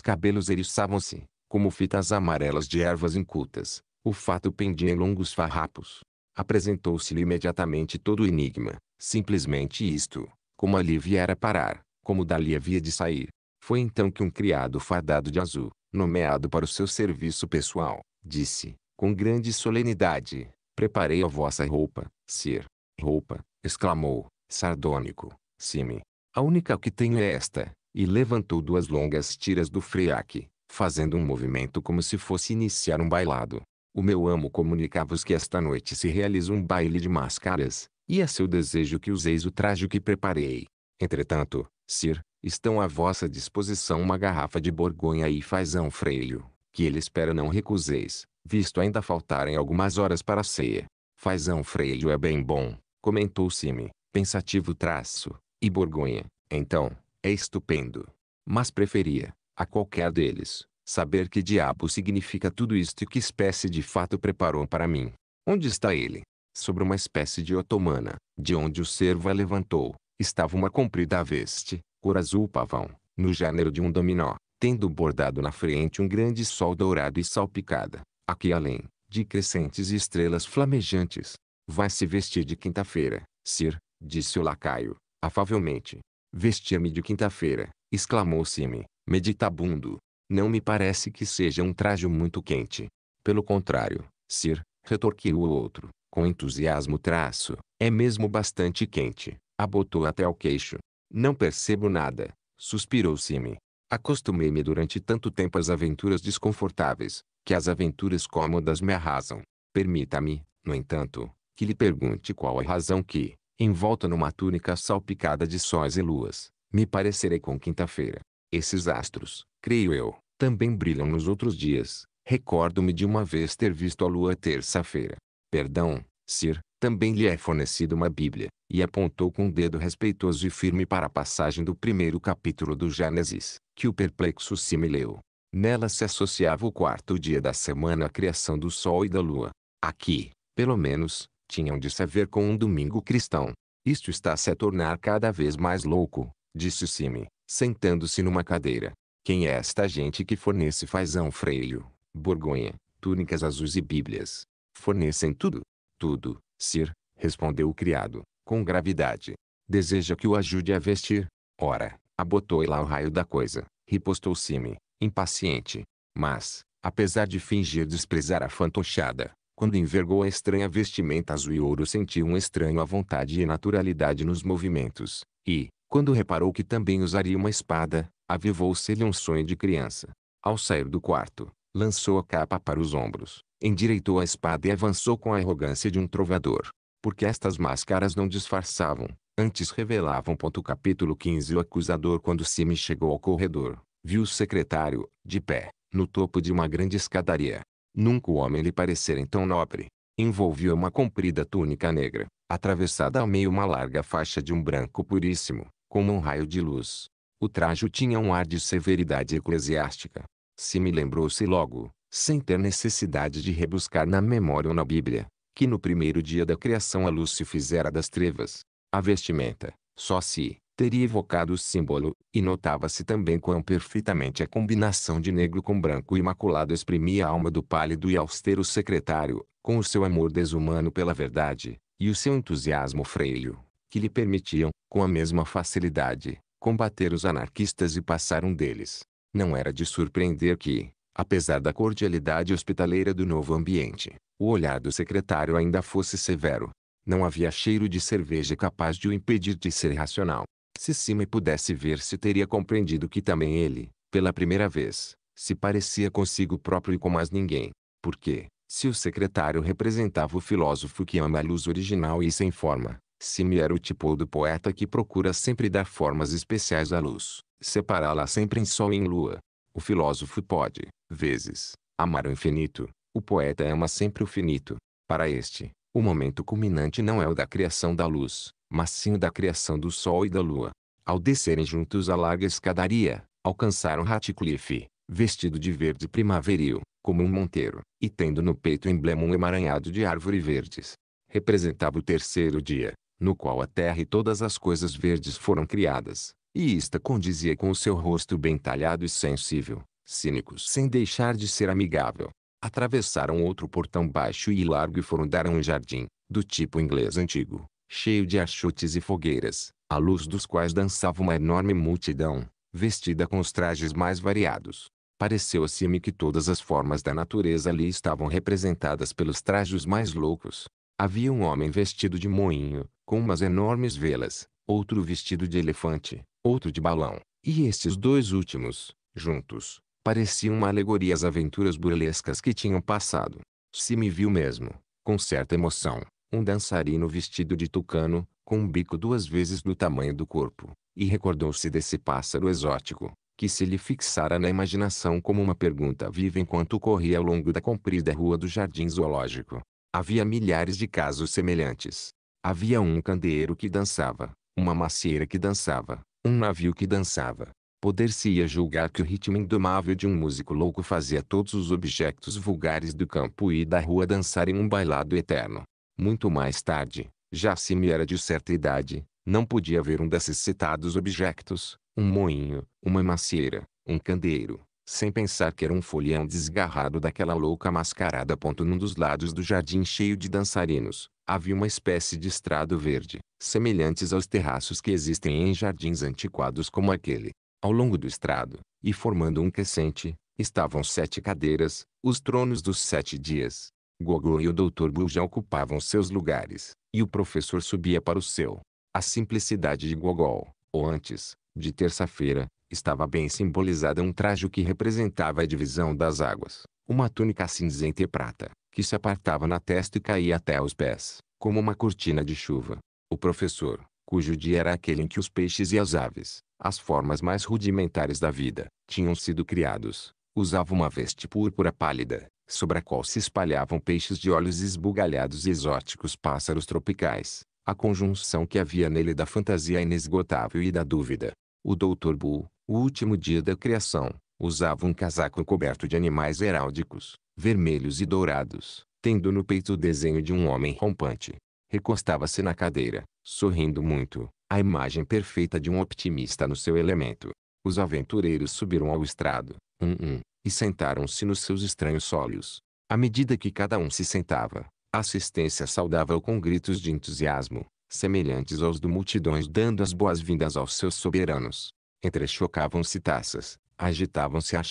A: cabelos eriçavam-se, como fitas amarelas de ervas incultas. O fato pendia em longos farrapos. Apresentou-se-lhe imediatamente todo o enigma. Simplesmente isto. Como ali viera parar, como dali havia de sair. Foi então que um criado fardado de azul, nomeado para o seu serviço pessoal, disse, com grande solenidade, Preparei a vossa roupa, Sir. Roupa, exclamou, sardônico, Sime, a única que tenho é esta. E levantou duas longas tiras do friaque, fazendo um movimento como se fosse iniciar um bailado. O meu amo comunicava-vos que esta noite se realiza um baile de máscaras, e é seu desejo que useis o traje que preparei. Entretanto, Sir, estão à vossa disposição uma garrafa de borgonha e fazão freio, que ele espera não recuseis, visto ainda faltarem algumas horas para a ceia. Fazão freio é bem bom, comentou Sime, pensativo traço, e Borgonha, então, é estupendo. Mas preferia, a qualquer deles, saber que diabo significa tudo isto e que espécie de fato preparou para mim. Onde está ele? Sobre uma espécie de otomana, de onde o servo a levantou, estava uma comprida veste, cor azul pavão, no gênero de um dominó, tendo bordado na frente um grande sol dourado e salpicada, aqui além, de crescentes estrelas flamejantes. Vai se vestir de quinta-feira, Sir, disse o lacaio, afavelmente. vestia me de quinta-feira, exclamou Sime, meditabundo. Não me parece que seja um traje muito quente. Pelo contrário, Sir, retorquiu o outro, com entusiasmo traço, é mesmo bastante quente. Abotou até ao queixo. Não percebo nada, suspirou Sime. Acostumei-me durante tanto tempo às aventuras desconfortáveis, que as aventuras cômodas me arrasam. Permita-me, no entanto, que lhe pergunte qual é a razão que, envolta numa túnica salpicada de sóis e luas, me parecerei com quinta-feira. Esses astros, creio eu, também brilham nos outros dias. Recordo-me de uma vez ter visto a lua terça-feira. Perdão, Sir, também lhe é fornecida uma Bíblia, e apontou com um dedo respeitoso e firme para a passagem do primeiro capítulo do Gênesis, que o perplexo simileu. leu. Nela se associava o quarto dia da semana à criação do Sol e da Lua. Aqui, pelo menos, tinham de se ver com um domingo cristão. Isto está se tornar cada vez mais louco, disse Sime, sentando-se numa cadeira. Quem é esta gente que fornece fazão freio, borgonha, túnicas azuis e bíblias? Fornecem tudo? Tudo, Sir, respondeu o criado, com gravidade. Deseja que o ajude a vestir? Ora, abotou lá o raio da coisa, ripostou Sime, impaciente. Mas, apesar de fingir desprezar a fantochada, quando envergou a estranha vestimenta azul e ouro sentiu um estranho à vontade e naturalidade nos movimentos. E, quando reparou que também usaria uma espada, avivou-se-lhe um sonho de criança. Ao sair do quarto, lançou a capa para os ombros, endireitou a espada e avançou com a arrogância de um trovador. Porque estas máscaras não disfarçavam, antes revelavam. Capítulo 15 O acusador quando Simi chegou ao corredor, viu o secretário, de pé, no topo de uma grande escadaria. Nunca o homem lhe parecera tão nobre. Envolvia uma comprida túnica negra, atravessada ao meio uma larga faixa de um branco puríssimo, como um raio de luz. O trajo tinha um ar de severidade eclesiástica. Se me lembrou-se logo, sem ter necessidade de rebuscar na memória ou na Bíblia, que no primeiro dia da criação a luz se fizera das trevas. A vestimenta, só se, teria evocado o símbolo, e notava-se também quão perfeitamente a combinação de negro com branco imaculado exprimia a alma do pálido e austero secretário, com o seu amor desumano pela verdade, e o seu entusiasmo freio, que lhe permitiam, com a mesma facilidade, combater os anarquistas e passar um deles. Não era de surpreender que, apesar da cordialidade hospitaleira do novo ambiente, o olhar do secretário ainda fosse severo. Não havia cheiro de cerveja capaz de o impedir de ser racional. Se Sime pudesse ver-se teria compreendido que também ele, pela primeira vez, se parecia consigo próprio e com mais ninguém. Porque, se o secretário representava o filósofo que ama a luz original e sem forma, Sime era o tipo do poeta que procura sempre dar formas especiais à luz, separá-la sempre em sol e em lua. O filósofo pode, vezes, amar o infinito, o poeta ama sempre o finito. Para este, o momento culminante não é o da criação da luz, mas sim da criação do Sol e da Lua. Ao descerem juntos a larga escadaria, alcançaram Ratcliffe, vestido de verde primaveril, como um monteiro, e tendo no peito o emblema um emaranhado de árvores verdes. Representava o terceiro dia, no qual a terra e todas as coisas verdes foram criadas, e esta condizia com o seu rosto bem talhado e sensível, cínico sem deixar de ser amigável. Atravessaram outro portão baixo e largo e foram dar a um jardim, do tipo inglês antigo, cheio de achutes e fogueiras, à luz dos quais dançava uma enorme multidão, vestida com os trajes mais variados. pareceu a me que todas as formas da natureza ali estavam representadas pelos trajes mais loucos. Havia um homem vestido de moinho, com umas enormes velas, outro vestido de elefante, outro de balão, e estes dois últimos, juntos, pareciam uma alegoria às aventuras burlescas que tinham passado. Se me viu mesmo, com certa emoção, um dançarino vestido de tucano, com um bico duas vezes do tamanho do corpo, e recordou-se desse pássaro exótico, que se lhe fixara na imaginação como uma pergunta viva enquanto corria ao longo da comprida rua do Jardim Zoológico. Havia milhares de casos semelhantes. Havia um candeeiro que dançava, uma macieira que dançava, um navio que dançava. Poder-se-ia julgar que o ritmo indomável de um músico louco fazia todos os objetos vulgares do campo e da rua dançarem um bailado eterno. Muito mais tarde, já se me era de certa idade, não podia ver um desses citados objetos, um moinho, uma macieira, um candeeiro, sem pensar que era um folhão desgarrado daquela louca mascarada. Ponto num dos lados do jardim cheio de dançarinos, havia uma espécie de estrado verde, semelhantes aos terraços que existem em jardins antiquados como aquele. Ao longo do estrado, e formando um crescente, estavam sete cadeiras, os tronos dos sete dias, Gogô e o Dr. Bull já ocupavam seus lugares, e o professor subia para o seu. A simplicidade de Gogol, ou antes, de terça-feira, estava bem simbolizada um trajo que representava a divisão das águas, uma túnica cinzenta e prata, que se apartava na testa e caía até aos pés, como uma cortina de chuva. O professor, cujo dia era aquele em que os peixes e as aves, as formas mais rudimentares da vida, tinham sido criados, usava uma veste púrpura pálida, sobre a qual se espalhavam peixes de olhos esbugalhados e exóticos pássaros tropicais, a conjunção que havia nele da fantasia inesgotável e da dúvida. O Dr. Bull, o último dia da criação, usava um casaco coberto de animais heráldicos, vermelhos e dourados, tendo no peito o desenho de um homem rompante. Recostava-se na cadeira, sorrindo muito, a imagem perfeita de um optimista no seu elemento. Os aventureiros subiram ao estrado. Um, um, e sentaram-se nos seus estranhos sólios. À medida que cada um se sentava, a assistência saudava-o com gritos de entusiasmo, semelhantes aos do multidões dando as boas-vindas aos seus soberanos. Entrechocavam-se taças, agitavam-se a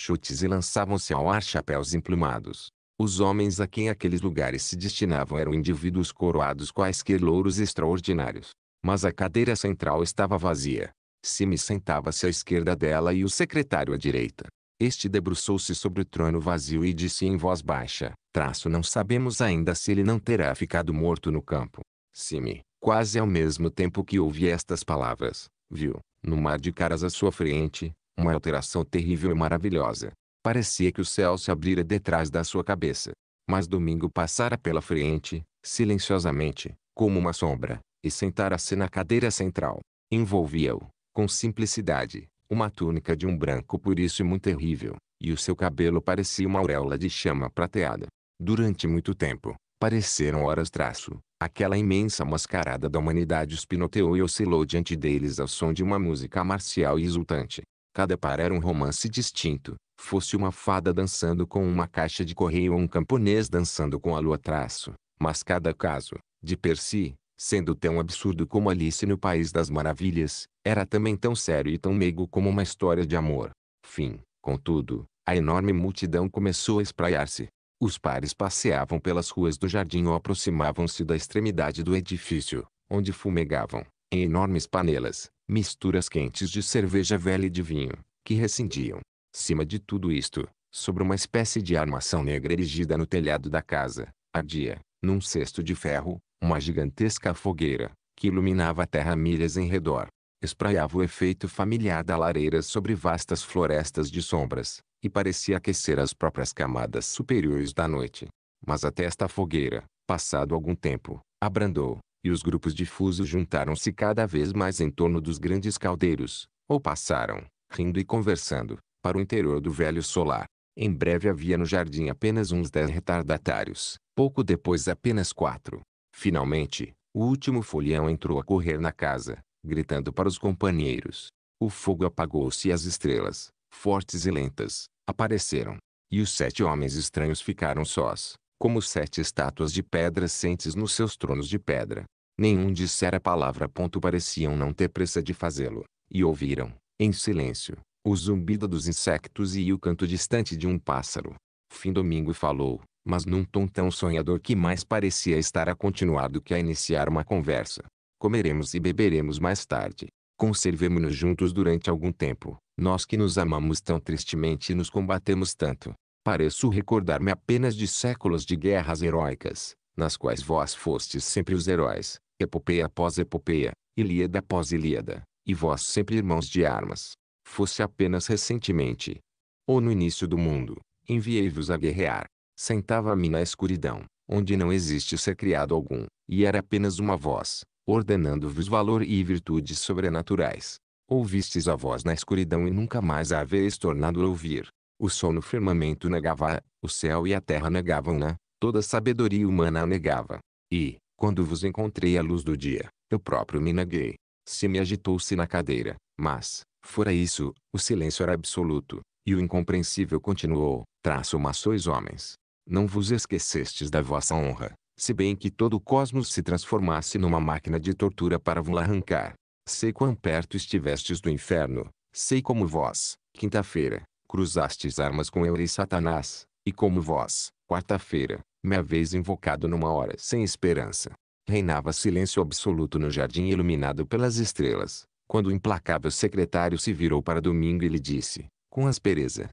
A: e lançavam-se ao ar chapéus emplumados. Os homens a quem aqueles lugares se destinavam eram indivíduos coroados quaisquer louros extraordinários. Mas a cadeira central estava vazia. Simi sentava-se à esquerda dela e o secretário à direita. Este debruçou-se sobre o trono vazio e disse em voz baixa, traço não sabemos ainda se ele não terá ficado morto no campo. Sime, quase ao mesmo tempo que ouvi estas palavras, viu, no mar de caras à sua frente, uma alteração terrível e maravilhosa. Parecia que o céu se abrira detrás da sua cabeça. Mas Domingo passara pela frente, silenciosamente, como uma sombra, e sentara-se na cadeira central. Envolvia-o, com simplicidade, uma túnica de um branco puríssimo e terrível, e o seu cabelo parecia uma auréola de chama prateada. Durante muito tempo, pareceram horas traço, aquela imensa mascarada da humanidade espinoteou e oscilou diante deles ao som de uma música marcial e exultante. Cada par era um romance distinto, fosse uma fada dançando com uma caixa de correio ou um camponês dançando com a lua traço, mas cada caso, de per si, sendo tão absurdo como Alice no País das Maravilhas, era também tão sério e tão meigo como uma história de amor. Fim, contudo, a enorme multidão começou a espraiar-se. Os pares passeavam pelas ruas do jardim ou aproximavam-se da extremidade do edifício, onde fumegavam, em enormes panelas, misturas quentes de cerveja velha e de vinho, que rescindiam. Cima de tudo isto, sobre uma espécie de armação negra erigida no telhado da casa, ardia, num cesto de ferro, uma gigantesca fogueira, que iluminava a terra milhas em redor, espraiava o efeito familiar da lareira sobre vastas florestas de sombras, e parecia aquecer as próprias camadas superiores da noite. Mas até esta fogueira, passado algum tempo, abrandou, e os grupos difusos juntaram-se cada vez mais em torno dos grandes caldeiros, ou passaram, rindo e conversando, para o interior do velho solar. Em breve havia no jardim apenas uns dez retardatários, pouco depois apenas quatro, Finalmente, o último folião entrou a correr na casa, gritando para os companheiros. O fogo apagou-se e as estrelas, fortes e lentas, apareceram. E os sete homens estranhos ficaram sós, como sete estátuas de pedra sentes nos seus tronos de pedra. Nenhum dissera palavra. Ponto pareciam não ter pressa de fazê-lo, e ouviram, em silêncio, o zumbido dos insectos e o canto distante de um pássaro. Fim Domingo falou, mas num tom tão sonhador que mais parecia estar a continuar do que a iniciar uma conversa. Comeremos e beberemos mais tarde. Conservemo-nos juntos durante algum tempo, nós que nos amamos tão tristemente e nos combatemos tanto. Pareço recordar-me apenas de séculos de guerras heróicas, nas quais vós fostes sempre os heróis, epopeia após epopeia, Ilíada após Ilíada, e vós sempre irmãos de armas. Fosse apenas recentemente, ou no início do mundo, enviei-vos a guerrear, Sentava-me na escuridão, onde não existe ser criado algum, e era apenas uma voz, ordenando-vos valor e virtudes sobrenaturais. Ouvistes a voz na escuridão e nunca mais a havereis tornado a ouvir. O sol no firmamento negava o céu e a terra negavam-na, toda sabedoria humana a negava. E, quando vos encontrei à luz do dia, eu próprio me neguei. Se me agitou-se na cadeira, mas, fora isso, o silêncio era absoluto, e o incompreensível continuou, traço mações homens, não vos esquecestes da vossa honra, se bem que todo o cosmos se transformasse numa máquina de tortura para vos arrancar. Sei quão perto estivestes do inferno, sei como vós, quinta-feira, cruzastes armas com eu e Satanás, e como vós, quarta-feira, me haveis invocado numa hora sem esperança. Reinava silêncio absoluto no jardim iluminado pelas estrelas, quando o implacável secretário se virou para Domingo e lhe disse, com aspereza: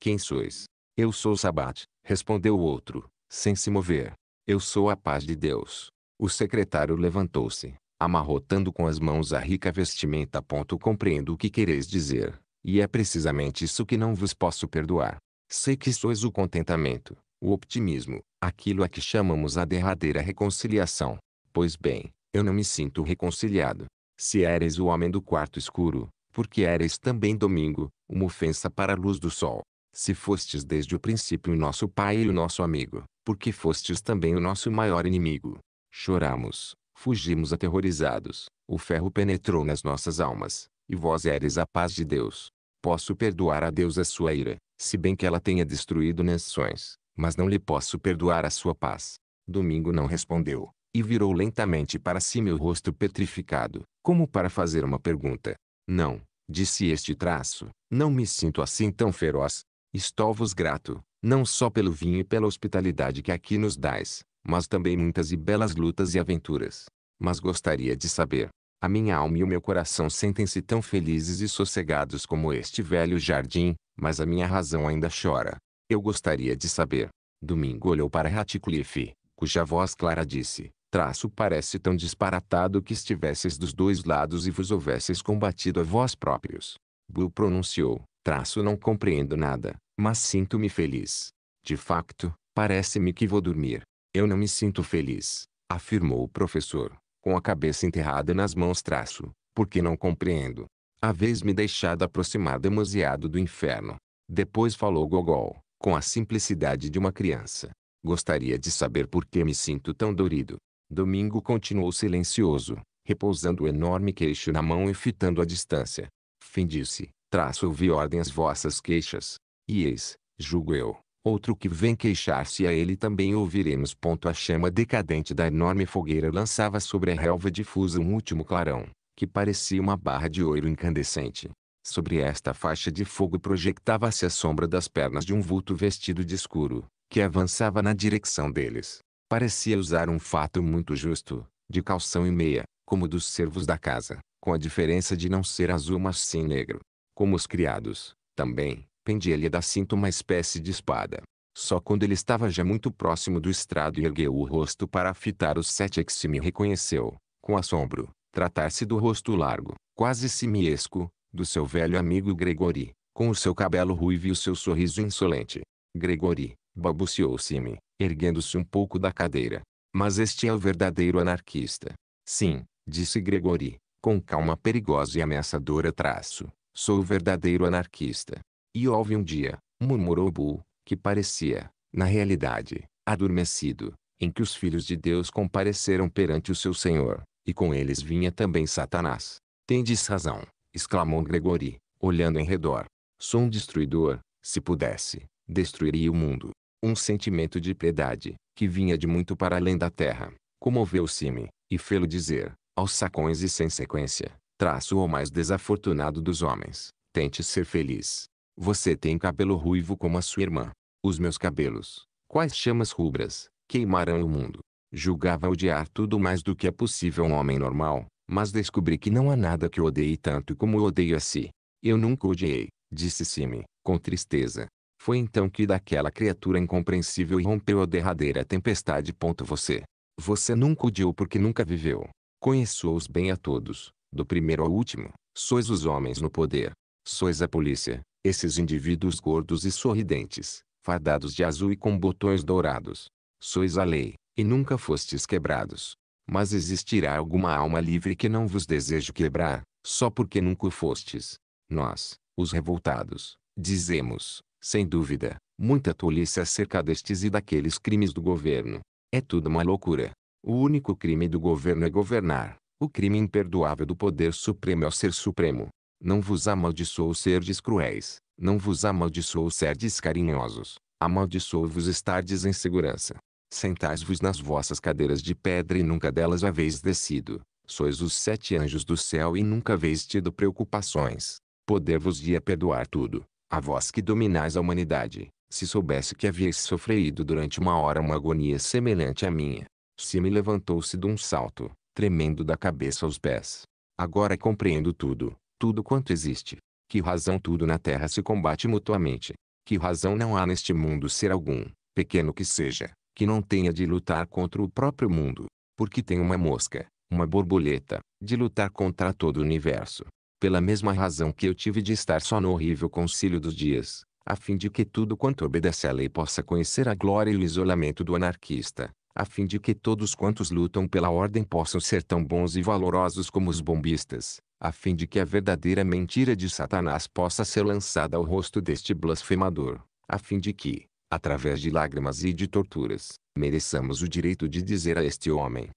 A: Quem sois? Eu sou o Sabat, respondeu o outro, sem se mover. Eu sou a paz de Deus. O secretário levantou-se, amarrotando com as mãos a rica vestimenta. Ponto, compreendo o que quereis dizer, e é precisamente isso que não vos posso perdoar. Sei que sois o contentamento, o optimismo, aquilo a que chamamos a derradeira reconciliação. Pois bem, eu não me sinto reconciliado. Se eres o homem do quarto escuro, porque eres também domingo, uma ofensa para a luz do sol. Se fostes desde o princípio o nosso pai e o nosso amigo, porque fostes também o nosso maior inimigo. Choramos, fugimos aterrorizados, o ferro penetrou nas nossas almas, e vós eres a paz de Deus. Posso perdoar a Deus a sua ira, se bem que ela tenha destruído nações, mas não lhe posso perdoar a sua paz. Domingo não respondeu, e virou lentamente para si meu rosto petrificado, como para fazer uma pergunta. Não, disse este traço, não me sinto assim tão feroz, Estou-vos grato, não só pelo vinho e pela hospitalidade que aqui nos dais, mas também muitas e belas lutas e aventuras. Mas gostaria de saber, a minha alma e o meu coração sentem-se tão felizes e sossegados como este velho jardim, mas a minha razão ainda chora. Eu gostaria de saber. Domingo olhou para Ratcliffe, cuja voz clara disse, traço parece tão disparatado que estivesses dos dois lados e vos houvesses combatido a vós próprios. Blue pronunciou, Traço não compreendo nada, mas sinto-me feliz. De facto, parece-me que vou dormir. Eu não me sinto feliz, afirmou o professor, com a cabeça enterrada nas mãos traço, porque não compreendo. vez me deixado aproximar demasiado do inferno. Depois falou Gogol, com a simplicidade de uma criança. Gostaria de saber por que me sinto tão dorido. Domingo continuou silencioso, repousando o enorme queixo na mão e fitando a distância. Fim disse, traço ouvi ordens vossas queixas. E eis, julgo eu, outro que vem queixar-se a ele também ouviremos. Ponto a chama decadente da enorme fogueira lançava sobre a relva difusa um último clarão, que parecia uma barra de ouro incandescente. Sobre esta faixa de fogo projetava-se a sombra das pernas de um vulto vestido de escuro, que avançava na direção deles. Parecia usar um fato muito justo, de calção e meia, como dos servos da casa, com a diferença de não ser azul mas sim negro. Como os criados, também, pendia-lhe da cinta uma espécie de espada. Só quando ele estava já muito próximo do estrado e ergueu o rosto para fitar os sete é que se me reconheceu, com assombro, tratar-se do rosto largo, quase simiesco, do seu velho amigo Gregory, com o seu cabelo ruivo e o seu sorriso insolente. Gregory, balbuciou Simi, erguendo-se um pouco da cadeira. Mas este é o verdadeiro anarquista. Sim, disse Gregory, com calma perigosa e ameaçadora traço. Sou o verdadeiro anarquista. E houve um dia, murmurou Bull, que parecia, na realidade, adormecido, em que os filhos de Deus compareceram perante o seu Senhor, e com eles vinha também Satanás. Tendes razão, exclamou Gregory, olhando em redor. Sou um destruidor, se pudesse, destruiria o mundo. Um sentimento de piedade, que vinha de muito para além da terra, comoveu-se-me, e fê-lo dizer, aos sacões e sem sequência, traço ou mais desafortunado dos homens. Tente ser feliz. Você tem cabelo ruivo como a sua irmã. Os meus cabelos, quais chamas rubras, queimarão o mundo. Julgava odiar tudo mais do que é possível um homem normal, mas descobri que não há nada que odeie tanto como odeio a si. Eu nunca odiei, disse Simi, com tristeza. Foi então que daquela criatura incompreensível rompeu a derradeira tempestade. Você. Você nunca odiou porque nunca viveu. conheço os bem a todos, do primeiro ao último, sois os homens no poder, sois a polícia, esses indivíduos gordos e sorridentes, fardados de azul e com botões dourados. Sois a lei, e nunca fostes quebrados. Mas existirá alguma alma livre que não vos desejo quebrar, só porque nunca fostes. Nós, os revoltados, dizemos, sem dúvida, muita tolice acerca destes e daqueles crimes do governo. É tudo uma loucura. O único crime do governo é governar. O crime imperdoável do poder supremo é o ser supremo. Não vos amaldiçoou serdes cruéis, não vos amaldiçoou serdes carinhosos, amaldiçoou vos estardes em segurança. Sentais-vos nas vossas cadeiras de pedra e nunca delas haveis descido. Sois os sete anjos do céu e nunca haveis tido preocupações. Poder vos ia perdoar tudo. A vós que dominais a humanidade, se soubesse que havias sofrido durante uma hora uma agonia semelhante à minha. Se me levantou-se de um salto, tremendo da cabeça aos pés. Agora compreendo tudo, tudo quanto existe. Que razão tudo na terra se combate mutuamente. Que razão não há neste mundo ser algum, pequeno que seja, que não tenha de lutar contra o próprio mundo. Porque tem uma mosca, uma borboleta, de lutar contra todo o universo. Pela mesma razão que eu tive de estar só no horrível concílio dos dias, a fim de que tudo quanto obedece à lei possa conhecer a glória e o isolamento do anarquista, a fim de que todos quantos lutam pela ordem possam ser tão bons e valorosos como os bombistas, a fim de que a verdadeira mentira de Satanás possa ser lançada ao rosto deste blasfemador, a fim de que, através de lágrimas e de torturas, mereçamos o direito de dizer a este homem: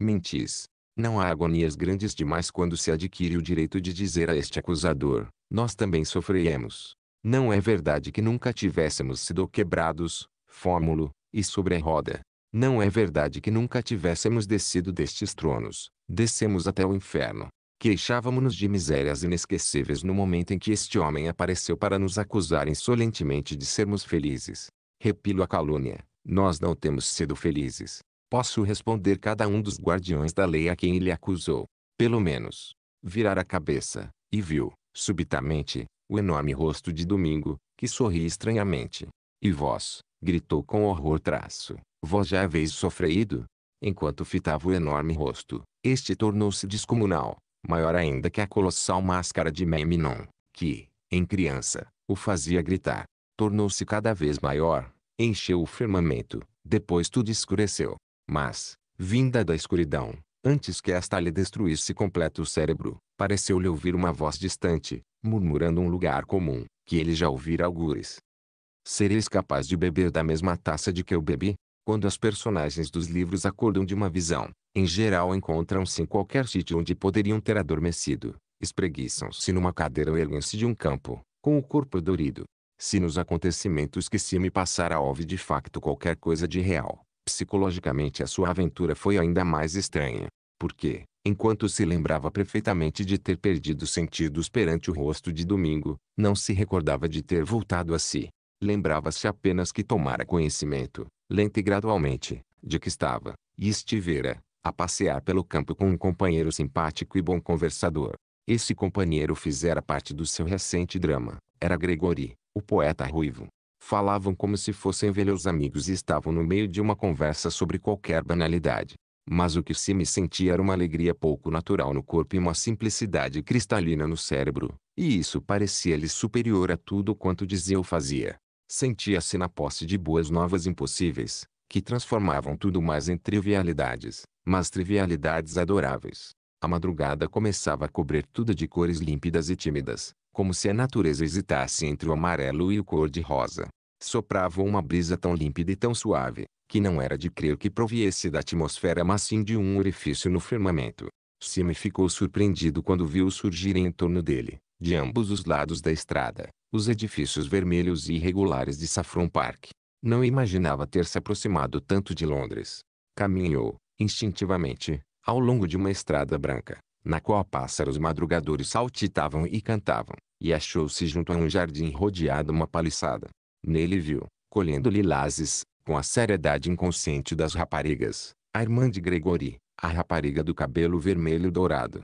A: Mentis. Não há agonias grandes demais quando se adquire o direito de dizer a este acusador: Nós também sofremos. Não é verdade que nunca tivéssemos sido quebrados, fórmulo, e sobre a roda, não é verdade que nunca tivéssemos descido destes tronos, descemos até o inferno. Queixávamos-nos de misérias inesquecíveis no momento em que este homem apareceu para nos acusar insolentemente de sermos felizes. Repilo a calúnia, nós não temos sido felizes. Posso responder cada um dos guardiões da lei a quem ele acusou. Pelo menos, virar a cabeça, e viu, subitamente, o enorme rosto de Domingo, que sorri estranhamente. E vós, gritou com horror traço, vós já haveis sofrido. Enquanto fitava o enorme rosto, este tornou-se descomunal, maior ainda que a colossal máscara de Memnon, que, em criança, o fazia gritar. Tornou-se cada vez maior, encheu o firmamento, depois tudo escureceu. Mas, vinda da escuridão, antes que esta lhe destruísse completo o cérebro, pareceu-lhe ouvir uma voz distante, murmurando um lugar comum, que ele já ouvira algures. Sereis capaz de beber da mesma taça de que eu bebi? Quando as personagens dos livros acordam de uma visão, em geral encontram-se em qualquer sítio onde poderiam ter adormecido, espreguiçam-se numa cadeira ou erguem-se de um campo, com o corpo dorido. Se nos acontecimentos que se me passara houve de facto qualquer coisa de real, psicologicamente a sua aventura foi ainda mais estranha. Porque, enquanto se lembrava perfeitamente de ter perdido sentidos perante o rosto de Domingo, não se recordava de ter voltado a si lembrava-se apenas que tomara conhecimento, lento e gradualmente, de que estava, e estivera, a passear pelo campo com um companheiro simpático e bom conversador. Esse companheiro fizera parte do seu recente drama. Era Gregory, o poeta ruivo. Falavam como se fossem velhos amigos e estavam no meio de uma conversa sobre qualquer banalidade. Mas o que se me sentia era uma alegria pouco natural no corpo e uma simplicidade cristalina no cérebro, e isso parecia-lhe superior a tudo quanto dizia ou fazia sentia-se assim na posse de boas novas impossíveis, que transformavam tudo mais em trivialidades, mas trivialidades adoráveis. A madrugada começava a cobrir tudo de cores límpidas e tímidas, como se a natureza hesitasse entre o amarelo e o cor-de-rosa. Soprava uma brisa tão límpida e tão suave, que não era de crer que proviesse da atmosfera mas sim de um orifício no firmamento. Sime ficou surpreendido quando viu surgirem em torno dele, de ambos os lados da estrada, os edifícios vermelhos e irregulares de Saffron Park. Não imaginava ter se aproximado tanto de Londres. Caminhou, instintivamente, ao longo de uma estrada branca, na qual pássaros madrugadores saltitavam e cantavam, e achou-se junto a um jardim rodeado uma paliçada. Nele viu, colhendo lilases, com a seriedade inconsciente das raparigas, a irmã de Gregory, a rapariga do cabelo vermelho dourado,